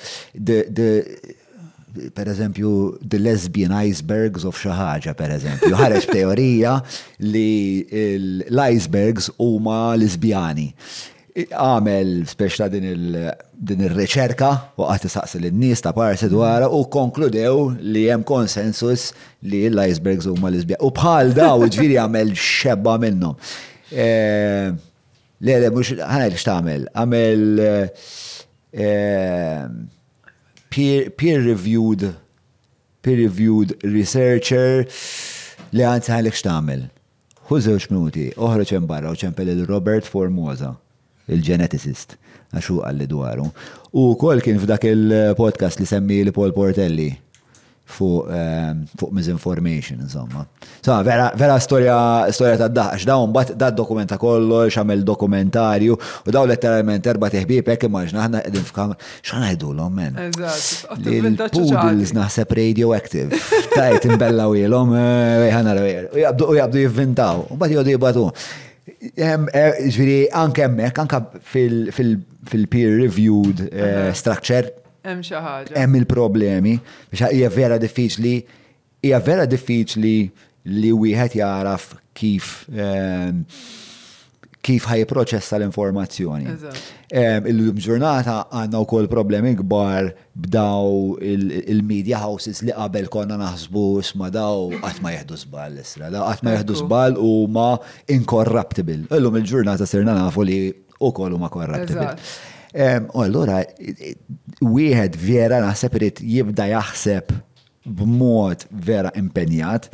A: per eżempju, The Lesbian Icebergs of xaħġa, per eżempju. Ħareġ teorija li l-icebergs huma lesbjani għamel speċla din il-reċerka u għat saqsi l-nis ta' parsi dwar u konkludew li jem konsensus li l-icebergs u ma l-izbja. U bħal daw ġviri għamel xebba minnom. Eh, le, le, mux, ħana li xtamel, għamel eh, peer-reviewed peer-reviewed researcher li għanzi ħana li xtamel. Hu minuti, oħroċ barra u ċempel il-Robert Formosa il-geneticist, għaxu għalli dwaru. U kol kien f'dak il-podcast li semmi li Paul Portelli fuq ehm, fu misinformation, insomma. So, vera, vera storja storja ta' daħx, un bat da' dokumenta kollo, xamel dokumentarju, u daw letteralment erba teħbib, ekk immaġna, ħna edin f'kamra, xana jdu l men. Poodles naħseb radioactive, tajt imbella eh, u jilom, u jabdu jivvintaw, u bat jodu jibbatu. Eh, ġviri, anke emmek, anke fil-peer reviewed eh, structure.
B: Hemm xi ħaġa. Hemm
A: il-problemi biex hija vera diffiċli hija vera diffiċli li wieħed jaraf kif eh, kif ħaj proċessa l-informazzjoni. Illum ġurnata għanna u koll problemi gbar b'daw il-media houses li qabel konna naħsbu sma daw għatma jihdu zbal l-isra, għatma jihdu zbal u ma inkorruptibil. Illum il-ġurnata sirna nafu li u koll u ma corruptible. U allora, wieħed vera naħseb jibda jaħseb b'mod vera impenjat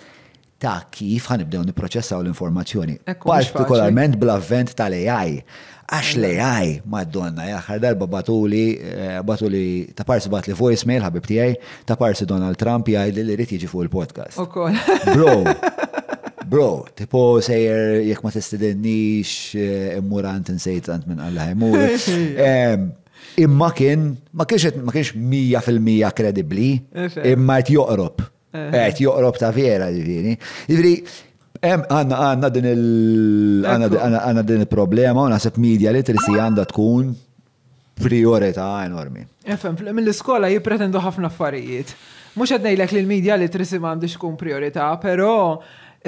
A: ta' kif ħanibdew niproċessaw l-informazzjoni. Partikolarment bl-avvent tal-AI. Għax l-AI, madonna, jaħar darba batuli, eh, batuli ta' parsi bat li voicemail, ħabib tijaj, ta' parsi Donald Trump jgħaj li li jiġi fuq il-podcast. Bro, bro, tipo sejjer jek ma tistidennix, eh, immurant insejt għant minn għalla ħemur. Imma kien, ma kienx 100% kredibli, imma jt joqrob. Eħt, eh. eh, joqrob ta' vera ġifiri. Ġifiri, għanna għanna din il- għanna din il-problema, għanna sepp media li trisi għanda tkun priorità enormi.
B: Efem, mill-iskola jipretendu ħafna affarijiet. Mux għadnejlek li l-media li trissi għandix kun priorità, pero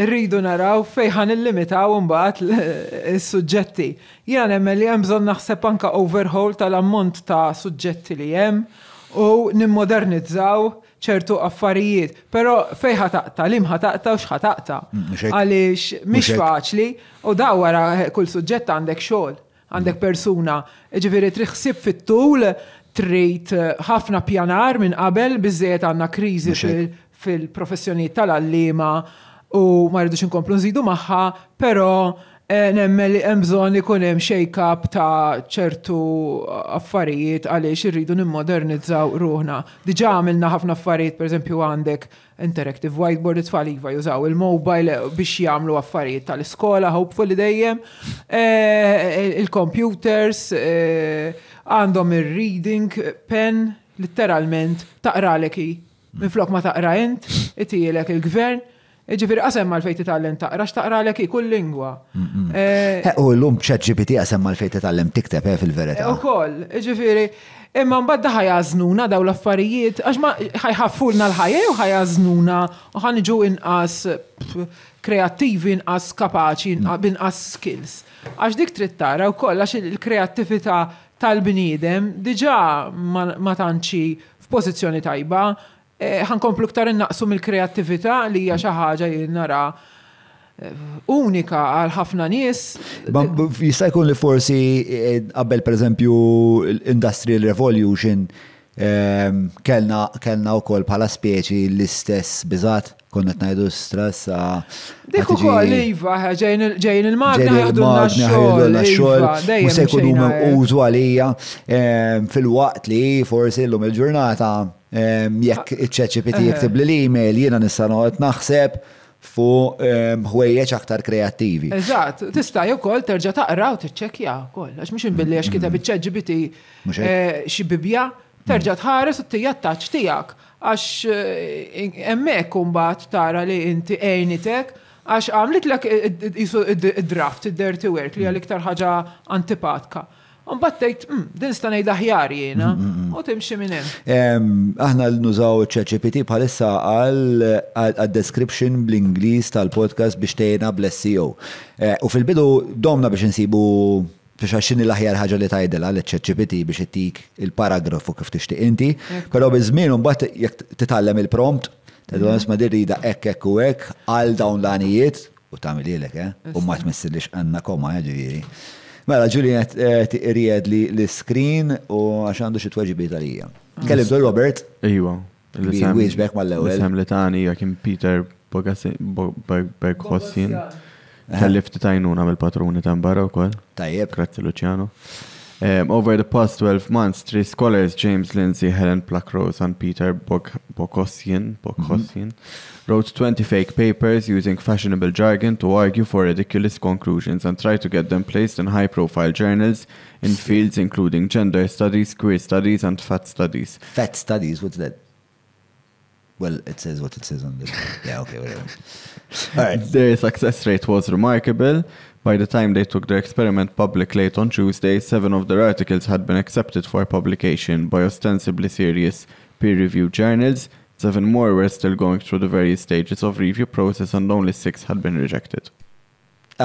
B: rridu naraw fejħan il-limitaw mbagħad is-suġġetti. Jena nemmen li hemm bżonn naħseb anka overhaul tal-ammont ta' suġġetti li hemm u nimmodernizzaw ċertu affarijiet, pero fej ħataqta, lim ħataqta u xħataqta. Għalix, mish faċli, u daw wara kull suġġett għandek xogħol, għandek mm. persuna, ġifiri triħsib fit-tul, trid eh, ħafna pjanar minn qabel biżżejjed għandna kriżi fil-professjonijiet tal-allima u ma rridux inkomplu nżidu magħha, però Eh, nemmen li emżon ikun hemm shake-up ta' ċertu affarijiet għaliex irridu nimmodernizzaw ruħna. Diġà għamilna ħafna affarijiet, eżempju, għandek interactive whiteboard it-tfal iva jużaw il-mobile biex jagħmlu affarijiet tal-iskola, hopefully dejjem, eh, il-computers, eh, għandhom ir-reading pen, litteralment taqra minn Minflok ma taqra int, it-tijelek il-gvern, Ġifiri, għasem mal fejti tal-lem taqra, xtaqra l kull lingwa. Eh,
A: u l-lum ċaċġipiti għasem mal fejti tal-lem tikteb fil-verita. Eh,
B: u koll, ġifiri, imma mbadda ħajaznuna daw l-affarijiet, għax ma ħajħaffulna l-ħajja u ħajaznuna u ħanġu inqas kreattivi, inqas kapaċi, mm. inqas skills. Għax dik trid tara u koll, għax il kreativita tal-bnidem diġa ma tanċi f'pożizzjoni tajba, Eh, ħankomplu ktar innaqsu mill-kreattività li hija xi ħaġa jinnara eh, unika għal ħafna nies.
A: Jista' jkun li forsi eh, qabel pereżempju l Industrial Revolution ehm, kellna kellna wkoll bħala speċi l-istess biżgħat konna tnajdu stressa. Dik ukoll
B: iva, ġejn il-magna ħadulna xogħol. Iva, xogħol, u se jkun użu
A: għalija ehm, fil-waqt li forsi llum il-ġurnata jekk iċċeċipiti jiktib li l-email jiena nissa noqgħod naħseb fu ħwejjeġ aktar kreattivi.
B: Eżatt, tista' jew ukoll terġa' taqra u tiċċekkja wkoll għax mhux inbilli għax kitab iċċeċipiti xi bibja terġa' tħares u tija taċ tiegħek għax hemmhekk imbagħad tara li inti għejnitek għax għamlit l id-draft, id-dirty work li għal iktar ħaġa antipatka. Un tgħid, mm, din sta ngħid aħjar jiena, mm, mm, u timxie
A: minn Aħna l-nużaw ChatGPT bħalissa għal description bl-Ingliż tal-podcast biex tejna bl-SEO. Eh, u fil-bidu domna biex insibu biex għaxin l-aħjar ħaġa li tajdela l ChatGPT biex ittik il-paragrafu kif tixtieq inti, però un mbagħad jekk titallem il-prompt, tgħidu nisma' da hekk hekk u hekk għal dawn l-għanijiet u tamil jilek, eh? U ma tmissillix għandna koma, eh, ġifieri. Mela, t eh, tiqrijed li l-screen u għaxandu għandu xi tweġibi tal-ija. Kellim
D: Robert. Ejwa. Wieġbek mal-ewwel. Isem li tani kien Peter Berghossin. Kellif titajnuna mill-patruni ta' mbara wkoll. Tajjeb. Grazie Luciano. Um, over the past 12 months, three scholars, James Lindsay, Helen Pluckrose, and Peter Boghossian, Boghossian mm -hmm. wrote 20 fake papers using fashionable jargon to argue for ridiculous conclusions and try to get them placed in high profile journals in fields including gender studies, queer studies, and fat studies. Fat studies? What's that? Well, it says what it says on the.
A: yeah, okay, whatever.
D: All right. Their success rate was remarkable. By the time they took the experiment public late on Tuesday, seven of their articles had been accepted for publication by ostensibly serious peer reviewed journals, Seven more were still going through the various stages of review process and only six had been rejected.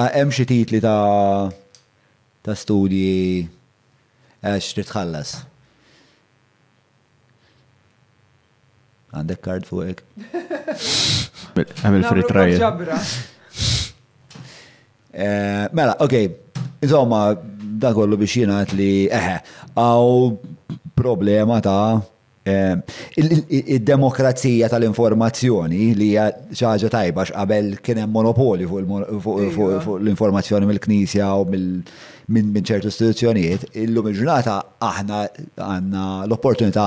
A: Ah, hemm xi titli ta' ta' studji għax eh, titħallas. Għandek kard fuq fuqek. Għamil free trial. Eh, mela, ok, insomma, da kollu biex jinaħt li eħe, eh, għaw problema ta' Eh, Id-demokrazija tal-informazzjoni li hija ċaġa tajba x'qabel kien hemm monopoli fuq iva. l-informazzjoni mill-Knisja u minn ċertu istituzzjonijiet, illum il-ġurnata aħna għandna l-opportunità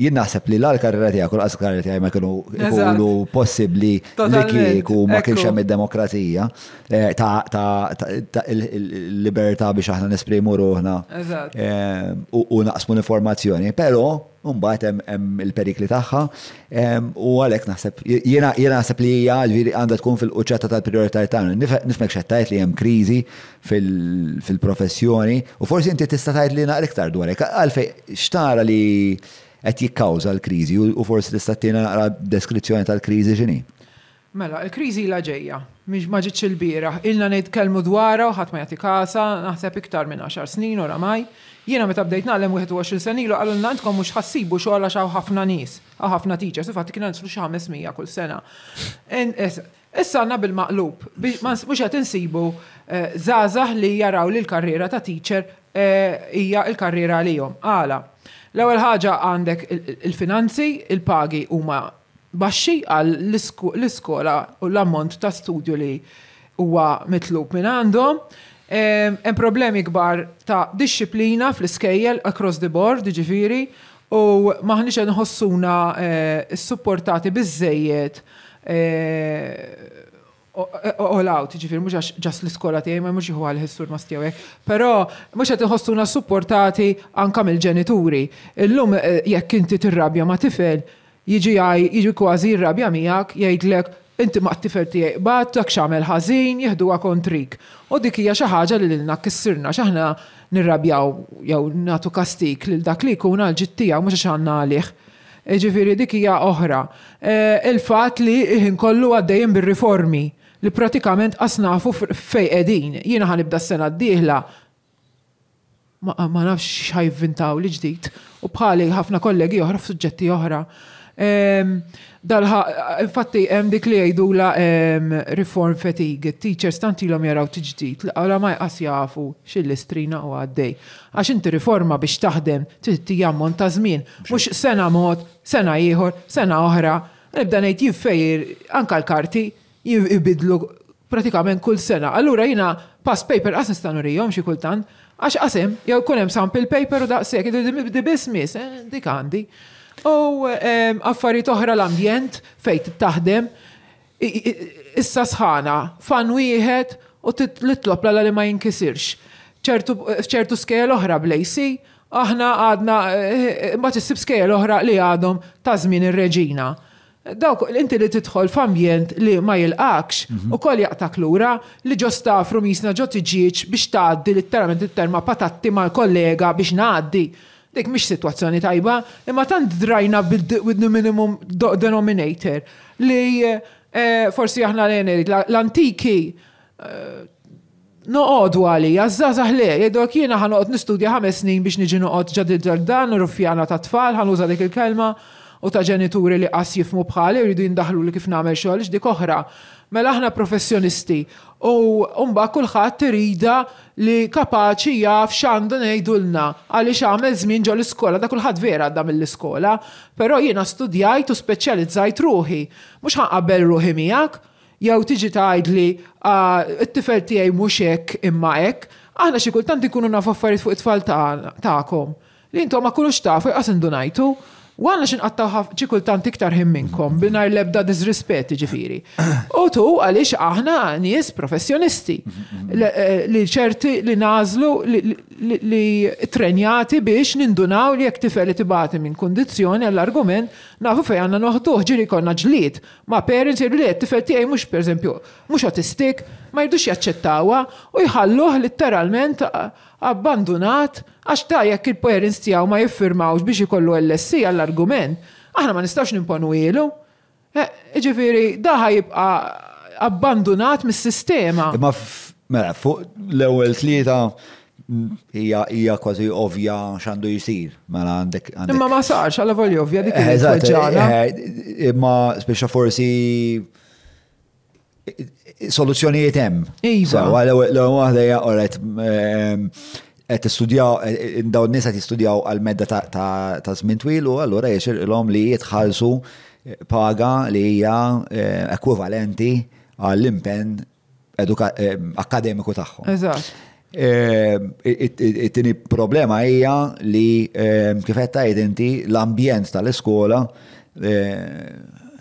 A: jien naħseb li l-karriera tiegħek u l-qas karriera tiegħek ma kienu jkunu possibbli li kieku ma kienx hemm id-demokrazija eh, ta' il-libertà biex aħna nesprimu ruħna eh, u naqsmu l-informazzjoni, però mbagħad hemm il-perikli tagħha u għalhekk naħseb jiena naħseb li hija għandha tkun fil-quċċetta tal-prijorità tagħna. Nifmek tajt li hemm kriżi fil-professjoni u forsi inti tista' tgħid li naqra iktar dwar hekk għalfejn xtara li qed jikkawża l-kriżi u forsi tista' tina deskrizzjoni tal-kriżi x'inhi.
B: Mela, l kriżi la ġejja, miex ma ġitx il-bira. Ilna nitkellmu dwarha u ħadd ma jagħti kasa, naħseb iktar minn 10 snin oramaj. Jiena meta bdejt nagħlem 21 sen ilu għallu għandkom mhux ħassibu xogħol għax ħafna nies, ħafna teachers, u fatt kien għandsu xi 500 kull sena. Issa għanna bil-maqlub, mux għat insibu zazah eh, li jaraw li l-karriera ta' teacher eh, hija l-karriera li jom. Għala, L-ewwel ħaġa għandek il-finanzi, il-pagi huma baxxi għal l-iskola u l-ammont ta' studju li huwa mitlub minn għandhom. Hemm problemi kbar ta' disċiplina fl-iskejjel across the board, jiġifieri, u maħniċ nħossuna eh, supportati bizzejiet eh, all out, ġifir, mux ġas l-iskola tijaj, ma mux jħu għal-ħessur ma stijawek, pero mux għet nħossuna supportati anka mill-ġenituri. Illum eh, jekk inti tirrabja ma tifel, jiġi għaj, jiġi kważi rabja miegħek jgħidlek inti ma t-tifel tijaj, tak xamel ħazin, jihdu kontrik. U dik hija xi ħaġa li l-na kissirna, xaħna nirrabjaw, jew natu kastik lil dak li kuna l-ġittija, mux xaħna għalih. E Ġifiri dik hija oħra. E, Il-fat li ħin kollu għaddejjem bir-riformi li pratikament asnafu fej edin. Jiena ħanibda s-sena d-dihla ma nafx xajvintaw li ġdid u bħali ħafna kollegi oħra f'suġġetti oħra. Dalħa, infatti, hemm dik li jgħidula reform fatigue, teachers tant ilhom jaraw tiġdid, għala ma jqas jafu xill listrina u għaddej. Għax inti riforma biex taħdem jammon ta' żmien, mhux sena mod, sena ieħor, sena oħra, nibda ngħid jiffejjer anka l-karti jibidlu pratikament kull sena. Allura jina pass paper qas nistanu rijom xie kultan, għax qasim, jew kunem hemm sample paper u daqshekk di mis, eh, dik għandi. U affarijiet oħra l-ambjent fejn taħdem issa sħana fan wieħed u titlob l li ma jinkisirx. ċertu skel oħra blejsi, aħna għadna, eh, eh, ma t-sib skel oħra li għadhom ta' żmien ir-reġina. Dawk, inti li tidħol f'ambjent li ma jilqakx mhm. u koll jaqtak lura li ġo stafru misna ġo tiġiċ biex taħdi literalment it terma patatti mal kollega biex naħdi. Dik mish situazzjoni tajba, imma tant drajna bil minimum denominator li eh, forsi aħna l-antiki eh, noqodu għali, għazzazah li, jedok jiena ħanoqot nistudja ħames snin biex niġi noqot ġadid ġardan, rufjana ta' tfal, ħanuża dik il-kelma u ta' ġenituri li qas jifmu bħali jridu jindaħlu li kif nagħmel xogħol x'dik oħra. Mela aħna professjonisti u mbagħad kulħadd irida li kapaċi jaf x'għandu ngħidulna għaliex għamel żmien ġol l-iskola da kulħadd vera għadda mill-iskola, però jiena studjajt u speċjalizzajt ruħi. Mhux ħanqabel ruħi miegħek, jew tiġi tgħidli ah, t-tifel tiegħi mhux hekk imma hekk, aħna xi kultant ikunu nafu affarijiet fuq it-tfal tagħkom. Li intom ma kunux tafu jqas indunajtu. U għanna xin għattaw ċikultant iktar minnkom, binar lebda disrispet ġifiri. U tu għalix aħna nies professjonisti mhm. eh, li ċerti li nazlu li trenjati biex nindunaw li jek tifel li tibati minn kondizjoni għall-argument nafu fej għanna noħtuħ ġiri konna ġlit. Ma parents jirri li jek eh, tifel tijaj mux per mux autistik, ma jidux jaċċettawa u jħalluh litteralment abbandunat għax ta' jekk il-parents tijaw ma jiffirmawx biex ikollu LSC għall-argument. Aħna ma nistax nimponu ilu. Iġifiri, eh, daħa jibqa abbandunat mis-sistema.
A: Ma mela, fuq l-ewwel tlieta mm, hija kważi ovvja x'għandu jisir. Mela għandek
B: Imma ma sarx għal voli ovvja dik eh, il-saġġi
A: eh, Imma speċa forsi soluzzjonijiet hemm. Iva. l għahdeja, orret, għet studjaw, e, e, daw n-nisa t-studjaw għal-medda ta' zmin twil u għallura jxir l-om li jitħalsu e, paga li hija ekwivalenti għall-impen akademiku tagħhom. Eżatt. It-tini problema hija li kif qed tgħid l-ambjent tal-iskola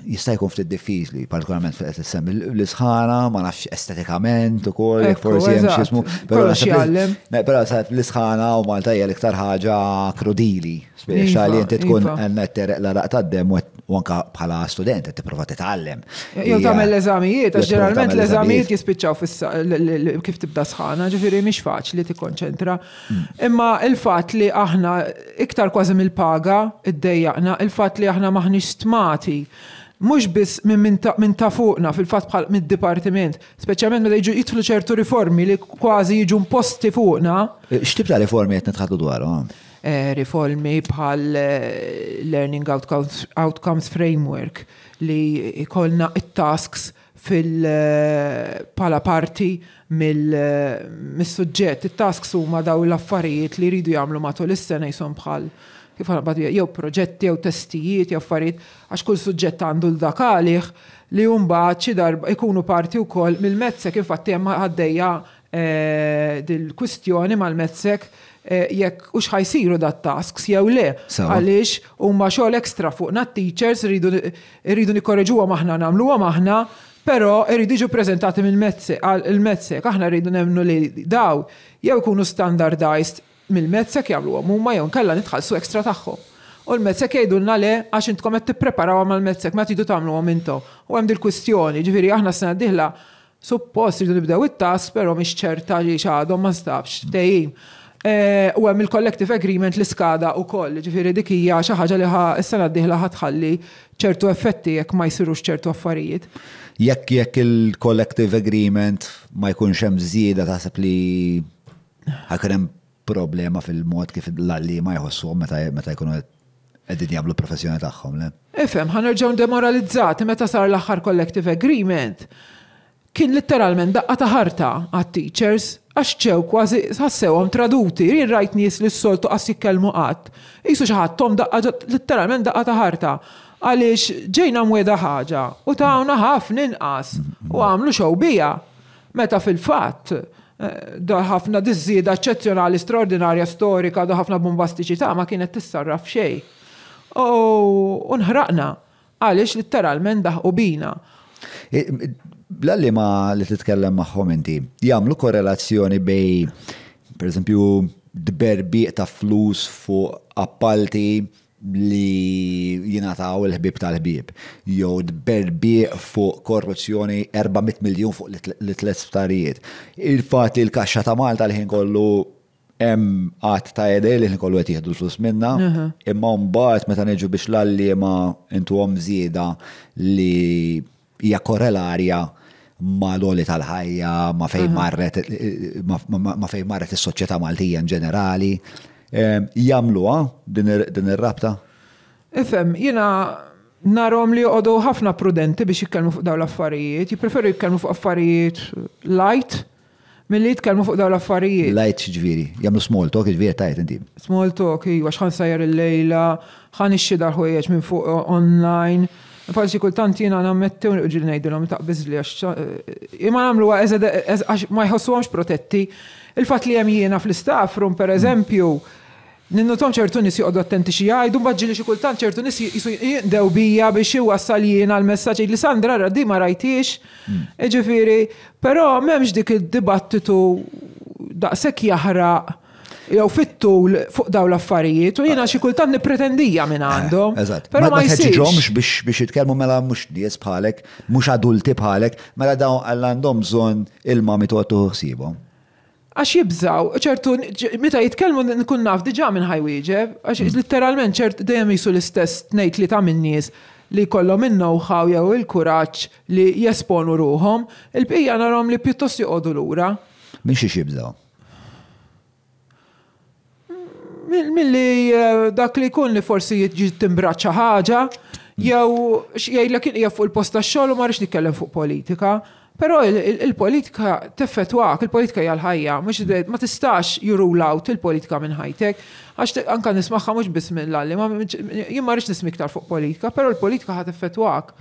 A: jista' jkun ftit diffiżli partikolarment fil qed l isħana ma nafx estetikament ukoll, jekk forsi hemm xi ismu. Però l isħana u Malta hija l-iktar ħaġa krudili, speċjali iva, inti tkun qed iva. tereq l-araq tad-dem u anka bħala student qed tipprova titgħallem. Jew tagħmel l-eżamijiet, għax ġeneralment l-eżamijiet
B: jispiċċaw kif tibda sħana, ġifieri mhix faċli tikkonċentra. Mm. Imma il-fatt li aħna iktar kważi mill-paga iddejjaqna, il-fatt li aħna maħniex stmati mux biss minn ta', min ta fuqna fil-fat bħal mid dipartiment speċjalment meta jiġu jitlu ċertu riformi li kważi jiġu imposti fuqna.
A: E, X'tib ta' riformi qed nitħadlu dwarhom?
B: E, riformi bħal e, Learning Outcomes, Outcomes Framework li ikolna it-tasks fil-pala parti mill-sujġett. It-tasks huma daw l-affarijiet li jridu jagħmlu matul is-sena jisom bħal kif għalbat jew proġetti jew testijiet jew affarijiet għax kull suġġett għandu l-dakalih li mbagħad xi darba jkunu parti wkoll mill-mezzek infatti hemm għaddejja eh, dil-kwistjoni mal-mezzek eh, jekk ux ħajsiru dat tasks jew le. Għaliex huma xogħol ekstra fuqna teachers rridu nikorreġuha maħna nagħmluha maħna, però rridu jiġu preżentati mill-mezzek, aħna rridu nemmnu li daw jew kunu standardized mil mezzek għom, huma jew kalla nitħallsu ekstra tagħhom. U l-mezzek jgħidulna le għax intkom qed tippreparaw għal mezzek ma t-jidu tamlu għom intom. U hemm dil-kwistjoni, ġifieri aħna sena diħla suppost irdu nibdew it-tas, però miex ċerta li xaħdu ma stabx tejim. Eh, u hemm il-collective agreement li skada u koll, ġifieri dikija xaħġa xi ħaġa li s-sena d-dieħla ħatħalli ċertu effetti jekk ma jsirux ċertu affarijiet.
A: Jekk jekk il-collective agreement ma jkunx hemm żieda taħseb li ħakrem problema fil-mod kif l ma jħossu meta jkunu għedin jablu professjoni tagħhom.
B: Efem, ħanerġaw demoralizzati meta sar l-aħħar collective agreement. Kien litteralment daqqa ta' ħarta għat-teachers għax ċew kważi għom traduti, jien rajt nies li s-soltu qas jikkellmu qatt. Isu xi tom daqqa litteralment daqqa ta' ħarta għaliex ġejna mweda ħaġa u ta' ħafna inqas u għamlu bija meta fil-fatt da ħafna diżida eccezjonali, straordinarja, storika, da ħafna bombastiċità ma kienet tissarraf xej. U unħraqna għaliex litteralment
A: daħqu bina. E, Blalli ma li titkellem magħhom inti, jagħmlu korrelazzjoni bej, per eżempju, dberbiq ta' flus fuq appalti li jinataw il-ħbib tal-ħbib. Jow berbi fuq korruzzjoni 400 miljon fuq l-tlet starijiet. Il-fat li l-kaxxa ta' Malta l-ħin kollu hemm għat ta' jedej li kollu qed jieħdu s flus minna, imma mbagħad meta niġu biex l-alli ma għom żieda li hija korrelarja ma l-oli tal-ħajja, ma fejn marret, ma fejn marret is-soċjetà Maltija in ġenerali jamluwa din ir-rabta?
B: Ifem, jiena narom li għodu ħafna prudenti biex jitkellmu fuq daw l-affarijiet, jipreferu jitkellmu fuq affarijiet light
A: mill-li jitkellmu fuq daw l-affarijiet. Light ġviri, jamlu small talk ġviri tajt inti.
B: Small talk, jgħu xħan sajjar il-lejla, xħan ixxi darħuħieċ minn fuq online. Falsi kultant jina nammetti u nqġil nejdilom ta' bizli għax. għamlu eh, għazad eh, għax ma jħossu protetti. Il-fat li jem jina fl-staff per eżempju, mm Ninnotom ċertu nis joqdu attenti xi jgħidu mbaġġili xi kultant ċertu nis jindew bija biex iwassal jiena għal messagġ li Sandra raddi ma rajtix. Hmm. Ġifieri, però m'hemmx dik id-dibattitu daqshekk jaħraq jew fit fuq daw l-affarijiet u jiena xi kultant nipretendija minn għandhom.
A: Eh, Pero ma jisirx biex biex jitkellmu mela mhux dies bħalek, mhux adulti bħalek, mela daw għall għandhom bżonn il-mami tuħtu ħsiebhom
B: għax jibżaw, ċertu, meta jitkellmu nkun naf diġa minn ħajwieġeb, għax mm. literalment ċert dejjem jisu l-istess tnejt li ta' minnis li kollhom in-know-how jew il-kuraġġ li jesponu ruhom, il-bqija narhom li pjuttost joqogħdu lura.
A: Min xi jibżaw?
B: Milli eh, dak li jkun li forsi jiġi timbraċċa ħaġa, jew jgħidlek kien fuq il-posta xogħol u ma rix nitkellem fuq politika. Pero il-politika teffetwak, il-politika hija l-ħajja, mhux ma tistax jurul out il-politika minn ħajtek, għax anka nismaħħa mhux biss li l jien ma rridx nismi iktar fuq politika, però l-politika ħat effettwak.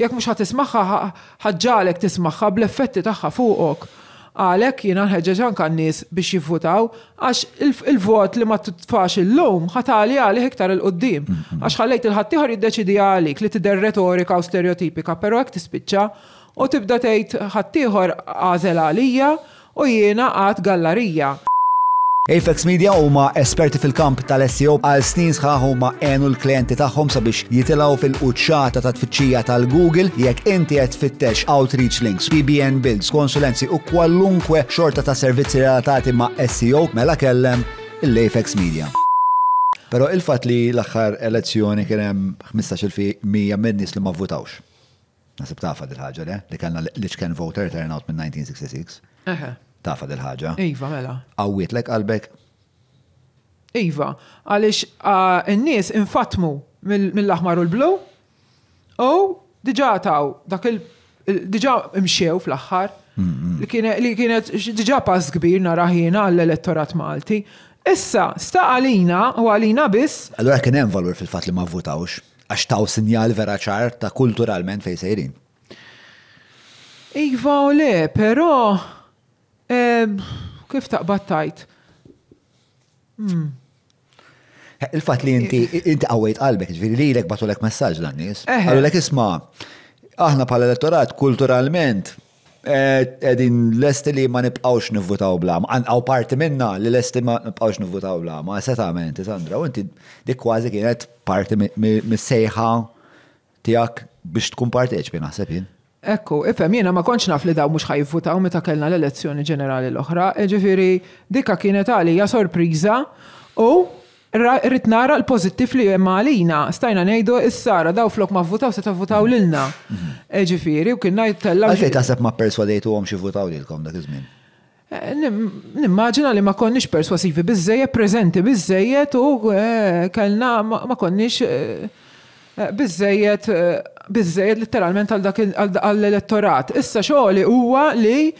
B: Jekk mhux ħat tismaħħa ħaġġalek tismaħħa bl-effetti tagħha fuqok. Għalek jiena nħeġġeġ kan n-nies biex jivvutaw għax il-vot li ma tfax il-lum ħatali għali iktar il-qoddim. Mm-hmm. Għax ħallejt il-ħaddieħor jiddeċidi għalik li tidher retorika u stereotipika, però hekk tispiċċa u tibda tgħid ħaddieħor għażel għalija u jiena għad gallerija.
A: Apex Media huma esperti fil-kamp tal-SEO għal snin sħaħ huma għenu l-klienti tagħhom sabiex jitilgħu fil-quċċata ta' tfittxija tal-Google jekk inti qed fittex outreach links, PBN builds, konsulenzi u kwallunkwe xorta ta' servizzi relatati ma' SEO mela kellem l-Apex Media. Pero il-fat li l aħħar elezzjoni kien hemm 15% min nies li ma votawx. Nasib tafa dil-ħagġa le, li kellna li ċken voter out minn 1966. Tafa dil-ħagġa. Iva, mela. Għawit lek qalbek.
B: Iva, għalix n-nies infatmu mill-aħmar u l-blu, u diġa taw dak il- diġa imxew fl-axħar, li kienet diġa pass kbir naraħina għall-elettorat Malti. Issa, sta għalina u għalina biss.
A: Allora kien hemm valur fil-fat li ma votawx għax taw sinjal vera ċar ta' kulturalment fej sejrin.
B: Iva u le, pero kif taqbad tajt? Hmm.
A: Il-fat li inti inti għawajt qalbek, ġviri li l-ek batu l-ek messagġ dan nis. Għallu l-ek isma, aħna pal elettorat kulturalment Eh, edin l-esti li ma nibqawx nivvutaw blama, għaw parti minna li l-esti ma nibqawx nivvutaw seta menti, Sandra, u inti dik kważi kienet parti mis-sejħa tijak biex tkun parti eċbina, sepin.
B: Ekku, ifem, jiena ma konċ naf li daw mux ħajvutaw meta kellna l-elezzjoni ġenerali l-oħra, ġifiri, dikka kienet għalija sorpriża u rrit nara l-pozittif li jemma għalina, stajna nejdu s-sara, daw flok ma votaw, se ta' votaw l-ilna. Mhm. Ġifiri, u kien najt tella. Għalfej
A: sepp ma persuadejtu għom xie votaw l-kom dak iż
B: eh, Nimmaġina li ma konniex perswasivi bizzejet, prezenti bizzejet u eh, kellna ma konniex bizzejet bizzejet literalment għall-elettorat. Issa xoħli huwa li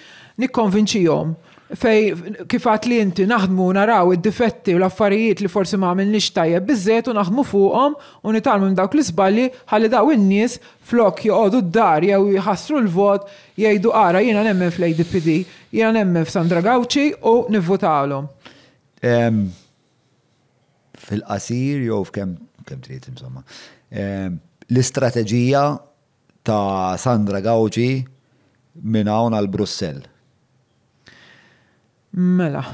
B: jom fej kifat li inti naħdmu naraw id-difetti u l-affarijiet li forsi ma għamil tajjeb bizzet u naħdmu fuqhom u nitalmu dawk l-isballi ħalli daw in-nies flok joqogħdu d-dar jew jħassru l-vot jgħidu ara jiena nemmen fl-ADPD, jiena nemmen f'Sandra
A: Gawċi u nivvotawhom. Fil-qasir jew f'kemm kem trid insomma. L-istrateġija ta' Sandra Gawċi minn hawn għal Brussell
B: Mela.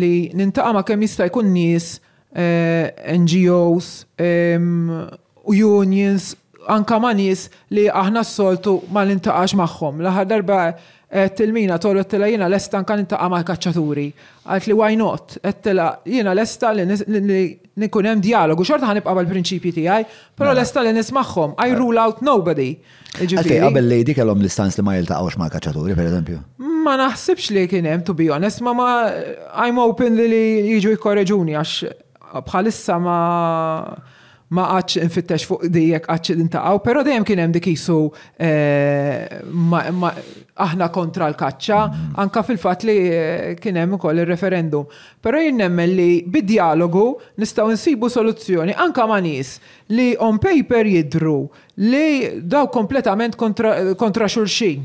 B: Li nintaqa ma' kemm jista' jkun nies, eh, NGOs, unions, anka ma' nies li aħna s-soltu ma' nintaqax intaqax maħħom. Laħar darba Eh, tilmina, torru t tila jina l-esta nkan intaqqa ma' kacċaturi. Għalt li why not? Għattila jina l-esta li nikun hemm dialogu, xorta ħanibqa' mal-prinċipji tiegħi, però mela. l-esta li nismagħhom, I mela. rule out nobody. Ġifieri. Qabel
A: lady kellhom l-istans li ma jiltaqgħux ma' kacċaturi, pereżempju.
B: Ma naħsibx li kien hemm to be honest, ma ma I'm open li jiġu jkorreġuni għax bħalissa ma' ma għax infittex fuq dijek għax intaqaw, pero dejjem kien hemm dik isu eh, aħna kontra l-kaċċa, anka fil-fatt li eh, kien hemm ukoll ir-referendum. Però jien nemmen li bid-dialogu nistgħu nsibu soluzzjoni anka ma' nies li on paper jidru li daw kompletament kontra, xulxin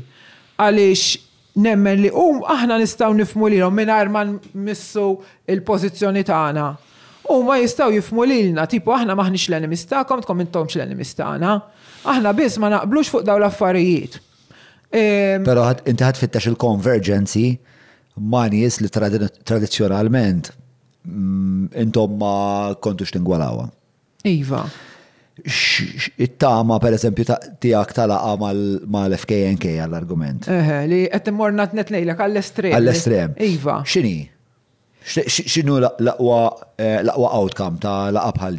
B: għaliex nemmen li um aħna nistgħu nifmu lilhom mingħajr ma nmissu il-pożizzjoni tagħna U ma jistaw jifmu lilna, tipo aħna maħnix l-enemis ta'kom, tkom intomx l-enemis għana. Aħna biss ma naqblux fuq daw l-affarijiet. Ehm,
A: Pero inti ħad fittax il konverġenzi ma nies li tradizjonalment mm, intom ma kontux tingwalawa. Iva. It-tama, per eżempju, tijak talaqa mal-FKNK għall-argument.
B: Eħe, li għettim morna t għall-estrem. Għall-estrem.
A: Iva. Xini? xinu eh, l-aqwa outcome ta' laqwa bħal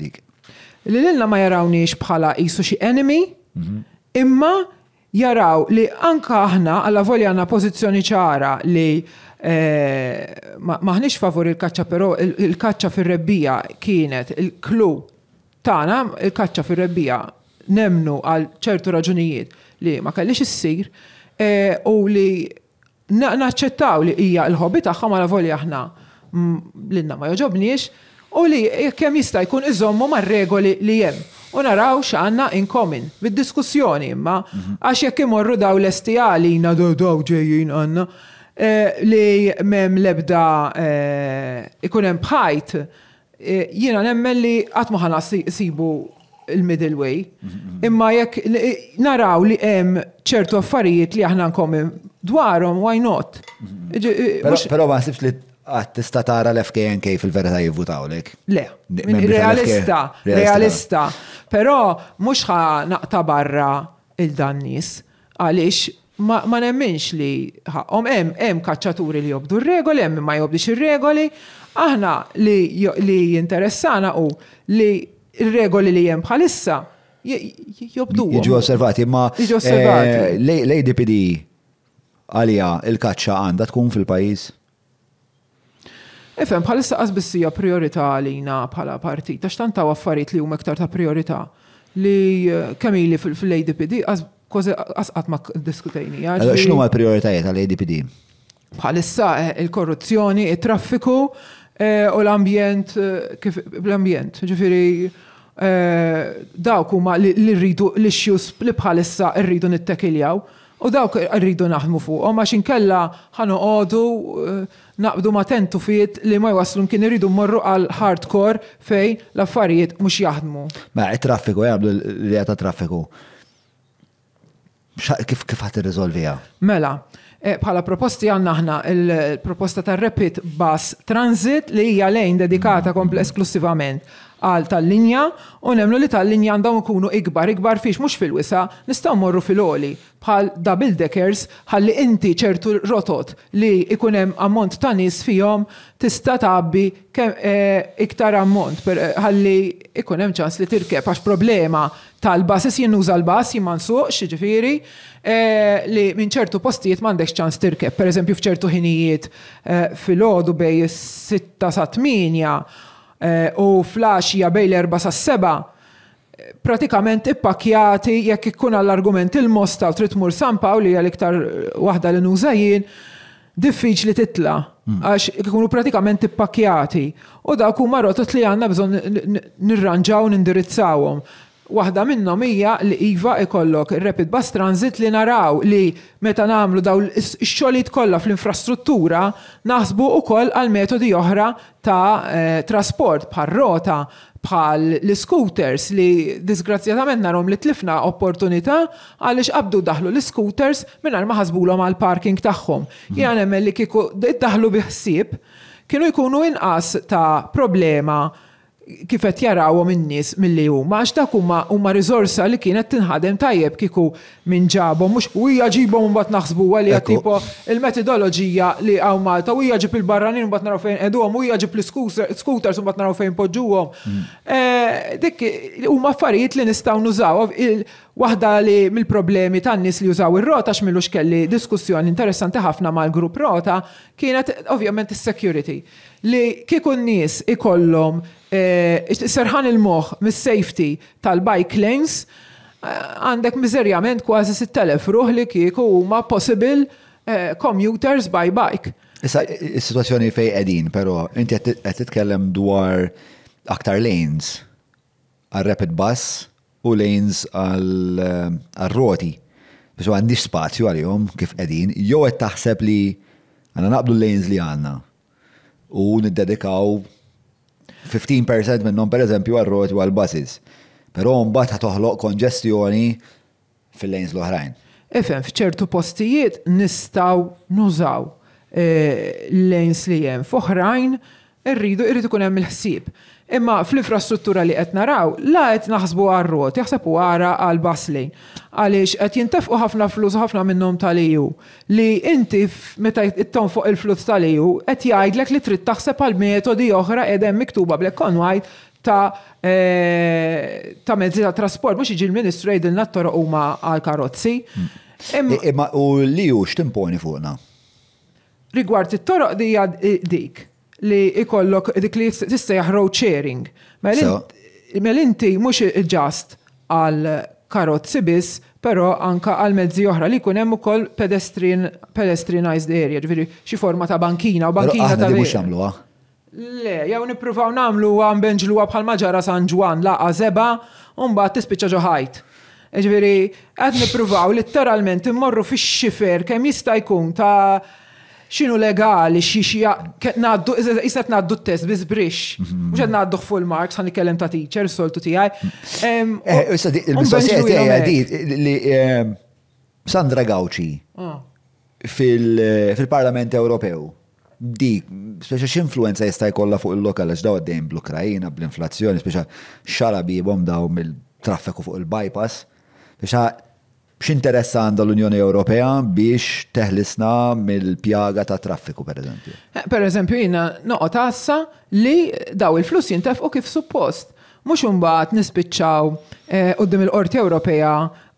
A: Li l ma jarawniex bħala jisu xi
B: enemy, imma jaraw li anka aħna għalla voli għanna pozizjoni ċara li eh, maħniex favori il-kaċċa, pero il-kaċċa fil-rebbija kienet il-klu tana il-kaċċa fil-rebbija nemnu għal ċertu raġunijiet li ma kellix issir eh, u li naċċettaw li hija l-ħobbi tagħha ma voli aħna l-inna ma joġobniex, u li kem jista' jkun iżommu mar-regoli li hemm. U naraw x'għandna in common bid-diskussjoni imma mhm. għax jekk imorru daw l-estijali jina daw ġejjin għandna eh, li mem lebda eh, ikun hemm bħajt eh, jiena nemmen li qatt ma sibu il-middle way. Mhm. Imma jekk naraw li hemm ċertu affarijiet li aħna nkomin dwarhom why not? Mhm.
A: Però ma li għat ah, tista tara l-FKNK fil-verita lek?
B: Le, realista, realista. Pero mux ħa naqta barra il-dannis, għalix ma nemminx li ħom em, em kacċaturi li jobdu regoli, em ma jobdix il-regoli, aħna li jinteressana u li il-regoli li jem bħalissa jobdu. Jiġu osservati,
A: ma eh, l dpd għalija il-kacċa għanda tkun fil-pajis?
B: Ifem, bħalissa qasbissija priorità għalina bħala partita, għax tant affarijiet li huma ta' priorita li eh, kamili fil-ADPD qasqat ma diskutajni. għal: x'nu ma
A: prioritajiet għal-ADPD?
B: Bħalissa eh, il-korruzzjoni, il traffiku eh, u l-ambjent, kif l-ambjent, ġifiri dawk huma li rridu l-issues li bħalissa rridu nittekiljaw. U dawk rridu naħdmu fuqhom għax inkella ħanoqogħdu eh, naqbdu ma tentu fiet li ma jwaslu kien rridu morru għal hardcore fej l-affarijiet mhux jaħdmu.
A: Ma traffiku jagħmlu li ta' traffiku. Kif kif ħadd irriżolvija?
B: Mela, eh, bħala proposti għanna ħna il-proposta ta' Rapid Bus Transit li hija lejn dedikata komple esklusivament għal tal-linja u nemlu li tal-linja għandhom ikunu ikbar, ikbar fiex mhux fil-wisa, nistgħu morru fil-oli bħal double deckers ħalli inti ċertu rotot li ikunem ammont ta' nies fihom tista' tabbi eh, iktar ammont ħalli ikunem ċans li tirkeb għax problema tal-basis jinnuża l-bas jimman suq xiġifieri eh, li minn ċertu postijiet m'għandekx ċans tirkeb, pereżempju f'ċertu ħinijiet eh, fil-ħodu bej 6 sa 8 Eh, u flaxija bej l-erba sa' seba eh, pratikament ippakjati jekk ikkun għall-argument il-mosta u tritmur San Pauli għal-iktar wahda li nużajin eh, diffiċ li titla hmm. għax ikunu pratikament ippakjati u dak huma rotot li għanna bżon nirranġaw nindirizzawhom. Waħda minnhom hija li iva ikollok rapid bus transit li naraw li meta nagħmlu daw x xolit kollha fl-infrastruttura naħsbu wkoll għal metodi oħra ta' eh, trasport bħal rota bħal l-scooters li disgrazzjatament narom li tlifna opportunità għaliex qabdu daħlu l-scooters mingħajr ma ħasbulhom għal parking tagħhom. Mhm. Jien nemmen li kieku daħlu biħsieb kienu jkunu inqas ta' problema kifet jarawhom in-nies milli huma għax dak huma huma li kienet tinħadem tajjeb kieku minn ġabhom mhux hija ġibhom imbagħad naħsbu għalija tipo il-metodoloġija li għaw Malta hija ġib il-barranin imbagħad naraw fejn u hija ġib l-scooters imbagħad naraw fejn poġġuhom. Mm. Eh, dik huma affarijiet li nistgħu nużaw waħda li mill-problemi tan-nies li jużaw ir-rota x'milux kelli diskussjoni interessanti ħafna mal-grupp rota kienet ovvjament is-security li kieku n-nies ikollhom Eh, serħan il-moħ mis-safety tal-bike lanes eh, għandek miżerjament kważi 6,000 ruħ li kieku huma possible eh, commuters by bike.
A: Issa, situazzjoni fej edin, pero inti għed titkellem dwar aktar lanes għal rapid bus u lanes għal roti. u għandix spazju għal-jom kif edin, jew għed taħseb li għanna naqblu lanes li għanna u niddedikaw 15% minnhom pereżempju għal-roti u għal-buses. Però mbagħad ħatoħloq konġestjoni fil-lejns l-oħrajn.
B: Efem, fċertu postijiet nistaw nużaw eh, l-lejns li jem. Foħrajn, irridu, irridu kunem il-ħsib. Imma fl-infrastruttura li qed naraw, la qed naħsbu għar-rot, jaħseb u għara għal baslin Għaliex qed jintefqu ħafna flus ħafna minnhom tal-EU. Li inti meta itton fuq il-flus tal-EU qed jgħidlek li trid taħseb għal metodi oħra qegħdem miktuba black on white ta' eh, ta' mezzi ta' trasport, mhux iġi l-Ministru jgħidilna t-toroq huma għal karozzi. Mm.
A: Imma u li u x'timponi fuqna?
B: Rigward it-toroq di dik li ikollok dik li tista' jaħrow sharing. Mel mela inti mhux ġast għal karozzi biss, pero anka għal mezzi oħra li jkun hemm ukoll pedestrian pedestrianized area, ġifieri xi forma ta' bankina u bankina ta' mhux jagħmluha. Le, jew nippruvaw nagħmlu għambenġluha bħal maġara San Juan laqa zeba u mbagħad tispiċċa ġo ħajt. Ġifieri qed nippruvaw litteralment immorru fix-xifer kemm jista' jkun ta' xinu legali, xie xie, naddu, jisset naddu t-test biz brix, mhm. mux naddu full marks, għan ikellem ta' teacher, soltu ti għaj. Il-mistoqsijiet għaj
A: li Sandra Gauci ah. eh, fil-Parlament Ewropew di, speċa x'influenza jista' jkollha fuq il-lokal għax daw għaddejn bl-Ukrajina, bl-inflazzjoni, speċa xara bom daw mill-traffiku fuq il-bypass, speċa x'interessa għandha l-Unjoni Ewropea biex teħlisna mill-pjaga ta' traffiku, per eżempju?
B: Eh, per eżempju, jina noqgħod tassa li daw il-flus jintafqu kif suppost. Mhux imbagħad nispiċċaw eh, qudiem il-Qorti Ewropea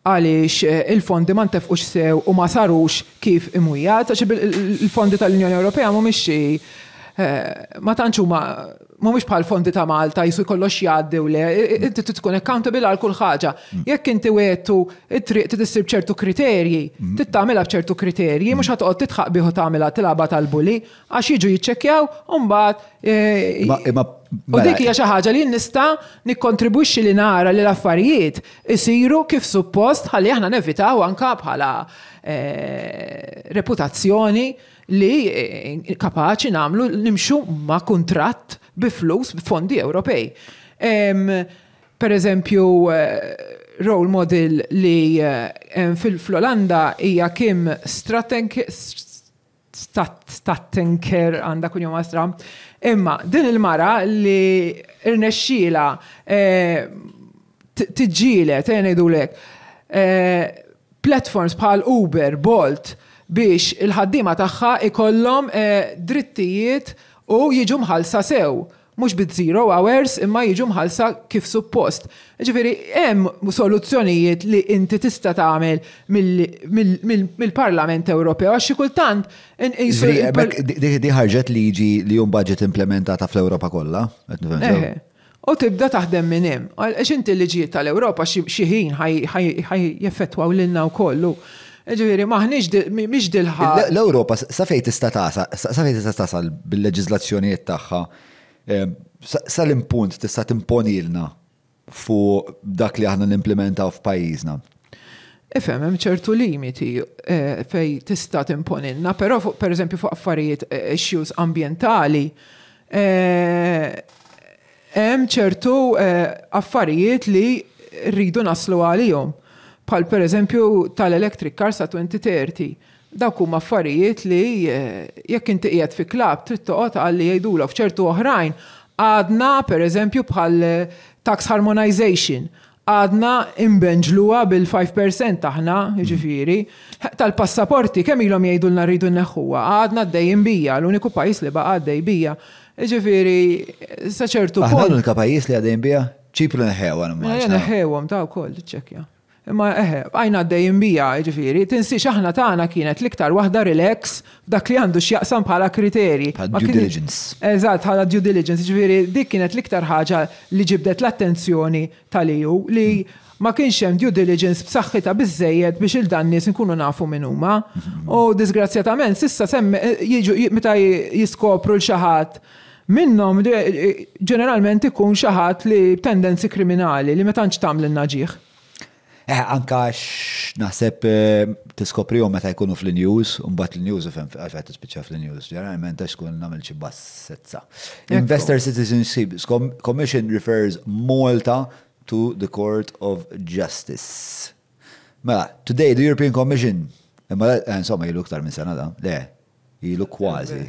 B: għaliex eh, il-fondi ma ntefqux sew u ma sarux kif imujat, għax il-fondi tal-Unjoni Ewropea mhumiex xi Eh, ma tanċu ma mhumiex bħal fondi ta' Malta jisu jkollox jgħaddew le, inti tkun accountable għal kull ħaġa. Mm. Jekk inti wettu it-triq tidissib ċertu kriterji, mm. tittamilha b'ċertu kriterji, mhux mm. ħatqod titħaq bieħu tagħmilha tilaba tal-buli għax jiġu jiċċekkjaw u mbagħad eh, U dik mela- hija xi ħaġa li nista' nikkontribwixxi li nara li l-affarijiet isiru kif suppost ħalli aħna nevitaw anka bħala eh, reputazzjoni li eh, kapaċi namlu nimxu ma' kontrat bi flus fondi Ewropej. Per eżempju, eh, role model li eh, fil-Flolanda hija kim Stattenker għanda kun jom għastra. Imma, din il-mara li irnexxila tiġġilet, nejdu lek, platforms bħal Uber, Bolt, biex il-ħaddima tagħha ikollhom eh, drittijiet u jiġu mħalsa sew. Mux bit zero hours imma jiġu mħalsa kif suppost. Ġifiri, hemm soluzzjonijiet li inti tista' tagħmel mill-Parlament Ewropew għax kultant Di
A: ħarġet liġi li jum budget implementata fl-Ewropa kollha. Eh,
B: u tibda taħdem minn hemm. Għal inti liġijiet tal-Ewropa xi ħin ħaj jeffettwaw lilna wkoll. Ġifiri, maħniġ miex dilħa.
A: L-Europa, safej tista tasa, safej tista tasal bil-leġizlazzjoniet tagħha, sal-impunt tista timponilna fu dak li aħna nimplementaw f'pajjiżna.
B: Ifem, hemm ċertu limiti eh, fej tista' timponilna, però fuq pereżempju fuq affarijiet eh, issues ambientali, eh, hemm ċertu affarijiet li rridu naslu għalihom bħal per eżempju tal-electric cars sa' 2030. Dawk huma affarijiet li eh, jekk inti qiegħed fi klab trid toqgħod għalli jgħidulok f'ċertu oħrajn għadna per eżempju bħal eh, tax harmonization għadna imbenġluwa bil-5% taħna, ġifiri, tal-passaporti kemm ilhom jgħidulna rridu neħħuha, għadna d-dejjem bija, l-uniku pajis li baqa għaddej bija. Ġifiri, saċertu. Aħna l-unika
A: pajis li għaddej bija, ċipru neħħewa.
B: Eh, neħħewa, ta' kol, ċekja. Imma eħe, għajna d-dajn bija, ġifiri, tinsi xaħna taħna kienet liktar wahda relax dak li għandu xjaqsam bħala kriteri. due diligence. Eżat, bħala due diligence, ġifiri, dik kienet liktar ħaġa li ġibdet l-attenzjoni tal iju li ma kienx hemm due diligence b'saħħitha biżejjed biex il-dan nies nafu minn huma. U disgrazzjatament sissa semmi jiġu meta jiskopru l xaħat Minnom ġeneralment ikun xaħat li tendenzi kriminali li ma tantx tagħmel in
A: Eh, anka naħseb eh, t-skopri u meta jkunu fl-news, un bat l-news ufem għalfet t-spicċa fl-news, ġeneralment għax kun namil xi bassezza. Investor Citizenship Commission refers Malta to the Court of Justice. Mela, today the European Commission, eh, mela, insomma jilu ktar minn sena da, le, jilu kważi.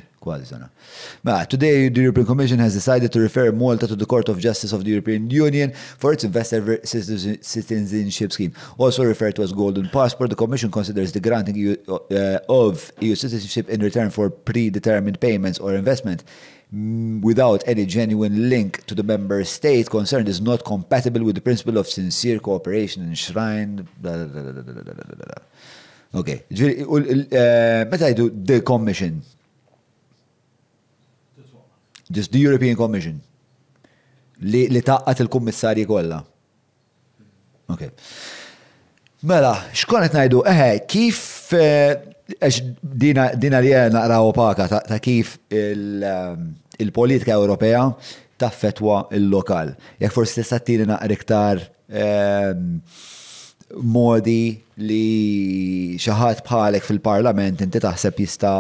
A: sena. today the European Commission has decided to refer Malta to the Court of Justice of the European Union for its investor citizenship scheme. Also referred to as Golden Passport, the Commission considers the granting EU, uh, of EU citizenship in return for predetermined payments or investment mm, without any genuine link to the member state concerned is not compatible with the principle of sincere cooperation enshrined. Blah, blah, blah, blah, blah, blah, blah. Okay. Uh, Meta do the commission Just the European Commission li, li taqqat il-kummissarji kollha. Ok. Mela, x'konet najdu, ngħidu, eħe, kif eh, dina, dina li naqra opaka ta', ta kif eh, il-politika il Ewropea taffetwa il-lokal. Jekk forsi tista' tieni naqra iktar eh, modi li xaħat bħalek fil-parlament inti taħseb jista'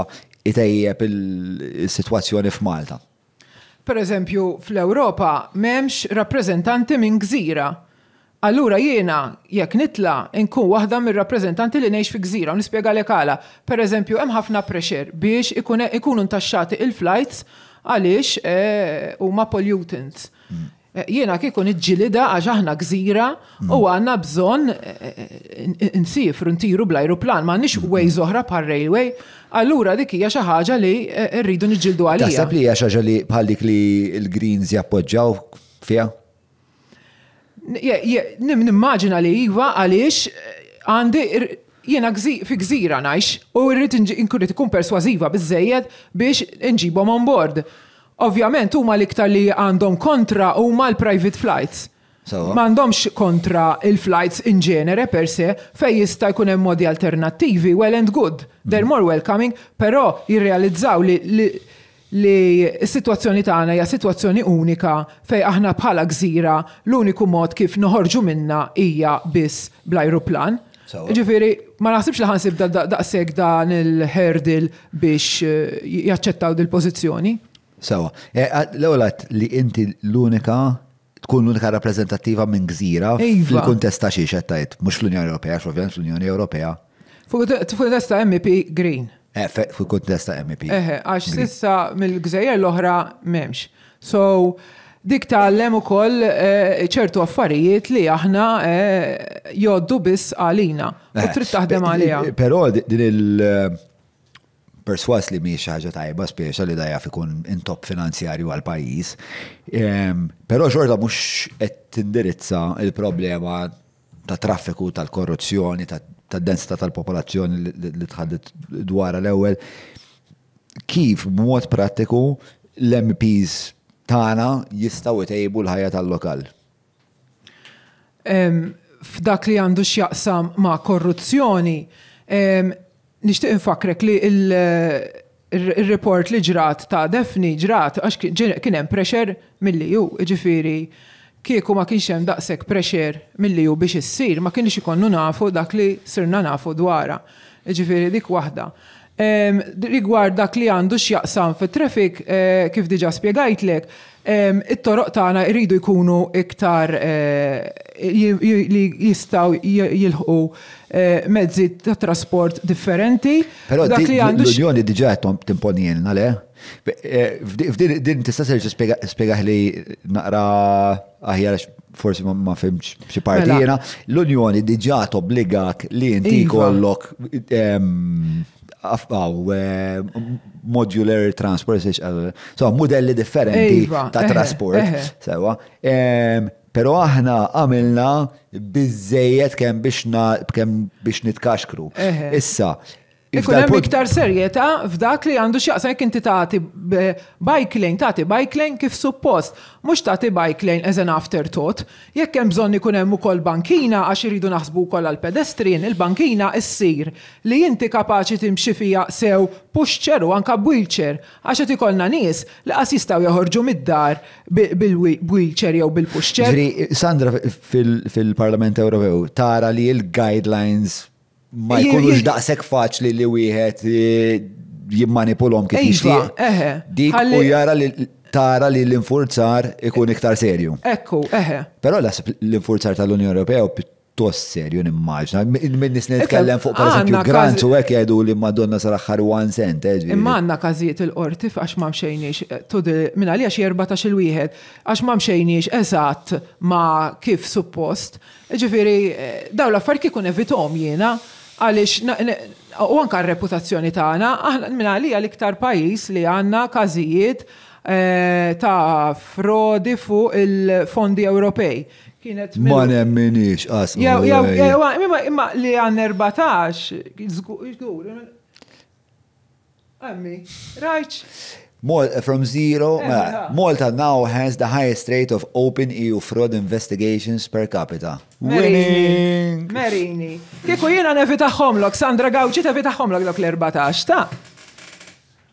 A: itejjeb il-sitwazzjoni f'Malta.
B: Per eżempju, fl-Ewropa m'hemmx rappreżentanti minn gżira. Allura jiena, jekk nitla, inkun waħda mir rappreżentanti li ngħix fi gżira, nispjega l għala. Per eżempju, hemm ħafna pressure biex ikunu ntaxxati il-flights għaliex eh, huma pollutants. Mm. Eh, jiena kikun iġġilida għax aħna gżira u mm. għanna bżon eh, eh, nsifru ntiru bl-ajruplan, ma nix way zoħra par railway, allura dik hija xi ħaġa li rridu niġġildu għalija. Taħseb li
A: hija xi ħaġa li bħal dik li l-Greens jappoġġaw fiha?
B: Nimmaġina li iva għaliex għandi jiena fi gżira najx u rrid inkurrit ikun perswaziva biżejjed biex inġibhom on board. Ovvjament huma l-iktar li għandhom kontra huma l-private flights. So. Mandomx kontra il-flights in ġenere per se fej jista' jkun hemm modi alternattivi, well and good, they're more welcoming, però jirrealizzaw li, li li s-situazzjoni tagħna hija situazzjoni unika fej aħna bħala gżira l-uniku mod kif noħorġu minna hija biss bl-ajruplan. Ġifiri, ma naħsibx li ħansib daqseg dan il-herdil
A: biex eh, jaċċettaw dil-pożizzjoni. Sawa, eh, eh, L-ewlet li inti l-unika tkun l-unika rappresentativa minn gżira iva. fil-kuntesta xi xettajt, mhux fl-Unjoni Ewropea, xovjan fl-Unjoni Ewropea.
B: fil kontesta MEP Green.
A: Eh, fil kontesta MEP. Eh, eh,
B: għax sissa mill-gżejjer l-oħra m'hemmx. So, dik tgħallem ukoll ċertu affarijiet li aħna joddu biss għalina. U trid taħdem għaliha.
A: Però din il- perswas li miex ħaġa tajba speċa li dajaf ikun intop finanzjarju għal pajis. Ehm, Pero xorta mux qed tindirizza il-problema ta' traffiku, tal-korruzzjoni, ta' densità tal-popolazzjoni li tħaddit dwar l-ewwel. Kif b'mod prattiku l-MPs tagħna jistgħu jtejbu l-ħajja tal-lokal?
B: Ehm, f'dak li għandu x'jaqsam ma' korruzzjoni, ehm, nishtiq infakrek li il-report li ġrat ta' defni ġrat għax kien hemm pressure li ju, ġifiri kieku ma kienx hemm daqshekk pressure milli ju biex issir, ma kienx ikonnu nafu dak li sirna nafu dwara. Ġifiri dik waħda. Rigward dak li għandu x'jaqsam fit-traffic, eh, kif diġa lek, it-toroq tagħna jridu jkunu iktar eh, li jistgħu jilħqu eh, mezzi ta' trasport differenti. Però dak li għandu l-Unjoni
A: diġà qed timponjenna le. Eh, f'din tista' serġa' spjegaħ li naqra aħjar forsi ma fimx xi partijena, mela. l-Unjoni diġà tobbligak li inti iva. kollok afqaw oh, uh, modular transport, uh, so modelli differenti iva, ta' transport Sewa. Uh, pero aħna għamilna bizzejiet kem biex nitkaxkru. Issa, Ikun hemm
B: iktar serjetà f'dak li għandu x'jaqsam jekk inti tagħti bike lane, tagħti bike lane kif suppost, mhux tagħti bike lane as an tot. Jekk hemm bżonn ikun hemm ukoll bankina għax iridu naħsbu wkoll għal pedestrien, il-bankina ssir li inti kapaċi timxi fija sew pushchair u anka wheelchair għax qed ikollna nies li qas jistgħu joħorġu mid-dar
A: bil-wheelchair jew bil-pushchair. Sandra fil-Parlament Ewropew tara li l-guidelines ma jkunux daqsek faċli li wieħed eh, jimmanipulhom kif iva, jixtieq.
B: Dik u jara
A: li tara li l-infurzar ikun iktar serju.
B: Ekku, eħe.
A: Però l-infurzar tal-Unjoni Ewropea pjuttost serju nimmaġna. Minn nisni nitkellem fuq per eżempju grant u hekk jgħidu li Madonna sar aħħar one cent. Eh, Imma
B: għandna każijiet il-qorti għax ma mxejniex eh, tudi minn għalija jerbatax il-wieħed għax ma mxejniex eżatt ma kif suppost. Ġifieri dawn l-affarijiet kikun evitom jiena għalix, u anka reputazzjoni tagħna, aħna minna għalija l-iktar pajis li għanna kazijiet eh, ta' frodi fuq il-fondi Ewropej. Kienet Ma
A: nemminix, asma. Imma li għan 14,
B: zgur, Għammi, rajċ.
A: Eh, from zero, eh, Malta now has the highest rate of open EU fraud investigations per capita. Winning!
B: Merini! Kieku jena homlok, Sandra Gauci tevitaħomlok lok l-14, ta?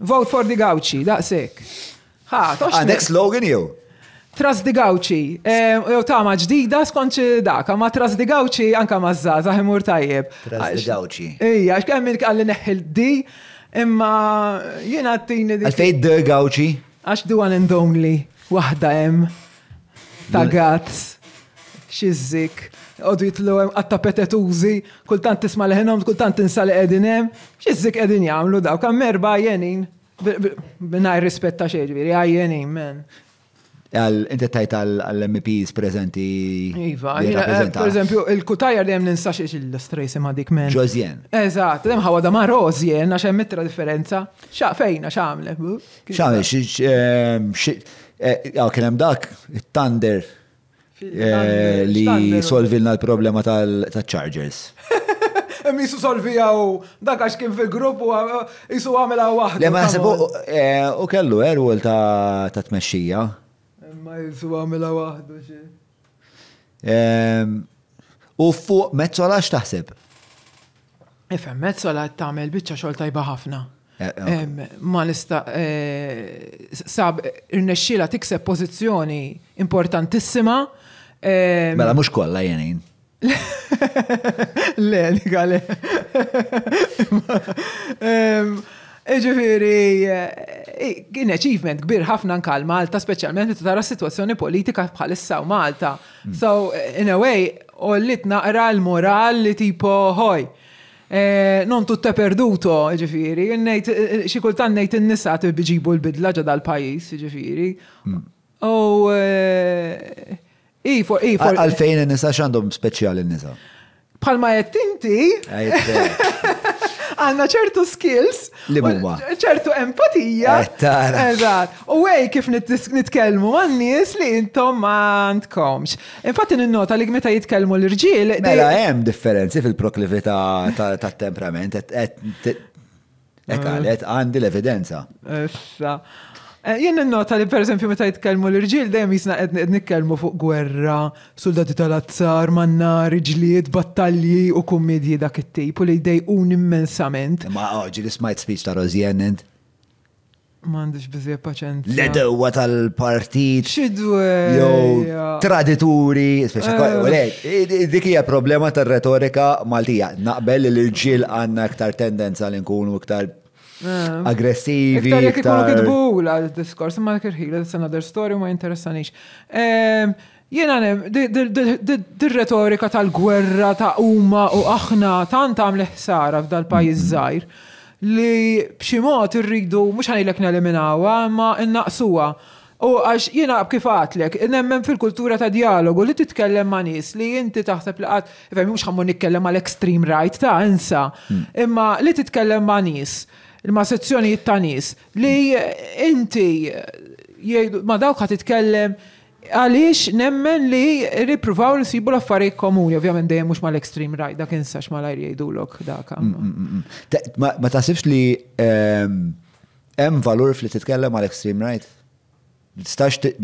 B: Vote for the Gauci, daqsek. Ha, tox. Ah, next slogan you? Trust the Gauci, eh, ta' ma' ġdida skonċ daka, ma tras the Gauci anka ma zaza, tajjeb.
A: Trust the Gauci.
B: Ija, xkemm il-kalli neħil di, Imma jiena għattini di. dik. Għalfej
A: d għawċi
B: Għax du għan endongli, wahda jem, ta' gats, xizzik, għoddu jitlu jem għatta petetuzi, kultant tisma leħenom, kultant tinsal edin jem, xizzik edin jamlu daw, kam merba jenin, b'naj rispetta xeġviri, għaj jenin, men.
A: Inti tajt għal-MPs prezenti. Iva, eh, per eżempju,
B: il-kutajja li jem ninsax iġ il-strejsi ma dik men. Rozjen. Eżat, jem ħawa ma rozjen, għax mitra differenza. Xa fejna, xa għamle. Xa
A: ehm, eh, għamle, kienem dak, il-Thunder eh, li solvilna l-problema tal-Chargers.
B: Misu solvi għaw, dak għax kien fil-grupp u jisu għamela waħda. Le ma sebu
A: u kellu erwol ta' tmexxija.
B: Miles u għamela wahdu xie.
A: U fuq mezzola x'taħseb?
B: Ifem, mezzola tagħmel biċċa xogħol tajba ħafna.
A: Eh, eh,
B: ma nista eh, sab irnexxila tikseb pożizzjoni importantissima. Mela mhux
A: kollha jenin.
B: Le, le, Ġifiri, eh, eh, kien achievement kbir ħafna nkal Malta, speċjalment meta tara situazzjoni politika bħalissa u Malta. Mm. So, eh, in a way, ollit naqra l-moral li tipo hoj. Non tutta perduto, ġifiri, xikultan nejt n-nisa t biġibu l-bidla ġada l-pajis, ġifiri. U. Mm. I for, i for. Għalfejn
A: n-nisa xandom speċjali n-nisa.
B: Palma jettinti. għanna ċertu skills. Li ċertu empatija. Eh, Eżat. U għej kif nitkelmu għan nies li intom għandkomx. Infatti n-nota li meta jitkelmu l-irġiel. Mela hemm
A: differenzi fil-proklivita ta' temperament. għandi l-evidenza.
B: Issa. Eh, jien nota li per esempio meta jitkellmu l-irġiel dejjem jisna qed nitkellmu fuq gwerra, soldati tal-azzar, manna, riġliet, battalji u
A: kummedji dak it-tip u li un immensament. Ma oġi oh, li smajt speech ta' Rozjenent.
B: M'għandix biżej paċent: L-edewwa
A: tal-partit. Xidwe. Jew tradituri, eh. dik hija problema tar-retorika Maltija. Naqbel li l irġiel għandna aktar tendenza li nkunu iktar aggressivi. Iktar jek ikunu
B: kitbula diskors, ma kirħila, it's another story, ma interessanix. Jena dir-retorika tal-gwerra ta' umma u aħna tant għam ħsara f'dal pajjiż mm-hmm. żgħir li b'xi mod irridu mhux ħanilek neliminawha, ma innaqsuha. U għax jena kif nemmen fil-kultura ta' dialogu li titkellem ma' nis li jinti taħseb li għad, mux ħammu nikkellem għal extreme right ta' insa, mm. imma li titkellem ma' nis ma' sezzjonijiet ta' nies li eh, inti eh, ma' dawk għat itkellem għaliex nemmen li ripruvaw li sibu l-affarijiet komuni, ovvjament dejjem mhux mal-extreme right, dak insax mal-ajr jgħidulok dak. Mm,
A: mm, mm, ma tasibx li hemm valur fli titkellem mal-extreme right? Ma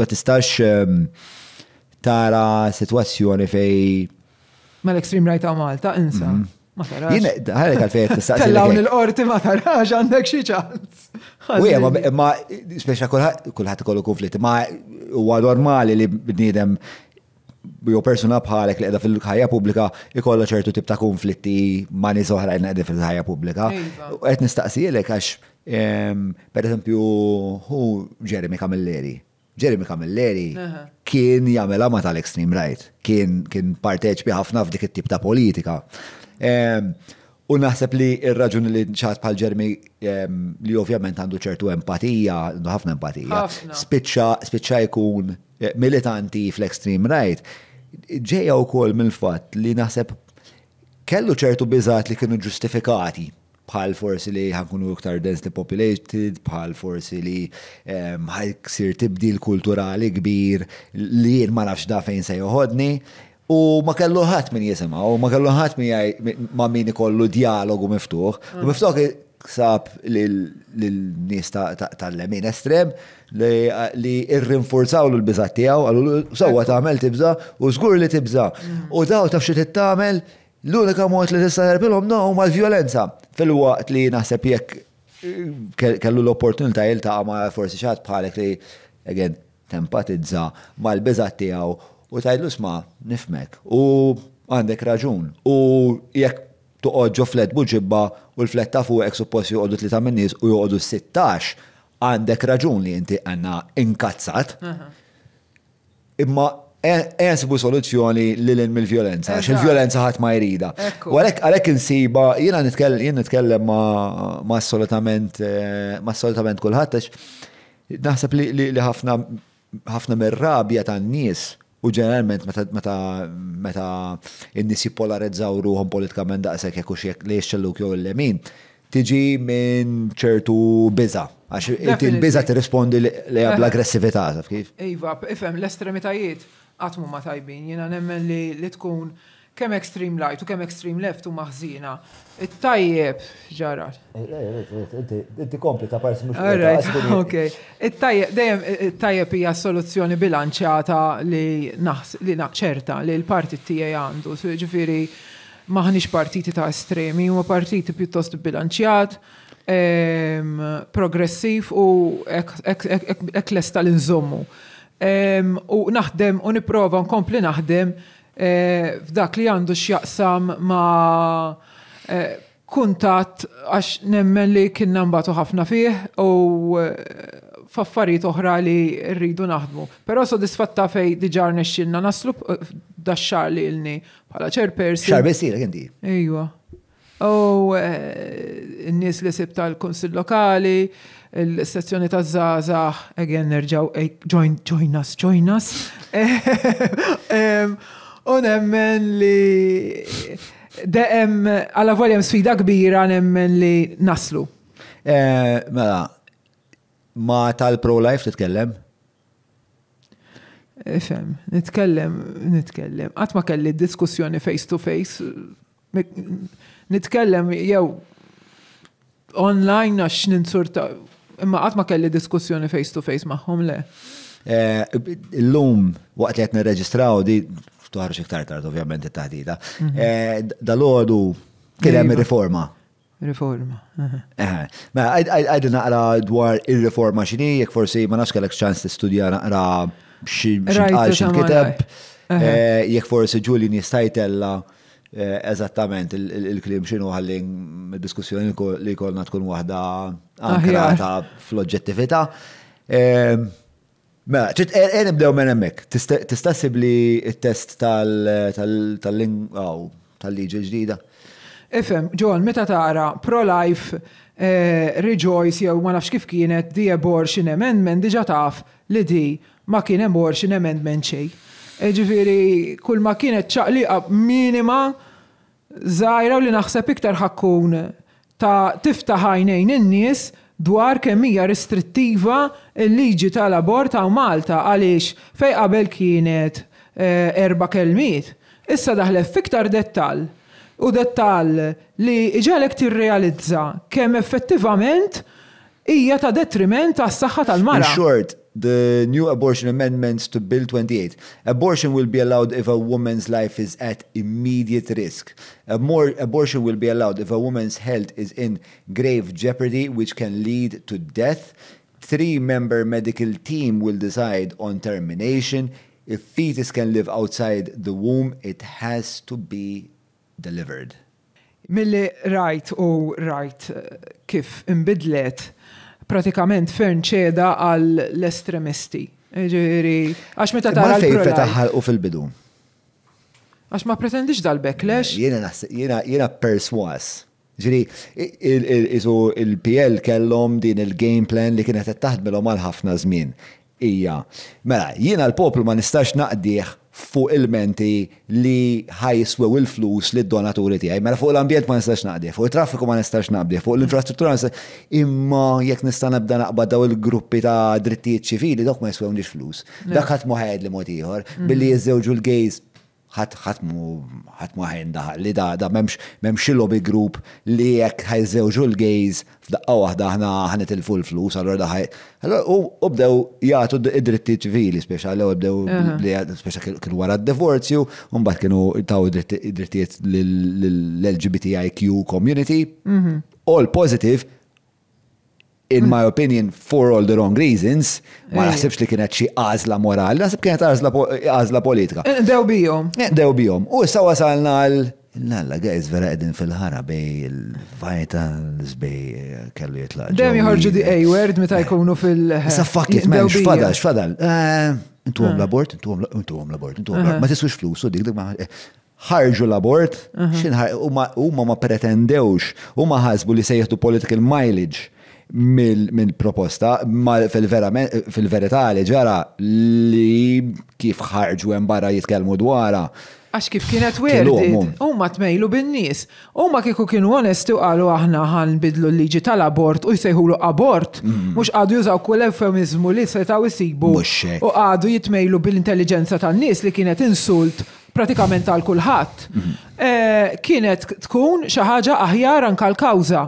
A: tistax tara situazzjoni fej.
B: Mal-extreme right għamalta, insa. Mhm. Jina,
A: ħarek għalfejt t-istaqsi. Tellawn
B: il-qorti ma tarax għandek xi ċans. Wija,
A: ma speċa kullħat kollu konflitti, ma huwa normali li bnidem jew persuna bħalek li qiegħda fil-ħajja pubblika ikollha ċertu tip ta' konflitti ma' nies oħra qiegħda fil-ħajja pubblika. Iva. Qed nistaqsilek għax pereżempju hu Jeremy Camilleri. Jeremy Camilleri kien jagħmel ma' tal-extreme right, kien kien parteċpi ħafna f'dik it-tip ta' politika. U naħseb li il-raġuni li ċat pal ġermi li ovvjament għandu ċertu empatija, għandu ħafna empatija, spiċċa jkun eh, militanti fl-extreme right, ġeja u kol mill-fat li naħseb kellu ċertu bizat li kienu ġustifikati bħal forsi li ħankunu iktar densely populated, bħal forsi li ksir tibdil kulturali kbir li jien ma nafx da fejn se joħodni, U ma kellu ħadd min jisima, u ma kellu ħadd min jaj, ma min ikollu dialogu miftuħ. U mm. miftuħ sab lil-nies tal-lemin estrem li irrinforzaw l-bizat tiegħu, għallu sewwa tagħmel tibza' u żgur li tibza' U mm. daw taf xi tagħmel l-unika mod li tista' terpilhom no ma' l-vjolenza. Fil-waqt li naħseb
C: jekk
A: kellu l-opportunità ta' ma' forsi xaħat bħalek li again tempatizza mal bizat tiegħu u tajdlu sma, nifmek, u għandek raġun, u jekk tuqod ġo flet buġibba u l-flet ta' fuq ek suppost joqodu tlita minnis u joqodu 16, għandek raġun li inti għanna inkazzat. Imma ensibu soluzzjoni li l mill-violenza, għax il-violenza ħat ma jrida. U għalek għalek insiba, jina nitkellem ma assolutament ma assolutament eh, kullħat, naħseb li ħafna ħafna mir-rabja tan-nies U ġeneralment meta n nisi polarizzaw ruħom politikament daqshekk jekk xiek li jexxelluk jew l-lemin, tiġi minn ċertu biża. Għax l-biza biża tirrispondi li bl-aggressività, taf kif?
B: Iva, ifhem l-estremitajiet għatmu ma tajbin, jena nemmen li tkun kem extreme light u kem extreme left u maħzina. It-tajjeb, ġarar.
A: Eh, eh, eh, inti kompli ta' parsi mux.
B: ok. It-tajjeb, dejjem it-tajjeb hija soluzzjoni bilanċjata li naċċerta li l-parti tijaj għandu. Ġifiri, maħniex partiti ta' estremi, huma partiti pjuttost bilanċjat, ehm, progressiv u ek l-inżommu. Ehm, u naħdem u niprofa nkompli naħdem Eh, f'dak li għandu x'jaqsam ma' eh, kuntat għax nemmen li kienna mbatu ħafna fih u eh, faffariet oħra li rridu naħdmu. Pero sodisfatta fej diġar nexxinna naslu daċċar li ilni bħala ċerpersi. ċar besira għendi. Ejwa. U n-nis li sibta l-konsil lokali, l-sezzjoni ta' Zaza, again nerġaw, join, join us, join us. U nemmen li deqem għala voljem sfida kbira nemmen li naslu. Eh, mela,
A: ma tal-pro-life titkellem?
B: Ifem, nitkellem, nitkellem. Għat ma kelli diskussjoni face to face. Nitkellem jew online għax ninsurta. Imma għat ma kelli diskussjoni face to face maħħom le.
A: Eh, l-lum, waqt li għet reġistraw, di toħarġ iktar tard ovvjament it-taħdida. Mhm. Eh, Dal-għodu kien hemm riforma. Riforma. Ma għajdu naqra dwar il-riforma xini, jek forsi ma nafx kellek ċans t-studja naqra xinqal xinkitab, jek forsi Julian jistajtella eh, eżattament il-klim xinu għallin diskussjoni li kolna tkun wahda ankrata fl-oġġettivita. Ehm, Mela, ċit għen e nibdew minn emmek. Tistassib li il-test tal-liġi tal ġdida?
B: Ifem, John, meta tara pro-life, eh, rejoice, jew ma nafx kif kienet di abortion amendment, diġa taf li di ma kien abortion amendment xej. E ġifiri, kull ma kienet ċaqliqa minima, zaħira li naħseb iktar ħakkun ta' tiftaħajnejn in-nies, in nies dwar kemm hija restrittiva l-liġi tal-abort ta' Malta għaliex fej qabel kienet eh, erba' kelmiet. Issa daħlef fiktar dettal u dettal li iġalek tirrealizza kemm effettivament hija ta' detriment tas
A: saħħa tal-mara. Short, the new abortion amendments to Bill 28. Abortion will be allowed if a woman's life is at immediate risk. A more abortion will be allowed if a woman's health is in grave jeopardy, which can lead to death. Three-member medical team will decide on termination. If fetus can live outside the womb, it has to be delivered.
B: Milli rajt u rajt eh, kif imbidlet pratikament fern ċeda għall-estremisti. Ġiri, għax meta tara. Ma fejn fetaħħal
A: u fil-bidu. Għax ma pretendix dal-backlash. Eh, Jena perswas. Ġiri, il-PL kellom din il-game plan li kienet taħdmilhom għal ħafna żmien. Ija. Mela, jiena l-poplu ma nistax naqdieħ fuq il-menti li ħajswew il-flus li d-donaturi tiegħi. Mela fuq l-ambjent ma nistax naqdi, fuq il-traffiku ma nistax naqdi, fuq l-infrastruttura imma jekk nista' nibda naqbad daw il-gruppi ta' drittijiet ċivili dok ma jiswewnix flus. Dak ħadd moħed li mod ieħor mm. billi jiżewġu l-gejs ħatmu ħatmu ħajn li da da memx memx il lobby group li jekk ħajżewġu l-gejz f'daqqa waħda ħna ħanet il-full flus allora da ħaj. Allora u bdew jagħtu id-dritti ċivili speċjal u bdew li speċjal kien wara d-divorzju u mbagħad kienu taw id-drittijiet l-LGBTIQ community. Mhm. All positive in my opinion, for all the wrong reasons, ma eh. naħsibx li kienet xi għażla morali, naħseb kienet għażla politika. Eh,
B: dew bihom. Eh, dew
A: bihom. U issa wasalna għal Nalla, għajz vera edin fil-ħara bej il-vitals bej kellu jitlaq. Dem jħorġu di
B: A-word meta jkunu fil-ħara. Sa fuck it, fadal xfadal, xfadal. Intu għom
A: labort, intu għom labort, intu għom labort. Ma tiswix flus, u dik dik ma ħarġu l-abort, u ma pretendewx, u ma ħasbu li sejħtu political mileage mill-proposta, ma fil-verità li ġara li kif ħarġu hemm barra jitkellmu dwara.
B: Għax kif kienet wieħed huma tmejlu bin-nies. Huma kieku kienu onesti u qalu aħna ħanbidlu l-liġi tal-abort u jsejħulu abort, mhm. mhux għadu jużaw kull eufemizmu li setaw isibu. U għadu jitmejlu bil-intelligenza tan-nies li kienet insult pratikament għal kulħadd. Mhm. Eh, kienet tkun xi ħaġa aħjar anke l-kawża.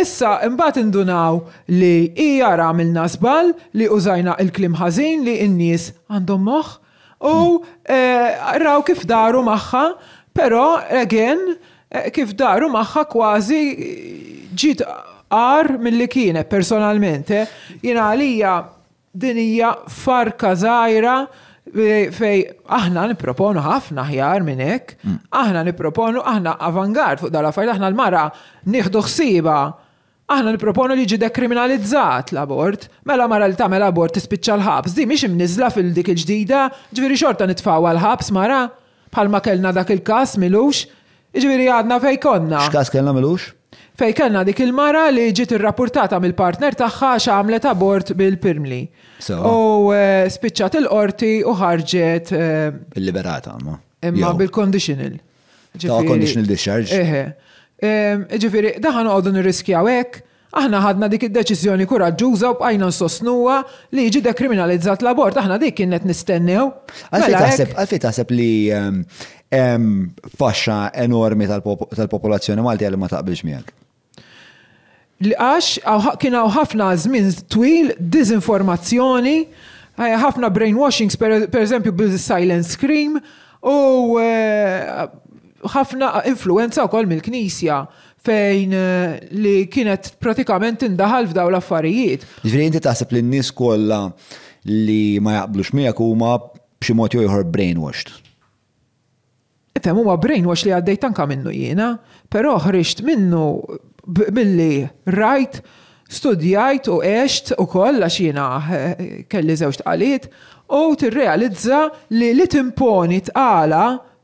B: Issa imbagħad indunaw li hija għamilna żball li użajna il-klim ħażin li n-nies għandhom moħħ u eh, raw kif daru magħha, però again eh, kif daru magħha kważi ġiet għar mill-li kienet personalment. Jina għalija dinija farka zaħira Eh, fej aħna niproponu ħafna ħjar minn hekk, mm. aħna niproponu aħna avangard fuq dalla affarijiet aħna l-mara nieħdu ħsiba aħna niproponu li ġi dekriminalizzat l-abort, mela mara li tagħmel abort tispiċċa l-ħabs, di mhix imniżla fil-dik il-ġdida, ġifieri xorta nitfawa l-ħabs mara bħalma kellna dak il-każ milux, ġifieri għadna fejn konna. X'każ kellna milux? Fej kellna dik il-mara li ġiet irrappurtata mill-partner tagħha x'għamlet abort bil-pirmli. U eh, spiċċat il-qorti u ħarġet. Eh, Il-liberata ma. Imma bil-conditional. Ta' conditional discharge. Eħe. Ġifiri, daħan għodun nirriskjaw hekk. Aħna ħadna dik id-deċiżjoni kuraġġuża u bqajna nsostnuha li jiġi dekriminalizzat l-abort, aħna dik kienet nistennew. Mela għalfej
A: taħseb li hemm faxxa enormi tal-popolazzjoni Malti li ma taqbilx miegħek
B: li għax kien hawn ħafna żmien twil dizinformazzjoni, ħafna brainwashings pereżempju bil-silent scream u eh, ħafna influenza wkoll mill-Knisja fejn eh, li kienet pratikament indaħal f'daw l-affarijiet.
A: Ġifri, inti taħseb li n-nies kollha li ma jaqblux miegħek huma b'xi mod ieħor brainwashed.
B: Ifhem huma brainwash li għaddejt tanka minnu jiena, però ħriġt minnu billi rajt, studijajt u eċt u kolla xina eh, kelli zewġ tqalit u tirrealizza li li timponi tqala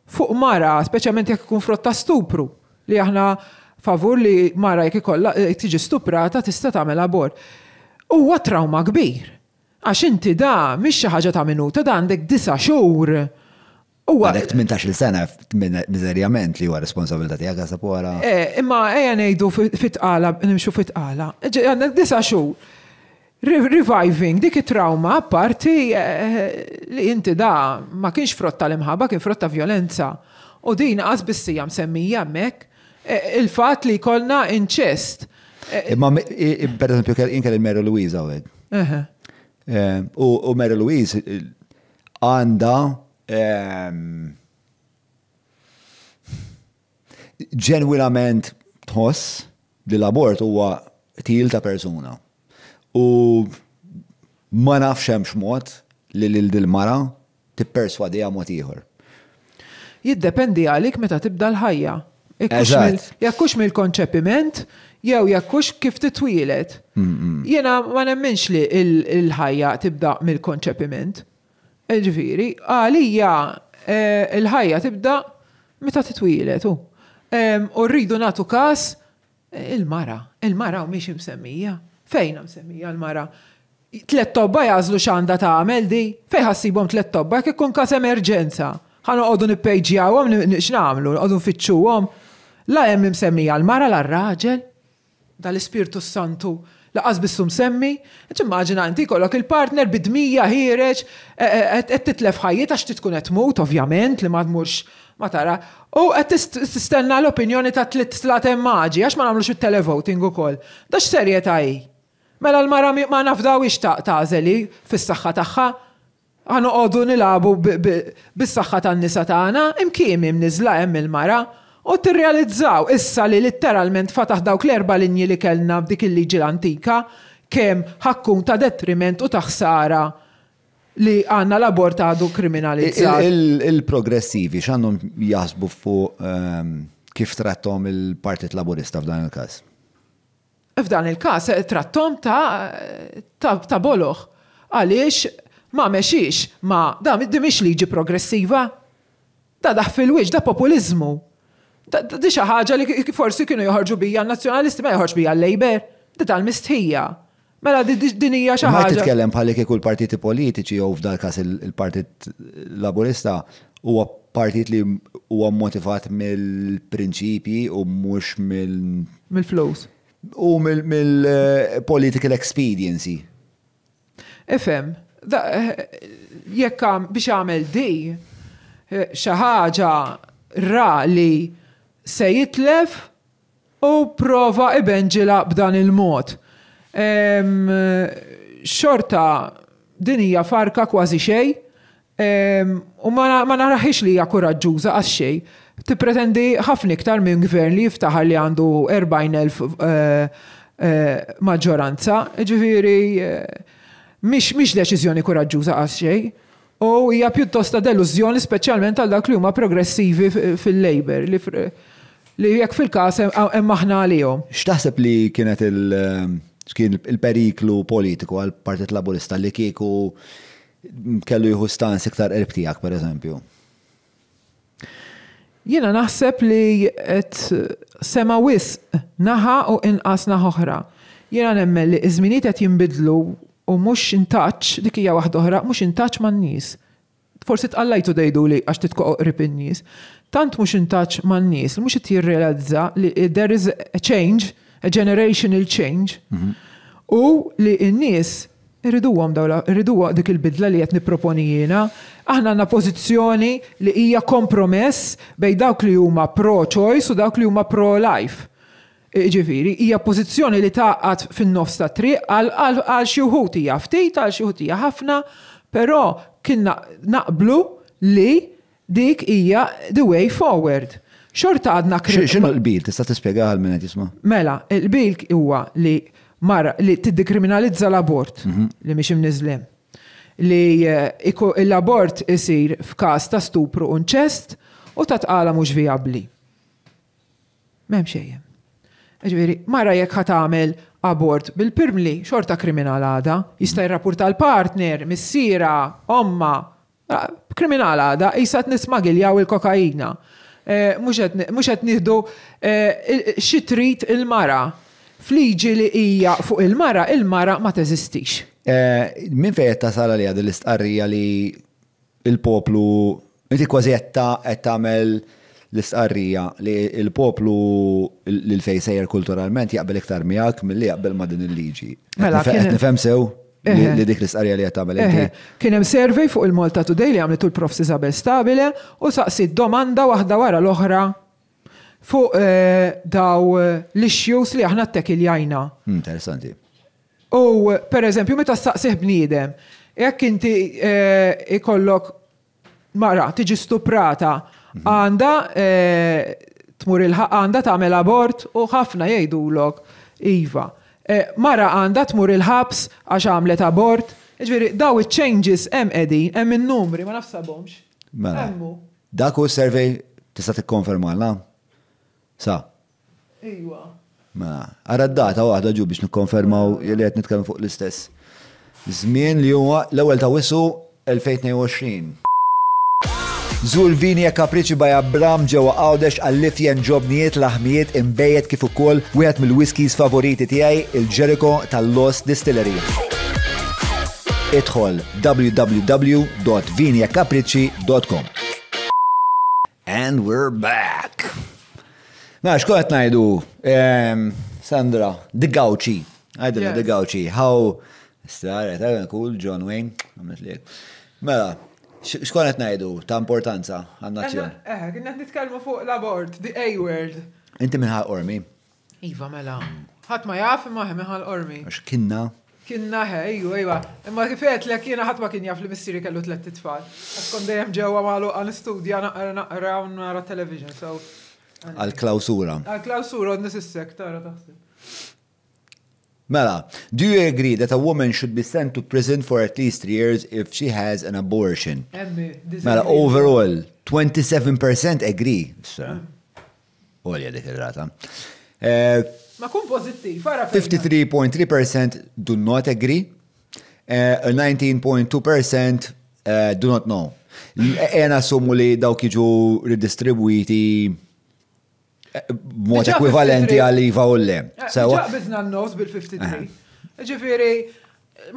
B: fuq mara, speċjalment jekk ikun frotta stupru li aħna favur li mara jekk ikolla eh, tiġi stuprata tista' tagħmel abor. Huwa trauma kbir. Għax inti da mhix xaħġa ħaġa ta' minuta da għandek disa' xhur
A: Uwa. Għadek 18 sena mizerjament li huwa responsabilta tiegħek għasab wara.
B: Eh, imma ejja ngħidu fit nimxu fit-qala. Għandek disa xhur. Reviving dik it-trauma parti eh, li inti da ma kienx frotta l-imħabba, kien frotta violenza. U din qas bissija msemmija hemmhekk eh, il-fatt li kolna inċest. Imma
A: per eżempju inkel il mero Louise għawed. U Mero Louise għanda Ehm, ġenwilament tħoss li l-abort huwa til ta' persuna. U ma nafx hemmx mod li lil dil-mara tipperswadija mod ieħor.
B: Jiddependi għalik meta tibda l-ħajja. Jakkux mill-konċepiment, jew jakkux kif titwilet. Jena ma nemminx li l ħajja tibda mill-konċepiment. Ġviri, għalija eh, il-ħajja tibda meta titwilet u. U rridu natu kas il-mara, il-mara u miex msemmija. Fejna msemmija l-mara? Tlet tobba jazlu xanda ta' għamel di, fej ħassibom tlet tobba jek kun kas emerġenza. ħana għodun ippejġjawom, xnamlu, għodun fitxuwom. La jem msemmija l-mara l-raġel, dal-Spiritu Santu laqas bissum semmi, ċimmaġina inti kollok il-partner bidmija ħireċ, qed e, titlef ħajiet għax titkun qed tmut ovvjament li madmurx ma tara. U qed istenna l-opinjoni ta' tliet slat emmaġi għax ma nagħmlux it-televoting ukoll. Dax serjetà hi. Mela l-mara ma ix ta' tazeli fis-saħħa tagħha, għanu għodu nilabu bis-saħħa tan-nisa tagħna, imkien imniżla hemm il-mara. U tirrealizzaw issa li literalment fataħ dawk l-erba linji li kellna f'dik il-liġi l-antika kemm ħakkun ta' detriment u ta' ħsara li għanna l-abort għadu kriminalizzat.
A: Il-progressivi x'għandhom jasbu fuq ehm, kif trattom il-Partit Laburista f'dan il-każ?
B: F'dan il-każ eh, trattom ta' boloħ. Għaliex ma meċiex, ma da middimix liġi progressiva. Da daħ fil-wiġ da populizmu. Di xi ħaġa li forsi kienu joħorġu bija l nazzjonalisti ma joħorġ bija l-Labor. Di tal-mistħija. Mela din hija xi ħaġa. Ma titkellem
A: bħalli kull partiti politiċi jew f'dal każ il-Partit Laburista huwa partit li huwa motivat mill-prinċipji u mhux mill mill-flows. U mill-political expediency.
B: Ifhem, jekk biex għamel di eh, xi ħaġa ra li se jitlef u prova ibenġila b'dan il-mod. Xorta din hija farka kważi xej, u ma naraħix li hija kuraġġuża għax xej. Tippretendi ħafna iktar minn gvern li jiftaħar li għandu 40.000 eh, eh, maġġoranza, ġifiri eh, mhix deċiżjoni kuraġġuża għax xej. U hija pjuttost ta' deluzjoni speċjalment għal dak li huma progressivi fil-Labor
A: li jekk fil-kas hemm aħna għalihom. X'taħseb li kienet ehm, il-periklu politiku għal partit Laburista li kieku kellu jieħu stans iktar qrib tiegħek pereżempju?
B: Jiena naħseb li qed sema wis naħa u inqas naħa oħra. Jiena nemmen li iż-żminijiet qed jinbidlu u mhux intaċ dik hija waħda oħra, mhux intaċ man-nies. Forsi tqallajtu dejdu li għax titkoq qrib in-nies tant mhux intaċ man nies mhux qed jirrealizza li there is a change, a generational change, u li n-nies irriduhom dawla, irriduha dik il-bidla li qed nipproponi jiena, aħna għandna pożizzjoni li hija kompromess bej dawk li huma pro-choice u dawk li huma pro-life. E, ġifiri, hija pożizzjoni li taqqat fin-nofs ta' triq għal xi wħud hija ftit, għal xi ħafna, però kien naqblu li Dik hija the way forward. Xorta għadna kritika. Xinu
A: l-bil, tista' tispjega għal minnet jisma?
B: Mela, l-bil huwa li mara li tiddikriminalizza l-abort mhm. li miex imniżlem. Li eh, l-abort isir f'każ ta' stupru unċest u ta' tqala mhux vijabbli. M'hemm xejjem. Ġifieri, mara jekk ħatamel abort bil-pirmli, xorta kriminal għada, jista' jirrapporta l-partner, missiera, omma, kriminal għada, jisat nismagiljaw il-kokaina. Eh, Muxet nihdu eh, xitrit il-mara. Fliġi li hija fuq il-mara, il-mara ma
A: teżistix. Eh, min fejn tasala li għad l-istqarrija li il-poplu, inti kważi qed tagħmel l-istqarrija li il-poplu l-fejsejjer kulturalment jaqbel iktar miegħek milli jaqbel ma' din il-liġi. Mela, nifhem sew? li dik l-istqarja li għatamel.
B: Kien hemm survey fuq il-Malta Today li għamlitu l-prof Isabel Stabile u saqsi domanda waħda wara l-oħra fuq eh, daw eh, l-issues li aħna t jajna.
A: Hmm, interessanti.
B: U per eżempju, meta saqsi bniedem, jekk inti eh, ikollok mara tiġi stuprata, mhm. għanda tmur il-ħaq għanda tagħmel abort u ħafna jgħidulok iva. Eh, Mara għandha tmur il-ħabs għax għamlet abort. Ġveri, daw il-changes hemm edin, hemm il-numri, ma nafsabomx.
A: Mela. Dak u survey tista' tikkonferma għalna? Sa. Iwa. Mela, għara d-data waħda ġu biex nikkonfermaw mela. li qed nitkellmu fuq l-istess. Żmien li huwa l-ewwel ta' wisu 2022. Zul Vini e Kapriċi by Abram ġewa għawdex għall-lifjen ġobniet laħmiet imbejet kif ukoll wieħed mill-whiskies favoriti tiegħi il-Jericho tal los Distillery. Idħol www.vinjakapriċi.com And we're back. Nax, kohet najdu, um, Sandra, the Gauchi. I don't know, the Gauchi. How, staret, cool, John Wayne, Mela, Xkon qed ngħidu ta' importanza għan-nazzjon?
B: Eh, kien qed nitkellmu fuq l-abort, the A word.
A: Inti minħal ormi.
B: Iva mela. Ħadd ma jaf imma minħal ormi. Għax kinna. Kinna ħe, iju, ejwa. Iva. Imma kifet l kiena ħadd ma kien jaf li missieri kellu tlet titfal. Għaskon dejjem ġewwa malu għal studja naqra naqra television, so.
A: Għal-klausura.
B: Għal-klausura, għodni sissek, tara taħseb.
A: Mela, do you agree that a woman should be sent to prison for at least three years if she has an abortion? Mela, overall, 27% agree. Mm. Olja dik il-rata. Eh,
B: Ma kun pozittiv,
A: 53.3% do not agree. 19.2% uh, eh, eh, do not know. Ena assumu li dawk jiġu mod ekwivalenti għal iva u le. Sewa.
B: Bizna n-nos bil-53. Ġifiri,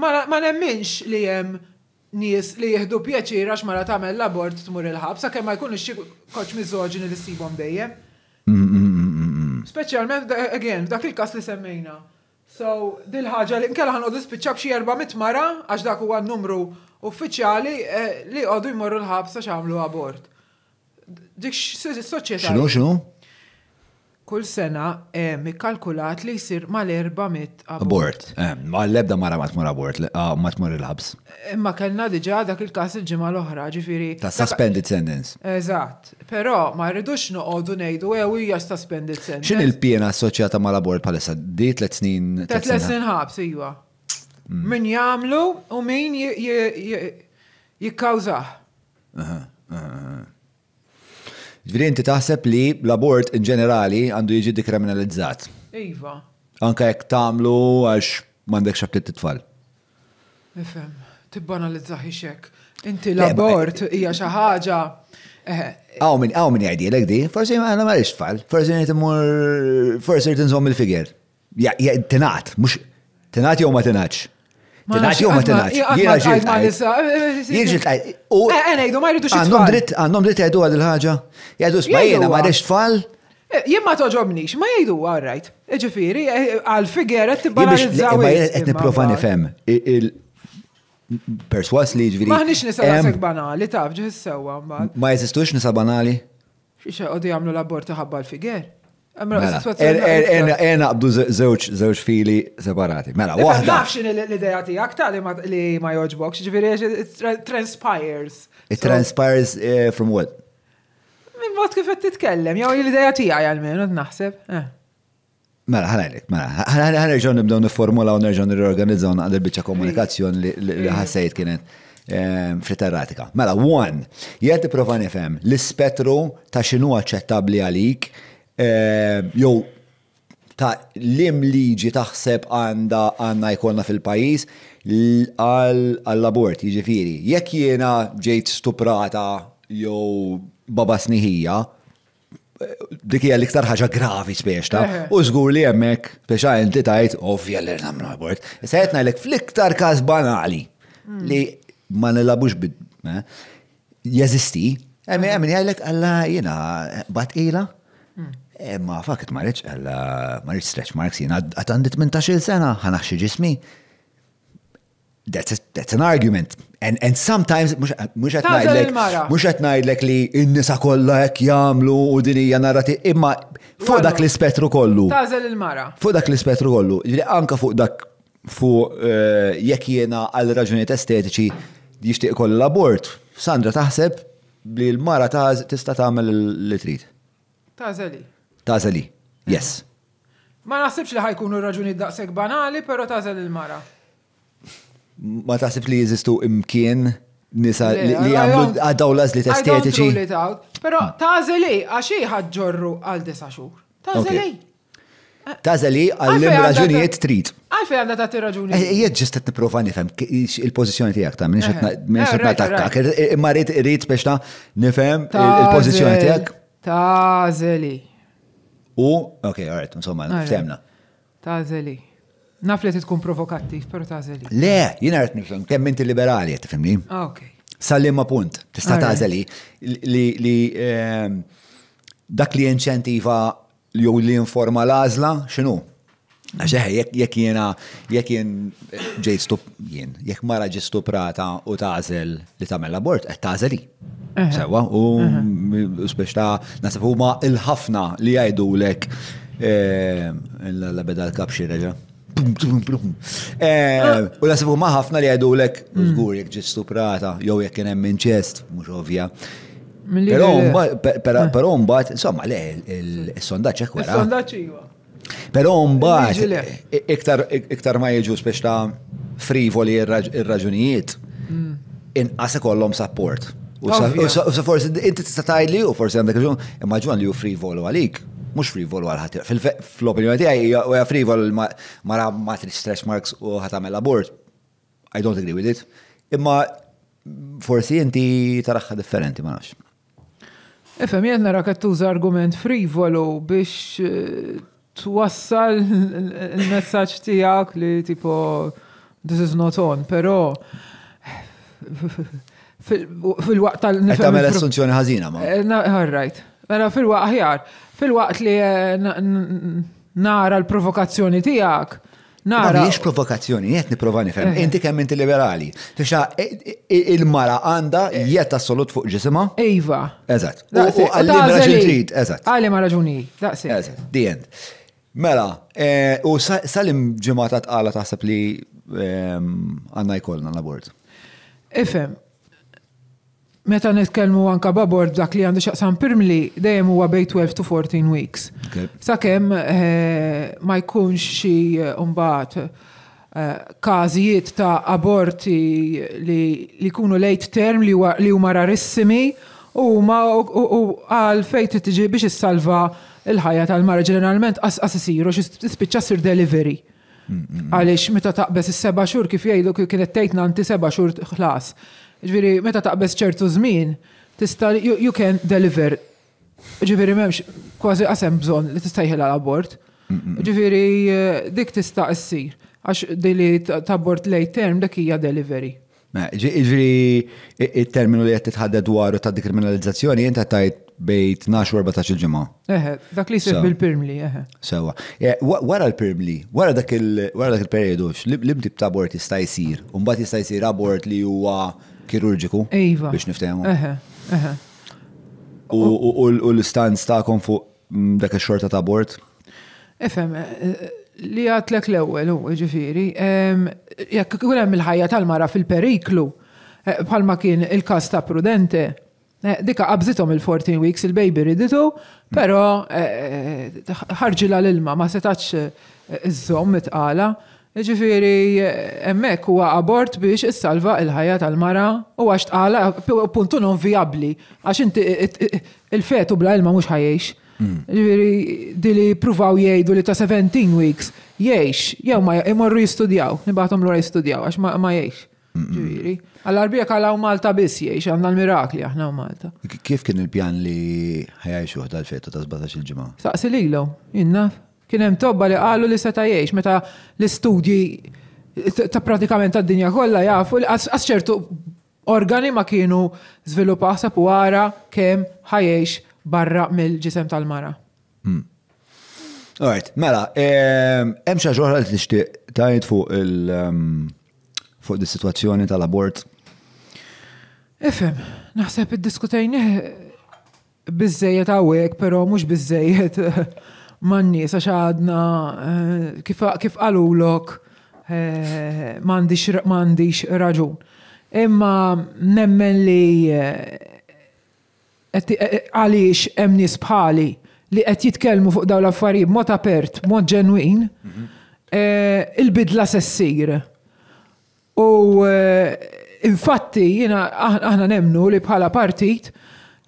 B: ma nemminx li jem nies li jihdu pjaċir għax mara tagħmel l-abort tmur il ħab sa kemm ma jkunux xi koċ miżoġini li s-sibom dejjem. Speċjalment, again, dak il-kas li semmejna. So, dil-ħagġa li nkella ħanqodu spiċċa b'xi 400 mara għax dak huwa numru uffiċjali li għodu jmorru l-ħabs għax għamlu abort. Dik soċjetà. Xinu, xinu? kull sena eh, mikkalkulat li jisir mal-400 abort.
A: Eh, Mal-lebda mara ma tmur abort, ah, ma tmur il-ħabs.
B: Imma eh, kellna diġa dak il-kas il-ġimgħa l-oħra ġifieri. Ta' suspended sentence. Eżatt, però ma rridux noqogħdu ngħidu ew hija suspended sentence. X'in il
A: piena assoċjata mal-abort palissa? Di tliet snin. Ta' tliet snin
B: ħabs, iwa. Mm. Min jagħmlu u min jikkawżah.
A: Ġviri inti taħseb li l-abort in ġenerali għandu jiġi dekriminalizzat. Iva. Anka jek tamlu għax mandek xabtit t-tfal.
B: Ifem, tibbanalizza xiexek. Inti l-abort hija xi ħaġa.
A: Eh, eh. Għaw min għaw min jgħidi l di, forsi ma għana marriċ tfal, forsi nit mur, forsi rtinżom il-figer. Ja, tinat, mux, tinat jew ma tinaċ. Tenaċi u ma eh, tenaċi. Eh, Jena ġilt.
B: Jirġilt. jgħidu ma eh, jridu xie. Għandhom
A: dritt, jgħidu għad il-ħagġa. Jgħidu spajjena ma reċt fall.
B: Jien ma toġobnix, ma jgħidu għarrajt. Ġifiri, għal-figera t-balanizzaw. Ma jgħidu għet
A: niprofa nifem. Perswas li ġviri. Jiġifieri nix nisa
B: banali, taf ġiħis sewa. Ma
A: jgħizistux nisa banali?
B: Xiexa għoddi għamlu l-abort ħabba l Ena
A: għabdu zewċ fili separati. Mela, wahda.
B: Nafx l-ideja tijak li ma joġbok, ġviri, it transpires.
A: It transpires eh, from what?
B: Min bot kif qed titkellem, jew l-ideja għal għalmenu naħseb. Eh.
A: Mela, ħalajlek, mela, ħanerġaw nibdew niformula u nerġaw nirorganizzaw naqdel biċċa komunikazzjon li ħassejt kienet eh, fritterratika. Mela, one, jgħet prova nifhem l-ispettru ta' xinu aċċettabbli għalik Eh, Jow, ta' lim liġi taħseb għanda għanna jkollna fil-pajis għall-abort, jiġifieri. Jekk jiena ġejt stuprata jew baba sniħija, dik hija l-iktar ħaġa gravi speċta u żgur li hemmhekk speċa inti tajt ovvja li nagħmlu abort. Issa qed ngħidlek fl-iktar każ banali li ma nilabux bid jeżisti, hemm hemm jgħidlek alla jiena bat ila. Hmm. Eh, ma fakit marriċ, għalla marriċ stretch marks jina għatandi 18 sena, xie ġismi. That's, an argument. And, and sometimes, mux għatnajdlek, mux għatnajdlek li n-nisa kolla jek jamlu u dinija narrati, imma fuq dak l spetru kollu. Tażel il-mara. Fuq dak l spetru kollu. Anka fuq dak fuq eh, jekk jena għal raġunijiet estetiċi jixtieq koll l-abort. Sandra taħseb li l-mara tista tagħmel li trid. Tażeli tażel Yes.
B: Ma naħsibx li ħajkunu raġuni daqseg banali, però tażel il-mara.
A: Ma taħsib li jizistu imkien nisa li għamlu għaddaw lażlit estetiċi.
B: Però hmm. tażel għaxi ħadġorru għal disa xhur. Tażel
A: Tazali għallim raġunijiet trid.
B: Għalfi għanda ta' raġuni. Jiet eh,
A: eh, ġist qed nipprova nifhem il-pożizzjoni tiegħek ta' minix qed takka. Imma rrit biex ta' nifhem il-pożizzjoni tiegħek.
B: Tazali.
A: U, ok, għarret, insomma, ftemna.
B: Tażeli. Naf li tkun provokattiv, pero tażeli.
A: Le, jina għarret nifhem, kemm inti liberali, qed tifhimni? Ah, ok. Sallimma punt, tista' tażeli li ehm, dak li inċentiva jew li informa l-għażla, x'inhu? Għaxeħe, eh, jek jena, jek jen eh, ġej stup, jien, jek mara ġi stuprata u tazel li tamel abort għed tazeli. Sewa, u speċta ta' huma il-ħafna li għajdu lek eh, l-beda l-kapxi reġa. U nasib huma ħafna li għajdu lek, zgur mm. jek ġi stuprata, jow jek kien hemm inċest, mux ovvja. Però mbagħad, insomma, le, il-sondaġġ hekk wara.
B: Il-sondaġġ iwa.
A: Pero mbagħad e- iktar iktar ma jiġu biex ta' frivoli ir-raġunijiet mm. inqas kollom support. U sa forsi inti tista' tajli, u forsi għandek ġun, imma ġun li u frivolu għalik, mhux frivolu għal ħatir. Fil-opinjoni u huwa frivolu mara matri stress marks u ħatamel abort. I don't agree with it. Imma forsi inti taraħħa differenti ma nafx.
B: Efem, jenna nara argument frivolu biex eh, twassal il-messagġ tijak li tipo this is not on, pero fil-waqt tal- Għet għamel assunzjoni ħazina ma. Eh, right. Mela fil-waqt ħjar, fil-waqt li eh, nara l-provokazzjoni tijak. Nara. Miex
A: provokazzjoni, jett niprofa nifem. Eh. Inti kemm inti liberali. Tixa, il-mara għanda jett assolut fuq ġisima. Iva. Eżat. Għalli ma raġuni. Eżat.
B: Għalli ma raġuni. Eżat.
A: The end. Mela, eh, u salim ġimata tqala taħseb li ehm, għanna jkollna l bord.
B: Ifem, meta nitkellmu anka babord dak li għandu xaqsam pirmli dejjem huwa bej 12 to 14 weeks. Sakemm eh, ma jkunx xi eh, mbagħad każijiet ta' aborti li jkunu late term li huma rarissimi u ma għal fejt tiġi biex issalva salva il-ħajja tal-mara ġeneralment qasqas isiru xi spiċċa sir delivery. Għaliex meta taqbes is-seba' xhur kif jgħidu kienet tgħidna anti seba' xhur ħlas. Ġifieri meta taqbes ċertu żmien tista' you can deliver. Ġviri, m'hemmx kważi qasem bżonn li tista' jħilha l-abort. Ġifieri eh, dik tista' issir għax dili tabort lej term dak hija delivery.
A: Ġviri, il-terminu li qed titħaddad dwaru ta' dikriminalizzazzjoni inta tajt Bejt 12 u 14 il-ġimgħa.
B: Eħe, dak li seħ bil-pirmli, eħe.
A: Sewa. E, wara l-pirmli, wara dak il-periodu, l-imtib ta' abort jista' jsir, u mbagħad jista' jsir abort li huwa kirurġiku. Ejva. Biex niftehmu. Eħe, eħe. U l-istanz kon fuq mm, dak il-xorta ta' abort?
B: Efem, e, e, li għatlek l-ewel, u ġifiri, jekk kunem il-ħajja tal-mara fil-periklu, bħalma kien il-kas ta' prudente, Eh, dika qabżithom il-14 weeks il-baby riditu, pero eh, eh, ħarġila l-ilma, ma setax iż-żom mitqala. Ġifiri, emmek huwa abort biex issalva il-ħajja tal-mara u għax tqala puntu non viabli, għax inti il-fetu bla ilma mux ħajjex. Mm. Ġifiri, dili pruvaw jgħidu li ta' 17 weeks jgħix, jew ma jgħu jistudjaw, nibatom l-għura jistudjaw, għax ma jgħix. Ġiri. Għall-arbija kalaw Malta biss jiex, għanna l-mirakli aħna u Malta.
A: Kif kien il-pjan li ħajajxu għadal feta ta' 17 il-ġimgħa?
B: Saqsi lilu, jinnna. Kien hemm tobba li qalu li seta' jiex meta l-istudji ta' pratikament ta' dinja kollha jafu li organi ma kienu żviluppaħ sa wara kemm ħajjex barra mill-ġisem tal-mara.
A: Mm. Alright, mela, ehm, hemm xi ġoħra li tixtieq tajt fuq il- ehm, fuq di situazzjoni tal-abort?
B: Efem, naħseb id-diskutajni bizzejiet għawek, pero mux bizzejiet manni, sa xaħadna eh, kif għalulok eh, mandiċ raġun. Imma nemmen li eh, għaliex emni sbħali li qed jitkellmu fuq dawn l-affarijiet mod apert, mod ġenwin, mhm. il-bidla sessir. U eh, infatti jina aħna nemnu li bħala partit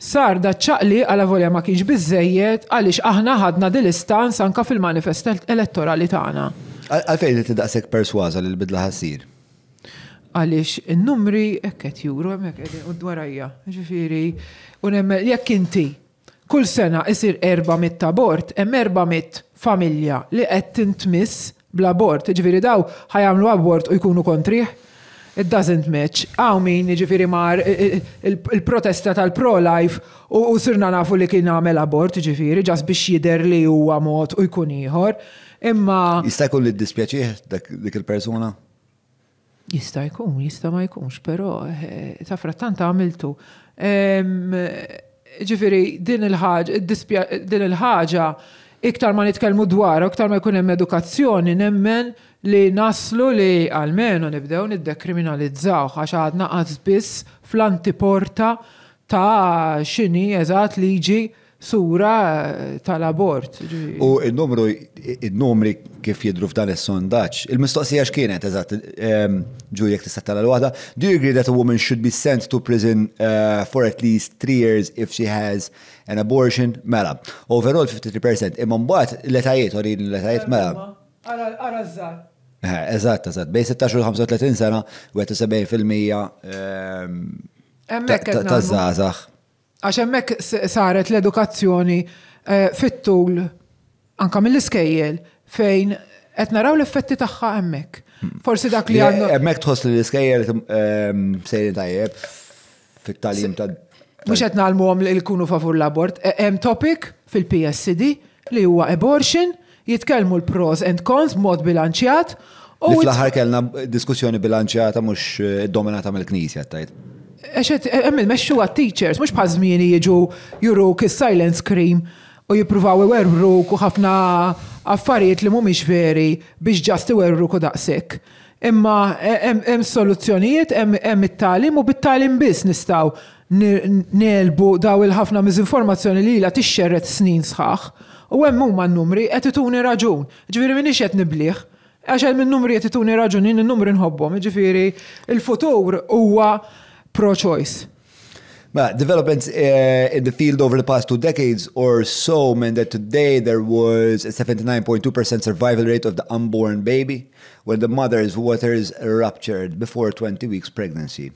B: sar da ċaqli għala volja ma kienx bizzejiet għalix aħna ħadna dil-istanz anka fil-manifest elettorali tagħna.
A: Għalfejn li tidaqsek perswaza li l-bidla ħassir?
B: Għalix il-numri ekket juru għemek u dwarajja, ġifiri, unemmel jekk inti kull sena isir erba mit tabort, em erba mit familja li qed tintmiss bl-abort, ġifiri daw ħajamlu abort u jkunu kontriħ. It doesn't match. Għaw min ġifiri mar il-protesta tal-pro-life u sirna nafu li kien għamel abort ġifiri ġas biex jider li huwa għamot u jkun ieħor.
A: Imma. Jista' jkun li dispjaċi dik il-persuna?
B: Jista' jkun, jista' ma jkunx, però eh, ta' frattant għamiltu. Ġifiri, din il-ħaġa, din il-ħaġa iktar ma nitkellmu dwar, iktar ma jkun hemm edukazzjoni, nemmen li naslu li għalmenu nibdew niddekriminalizzaw għax għadna biss fl-antiporta ta' xini eżat liġi sura eh, tal-abort. U
A: il-numru, il-numri kif jidru f'dan il-sondaċ, il-mistoqsija x'kienet, eżatt, ehm, ġu jek tista' tala l-waħda, do you agree that a woman should be sent to prison uh, for at least three years if she has an abortion, mela. Overall 53%, imma mbagħad l-etajiet, orin l-etajiet mela.
B: Ara eh,
A: Eżatt, eżatt, bej 16 u 35 sena, 75% ehm, ta' żgħażagħ.
B: Għax hemmhekk saret l-edukazzjoni eh, fit-tul anka mill-iskejjel fejn qed naraw l-effetti tagħha hemmhekk. Hmm. Forsi dak li għandu.
A: Hemmhekk tħoss l-iskejjel ehm, sejri tajjeb fit-talim ta'
B: Mux għetna għal muħom li kunu favur l-abort. E, hemm topic fil-PSCD li huwa abortion, jitkellmu l-pros and cons mod bilanċjat. U fl-ħar
A: kellna diskussjoni bilanċjata mux dominata mill-knisja tajt.
B: Eċet, emmil, meċu għat teachers, mux pazmini jġu juru il-silent scream u jipruvaw iwerru u ħafna affarijiet li mumiex veri biex ġast iwerru ku daqsik. Imma hemm soluzzjonijiet, hemm it-talim u bit-talim biss nistgħu nelbu daw il-ħafna miżinformazzjoni li la tixxerret snin sħaħ. U hemm huma n-numri qed ituni raġun. Ġifieri minix qed nibliħ. hemm minn numri qed ituni raġun in numri nħobbhom. Ġifieri il-futur huwa pro-choice.
A: Ma, developments uh, in the field over the past two decades or so meant that today there was a 79.2% survival rate of the unborn baby when the mother's water is ruptured before 20 weeks pregnancy,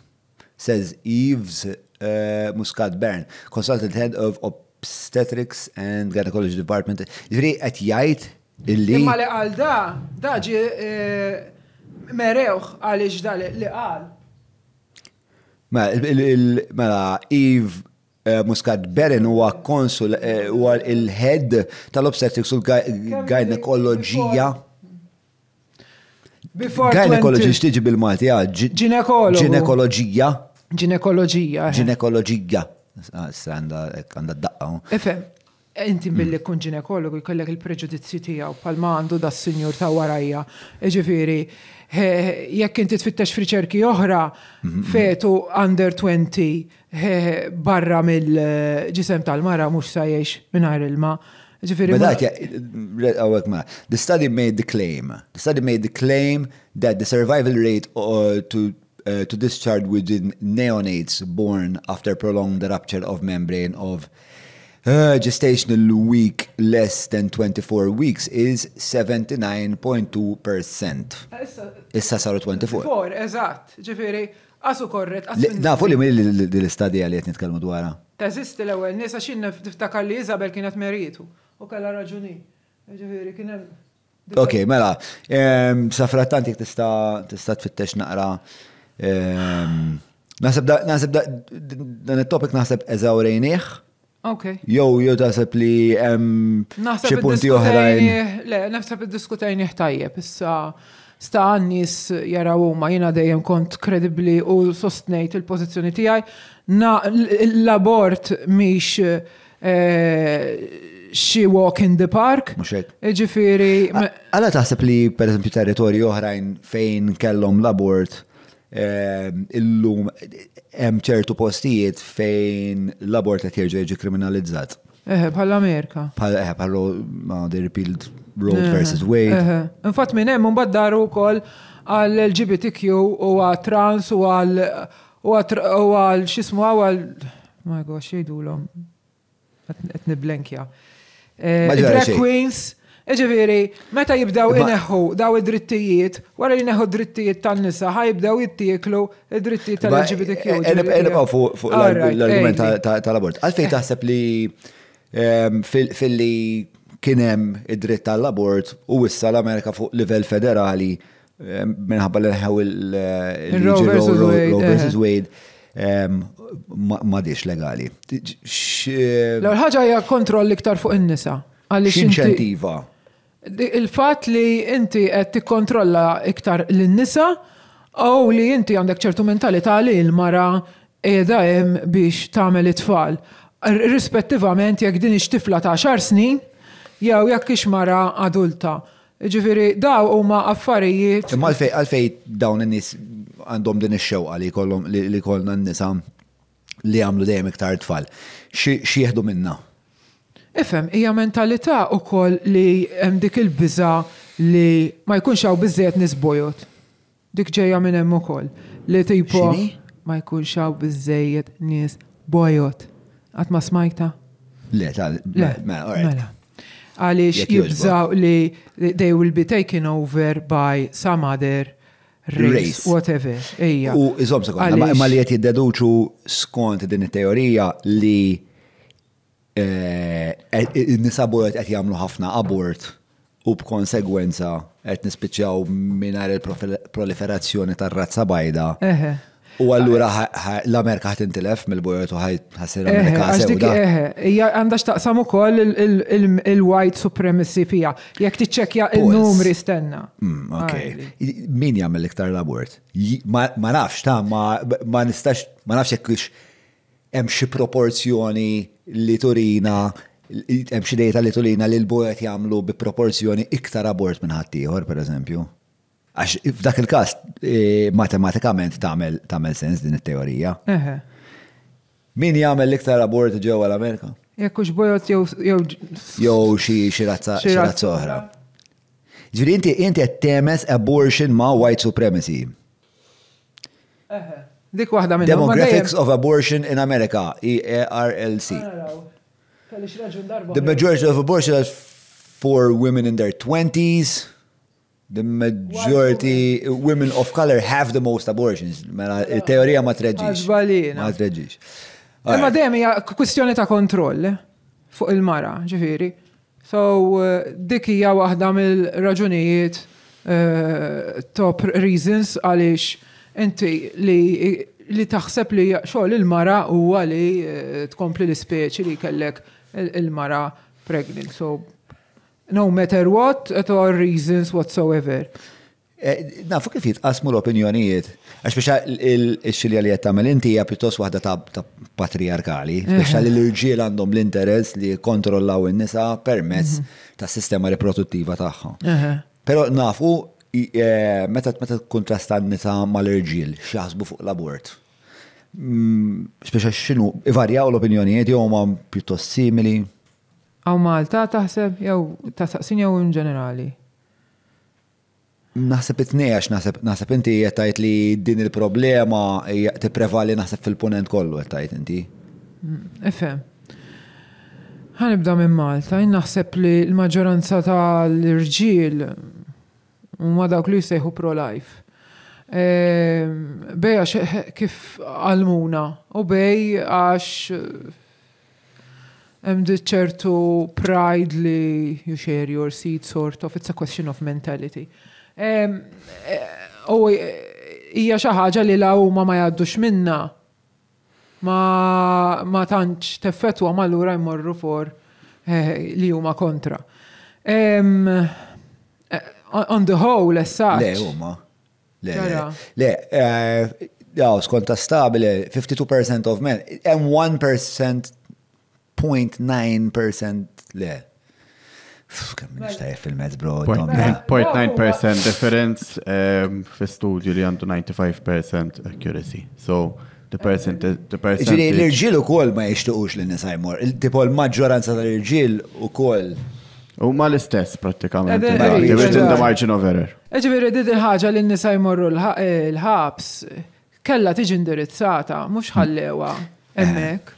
A: says Eves uh, eh, Muscat Bern, consultant head of obstetrics and gynecology department. it at Yait? illi. Imma li
B: għal da, da ġi eh, merewħ għalix da li għal.
A: Mela, Eve mela, eh, Muscat Beren huwa konsul eh, huwa il-head tal-obstetrics u l Gynekologija Gynekologist x'tiġi bil-Malti, Ginekologija. Ginekologija. Ginekoloġija. Eh. Għanda d-daqqa.
B: Efem, Inti mm. billi kun ginekologu jkollek il preġudizzi tiegħu pal-mandu da s-sinjur ta' warajja. Ġifiri, Eh, jekk inti tfittex friċerki oħra mhm, fetu under 20 eh, barra mill-ġisem eh, tal-mara mhux sa mingħajr ilma. But that,
A: yeah, the study made the claim. The study made the claim that the survival rate uh, to uh, to discharge within neonates born after prolonged rupture of membrane of Uh, gestational week less than 24 weeks is 79.2%. Issa saru 24.
B: 24, eżatt. Ġifiri, asu korret. Nafu li mill
A: l-istadija li jtnit kalmu dwara.
B: Tazisti l-ewel, nisa xinna tiftakar li Izabel kienet meritu. U kalla raġuni. Ġifiri, kienem.
A: Ok, mela, ehm, safrattanti tista tfittex naqra. Ehm, nasib dan il-topik nasib eżawrejnieħ.
C: Jow,
A: jow taħseb li xie punti oħrajn.
B: Le, nafsa id-diskutajn tajjeb, issa sta għannis jaraw ma jina dejjem kont kredibli u sostnejt il-pozizjoni tijaj. Na, l-abort miex eh, xie walk in the park.
A: Muxek. Ġifiri. Għala taħseb li, per esempio, territori oħrajn fejn kellom l-abort Ehm, illum hemm ċertu postijiet fejn l-abort qed jerġa' jiġi kriminalizzat.
B: Eħe, bħala Amerika.
A: Bħal eħe, bħal repealed Road versus Wade. Eħe,
B: infatt minn hemm mbagħad daru wkoll għal LGBTQ u għal trans u għal u għal xismu għal eh, ma jgħu xejdu l-om. Etni blenkja. Drag queens. Iġifiri, meta jibdaw ineħħu daw id-drittijiet, wara li neħu d-drittijiet tan-nisa, ħaj jibdaw jittieklu id-drittijiet tal-LGBTQ. E- e- e- nibqaw fuq l-argument
A: tal-abort. Għalfejn eh. taħseb li fil-li kienem id-dritt tal-abort u issa l-Amerika fuq livell federali minħabba li ħew il-Roe eh, versus Wade eh. ma diex legali. L-ħagġa
B: hija kontroll iktar fuq in-nisa. X'inċentiva? il-fat li inti qed tikkontrolla iktar lin-nisa u li inti għandek ċertu mentalità li l-mara qiegħda hemm biex tagħmel it-tfal. Rispettivament jekk din ix-tifla ta' xar snin jew jekk ix mara adulta. Ġifiri, daw huma affarijiet. Imma għalfej
A: għalfej dawn in-nies għandhom din ix-xewqa li li kollna n-nisa li għamlu dejjem iktar tfal. Xi jieħdu minna?
B: Ifem, hija mentalità ukoll li hemm dik il-biża li ma jkunx hawn biżejjed nisbojot. Dik ġejja minn hemm ukoll. Li tipo ma jkunx hawn biżejjed nies bojot. Qatt ma smajta?
A: Le, tal, mela, mela.
B: Għaliex jibżaw li they will be taken over by some other race, race. whatever. Ejja. U iżom
A: sekonda, ma li qed jiddeduċu skont din it-teorija li Eh, eh, nisabu għet jamlu ħafna abort u b'konsegwenza qed nispiċċaw mingħajr il-proliferazzjoni tar-razza bajda. U allura l-Amerika ħat intilef mill-bojot u ħassir Amerika sewda.
B: Eħe, għandax taqsam ukoll il-white supremacy fija. Jekk ċekja il-numri stenna.
A: Mm, ok. Min jagħmel iktar l-abort? Ma nafx ta' ma nistax ma nafx jekk hemm xi proporzjoni li turina hemm xi dejta li tulina li l-bojet jagħmlu bi proporzjoni iktar abort minn ħaddieħor, pereżempju. Għax f'dak il-każ eh, matematikament tagħmel tagħmel sens din it-teorija. Min jagħmel l-iktar abort ġewwa l-Amerika?
B: Jekk hux bojot jew jew
A: xi razza oħra. Ġifieri inti inti qed temes abortion ma' white supremacy. Eħe. Dik wahda minn Demographics of Abortion in America, EARLC.
B: The majority of
A: abortion is for women in their 20s. The majority women of color have the most abortions. Mela, ah. teorija ma treġiġ. Ah, ma treġiġ. Ma dejjem hija kwistjoni
B: ta' kontroll fuq il-mara, ġifieri. So uh, dik hija waħda mill-raġunijiet uh, top reasons għaliex inti li li taħseb li xogħol il-mara huwa li eh, tkompli l-ispeċi li kellek il-mara pregnant. So,
A: no matter what, at all reasons whatsoever. Eh, nafu kif jitqasmu l-opinjonijiet. Għax biex il-xilja li l inti hija pjuttost waħda ta' patriarkali, biex l-irġiel għandhom l-interess li kontrollaw in-nisa permezz ta' sistema riproduttiva tagħhom. Pero nafu Eh, meta meta kontrastanni ta' mal-irġiel x'jaħsbu fuq l-abort. Mm, speċa x'inhu ivarjaw l-opinjonijiet jew huma pjuttost simili.
B: Aw Malta taħseb jew ta' saqsin jew in ġenerali.
A: Naħseb it nejax naħseb inti qed tgħid li din il-problema tipprevali naħseb fil-punent kollu qed inti.
B: Mm, Efe Għanibda minn Malta, naħseb li l-maġġoranza tal-irġiel ma dawk li jsejħu pro-life. Ehm, bej għax kif għalmuna u bej għax hemm ċertu pride li you share your seed sort of it's a question of mentality. E, u hija xi ħaġa li la huma ma jgħaddux minna ma, ma tantx teffettwa ma lura jmorru for eh, li huma kontra. Um, On the whole, as such. Le, umma.
A: Le, le, le, eh, jaw, skonta stabile, 52% of men, and 1%, 0.9% le. Kemm nixtajja fil-mezz, bro.
D: 0.9% difference fi-studju li għandu 95% accuracy. So, the person the person l-irġil
A: u kol ma jishtuqux l-nisa Tipo l-maġġoranza tal-irġil u kol. U ma l-istess pratikament. Għibet in the margin of error.
B: Eġveri, did il-ħagġa li n-nisa jmorru eh, l-ħabs kella tiġi indirizzata, mux ħallewa emmek.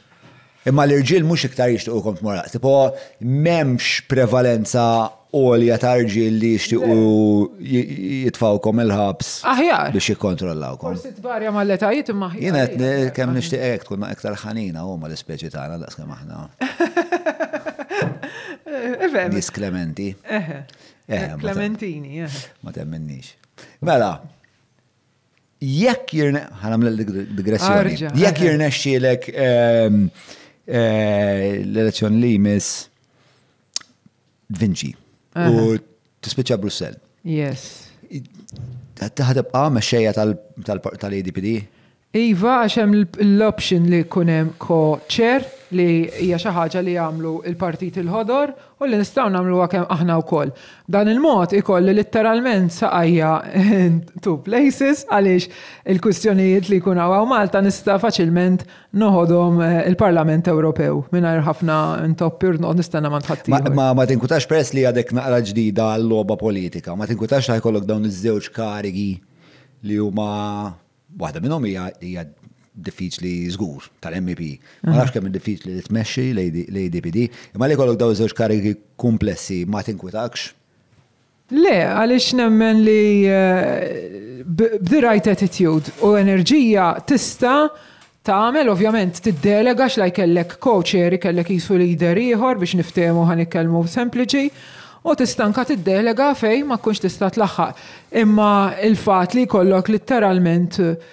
A: Imma l-irġil mux iktar jishtiqu kom t-mora. Tipo, memx prevalenza olja ta' irġil li jishtiqu jitfawkom il-ħabs. Aħjar. Biex jikontrollawkom.
B: Forsi t-barja ma l-letajiet imma ħjar. Jina, kem
A: nishtiqek tkun iktar ħanina u ma l-ispeċi ta' daqs kem aħna. Nis Clementi. Eh, eh. eh Clementini, eh. Ma temmennix. Mela, jekk jirne, ħanam l-digressjoni, jekk eh, jirne xielek ehm, l elezzjon li mis Vinci u t-spicċa Brussel. Yes. Taħdibqa meċċeja tal-ADPD?
B: Iva, għaxem l-option li kunem ko ċer li hija xi ħaġa li jagħmlu il-partit il-ħodor u li nistgħu nagħmlu kemm aħna wkoll. Dan il-mod ikolli litteralment saqajja two places għaliex il-kwistjonijiet li jkun hawn Malta nista' faċilment noħodhom eh, il-Parlament Ewropew mingħajr ħafna intoppi u noqgħod nistenna ma nħaddieħor. Ma
A: ma tinkutax press li għadek naqra ġdida għall-logħba politika, ma tinkutax ħajkollok dawn iż-żewġ karigi li huma waħda minnhom hija li żgur tal-MEP. Ma mhm. nafx kemm diffiċli li tmexxi l-ADPD, imma li kollok daw żewġ karigi komplessi ma tinkwitakx.
B: Le, għalix nemmen li eh, b'di right attitude u enerġija tista' Tagħmel ovvjament tiddelega x'laj kellek coach kellek jisu leader ieħor biex niftehmu ħanikkellmu sempliċi u tistanka tiddelega fej ma kunx tista' tlaħħaq. Imma il-fat li kollok literalment eh,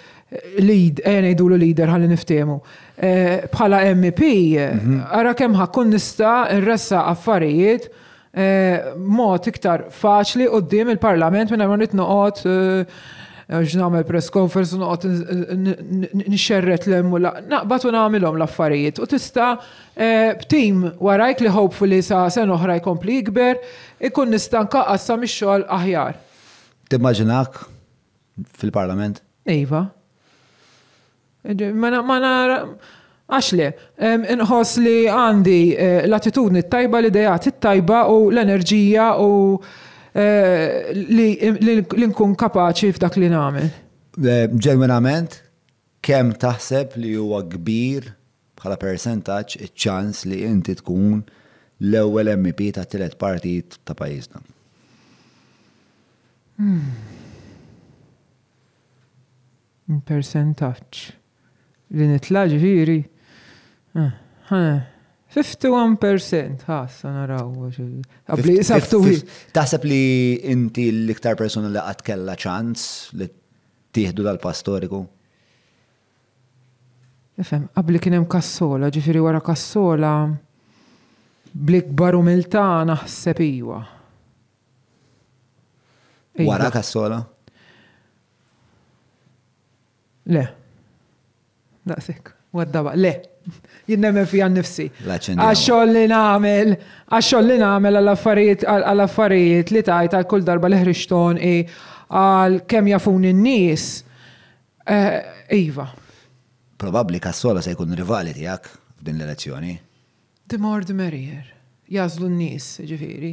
B: lead, ena eh, jidulu leader għalli niftemu. Eh, bħala MEP, għara mhm. kem ħakkun nista n-ressa affarijiet mod iktar faċli d-dim il-parlament minn għamrun noqot ġnamel eh, press conference u noqgħod nxerret l-emmu la naqbad u nagħmilhom l-affarijiet u tista' eh, b'tim warajk li hopefully sa sen oħra jkompli jikber ikun nista' nqaqqas sa mix-xogħol aħjar.
A: Timmaġinak fil-Parlament?
B: Iva. Ma nara għax le, inħoss li għandi eh, l-attitudni t-tajba, l-idejat t-tajba u l-enerġija u Eh, li nkun kapaċi f'dak li nagħmel.
A: Eh, Ġenwinament, kemm taħseb li huwa kbir bħala percentaċ iċ-ċans li inti tkun l-ewwel MP ta' tielet partit ta' pajjiżna.
C: Hmm.
B: Percentaċ li nitla' ġifieri. Eh, 51% ħas, naraw.
A: Taħseb li inti l-iktar persona li għat kella ċans li tieħdu dal-pastoriku?
B: Nifem, għabli kienem kassola, ġifiri wara kassola, blikbar miltana ħseb iwa.
A: Iva. Wara kassola?
B: Le. Daqsik. Għaddaba, le, jinnem jinnemmen fija nifsi. Għaxxol li namel, għaxxol li namel għall-affarijiet li tajt għal kull darba li ħrixton i għal kem jafun in-nies. Eh,
A: iva. Probabli kassola se jkun rivali tijak f'din l-elezzjoni.
B: The more the merrier. Jazlu n-nis, ġifiri.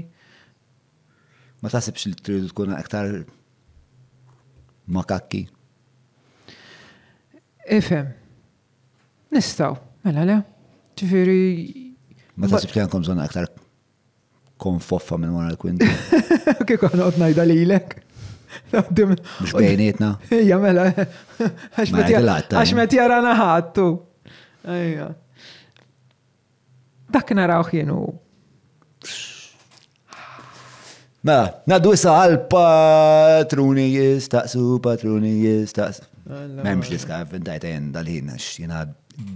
A: Ma tasibx li tridu tkun aktar makakki?
B: Ifem. Nistaw, mela le. Ġifiri.
A: Ma tasib li għankom zonna aktar konfoffa minn wara l kwinti
B: Kik għan għot najda li Mux bejnietna. Ja, mela. Għax met għarana eh? ħattu. Ejja. Dak naraw jenu.
A: Mela, naddu issa għal patruni jistaqsu, patruni jistaqsu. Memx diska, vintajta jen dal-ħin, għax jena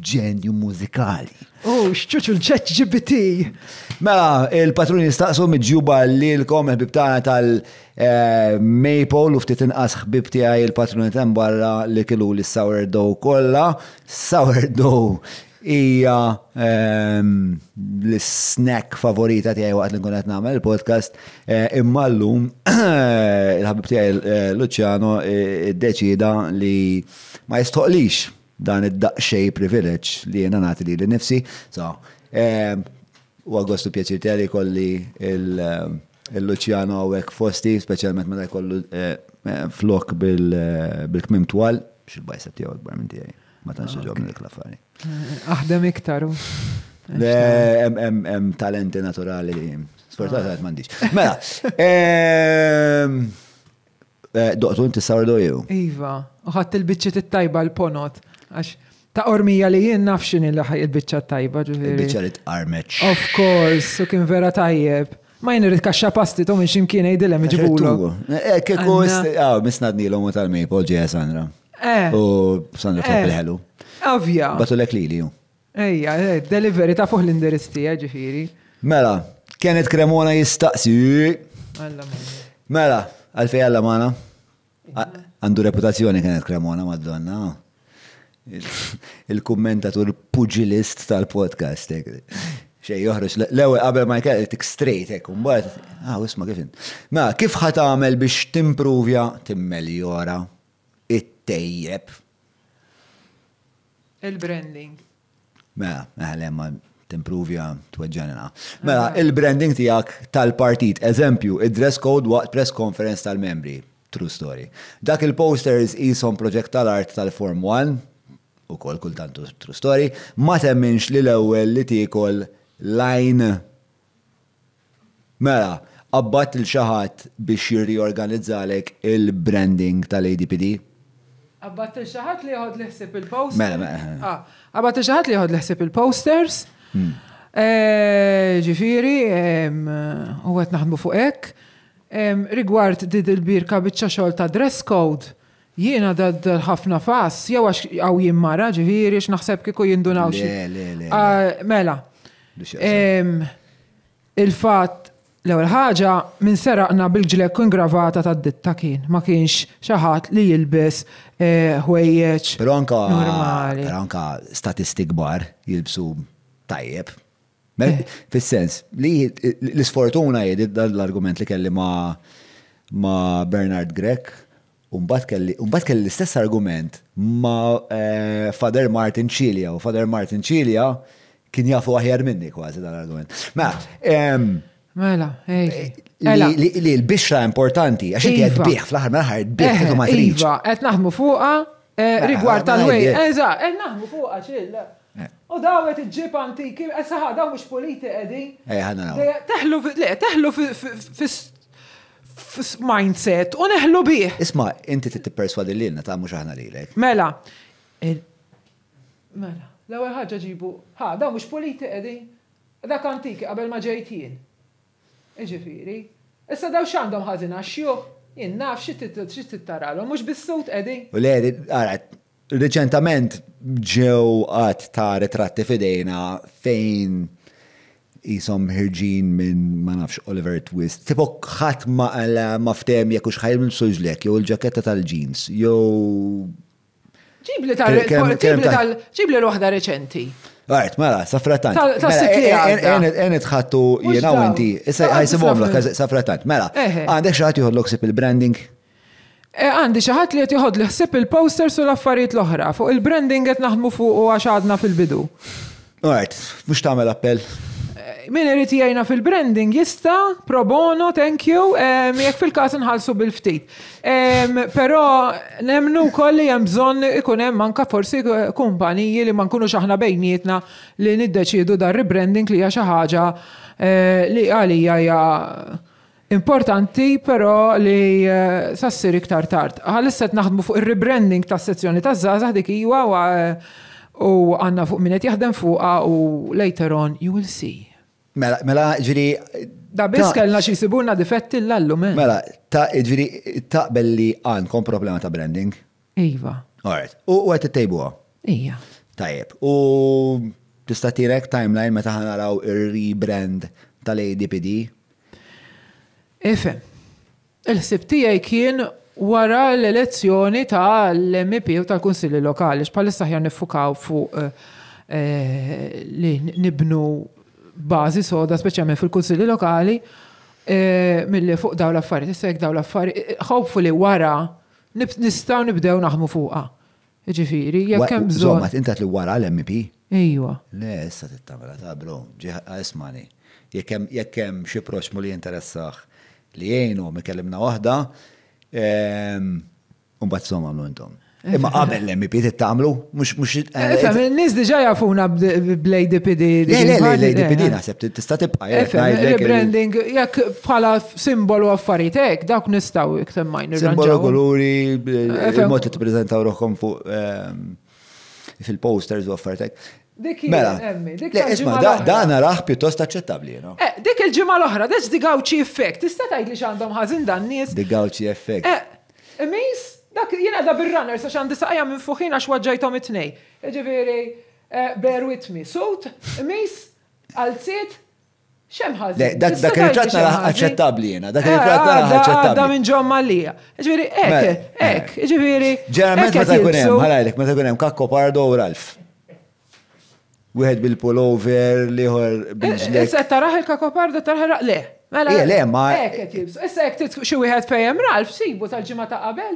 A: ġenju mużikali. Oh, xċuċu l-ċeċ ġibiti! Mela, il-patruni staqsu mġuba li l-kom tagħna tal-Maple eh, u ftit inqas ħbibti għaj il-patruni tan barra li kilu li sourdough kolla. Sourdough hija ehm, l-snack favorita tiegħi waqt li nkun qed nagħmel il-podcast eh, imma llum il-ħabib tiegħi eh, Luċjano ddeċida li ma jistoqlix dan id-daqxej privileġġ li jena nati li l-nifsi. So, ehm, u għagostu pjaċir tjeri kolli il eh, luciano għek fosti, specialment meta kollu eh, eh, flok bil-kmim twal, xil-bajsa tiegħu għakbar minn tiegħi. Ma tantx ah, ġobni dik l-affari.
B: Aħdem iktar.
A: Hemm talenti naturali. Sfortunatament m'għandix. Mela, ehm, Doqtu inti sardo jew?
B: Iva, uħat il-bicċi it tajba l-ponot. Għax ta' ormija li jien nafxin il il bicċa tajba. Bicċa li tqarmeċ. Of course, u kien vera tajjeb. Ma jien irrid kaxxa pasti tom minn ximkien jgħidilhem iġbulu. Eh, eh, kieku għaw
A: ah, misnadni l-omu tal-Maple ġeja eh, Sandra. U Sandra tlob il-ħelu.
B: Avja. Batu lek li ju. Ejja, delivery ta' fuq l-indirizz tiegħi ġifieri.
A: Mela, kienet kremona jistaqsi. Mela, għalfej għalla mana. Għandu reputazzjoni kienet kremona, madonna il-kommentatur pugilist tal-podcast. Xej joħroġ, l-ewel qabel ma jkell tik straight hekk, mbagħad ah isma' kif Ma kif ħa tagħmel biex timpruvja timmeljora it-tejjeb.
B: Il-branding.
A: Mela, meħle ma timpruvja tweġġanina. Mela, ah. il-branding tiegħek tal-partit, eżempju, id-dress code waqt press conference tal-membri. True story. Dak il-posters jisom proġett tal-art tal-Form 1, u kol kultantu true story, ma temminx li l-ewel li tikol lajn. Mela, abbat il-xaħat biex jirriorganizzalek il-branding tal-ADPD?
B: Abbat il-xaħat li jħod liħsib il-posters. Mela, mela. Ah, abbat il-xaħat li jħod
A: liħsib il-posters.
B: Hmm. Eh, ġifiri, u għet naħdmu fuqek. Rigward did il-birka bieċa xol ta' dress code Jiena dal-ħafna fas, jew għax għaw jimmara ġiviri, x'naħseb kiko jindunaw xi. Ah, mela. Il-fat, l-ewwel ħaġa minn seraqna bil-ġlek kun gravata ta' ditta kien, ma kienx xi ħadd li jilbes eh, ħwejjeġ.
A: Però anka statistik bar jilbsu tajjeb. Eh. Fis-sens, li l-isfortuna jedid l-argument li kelli ma' ma' Bernard Grek Umbat kelli l-istess argument ma eh, Father Martin Cilia u Father Martin Cilia kien jafu aħjar minni kważi dal-argument. Ma,
B: Mela, mela eh, li
A: l-bixra importanti, għax inti għed iva. biħ, fl-ħar mill-ħar biħ, eh, għed ma triċ. Iva,
B: għed naħdmu fuqa, rigward tal-wej, eża, għed naħmu fuqa ċill. U dawet iġib antiki, għed daw mux politi għedi. Teħlu, teħlu fi' mindset u neħlu bih.
A: Isma, inti t-perswadi li l-na ta' mux aħna li l-ek.
B: Mela, mela, l-ewel ħagġa ġibu, ħa, da mux politi edi, da kantik qabel ma ġejtijin. Iġifiri, issa daw xandom ħazina xju, jinnaf xie t taralu mux bis-sut edi.
A: U l-edi, għarat, reċentament ġew għat ta' retratti fidejna fejn jisom ħirġin minn ma nafx Oliver Twist. Tipok ħat ma ftem jekk ux ħajl minn suġlek, jew il-ġaketta tal-ġins, jew.
B: Ġibli tal-ġibli l-wahda reċenti.
A: Għart, mela, safratant. Mela, e- e- e- enet ħattu jena u inti, għajsimom l safratan. Mela, għandek xaħat juħodlok sip il-branding?
B: Għandi xaħat li jtiħod li ħsib il-posters u l-affarijiet l-oħra. Fuq il-branding qed naħdmu fuq u għaxadna fil-bidu.
A: Għart, mux tagħmel appell?
B: Min irrit jajna fil-branding jista, pro bono, thank you, jek fil-kas nħalsu bil-ftit. Pero nemnu kolli jem bżon ikun hemm manka forsi kumpaniji li man kunu xaħna bejnietna li niddeċidu dar rebranding li hija xi ħaġa eh, li għalija hija importanti però li eh, sassir iktar tard. Għalissa naħdmu fuq il-rebranding ta' sezzjoni ta' zazah dik iwa eh, u għanna fuq minnet jaħdem fuqa u later on you
A: will see. Mela, mela, ġiri. Da biss kellna xi sibuna difetti l-allum. Mela, ta' ġiri taqbel li għandkom problema ta' branding? Iva. Alright, u għet t-tejbuha. Ija. Tajib, u tista' tirek timeline meta ħanaraw ir-rebrand tal-ADPD? Efe,
B: il-ħsib tiegħi kien wara l-elezzjoni tal-MP u tal-Kunsilli Lokali, x'bħalissa ħjan nifukaw fuq eh, eh, li nibnu bażi soda speċjalment fil-kunsilli lokali e, milli fuq daw l-affarijiet, issa jekk daw l-affarijiet, e, hopefully wara nistgħu nibdew naħmu fuqha. Ġifiri, jekk kem bżon. Ma
A: intat li wara l-MP? Ejwa. Le, issa tamra ta' bro, ismani. Jekk hemm xi mu li jinteressaħ li jgħinu mi kellimna waħda, un bat somma intom. Imma qabel l-MP tittamlu, mux mux. Efem, eh, eh,
B: eh, n-nis diġa jafuna bl-ADPD. Le, le, le, l-ADPD naħseb
A: tista tibqa. branding,
B: jek bħala simbolu għaffaritek, dawk nistaw iktar majn. Simbolu kuluri,
A: il-mod t-prezentaw roħkom fuq ehm, fil-posters u għaffaritek.
B: Dik Mela, isma, da
A: naraħ pjuttost aċċettabbli no?
B: Eh, dik il-ġimma l-oħra, daċ di gawċi effekt, tista tajt li xandom ħazin dan nies Di
A: gawċi effekt.
B: Eh, emis? Dak jena da bil-runner, sa xan disaqja minn fuħin għax waġġajtom it-nej. Ġiviri, eh, bear with me. Sut, mis, għal-sit, xemħaz. Dak il-ritrat nara jena, dak eh, il-ritrat nara aċċettabli. Da minn ġom malija. Ġiviri, ek, mela, ek, eh. ġiviri.
A: Ġerament meta kunem, ħalajlek, meta kunem, kakko pardo u Ralf. Wieħed bil-pullover, liħor bil-ġlek. Issa
B: taraħ il-kakko pardo, taraħ raqle. Mela. le, ma. Ek, jibsu. Issa ek titku xi wieħed fejem Ralf, sibu tal ġimgħa ta' qabel.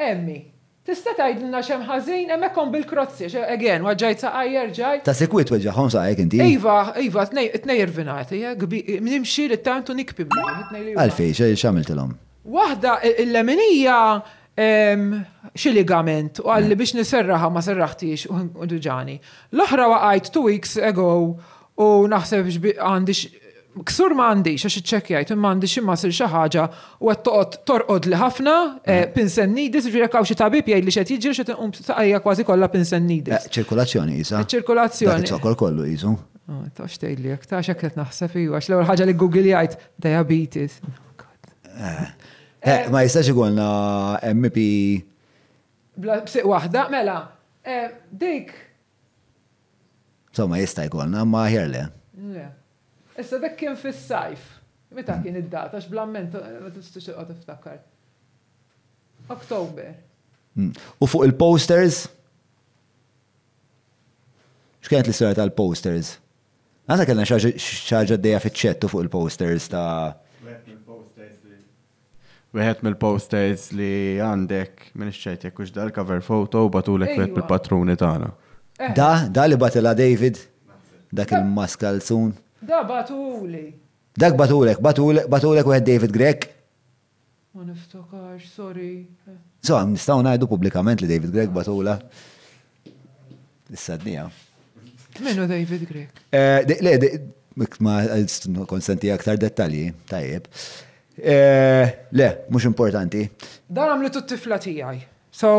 B: Emmi, tista' tgħidilna ħazin, ħażin hemmhekk bil-krozzi, again, waġġajt saqajjer ġaj.
A: Ta' sekwit weġġaħom saqajk inti. Iva,
B: iva, tnejjer vinati, nimxi li tantu xe, xamil
A: Għalfej, lom
B: Waħda l-leminija xi ligament u għalli biex niserraħa ma serraħtix u duġani. L-oħra waqajt two weeks ago u naħseb għandix ksur ma għandix, għax iċċekjajt, ma għandi għandix imma sir xaħġa u għattuqot torqod li ħafna eh, mm. pinsen nidis, ġifieri kaw xie tabib jgħid li xie xie t xed t-għajja kważi kolla pinsen nidis. Eh,
A: Ċirkulazzjoni jisa. Ċirkulazzjoni. Dak kollu jisa. Oh,
B: Tax tgħidli li għak hekk qed naħseb ju, għax l-ewwel ħaġa li Google jgħajt, diabetes. Oh,
A: eh. Ma jistax għolna MP.
B: Bla bsiq wahda, mela, dik.
A: Somma jista' għolna, ma ħjer le.
B: Issa dak kien fis-sajf. Meta kien id-data, x'blamment eh, ma tistax tibqa' tiftakar. Oktober.
A: Hmm. U fuq il-posters? X'kienet l-istorja tal-posters?
D: Għanna kellna xaġa d-deja fiċċettu fuq il-posters ta' Weħet mill-posters li għandek minn xċejt jekk dal-cover photo batulek wieħed mill-patruni tagħna. Da, da li batela David, dak il
A: maskal sun
B: Da batuli.
A: Dak batulek, batulek, batulek u David Grek.
B: Ma niftokax, sorry.
A: So, għam nistaw najdu publikament li David Grek batula. Issadnija.
B: Minu David Grek?
A: Eh, le, ma konsenti aktar dettalji, tajjeb. Eh, le, mux importanti.
B: Dan għamlu t-tifla tijaj. E
A: so,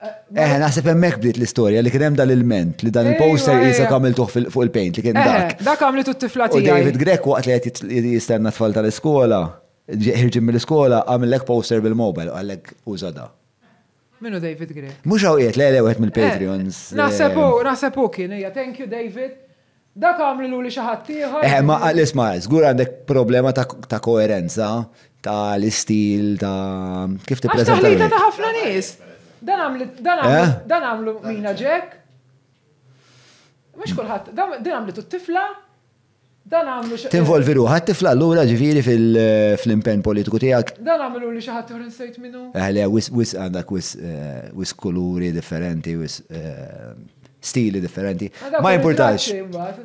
A: Eh, naħseb hemmhekk bdiet l-istorja li kien hemm il ilment li dan il-poster isa kamiltuh fuq il-paint li kien eh, dak.
B: Dak għamlu tu tifla U David
A: Grek waqt li qed jistenna tfal tal-iskola, ħirġim mill-iskola għamilek poster bil-mobile għallek uża da.
B: Minu David Grek?
A: Mhux hawnqiet le lewet mill-Patreons. Eh, naħseb hu,
B: naħseb hu kien hija. Thank you David. Dak għamlu li xi ħadd ieħor. Eh, ma ah,
A: isma' żgur għandek problema ta' koerenza, ta' l-istil, ta' kif tippreżenta. Taħlita ta'
B: ħafna nies. Dan għamlu, dan għamlu, eh? dan għamlu mina ġek. Mux kullħat, dan għamlu t-tifla, dan għamlu xe. Tinvolvi ruħat
A: tifla l-ura ġifiri fil-impen politiku tijak.
B: Dan għamlu li xaħat uħrin sejt minnu.
A: Għalja, eh, wis għandak eh, wis kuluri differenti, wis stili differenti. Ma importax.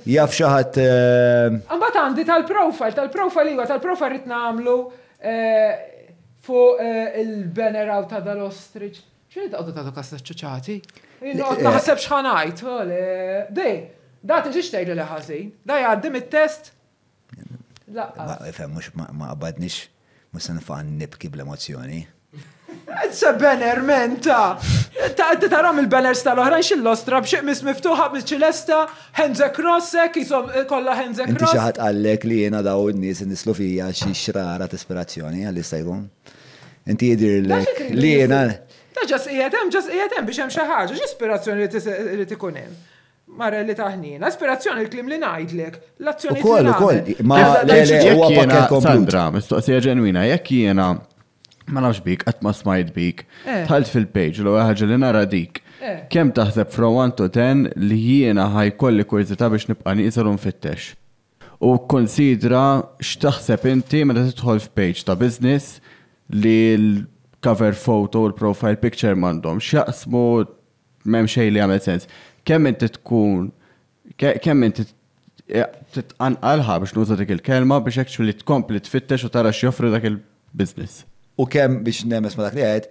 A: Jaf xaħat. Għambat
B: għandi tal-profile, tal-profile iwa, tal-profile rritna għamlu fuq il-banner ta' dal-ostrich ċini ta' għodda ta' kasta ċuċati? Eh. Naħseb xħanajt, dej, da' tiġiġ tejlu li ħazin, da' jgħaddim il-test. Ma'
A: Fem, mux ma' għabadnix, mux sanfan nibki bl-emozjoni.
B: It's a banner menta. Ta' ta' ram il-banners tal-oħrajn xil ostra bxiq mis miftuħa mis ċilesta, hands crossek, jisom eh, kolla hands cross. Inti xaħat
A: għallek li jena daw n-nis nislu fija xie xrara t-ispirazzjoni għalli stajkun. Inti jidir l li jena.
B: Imma ġas ijetem, ġas ijetem biex hemm xi ħaġa, ispirazzjoni li tikun hemm. Mara li taħnina, aspirazzjoni l-klim li najdlek, l-azzjoni li Ukoll, ukoll,
D: ma jekk jiena Sandra, mistoqsija ġenwina, jekk jiena ma nafx bik, qatt ma smajt bik, eh. tħalt fil-page l ħaġa li nara dik. Eh. Kemm taħseb from 1 to 10 li jiena ħajkolli kurzita biex nibqa' fit-tex. U konsidra x'taħseb inti meta tidħol f'page ta' business li cover photo u l-profile picture mandom, xaqsmu mem xej li għamil sens. Kemm inti tkun, kemm inti e, titqanqalħa biex nuża dik il-kelma biex actually tkompli tfittex u tara x'joffri dak il-business.
A: U kemm biex nemes ma dak li għed,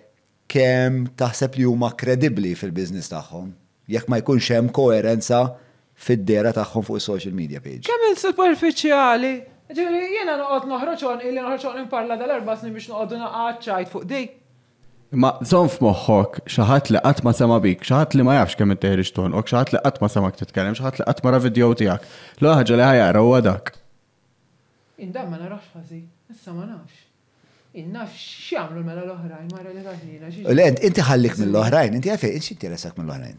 A: kemm taħseb li huma kredibbli fil-business tagħhom. Jekk ma jkunx hemm koerenza fid-dera tagħhom fuq is-social
D: media page.
B: Kemm il-superfiċjali? Ġiri, jena noqgħod noħroċon, illi noħroċon imparla dal-erba' snin biex noqot naqgħad ċajt fuq dik
D: Ma zon f'moħħok xaħat li qatt ma sema bik, xaħat li ma jafx kemm inti tonqok, xaħat li qatt ma semak titkellem, xaħat li qatt ma ra video tiegħek. Lo ħaġa li ħajara huwa dak.
B: Indam ma narax ħażi, issa ma nafx. Innaf x'jagħmlu mela l-oħrajn mara li raħlina. Le,
D: inti ħallik mill-oħrajn, inti għafej,
A: inti interessak mill-oħrajn.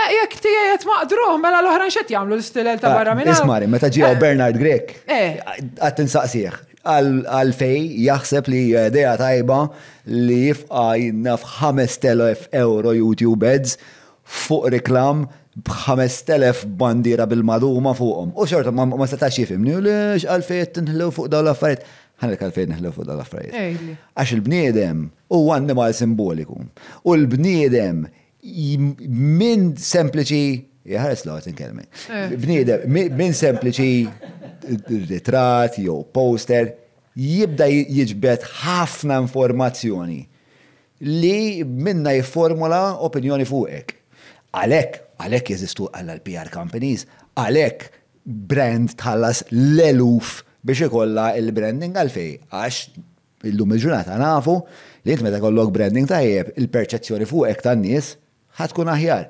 B: Eh, Jek tijet maqdruħ, mela l-oħrajn xet jagħmlu l-istilel ta' ah, barra minn. Ismari,
A: meta ġiew eh. Bernard Grek. Eh. Għattin saqsieħ. fej jaħseb li eh, deja tajba li jifqa jinnaf 5.000 euro YouTube ads fuq reklam b'5.000 bandira bil-maduma fuqhom. U xorta ma ma setax jifimni u lix għalfejt tinħlu fuq daw l-affarijiet. Ħanek għalfejn nħlu fuq daw l-affarijiet. Għax il-bniedem u animal simboliku. U l-bniedem minn sempliċi jħares l inkelmi. Bniedem minn sempliċi ritrat jew poster jibda jiġbed ħafna informazzjoni li minna jiformula opinjoni fuqek. Għalek, għalek jeżistu għall-PR companies, għalek brand tħallas l-eluf biex ikolla il-branding għalfej, għax illum il-ġurnata nafu li jint meta kollok branding tajjeb il-perċezzjoni fuqek tan-nies ħatkun aħjar.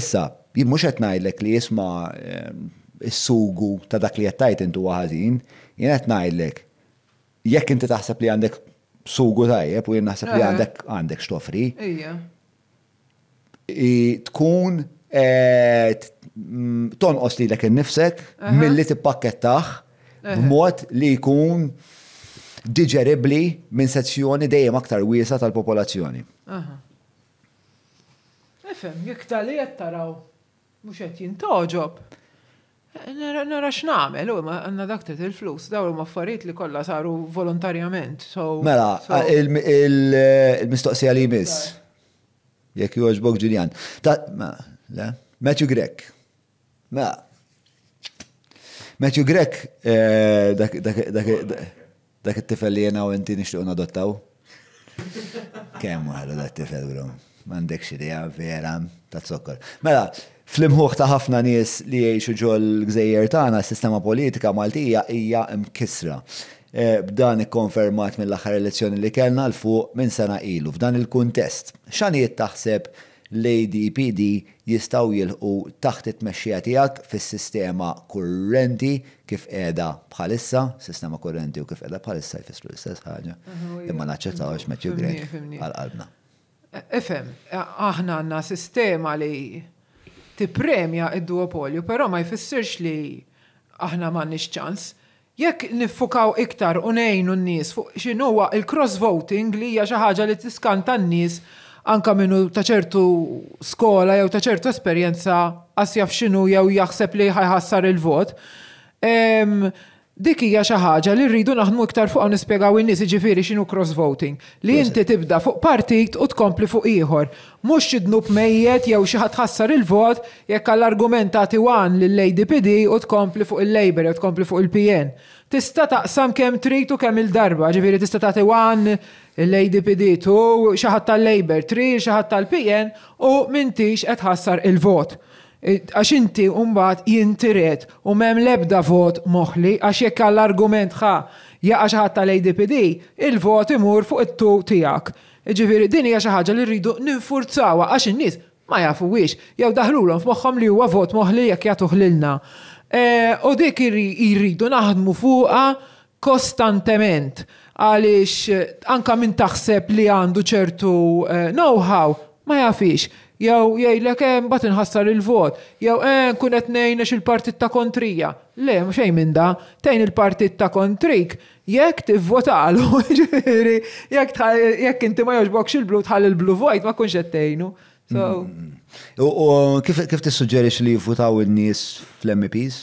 A: Issa, jien mhux qed ngħidlek li jisma' ehm, is-sugu ta' dak li qed intu għazin, jien qed ngħidlek jekk inti taħseb li għandek sugu tajjeb u jien naħseb li għandek għandek xtofri. Tkun eh, mm, tonqos li l nifsek mill-li tippakketaħ
B: b'mod
A: li jkun digeribli minn sezzjoni dejjem aktar wiesa tal-popolazzjoni.
B: Efem, jek tal-li jattaraw, mux jett jintoġob. Nara x'namel, u dak daktet il-flus, daw huma affarijiet li kollha saru volontarjament.
A: Mela, il-mistoqsija li jmiss. Jekk jogħġbok Ġiljan. Matthew Grek. Mela. Matthew Grek eh, dak it-tifel li jena u inti nixtieq nadottaw. Kemm wara dak it-tifel bro. M'għandekx idea vera ta' zokkor. Mela, fl-imħuħ ta' ħafna nies li jgħixu ġol gżejjer tagħna s-sistema politika Maltija hija mkisra. E, b'dan ikkonfermat mill-aħħar elezzjoni li kellna l fuq minn sena ilu f'dan il-kuntest. X'anijiet taħseb l-ADPD jistaw jilħu taħt it-mexxija tiegħek fis-sistema kurrenti kif qiegħda bħalissa, sistema kurrenti u kif edha bħalissa jfissru l-istess ħaġa. Mhm, imma naċċettawx meċċu grek għal-qalbna.
B: E, efem, aħna għandna sistema li tippremja id-duopolju, però ma jfissirx li aħna ma ċans. Jekk niffukaw iktar u n-nies fuq xinuwa il-cross voting li hija xi ħaġa li tiskanta n-nies anka minnu ta' ċertu skola jew ta' ċertu esperjenza għasjaf xinu jew jaħseb li ħajħassar il-vot dik hija xi ħaġa li rridu naħdmu iktar fuq nispjegaw in-nies jiġifieri x'inhu cross voting. Li inti tibda fuq partit u tkompli fuq ieħor. Mhux xidnub mejjed jew xi ħadd ħassar il-vot jekk għall-argument tagħti wan lill-ADPD u tkompli fuq il-Labor u tkompli fuq il-PN. Tista' taqsam kemm trid u kemm il-darba, ġifieri tista' tagħti wan l-ADPD tu xi ħadd tal-Labor tri, xi ħadd tal-PN u mintix qed ħassar il-vot għax inti umbat jintiret u mem lebda vot moħli għax jekk l argument ħa jaqa xaħat tal-ADPD, il-vot imur fuq it-tu tijak. Ġifiri, din hija xi ħaġa li rridu ninfurzawa għax in-nies ma wiex jew daħlulhom f'moħħom li huwa vot moħli jekk jagħtuh lilna. E, u dik irridu naħdmu fuqha kostantement għaliex anka min taħseb li għandu ċertu e, know-how ma jafix jew jgħidlek hemm eh, bad inħassar il-vot, jew eh kun qed ngħinex il-partit ta' kontrija. Le, xejn minn da, tejn il-partit ta' kontrik jekk tivvotalu, ġifieri, jekk inti ma jogħġbokx il-blu tħall il-blu vojt ma kunx qed tgħinu. Mm.
A: U kif tissuġġerix li jivvotaw in-nies fl-MPs?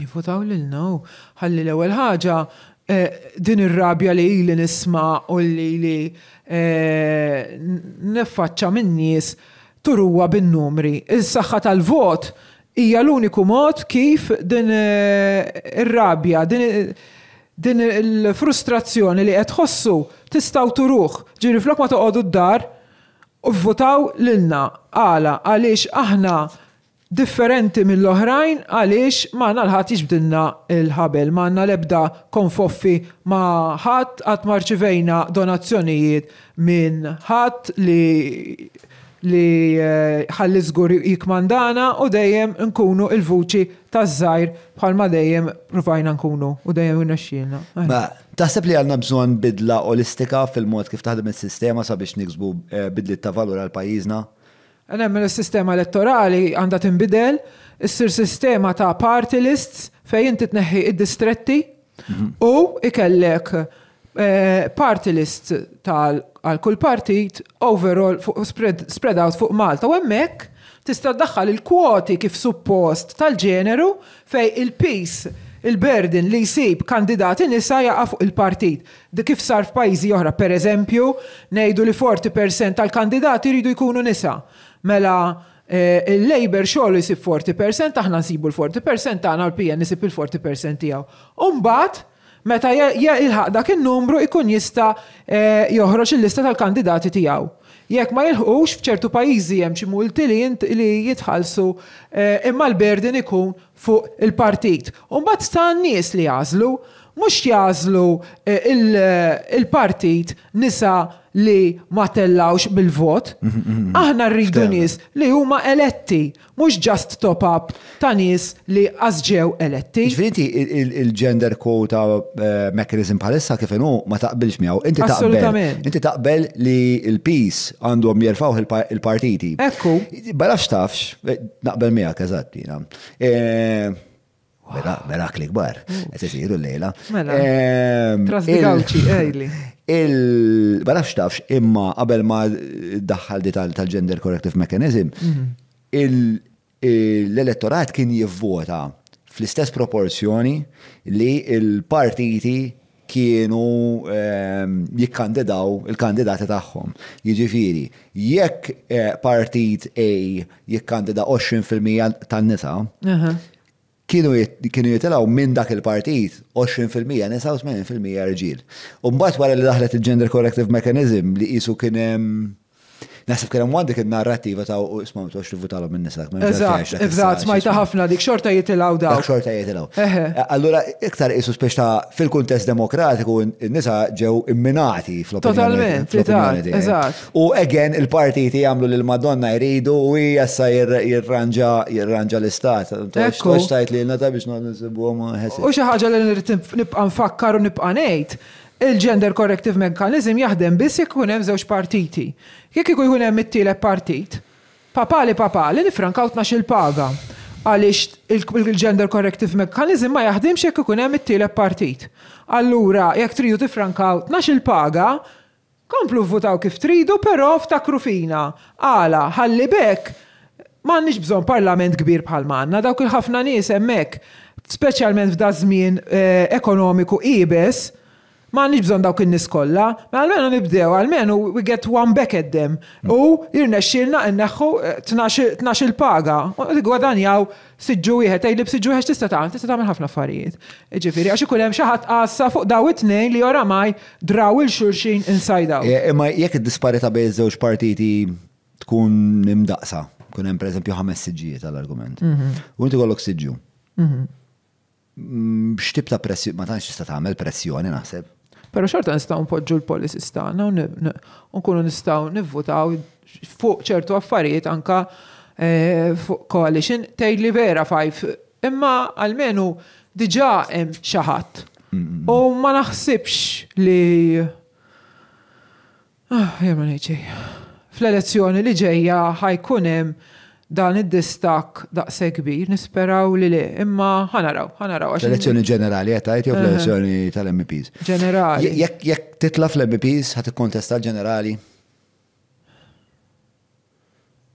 B: Jifutaw lil no. Ħalli l-ewwel ħaġa eh, din ir-rabja li ili nisma' u li li Eh, nifaċċa minnis nies turuwa bin-numri. Is-saħħa tal-vot hija l-uniku mod kif din eh, ir-rabja, din il-frustrazzjoni li qed ħossu tistgħu turuh. Ġiri flok ma toqgħodu d-dar u votaw lilna għala għaliex aħna differenti mill-oħrajn għaliex maħna l-ħat jġbdilna il-ħabel, l lebda konfoffi ma ħadd għat marċivejna donazzjonijiet minn ħadd li li eh, ħalli zgur jikmandana u dejjem nkunu il-vuċi ta' zzajr bħalma dejjem provajna nkunu u dejjem unaxxilna. Ma
A: taħseb li għanna bżon bidla olistika fil-mod kif taħdem il-sistema sabiex niksbu eh, bidli ta' valur għal-pajizna?
B: Nemmen mela il-sistema elettorali għanda timbidel, issir sistema ta' party lists fejn inti tneħħi id-distretti mhm. u ikellek eh, party list tal kull partit overall spread out fuq Malta u hemmhekk tista' ddaħħal il-kwoti kif suppost tal-ġeneru fej il-pis il-berdin li jsib kandidati nisa jaqa' fuq il-partit. Di kif sar f'pajjiżi oħra, per eżempju, ngħidu li 40% tal-kandidati jridu jkunu nisa. Mela, eh, il-labor xoħlu jisib 40%, aħna nsibu l-40%, aħna l-PN nisib il-40% tiegħu. Umbat, meta jilħaq dak il-numru ikun jista eh, joħroġ il-lista tal-kandidati tiegħu. Jekk ma jilħux f'ċertu pajjiżi hemm xi multi li jitħallsu eh, imma l-berdin ikun fuq il-partit. Umbat sta' nies li jażlu, mux jazlu il-partit nisa li ma tellawx bil-vot,
C: mhm, mhm, mhm. aħna
B: rridu nis li huma eletti, mhux just top-up ta' nis li għazġew eletti.
A: Ġvinti il-gender quota eh, mechanism palissa kif hu ma taqbilx miegħu. Inti taqbel. Inti taqbel li l-peace għandhom jerfaw il-partiti. Ekku. Barax x'tafx, eh, naqbel miegħek eżatt jiena. Eh, mela, mela klik bar, jiru l-lejla. Mela, ehm, ejli. il ma tafx imma qabel ma daħħal di tal-gender corrective mechanism mhm. l-elettorat kien jivvota fl-istess proporzjoni li il-partiti kienu ehm, jikkandidaw il-kandidati tagħhom. Jiġifieri, jekk eh, partit A jikkandida 20% tan-nisa, kienu jitilaw minn dak il-partit 20% nisa u 80% rġil. Umbat wara li daħlet il-gender corrective mechanism li jisu kienem Nasib kena għandek il-narrativa ta' u isma' mtux li vutala minn Eżat,
B: smajta ħafna dik, xorta jitilaw da.
A: Xorta jitilaw. Eh, allura, iktar isu spiex ta' fil-kontest demokratiku, n-nisa ġew imminati fl Totalment, eżat. U again, il-partiti jagħmlu lil madonna jridu u jassa jirranġa l-istat. Toċtajt li l-nata biex non nisibu U
B: xaħġa li nibqa' nfakkar u nibqa' ngħid il-gender corrective mechanism jaħdem biss jekk ikun hemm żewġ partiti. Jekk ikun jkun hemm it-tielet partit, papali papali nifrankaw tnax il-paga għaliex il-gender corrective mechanism ma jaħdimx jekk ikun hemm it-tielet partit. Allura, jekk tridu tifrankaw tnax il-paga, komplu votaw kif tridu, però ftakru fina. Għala, ħalli bekk, m'għandniex bżonn parlament kbir bħal manna, dawk il-ħafna nies hemmhekk, speċjalment f'da żmien eh, ekonomiku ibes, ma għandix bżonn dawk in-nies kollha, ma almenu nibdew, almenu we get one back at them. U jirna xilna inneħħu eh, tnax il-paga. Gwadanjaw siġġu wieħed tgħidli siġu jħet tista' tagħmel, tista' tagħmel ħafna affarijiet. Ġifieri għax ikun hemm xi ħadd qassa fuq daw it-tnejn li oramaj draw il-xulxin inside out. Imma
A: e, e, jekk id-disparita bejn żewġ partiti tkun imdaqsa, kun hemm pereżempju ħames siġġijiet għall-argument. Mhm. U inti kollok siġu. Mhm. Mm, x'tib ta' pressjoni, ma tantx tista' tagħmel pressjoni naħseb
B: Pero xorta nistaw npoġġu l policies tagħna u nkunu nistaw nivvutaw fuq ċertu affarijiet anka eh, fuq coalition li vera fajf. Imma għalmenu diġà hemm xi ħadd. U ma naħsibx li. Ah, jemma Fl-elezzjoni li ġejja ħajkun hemm dan id-distak daqse kbir, nisperaw li li, imma
A: ħanaraw, ħanaraw. L-elezzjoni ġenerali, għetajt jew l-elezzjoni tal-MPs. Ġenerali. Jekk titla fl-MPs, ħat kontesta ġenerali?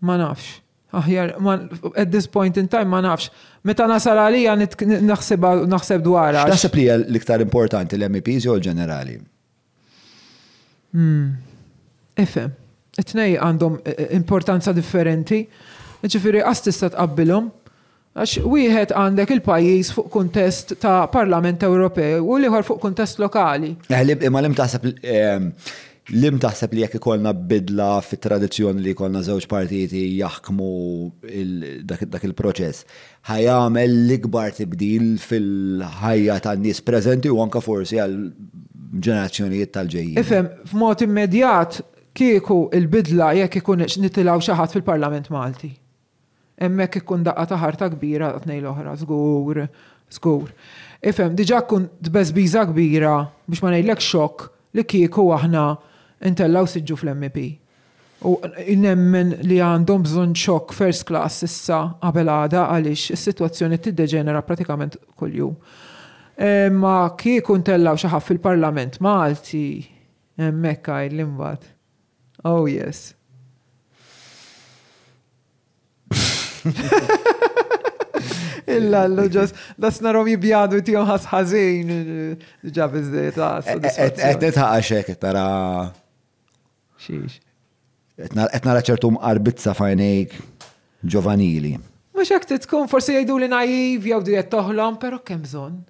B: Ma nafx. Aħjar, at this point in time ma nafx. Meta nasal għalija naħseb dwarha. Naħseb
A: li l-iktar importanti l-MPs jew l-ġenerali?
C: Ifem.
B: Hmm. It-tnej għandhom eh, eh, importanza differenti ġifiri għas tista' tqabbilhom. Għax wieħed għandek il-pajjiż fuq kuntest ta' Parlament Ewropew u liħor fuq kuntest lokali.
A: Eh, Ma lim taħseb lim taħseb li jekk ikollna bidla fit tradizzjoni li jkollna żewġ partiti jaħkmu dak il-proċess, ħajamel l-ikbar tibdil fil-ħajja tan-nies preżenti u anka forsi għal ġenerazzjonijiet tal-ġejjin.
B: Ifhem, f'mod immedjat kieku il-bidla jekk ikun nitilgħu xi ħadd fil-Parlament Malti Emmek ikkun daqqa ta' ħarta kbira ta' l-oħra, zgur, zgur. Ifem, diġa kun tbezbiza kbira biex ma nejlek xok li kieku aħna intellaw siġu fl-MP. U nemmen li għandhom bżon xok first class issa għada għalix is-situazzjoni tiddeġenera pratikament kull-jum. Eh, ma kieku intellaw xaħaf fil-parlament Malti, emmekka l limbat Oh yes. Illa l-ġas, dasnarom jibjadu tiju ħazħazin, ġabiz ta' soddisfazzjoni. Etnet
A: ħaxek, tara. Xiex. Etna ċertu mqarbitza fajnejk ġovanili.
B: Mux jek titkun, forsi jajdu li naiv, jgħu di toħlom, pero kemżon.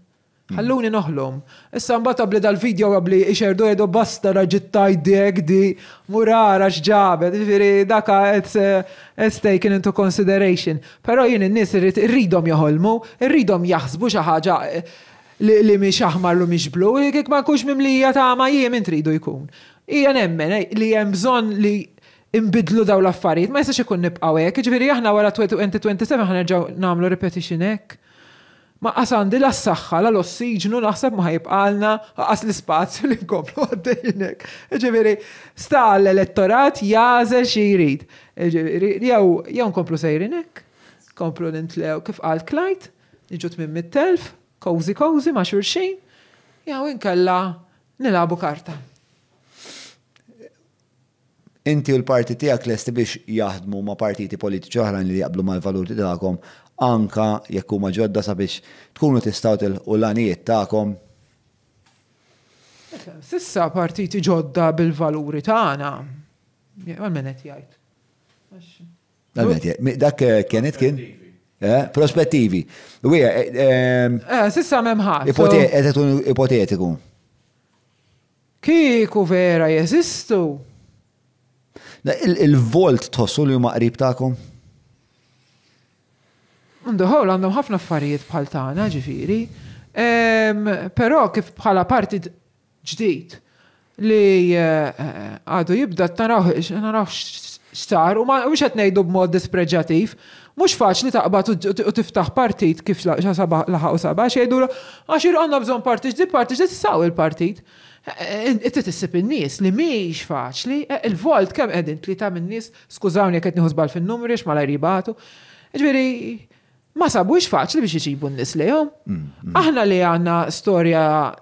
B: Mm. Ħalluni noħlom. Issa mbagħad qabli dal-video qabli ixerdu jedu basta raġittaj dek di murara x'ġabet, jiġifieri daka uh, it's taken into consideration. Però jien in-nies irridhom joħolmu, irridhom jaħsbu xi ħaġa uh, li mhix aħmar lu mhix blu, jekk ma nkunx mimlija ta' ma jiem intridu jkun. Hija nemmen eh, li hemm bżonn li imbidlu daw l-affarijiet, ma jistax ikun nibqgħu hekk, jiġifieri aħna wara 2027 ħanerġgħu nagħmlu repetition hekk ma għasandi la s-saxħa, la l-ossiġnu, naħseb ma ħajibqalna għas l-spazju li nkomplu għaddejnek. Ġeveri, sta l-elettorat jazel xirid. Jew, jew nkomplu sejrinek, komplu nintlew kif għal klajt, nġut minn mit-telf, kozi kozi ma xurxin, jew inkella nilabu karta.
A: Inti u l-parti tijak l-esti biex jahdmu ma partiti politiċi oħra li jaqblu mal-valuti tagħkom anka jekk huma ġodda sabiex tkunu til u l-għanijiet tagħkom.
B: Sissa partiti ġodda bil-valuri tagħna. Għal-menet jgħid.
A: Għal-menet Dak eh, kienet kien? Prospettivi. Eh, eh, ehm,
B: sissa memħat.
A: Ipotetiku. Kiku vera jesistu. Il-volt tħossu li huma qrib tagħkom?
B: Ndħol għandhom ħafna affarijiet bħal tagħna ġifieri, però kif bħala parti ġdid li eh, eh, għadu jibda naraw naraw star u mhux qed ngħidu b'mod mux mhux faċli taqbad u tiftaħ partit kif laħaq u jgħidu xejdu għax irqonna bżonn partit ġdid, partit ġdid saw il-partit. Eh, t tissib in-nies li mhijiex faċli, il-volt kemm qegħdin ta' min-nies, skużawni jekk qed nieħu fin-numri x'mala jribatu. Ġifieri ma sabux faċli biex iġibu n-nis jom. Aħna li għanna storja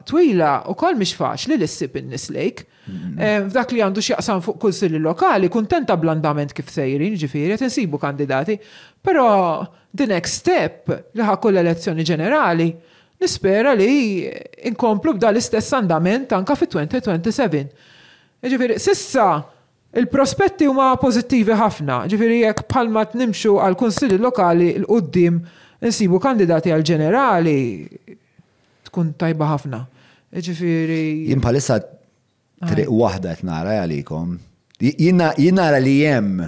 B: twila u kol miex faċli li s-sib n-nis lejk. Eh, f'dak li għandu xieqsan fuq kull lokali, kuntenta blandament kif sejrin, ġifiri, insibu kandidati. Pero the next step li ħakull elezzjoni ġenerali, nispera li inkomplu b'dal istess andament anka fit-2027. Ġifiri, sissa Il-prospetti huma pożittivi ħafna, ġifiri jekk palma nimxu għal kunsilli lokali l-qoddim nsibu kandidati għal ġenerali tkun tajba ħafna. Ġifiri.
A: Jien palissa ah. triq waħda qed nara għalikom. Jien nara li hemm,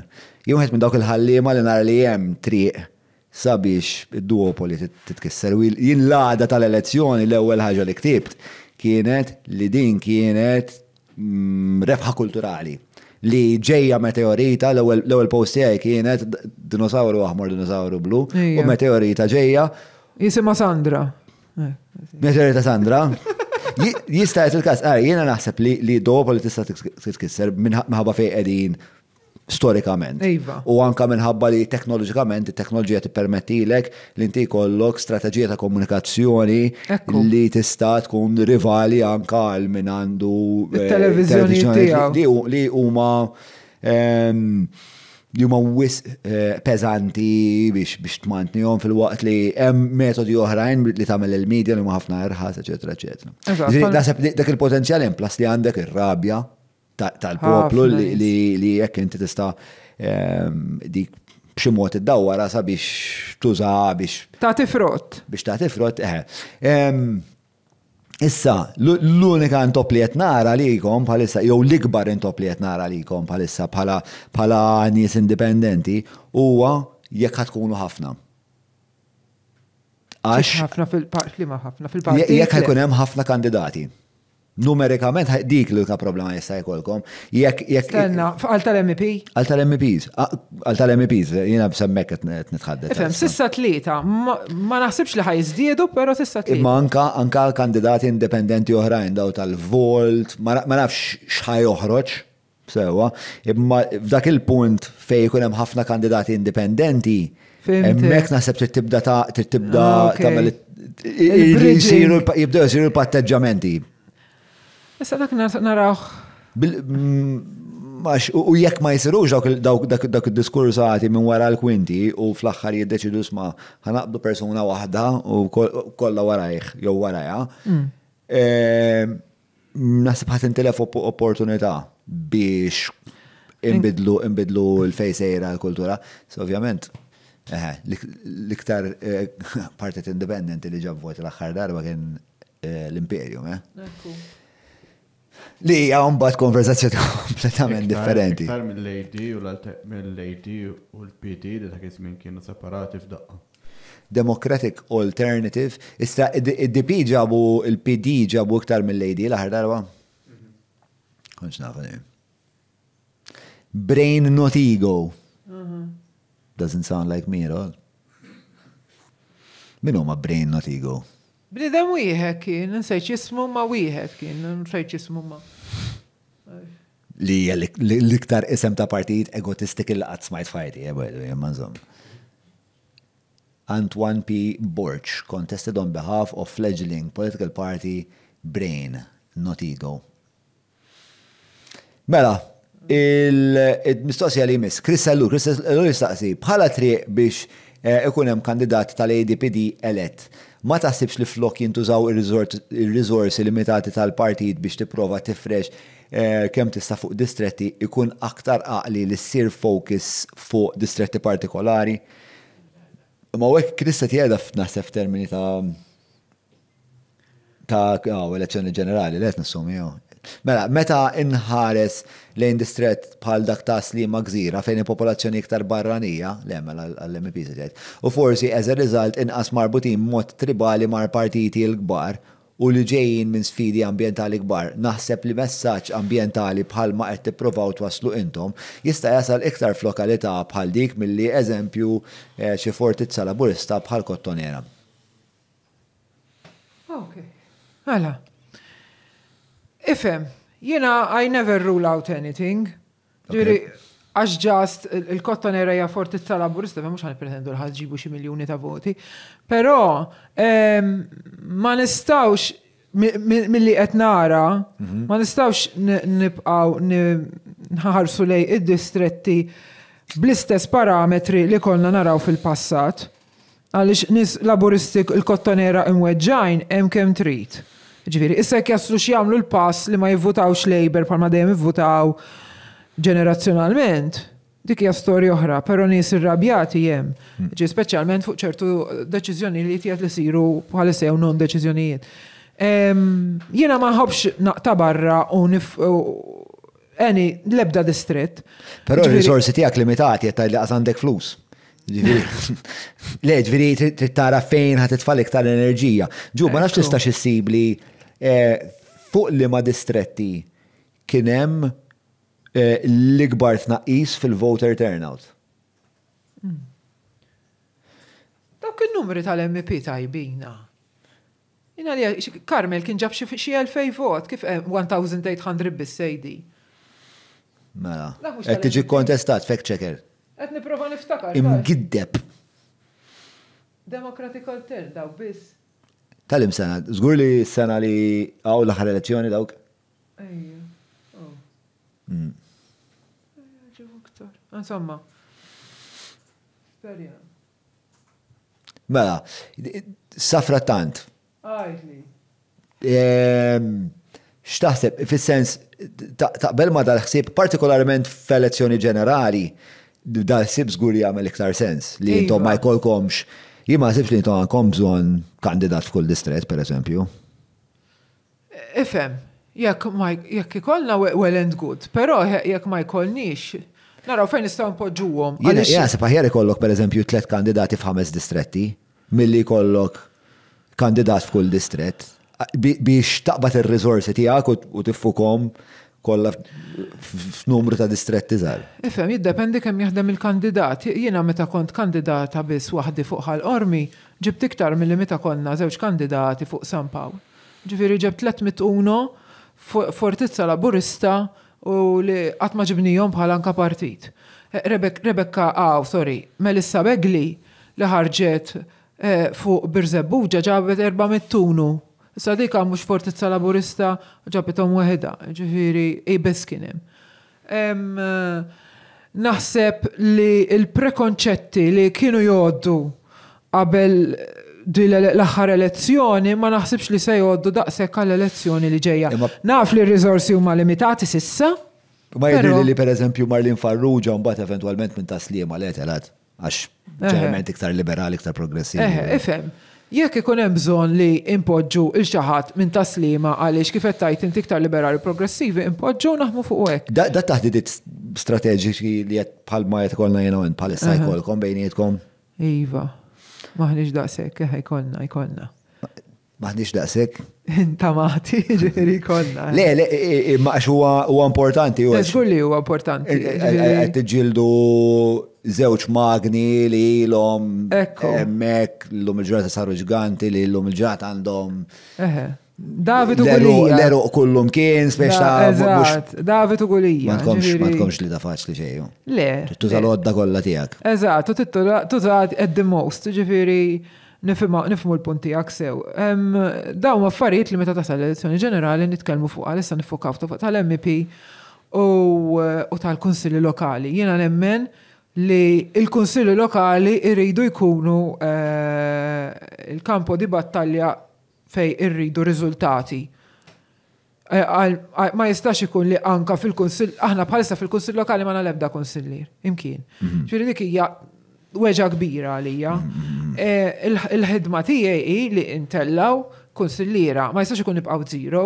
A: jien minn dawk il-ħalliema li nara li hemm triq sabiex id-duopoli titkisser. Jien l-għada tal-elezzjoni l-ewwel ħaġa li ktibt kienet li din kienet mm, refħa kulturali li ġejja meteorita, l-ewel posti għaj kienet dinosauru aħmor, dinosauru blu, u meteorita ġejja. Jisima Sandra. Eh, meteorita Sandra. Jista' il-każ, ah, jiena naħseb li dopo li tista' tkisser minħabba fej qegħdin storikament. Iva. U anka minħabba li teknoloġikament, teknoloġija tippermettilek li inti kollok strateġija ta' komunikazzjoni li tista' tkun rivali anka għal min għandu eh, televizjoni li huma li huma wis eh, pezanti biex biex tmantnihom fil-waqt li hemm metodi oħrajn li tagħmel il-medja li huma ħafna irħas, eċetera,
C: eċetera.
A: dak il-potenzjal hemm plas li għandek ir-rabja tal-poplu li jekk inti tista' ehm, dik b'xi mod iddawwara sabiex tuża biex. Ta' tifrot. Biex ta' tifrot, eħe. Ehm, issa, l-unika intop li li jkom bħalissa, jew l-ikbar intop li li jkom bħalissa bħala nies indipendenti, huwa jekk ħatkunu ħafna. Għax. ħafna
B: fil-parti. Jekk ħajkun
A: hemm ħafna kandidati numerikament dik li ka problema jista' jkollkom. Jekk jekk. Stenna, għal tal-MP? Għal tal-MPs. Għal tal-MPs, jiena b'semmek qed nitħaddet. Fem,
B: sissa tlieta, ma naħsibx li zdiedu, però sissa tlieta. Imma
A: anka anka kandidati indipendenti oħrajn daw tal-Volt, ma nafx x'ħaj joħroġ. Sewa, imma f'dak il-punt fej jkun hemm ħafna kandidati indipendenti, hemmhekk naħseb tibda ta' tibda ah, tagħmel jibdew jisiru l-patteġġamenti.
B: Issa dak narawh.
A: Mm, u jekk ma jisirux dak id għati minn wara l-kwinti u fl-axħar jiddeċidu sma ħanaqdu persona waħda u kollha warajh jew waraja. Mm. Ehm, Nasib ħat telef opportunità biex imbidlu imbidlu l-fejsejra l-kultura. so Ovvjament, l-iktar eh, partit independenti li ġabvot l-axħar darba kien eh, l-imperium. Eh. Li għom bat konverzazzjoni kompletament differenti.
D: Iktar mill ad u mill ad u l-PD li ta' kizmin kienu separati f'daqqa.
A: Democratic Alternative, issa id-DP ġabu, il-PD ġabu iktar mill ad l ħar darba. Mhm. Konx nafa Brain not ego. Mhm. Doesn't sound like me at all. Minu ma brain not ego?
B: Bnidem wieħed kien, nsejċ jismu ma wieħed kien, nsejċ jismu ma.
A: Li l-iktar isem ta' partijiet egotistik il qatt smajt fajti, jemma eh, jgħu Antoine P. Borch contested on behalf of fledgling political party Brain, not Ego. Mela, il-mistoqsija li mis, Chris Allu, Chris Allu jistaqsi, bħala triq biex eh, ikun hemm kandidat tal-ADPD elett ma taħsibx li flok jintużaw il-rizorsi limitati tal partijt biex tipprova tifrex eh, kemm tista' fuq distretti ikun aktar aqli li ssir focus fuq distretti partikolari. Ma wek krista tijeda f'naħseb termini ta' ta' oh, elezzjoni ġenerali, let nassumi jew. Mela, meta inħares lejn distret bħal dak ta' slima gżira fejn il-popolazzjoni iktar barranija, le mela għall-MP u forsi as result inqas marbutin mod tribali mar partiti l-kbar u li ġejjin minn sfidi ambientali kbar, naħseb li messaġġ ambientali bħal ma qed tippruvaw twaslu intom jista' jasal iktar f'lokalità bħal dik milli eżempju eh, xi fortizza laburista bħal Kottonera.
B: Ok. Għala. Ifem, jina, I never rule out anything. Ġiri, għax ġast il-kottonera era forti t-talabur, stafem mux għan pretendu l-ħadġibu xie miljoni ta' voti, pero ma nistawx mill-li qed nara, mhm. ma nistawx nibqaw nħarsu lej id-distretti bl-istess parametri li konna naraw fil-passat, għalix nis laburistik il-kottonera imweġġajn hemm kemm trid. Ġifiri, issa jaslu x'jagħmlu l-pass li ma jivvutawx Labour palma dejjem jivvutaw ġenerazzjonalment. Dik hija storja oħra, però nies irrabjati hemm. Hmm. Ġi speċjalment fuq ċertu deċiżjoni li tiegħed li siru bħala sew non deċiżjonijiet. Jiena ma ħobx naqta barra u nif Eni, lebda distritt.
A: Però il riżorsi tijak limitati qed li għandek flus. Le, ġviri, tara fejn ħat tfal iktar enerġija. Ġu, ma nafx tista' s-sibli Eh, fuq li ma distretti kienem eh, l-ikbar tnaqis fil-voter turnout.
C: Hmm.
B: Dawk il-numri tal-MP tajbina. Jina li, Karmel kien ġab xie elfej vot, kif 1800 eh, bis-sejdi.
A: Mela, għed tiġi kontestat, fek ċeker.
B: Għed niprofa niftakar.
A: Imgiddeb.
B: Democratic Alter, daw biss.
A: Tal-im sena, zgur li sena li għaw l-ħar elezzjoni dawk?
B: Oh. Mm. Insomma,
A: Mela, safra tant. Ehm, xtaħseb, fil-sens, taqbel ma dal-ħsib, partikolarment f'elezzjoni ġenerali, dal-ħsib zgur jagħmel iktar sens li jintom iva. ma jkolkomx Jima sibx li għandkom bżonn kandidat f'kull distret, per eżempju.
B: Efem, jekk ma ikollna well and good, però jekk ma jkollniex, naraw fejn nistgħu npoġġuhom. Jiena jaseb
A: kollok ikollok pereżempju tliet kandidati f'ħames distretti, milli jkollok kandidat f'kull distret biex taqbad ir-riżorsi tiegħek u tifukom. Kolla f'numru ta' distretti żgħar.
B: Ifhem, jiddependi kemm jaħdem il-kandidat. Jiena meta kont kandidata biss waħdi fuq ħal-qormi, ġibt iktar milli meta konna żewġ kandidati fuq San Pawl. Ġifieri ġeb 300 uno fortizza laburista u li qatt ma ġibnihom bħala anka partit. Eh, Rebecca, aw, sorry, Melissa Begli li ħarġet eh, fuq Birzebuġa ġabet 400 tunu Sa mux mhux fortizza laburista ġabitom weħda, ġifiri, ibes kien hemm. Naħseb li il-prekonċetti li kienu joddu qabel l-axar elezzjoni ma naħsibx li se joddu daqshekk għall-elezzjoni li ġejja. Naf li r-riżorsi huma limitati sissa.
A: Ma jidri li per eżempju Marlin Farrugia mbagħad eventwalment minn taslima li għax ġerment iktar liberali, iktar progressivi. Eħe, ifhem
B: jekk ikun hemm bżonn li impoġġu il xi ħadd minn taslima għaliex kif qed tajt inti iktar liberali progressivi impoġġu
A: naħmu fuq hekk. Da taħdid strateġiċi li qed bħalma qed ikollna jiena bħalissa jkollkom bejnietkom.
B: Iva. m'aħniex daqshekk, ħajkollna, jkollna.
A: Maħdix daqsek?
B: Tamati, ġiri konna. Le, le,
A: e, e, e, maħx huwa importanti.
B: Zgur li huwa importanti. Għed
A: ġildu zewċ magni li l-om. Ekko. l-om il-ġurata saru ġganti li l-om il-ġurata għandhom.
B: David u Gulija. l eru
A: kullum kien, speċta. Eżat,
B: David u Gulija. Ma tkomx
A: li da faċli xeju. Le. Tużal għadda kolla tijak.
B: Eżat, tużal at the most, ġifiri nifimu l-punti sew. ma affarijiet li meta tasal l-elezzjoni ġenerali nitkellmu fuq issa nifokaw fuq tal-MP u tal-Kunsilli Lokali. Jiena nemmen li il-Kunsilli Lokali irridu jkunu eh, il-kampo di battalja fej irridu riżultati. Eh, ma jistax ikun li anka fil-Kunsill, aħna bħalissa fil-Kunsill Lokali ma nalebda Konsilli, imkien. Mhm. Ġiri dik weġa kbira għalija. Mm-hmm. Eh, il-ħidma tiegħi li intellaw konsillira, ma jistax ikun nibqaw zero,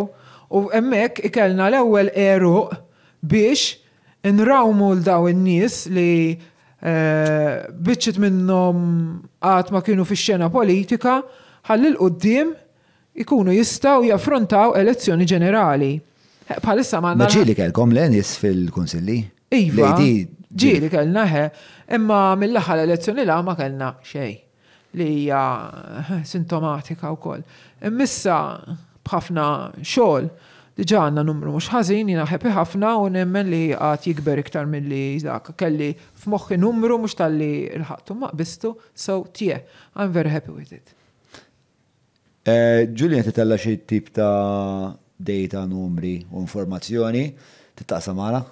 B: u emmek ikelna l-ewwel eruq biex nrawmu l-daw in-nies li eh, biċċit minnom għat ma kienu fi xena politika, ħalli l ikunu jistaw jaffrontaw elezzjoni ġenerali. Eh, bħalissa ma' li
A: kelkom l-enis fil-konsilli? Iva. Lejdi
B: Ġiri kellna ħe, imma mill l elezzjoni la ma kellna xej li hija eh, sintomatika wkoll. Immissa b'ħafna xogħol diġa għandna numru mux ħazin, jina ħepi ħafna u nemmen li għat jikber iktar mill-li dak. Kelli f'moħħi numru mux tal-li l-ħattu maqbistu, so tie, I'm very happy with it.
A: Eh, Julian titella xie tip ta' data, numri u informazzjoni, tittaqsa maħna?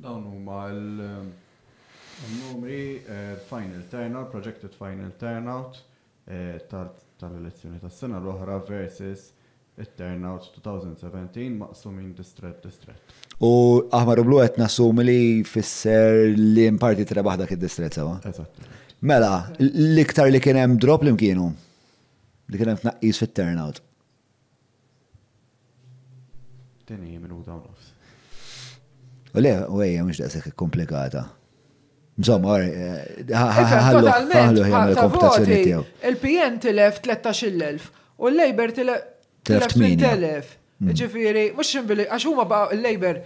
D: Dawn huma l-numri eh, eh, final turnout, projected final turnout eh, tal-elezzjoni tas-sena l-oħra versus it-turnout 2017 maqsumin distret distret.
A: U aħmar u blu qed nasum li fisser li mparti trebaħ dak id-distret sewa. Eżatt. Mela, l-iktar li kien hemm drop li mkienu? Li kien hemm tnaqqis fit-turnout. Tini minn u U le, u għeja, mux daqsek komplikata. Insomma, eh, ħallu jgħamil komputazzjoni tiegħu.
B: Il-PN tilef 13.000 u l-Labor tilef 8.000. Mm. Ġifiri, mux ximbili, għax huma baqa l-Labor,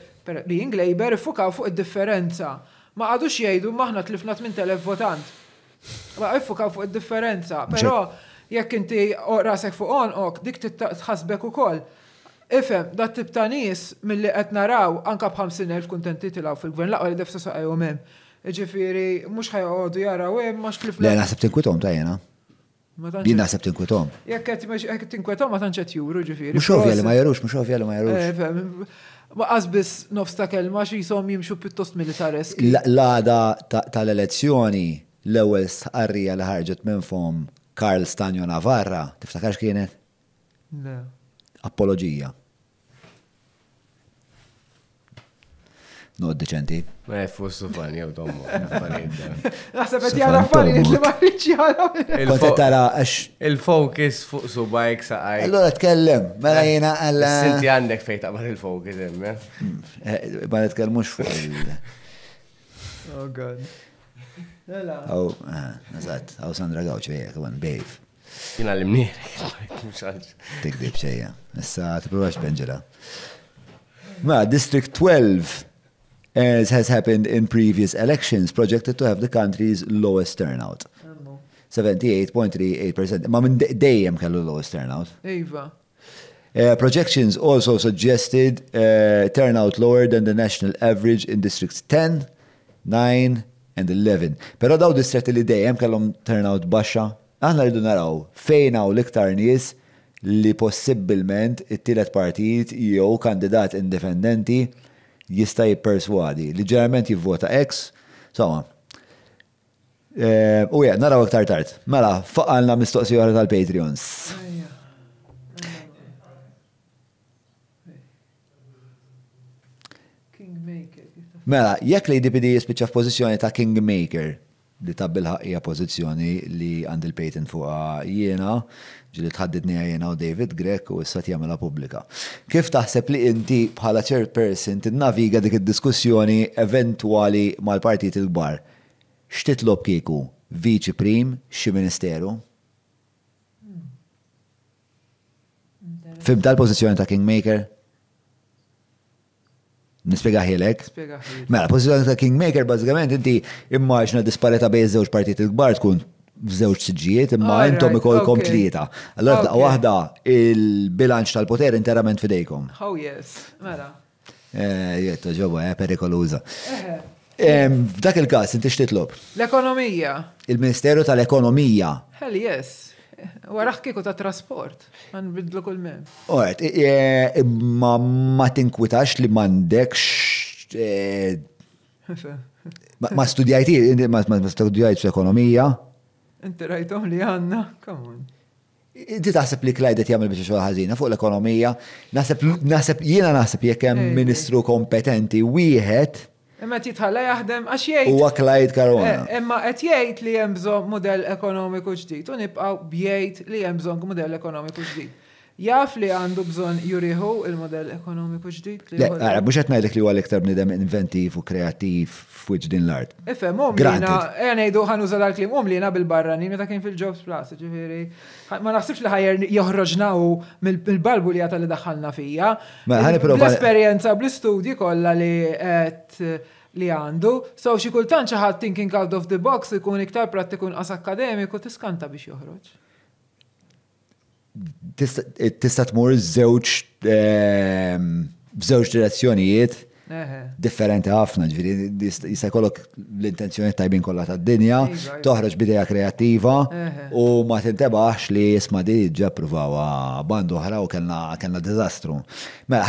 B: being Labor, fukaw fuq id-differenza. Ma għadux jgħidu maħna tlifna 8.000 votant. Ma fukaw fuq id-differenza. Pero, jekk inti rasek fuq on, ok, dik tħasbek u koll. Ifem, dat tip ta' nis mill-li qed naraw anka b'50,000 kuntenti tilgħu fil-gvern laqgħa li defsa saqgħu hemm. Ġifieri mhux ħajqogħdu jaraw hemm mhux kif. Le naħseb
A: tinkwithom ta' jena. Jien naħseb tinkwetom.
B: Jekk qed tinkwetom ma tantx qed juru ġifieri. Mhux ovvja li ma jarux, mhux ovvja li ma jarux. Eh, ma qasbis nofs ta' kelma xi jisom jimxu pjuttost militareski.
A: L-għada tal-elezzjoni l-ewwel sqarrija li ħarġet minn fom Karl Stanjo Navarra, tiftakarx kienet? Le apologija. No deċenti.
D: Ma jeffus su fani, jew dommu. Naħseb qed jara affarijiet ma rridx
B: jara. Kont
D: Il-focus fuq subajk saqaj. Allora tkellem, mela eh, jiena għalla. Sinti għandek fejn taqbad il-focus hemm. Eh? Hmm,
A: eh, ma nitkellmux fuq il.
D: Oh god. Aw,
A: eżatt, aw Sandra Gawċ bejek, għan bejf. Jina l-imnir. Tikdib xejja. Issa t-provax Benġela. Ma, District 12, as has happened in previous elections, projected to have the country's lowest turnout. 78.38%. Ma minn dejjem kellu lowest turnout. Iva. Uh, projections also suggested uh, turnout lower than the national average in districts 10, 9, and 11. Pero daw distretti li dejjem kellhom turnout baxxa Aħna rridu naraw fejn hawn l-iktar nies li possibilment it-tielet partit jew kandidat indipendenti jista' jipperswadi li ġeneralment jivvota X, Sama. Eh, u jgħed, naraw iktar tard. Mela, faqalna mistoqsija tal-Patreons. Mela, jekk li DPD jispiċa f'pożizzjoni ta' Kingmaker, li tabbilħa hija pożizzjoni li għand il-patent fuqha jiena, ġili tħaddidni jiena u David Grek u s-sat jamela pubblika. Kif taħseb li inti bħala chairperson tinnaviga dik id-diskussjoni eventwali mal-partit il-kbar? X'titlob kieku? Viċi prim, xi ministeru? Hmm. Fim tal-pożizzjoni ta' Kingmaker? Nispiega ħilek? Mela, pozizjoni ta' Kingmaker, bazzikament, inti immaġna disparita bej żewġ partijiet il-gbar tkun f'żewġ siġijiet, imma intom ikolkom tlieta. Allora, f'daqqa waħda il-bilanċ tal-poter interament fidejkom.
C: Oh yes, mela.
A: Eh, Jetta, eh, perikoluza.
B: Eh.
A: F'dak il-kas, inti xtitlob?
B: L-ekonomija.
A: Il-Ministeru tal-Ekonomija.
B: Hell yes. Waraħ kiku ta' trasport, għan bidlu kull mem.
A: Oħet, imma e, ma tinkwitax li mandekx. E, ma studjajti, ma su ekonomija.
B: Inti rajtom li għanna, kamun.
A: Inti taħseb li Klajdet jagħmel biex xogħol ħażina fuq l-ekonomija, naħseb jiena naħseb jekk hemm ministru kompetenti wieħed
B: Imma titħalla jaħdem għax jgħid. Huwa
A: klajt karwana. Eh,
B: imma qed jgħid li hemm bżonn modell ekonomiku ġdid u nibqgħu bjgħid li hemm bżonn modell ekonomiku ġdid jaf li għandu bżon juriħu il-modell ekonomiku ġdid. Le, għara, mux
A: għetnajdek li għal iktar bnidem inventiv u kreativ fuġ din l-art. Efe, mum li għana,
B: jena jidu għan użal għal-klim, li għana bil-barrani, meta kien fil-Jobs Plus, ġifiri. Ma naħsibx li ħajer joħroġna u mil balbu li għata li daħħalna fija. Ma ħani prova. L-esperienza, bl-istudji kolla li għet li għandu, so xikultan kultant thinking out of the box ikun iktar pratikun as akademiku tiskanta biex joħroġ
A: tista' tmur zewċ zewċ ehm, direzzjonijiet differenti ħafna, ġviri, jista' jkollok l-intenzjoni tajbin kollha tad-dinja, iva, iva. toħroġ bidea kreattiva u ma tintebaħx li jisma di ġa pruvawa bandu ħra u kellna diżastru. Mela,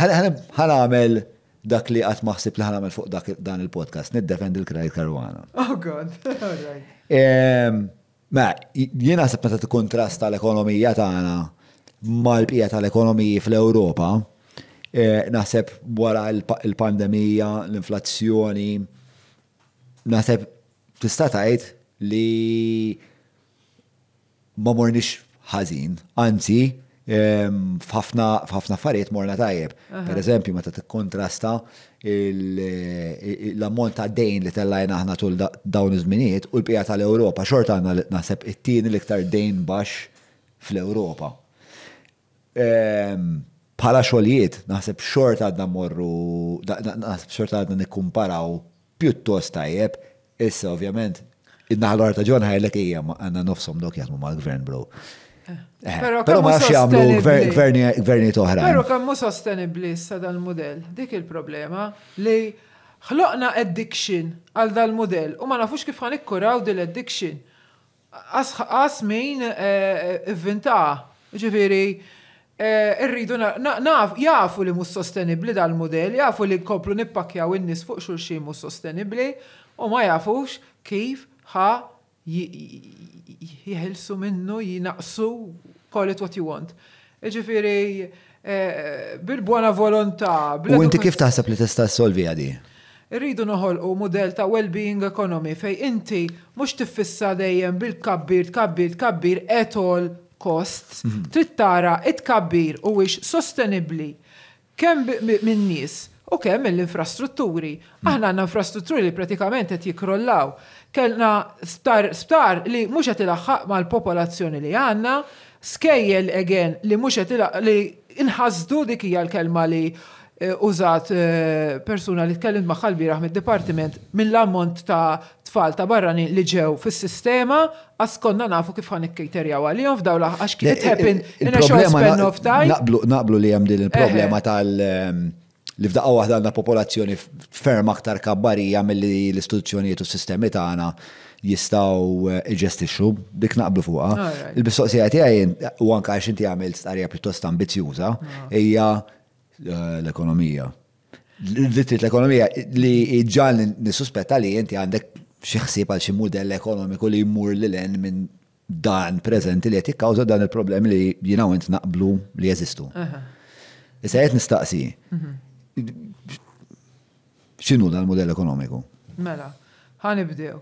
A: ħana għamel dak li qatt maħsib li ħana fuq dan il-podcast, nid-defend il-krajt karwana.
C: Oh God, all right.
A: Ma, ehm, mela, jiena sepp meta tikkontrasta ekonomija tagħna mal-bqija tal-ekonomiji fl-Ewropa, eh, naħseb wara l-pandemija, l-inflazzjoni, naħseb tista' tgħid li ma mornix ħażin, anzi ehm, f'ħafna affarijiet morna tajjeb. Per eżempju, meta tikkontrasta l-ammont ta' dejn li tellajna aħna tul dawn iż-żminijiet u l-bqija tal-Ewropa xorta għandna naħseb it-tieni l-iktar dejn baxx fl-Ewropa bħala ehm, xogħlijiet naħseb xort għadna morru, naħseb xort għadna nikkumparaw pjuttost tajjeb, issa ovvjament, id-naħlu għarta ġon ħajlek hija għandna nofsom dok jaħdmu mal-gvern bro. Eh, Pero ma nafx jagħmlu gverni toħra. Pero
B: kemm mhu sostenibbli issa dal-mudell, dik il-problema li ħloqna addiction għal dal-mudell u ma nafux kif ħan dil-addiction. Għas min eh, eh, inventaha. Ġifieri, Eh, irridu naf, jafu li mhux sostenibli dal-modell, jafu li koplu nippakjaw in-nies fuq xulxin mhux sostenibli u ma jafux kif ħa jihelsu minnu, jinaqsu, call it what you want. Iġifiri, eh, bil-buona volontà. U inti kif
A: taħseb li tista' solvi għadi?
B: Irridu u model ta' well-being economy fej inti mhux tiffissa dejjem bil-kabbir, kabbir, kabbir etol kost, mhm. trid tara it-kabbir u wix sostenibli kemm minn nies u kemm mill-infrastrutturi. Mhm. Aħna għandna infrastrutturi li pratikament qed jikrollaw. Kellna sptar, li mhux qed ilaħħaq mal-popolazzjoni li għandna, skejjel again li mhux qed li inħasdu dik hija l-kelma li eh, użat eh, persuna li tkellimt ma' qalbi mid-dipartiment mill-ammont ta' tfal ta' barrani li ġew fis-sistema għaskonna nafu kif ħan ikkejterjaw għalihom f'daw laħ għax kien happen in a short span of time. Naqblu
A: naqblu li hemm din il-problema eh, eh. tal ehm, li f'daqqa waħda għanna popolazzjoni ferm aktar kabbari mill-li l-istituzzjonijiet u s-sistemi tagħna jistaw eh, iġestixxu dik naqblu fuqha. Il-bistoqsija tiegħi u għanka għax inti għamil starja pjuttost ambizjuza, ah. hija l-ekonomija. l-ekonomija li ġan nissuspetta li inti għandek xi ħsieb għal xi mudell ekonomiku li jmur lil hemm minn dan preżenti li qed kawza dan il-problemi li jiena għent naqblu li jeżistu. Issa qed nistaqsi. Xinu dan il-mudell ekonomiku?
B: Mela, ħanibdew.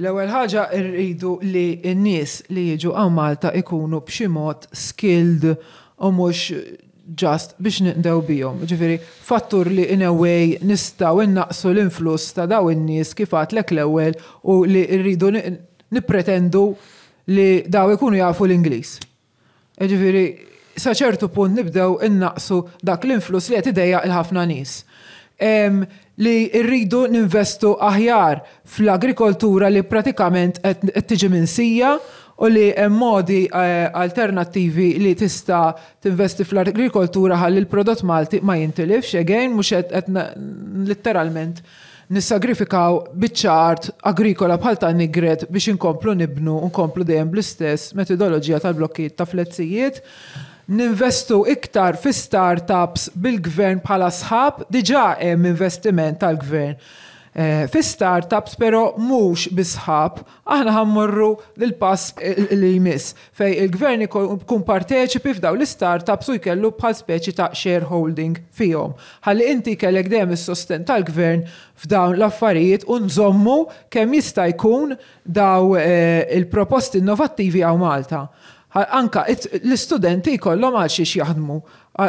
B: L-ewwel ħaġa rridu li n-nies li jiġu għaw Malta ikunu b'xi mod skilled u mhux ġast biex nindew bijom. Ġifiri, fattur li in a way nistaw innaqsu l-influss ta' daw in-nies kifat l-ewwel u li rridu nipretendu li daw ikunu jafu l-Ingliż. Ġifiri, saċertu punt nibdew innaqsu dak l-influss li qed idejja il-ħafna nies. li rridu ninvestu aħjar fl-agrikoltura li pratikament qed tiġi minsija sija u li modi eh, alternativi li tista tinvesti fl-agrikoltura ħalli l-prodott Malti ma jintilifx, xegħin mux qed literalment nissagrifikaw bitċart agrikola bħal ta' nigret biex inkomplu nibnu, unkomplu dejjem bl-istess metodoloġija tal-blokkiet ta' flezzijiet ninvestu iktar fi startups bil-gvern bħala sħab, diġa hemm investiment tal-gvern. Eh, fi startups pero mhux bisħab aħna ħammurru l-pass eh, li jmiss fej il-gvern kun parteċipi f'daw l-startups u jkellu bħal speċi ta' shareholding fihom. Ħalli inti kellek dejjem is-sosten tal-gvern f'dawn l-affarijiet u nżommu kemm jista' jkun daw eh, il-proposti innovattivi għaw Malta anka l-istudenti kollom għal xiex jaħdmu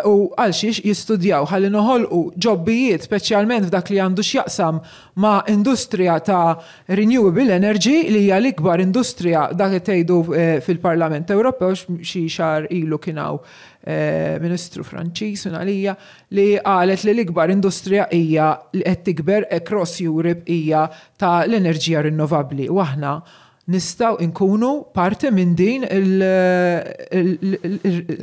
B: u għal xiex jistudjaw ħalli noħolqu ġobbijiet speċjalment f'dak li għandu x'jaqsam ma' industrija ta' renewable energy li hija l-ikbar industrija dak li tgħidu eh, fil-Parlament Ewropew xi xar ilu kienaw eh, Ministru Franċiż minn għalija li qalet li l-ikbar industrija hija li qed tikber across Europe hija ta' l-enerġija rinnovabbli u aħna nistaw inkunu parte minn din il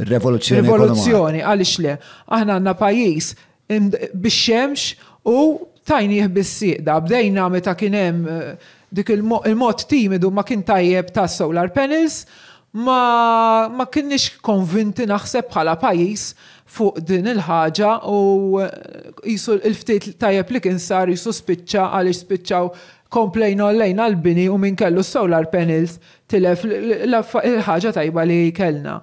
A: revoluzjoni
B: Għalix le, aħna għanna pajis biex u tajni bis-siqda. Bdejna meta kienem eh, dik il-mod timidu ma kien tajjeb ta' solar panels, ma, ma kienix konvinti naħseb bħala pajis fuq din il-ħaġa u eh, jisul il-ftit tajjeb li kien sar jisul spiċċa għalix spiċċaw komplejna għallejna għal bini u minn kellu solar panels tilef il-ħagġa tajba li kellna.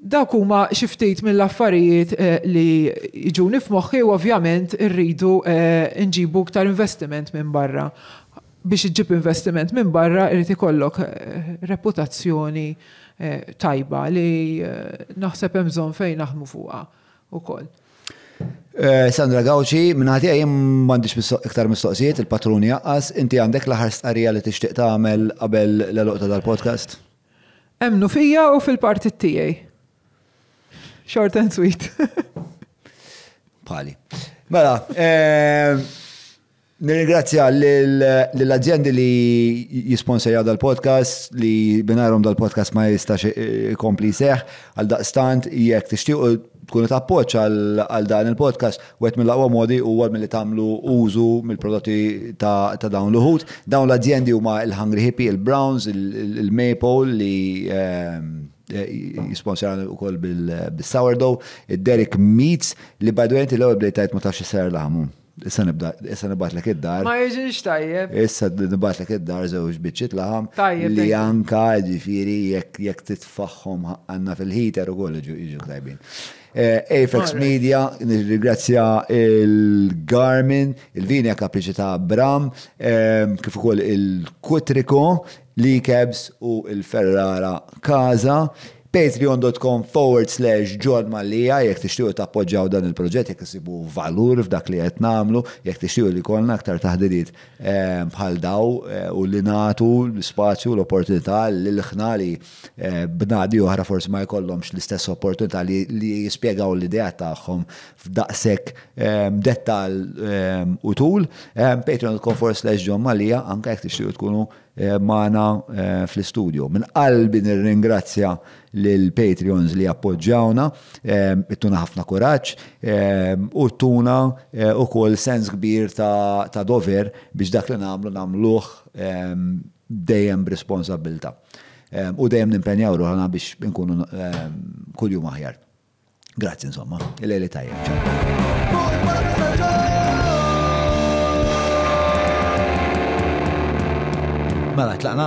B: Dak huma xiftit mill-affarijiet eh, li jġuni f'moħħi u ovvjament irridu eh, nġibu ktar investiment minn barra. Biex iġib investiment minn barra irrid ikollok eh, reputazzjoni tajba li naħseb hemm bżonn fejn naħmu fuqha ukoll.
A: Eh, Sandra Gauci, Gawċi, minnati għajem mandiċ iktar mistoqsijiet, il-patruni jaqqas, inti għandek laħar starija li tixtiq tagħmel qabel l-loqta tal-podcast?
B: Emnu fija u fil-partit tiegħi. Short and sweet.
A: Pali. Mela, eh, Nirringrazzja l-aziende li jisponsorjaw dal-podcast, li binarom dal-podcast ma jistax kompli seħ, għal-daqstant jek tixtiqu tkunu ta' għal dan il-podcast, u għet mill-aqwa modi u għal mill-li tamlu użu mill-prodotti ta' dawn l-uħut. Dawn l-aziendi huma il-Hungry Hippie, il-Browns, il-Maple li ehm, eh, jisponsoran u koll bil-Sourdough, il-Derek Meats, li bajdu jenti l-għu blejtajt ma tafx ser laħmu. Issa nibda, issa nibat l id-dar. Ma
B: jġiġ tajjeb.
A: Issa nibat l id-dar zewġ biċċit laħam. Tajjeb. Li anka ġifiri jek titfaħħom għanna fil-ħiter u koll ġiġu tajbin. Eh, Apex Media, nirrigrazzja il-Garmin, il-Vinja Kaplicita Bram, eh, kif ukoll il-Kutriko, l-Ikebs u il-Ferrara Kaza patreon.com forward slash John Mallija, jek tixtiju tappoġġaw dan il-proġett, jek tisibu valur f'dak li qed namlu, jek tixtiju li kolna aktar taħdidit eh, bħal daw eh, u li natu l-spazju l-opportunità l-ħna li eh, bnadi oħra forsi ma jkollhomx l-istess opportunità li jispjegaw l-idea tagħhom f'daqsek dettal u tul. Patreon.com forward slash John Malija, anka jek tixtiju tkunu Eh, maħna eh, fl-studio. Min qalbi nir-ringrazzja l-Patreons li appoġġawna, eh, tuna ħafna kuraċ u tuna u kol sens kbir ta' dover biex dak li namlu namluħ dejjem responsabilta. U dejjem nimpenjaw ruħana biex nkunu kull aħjar. Grazzi insomma, il-lejli tajjeb. Mela, tlaqna.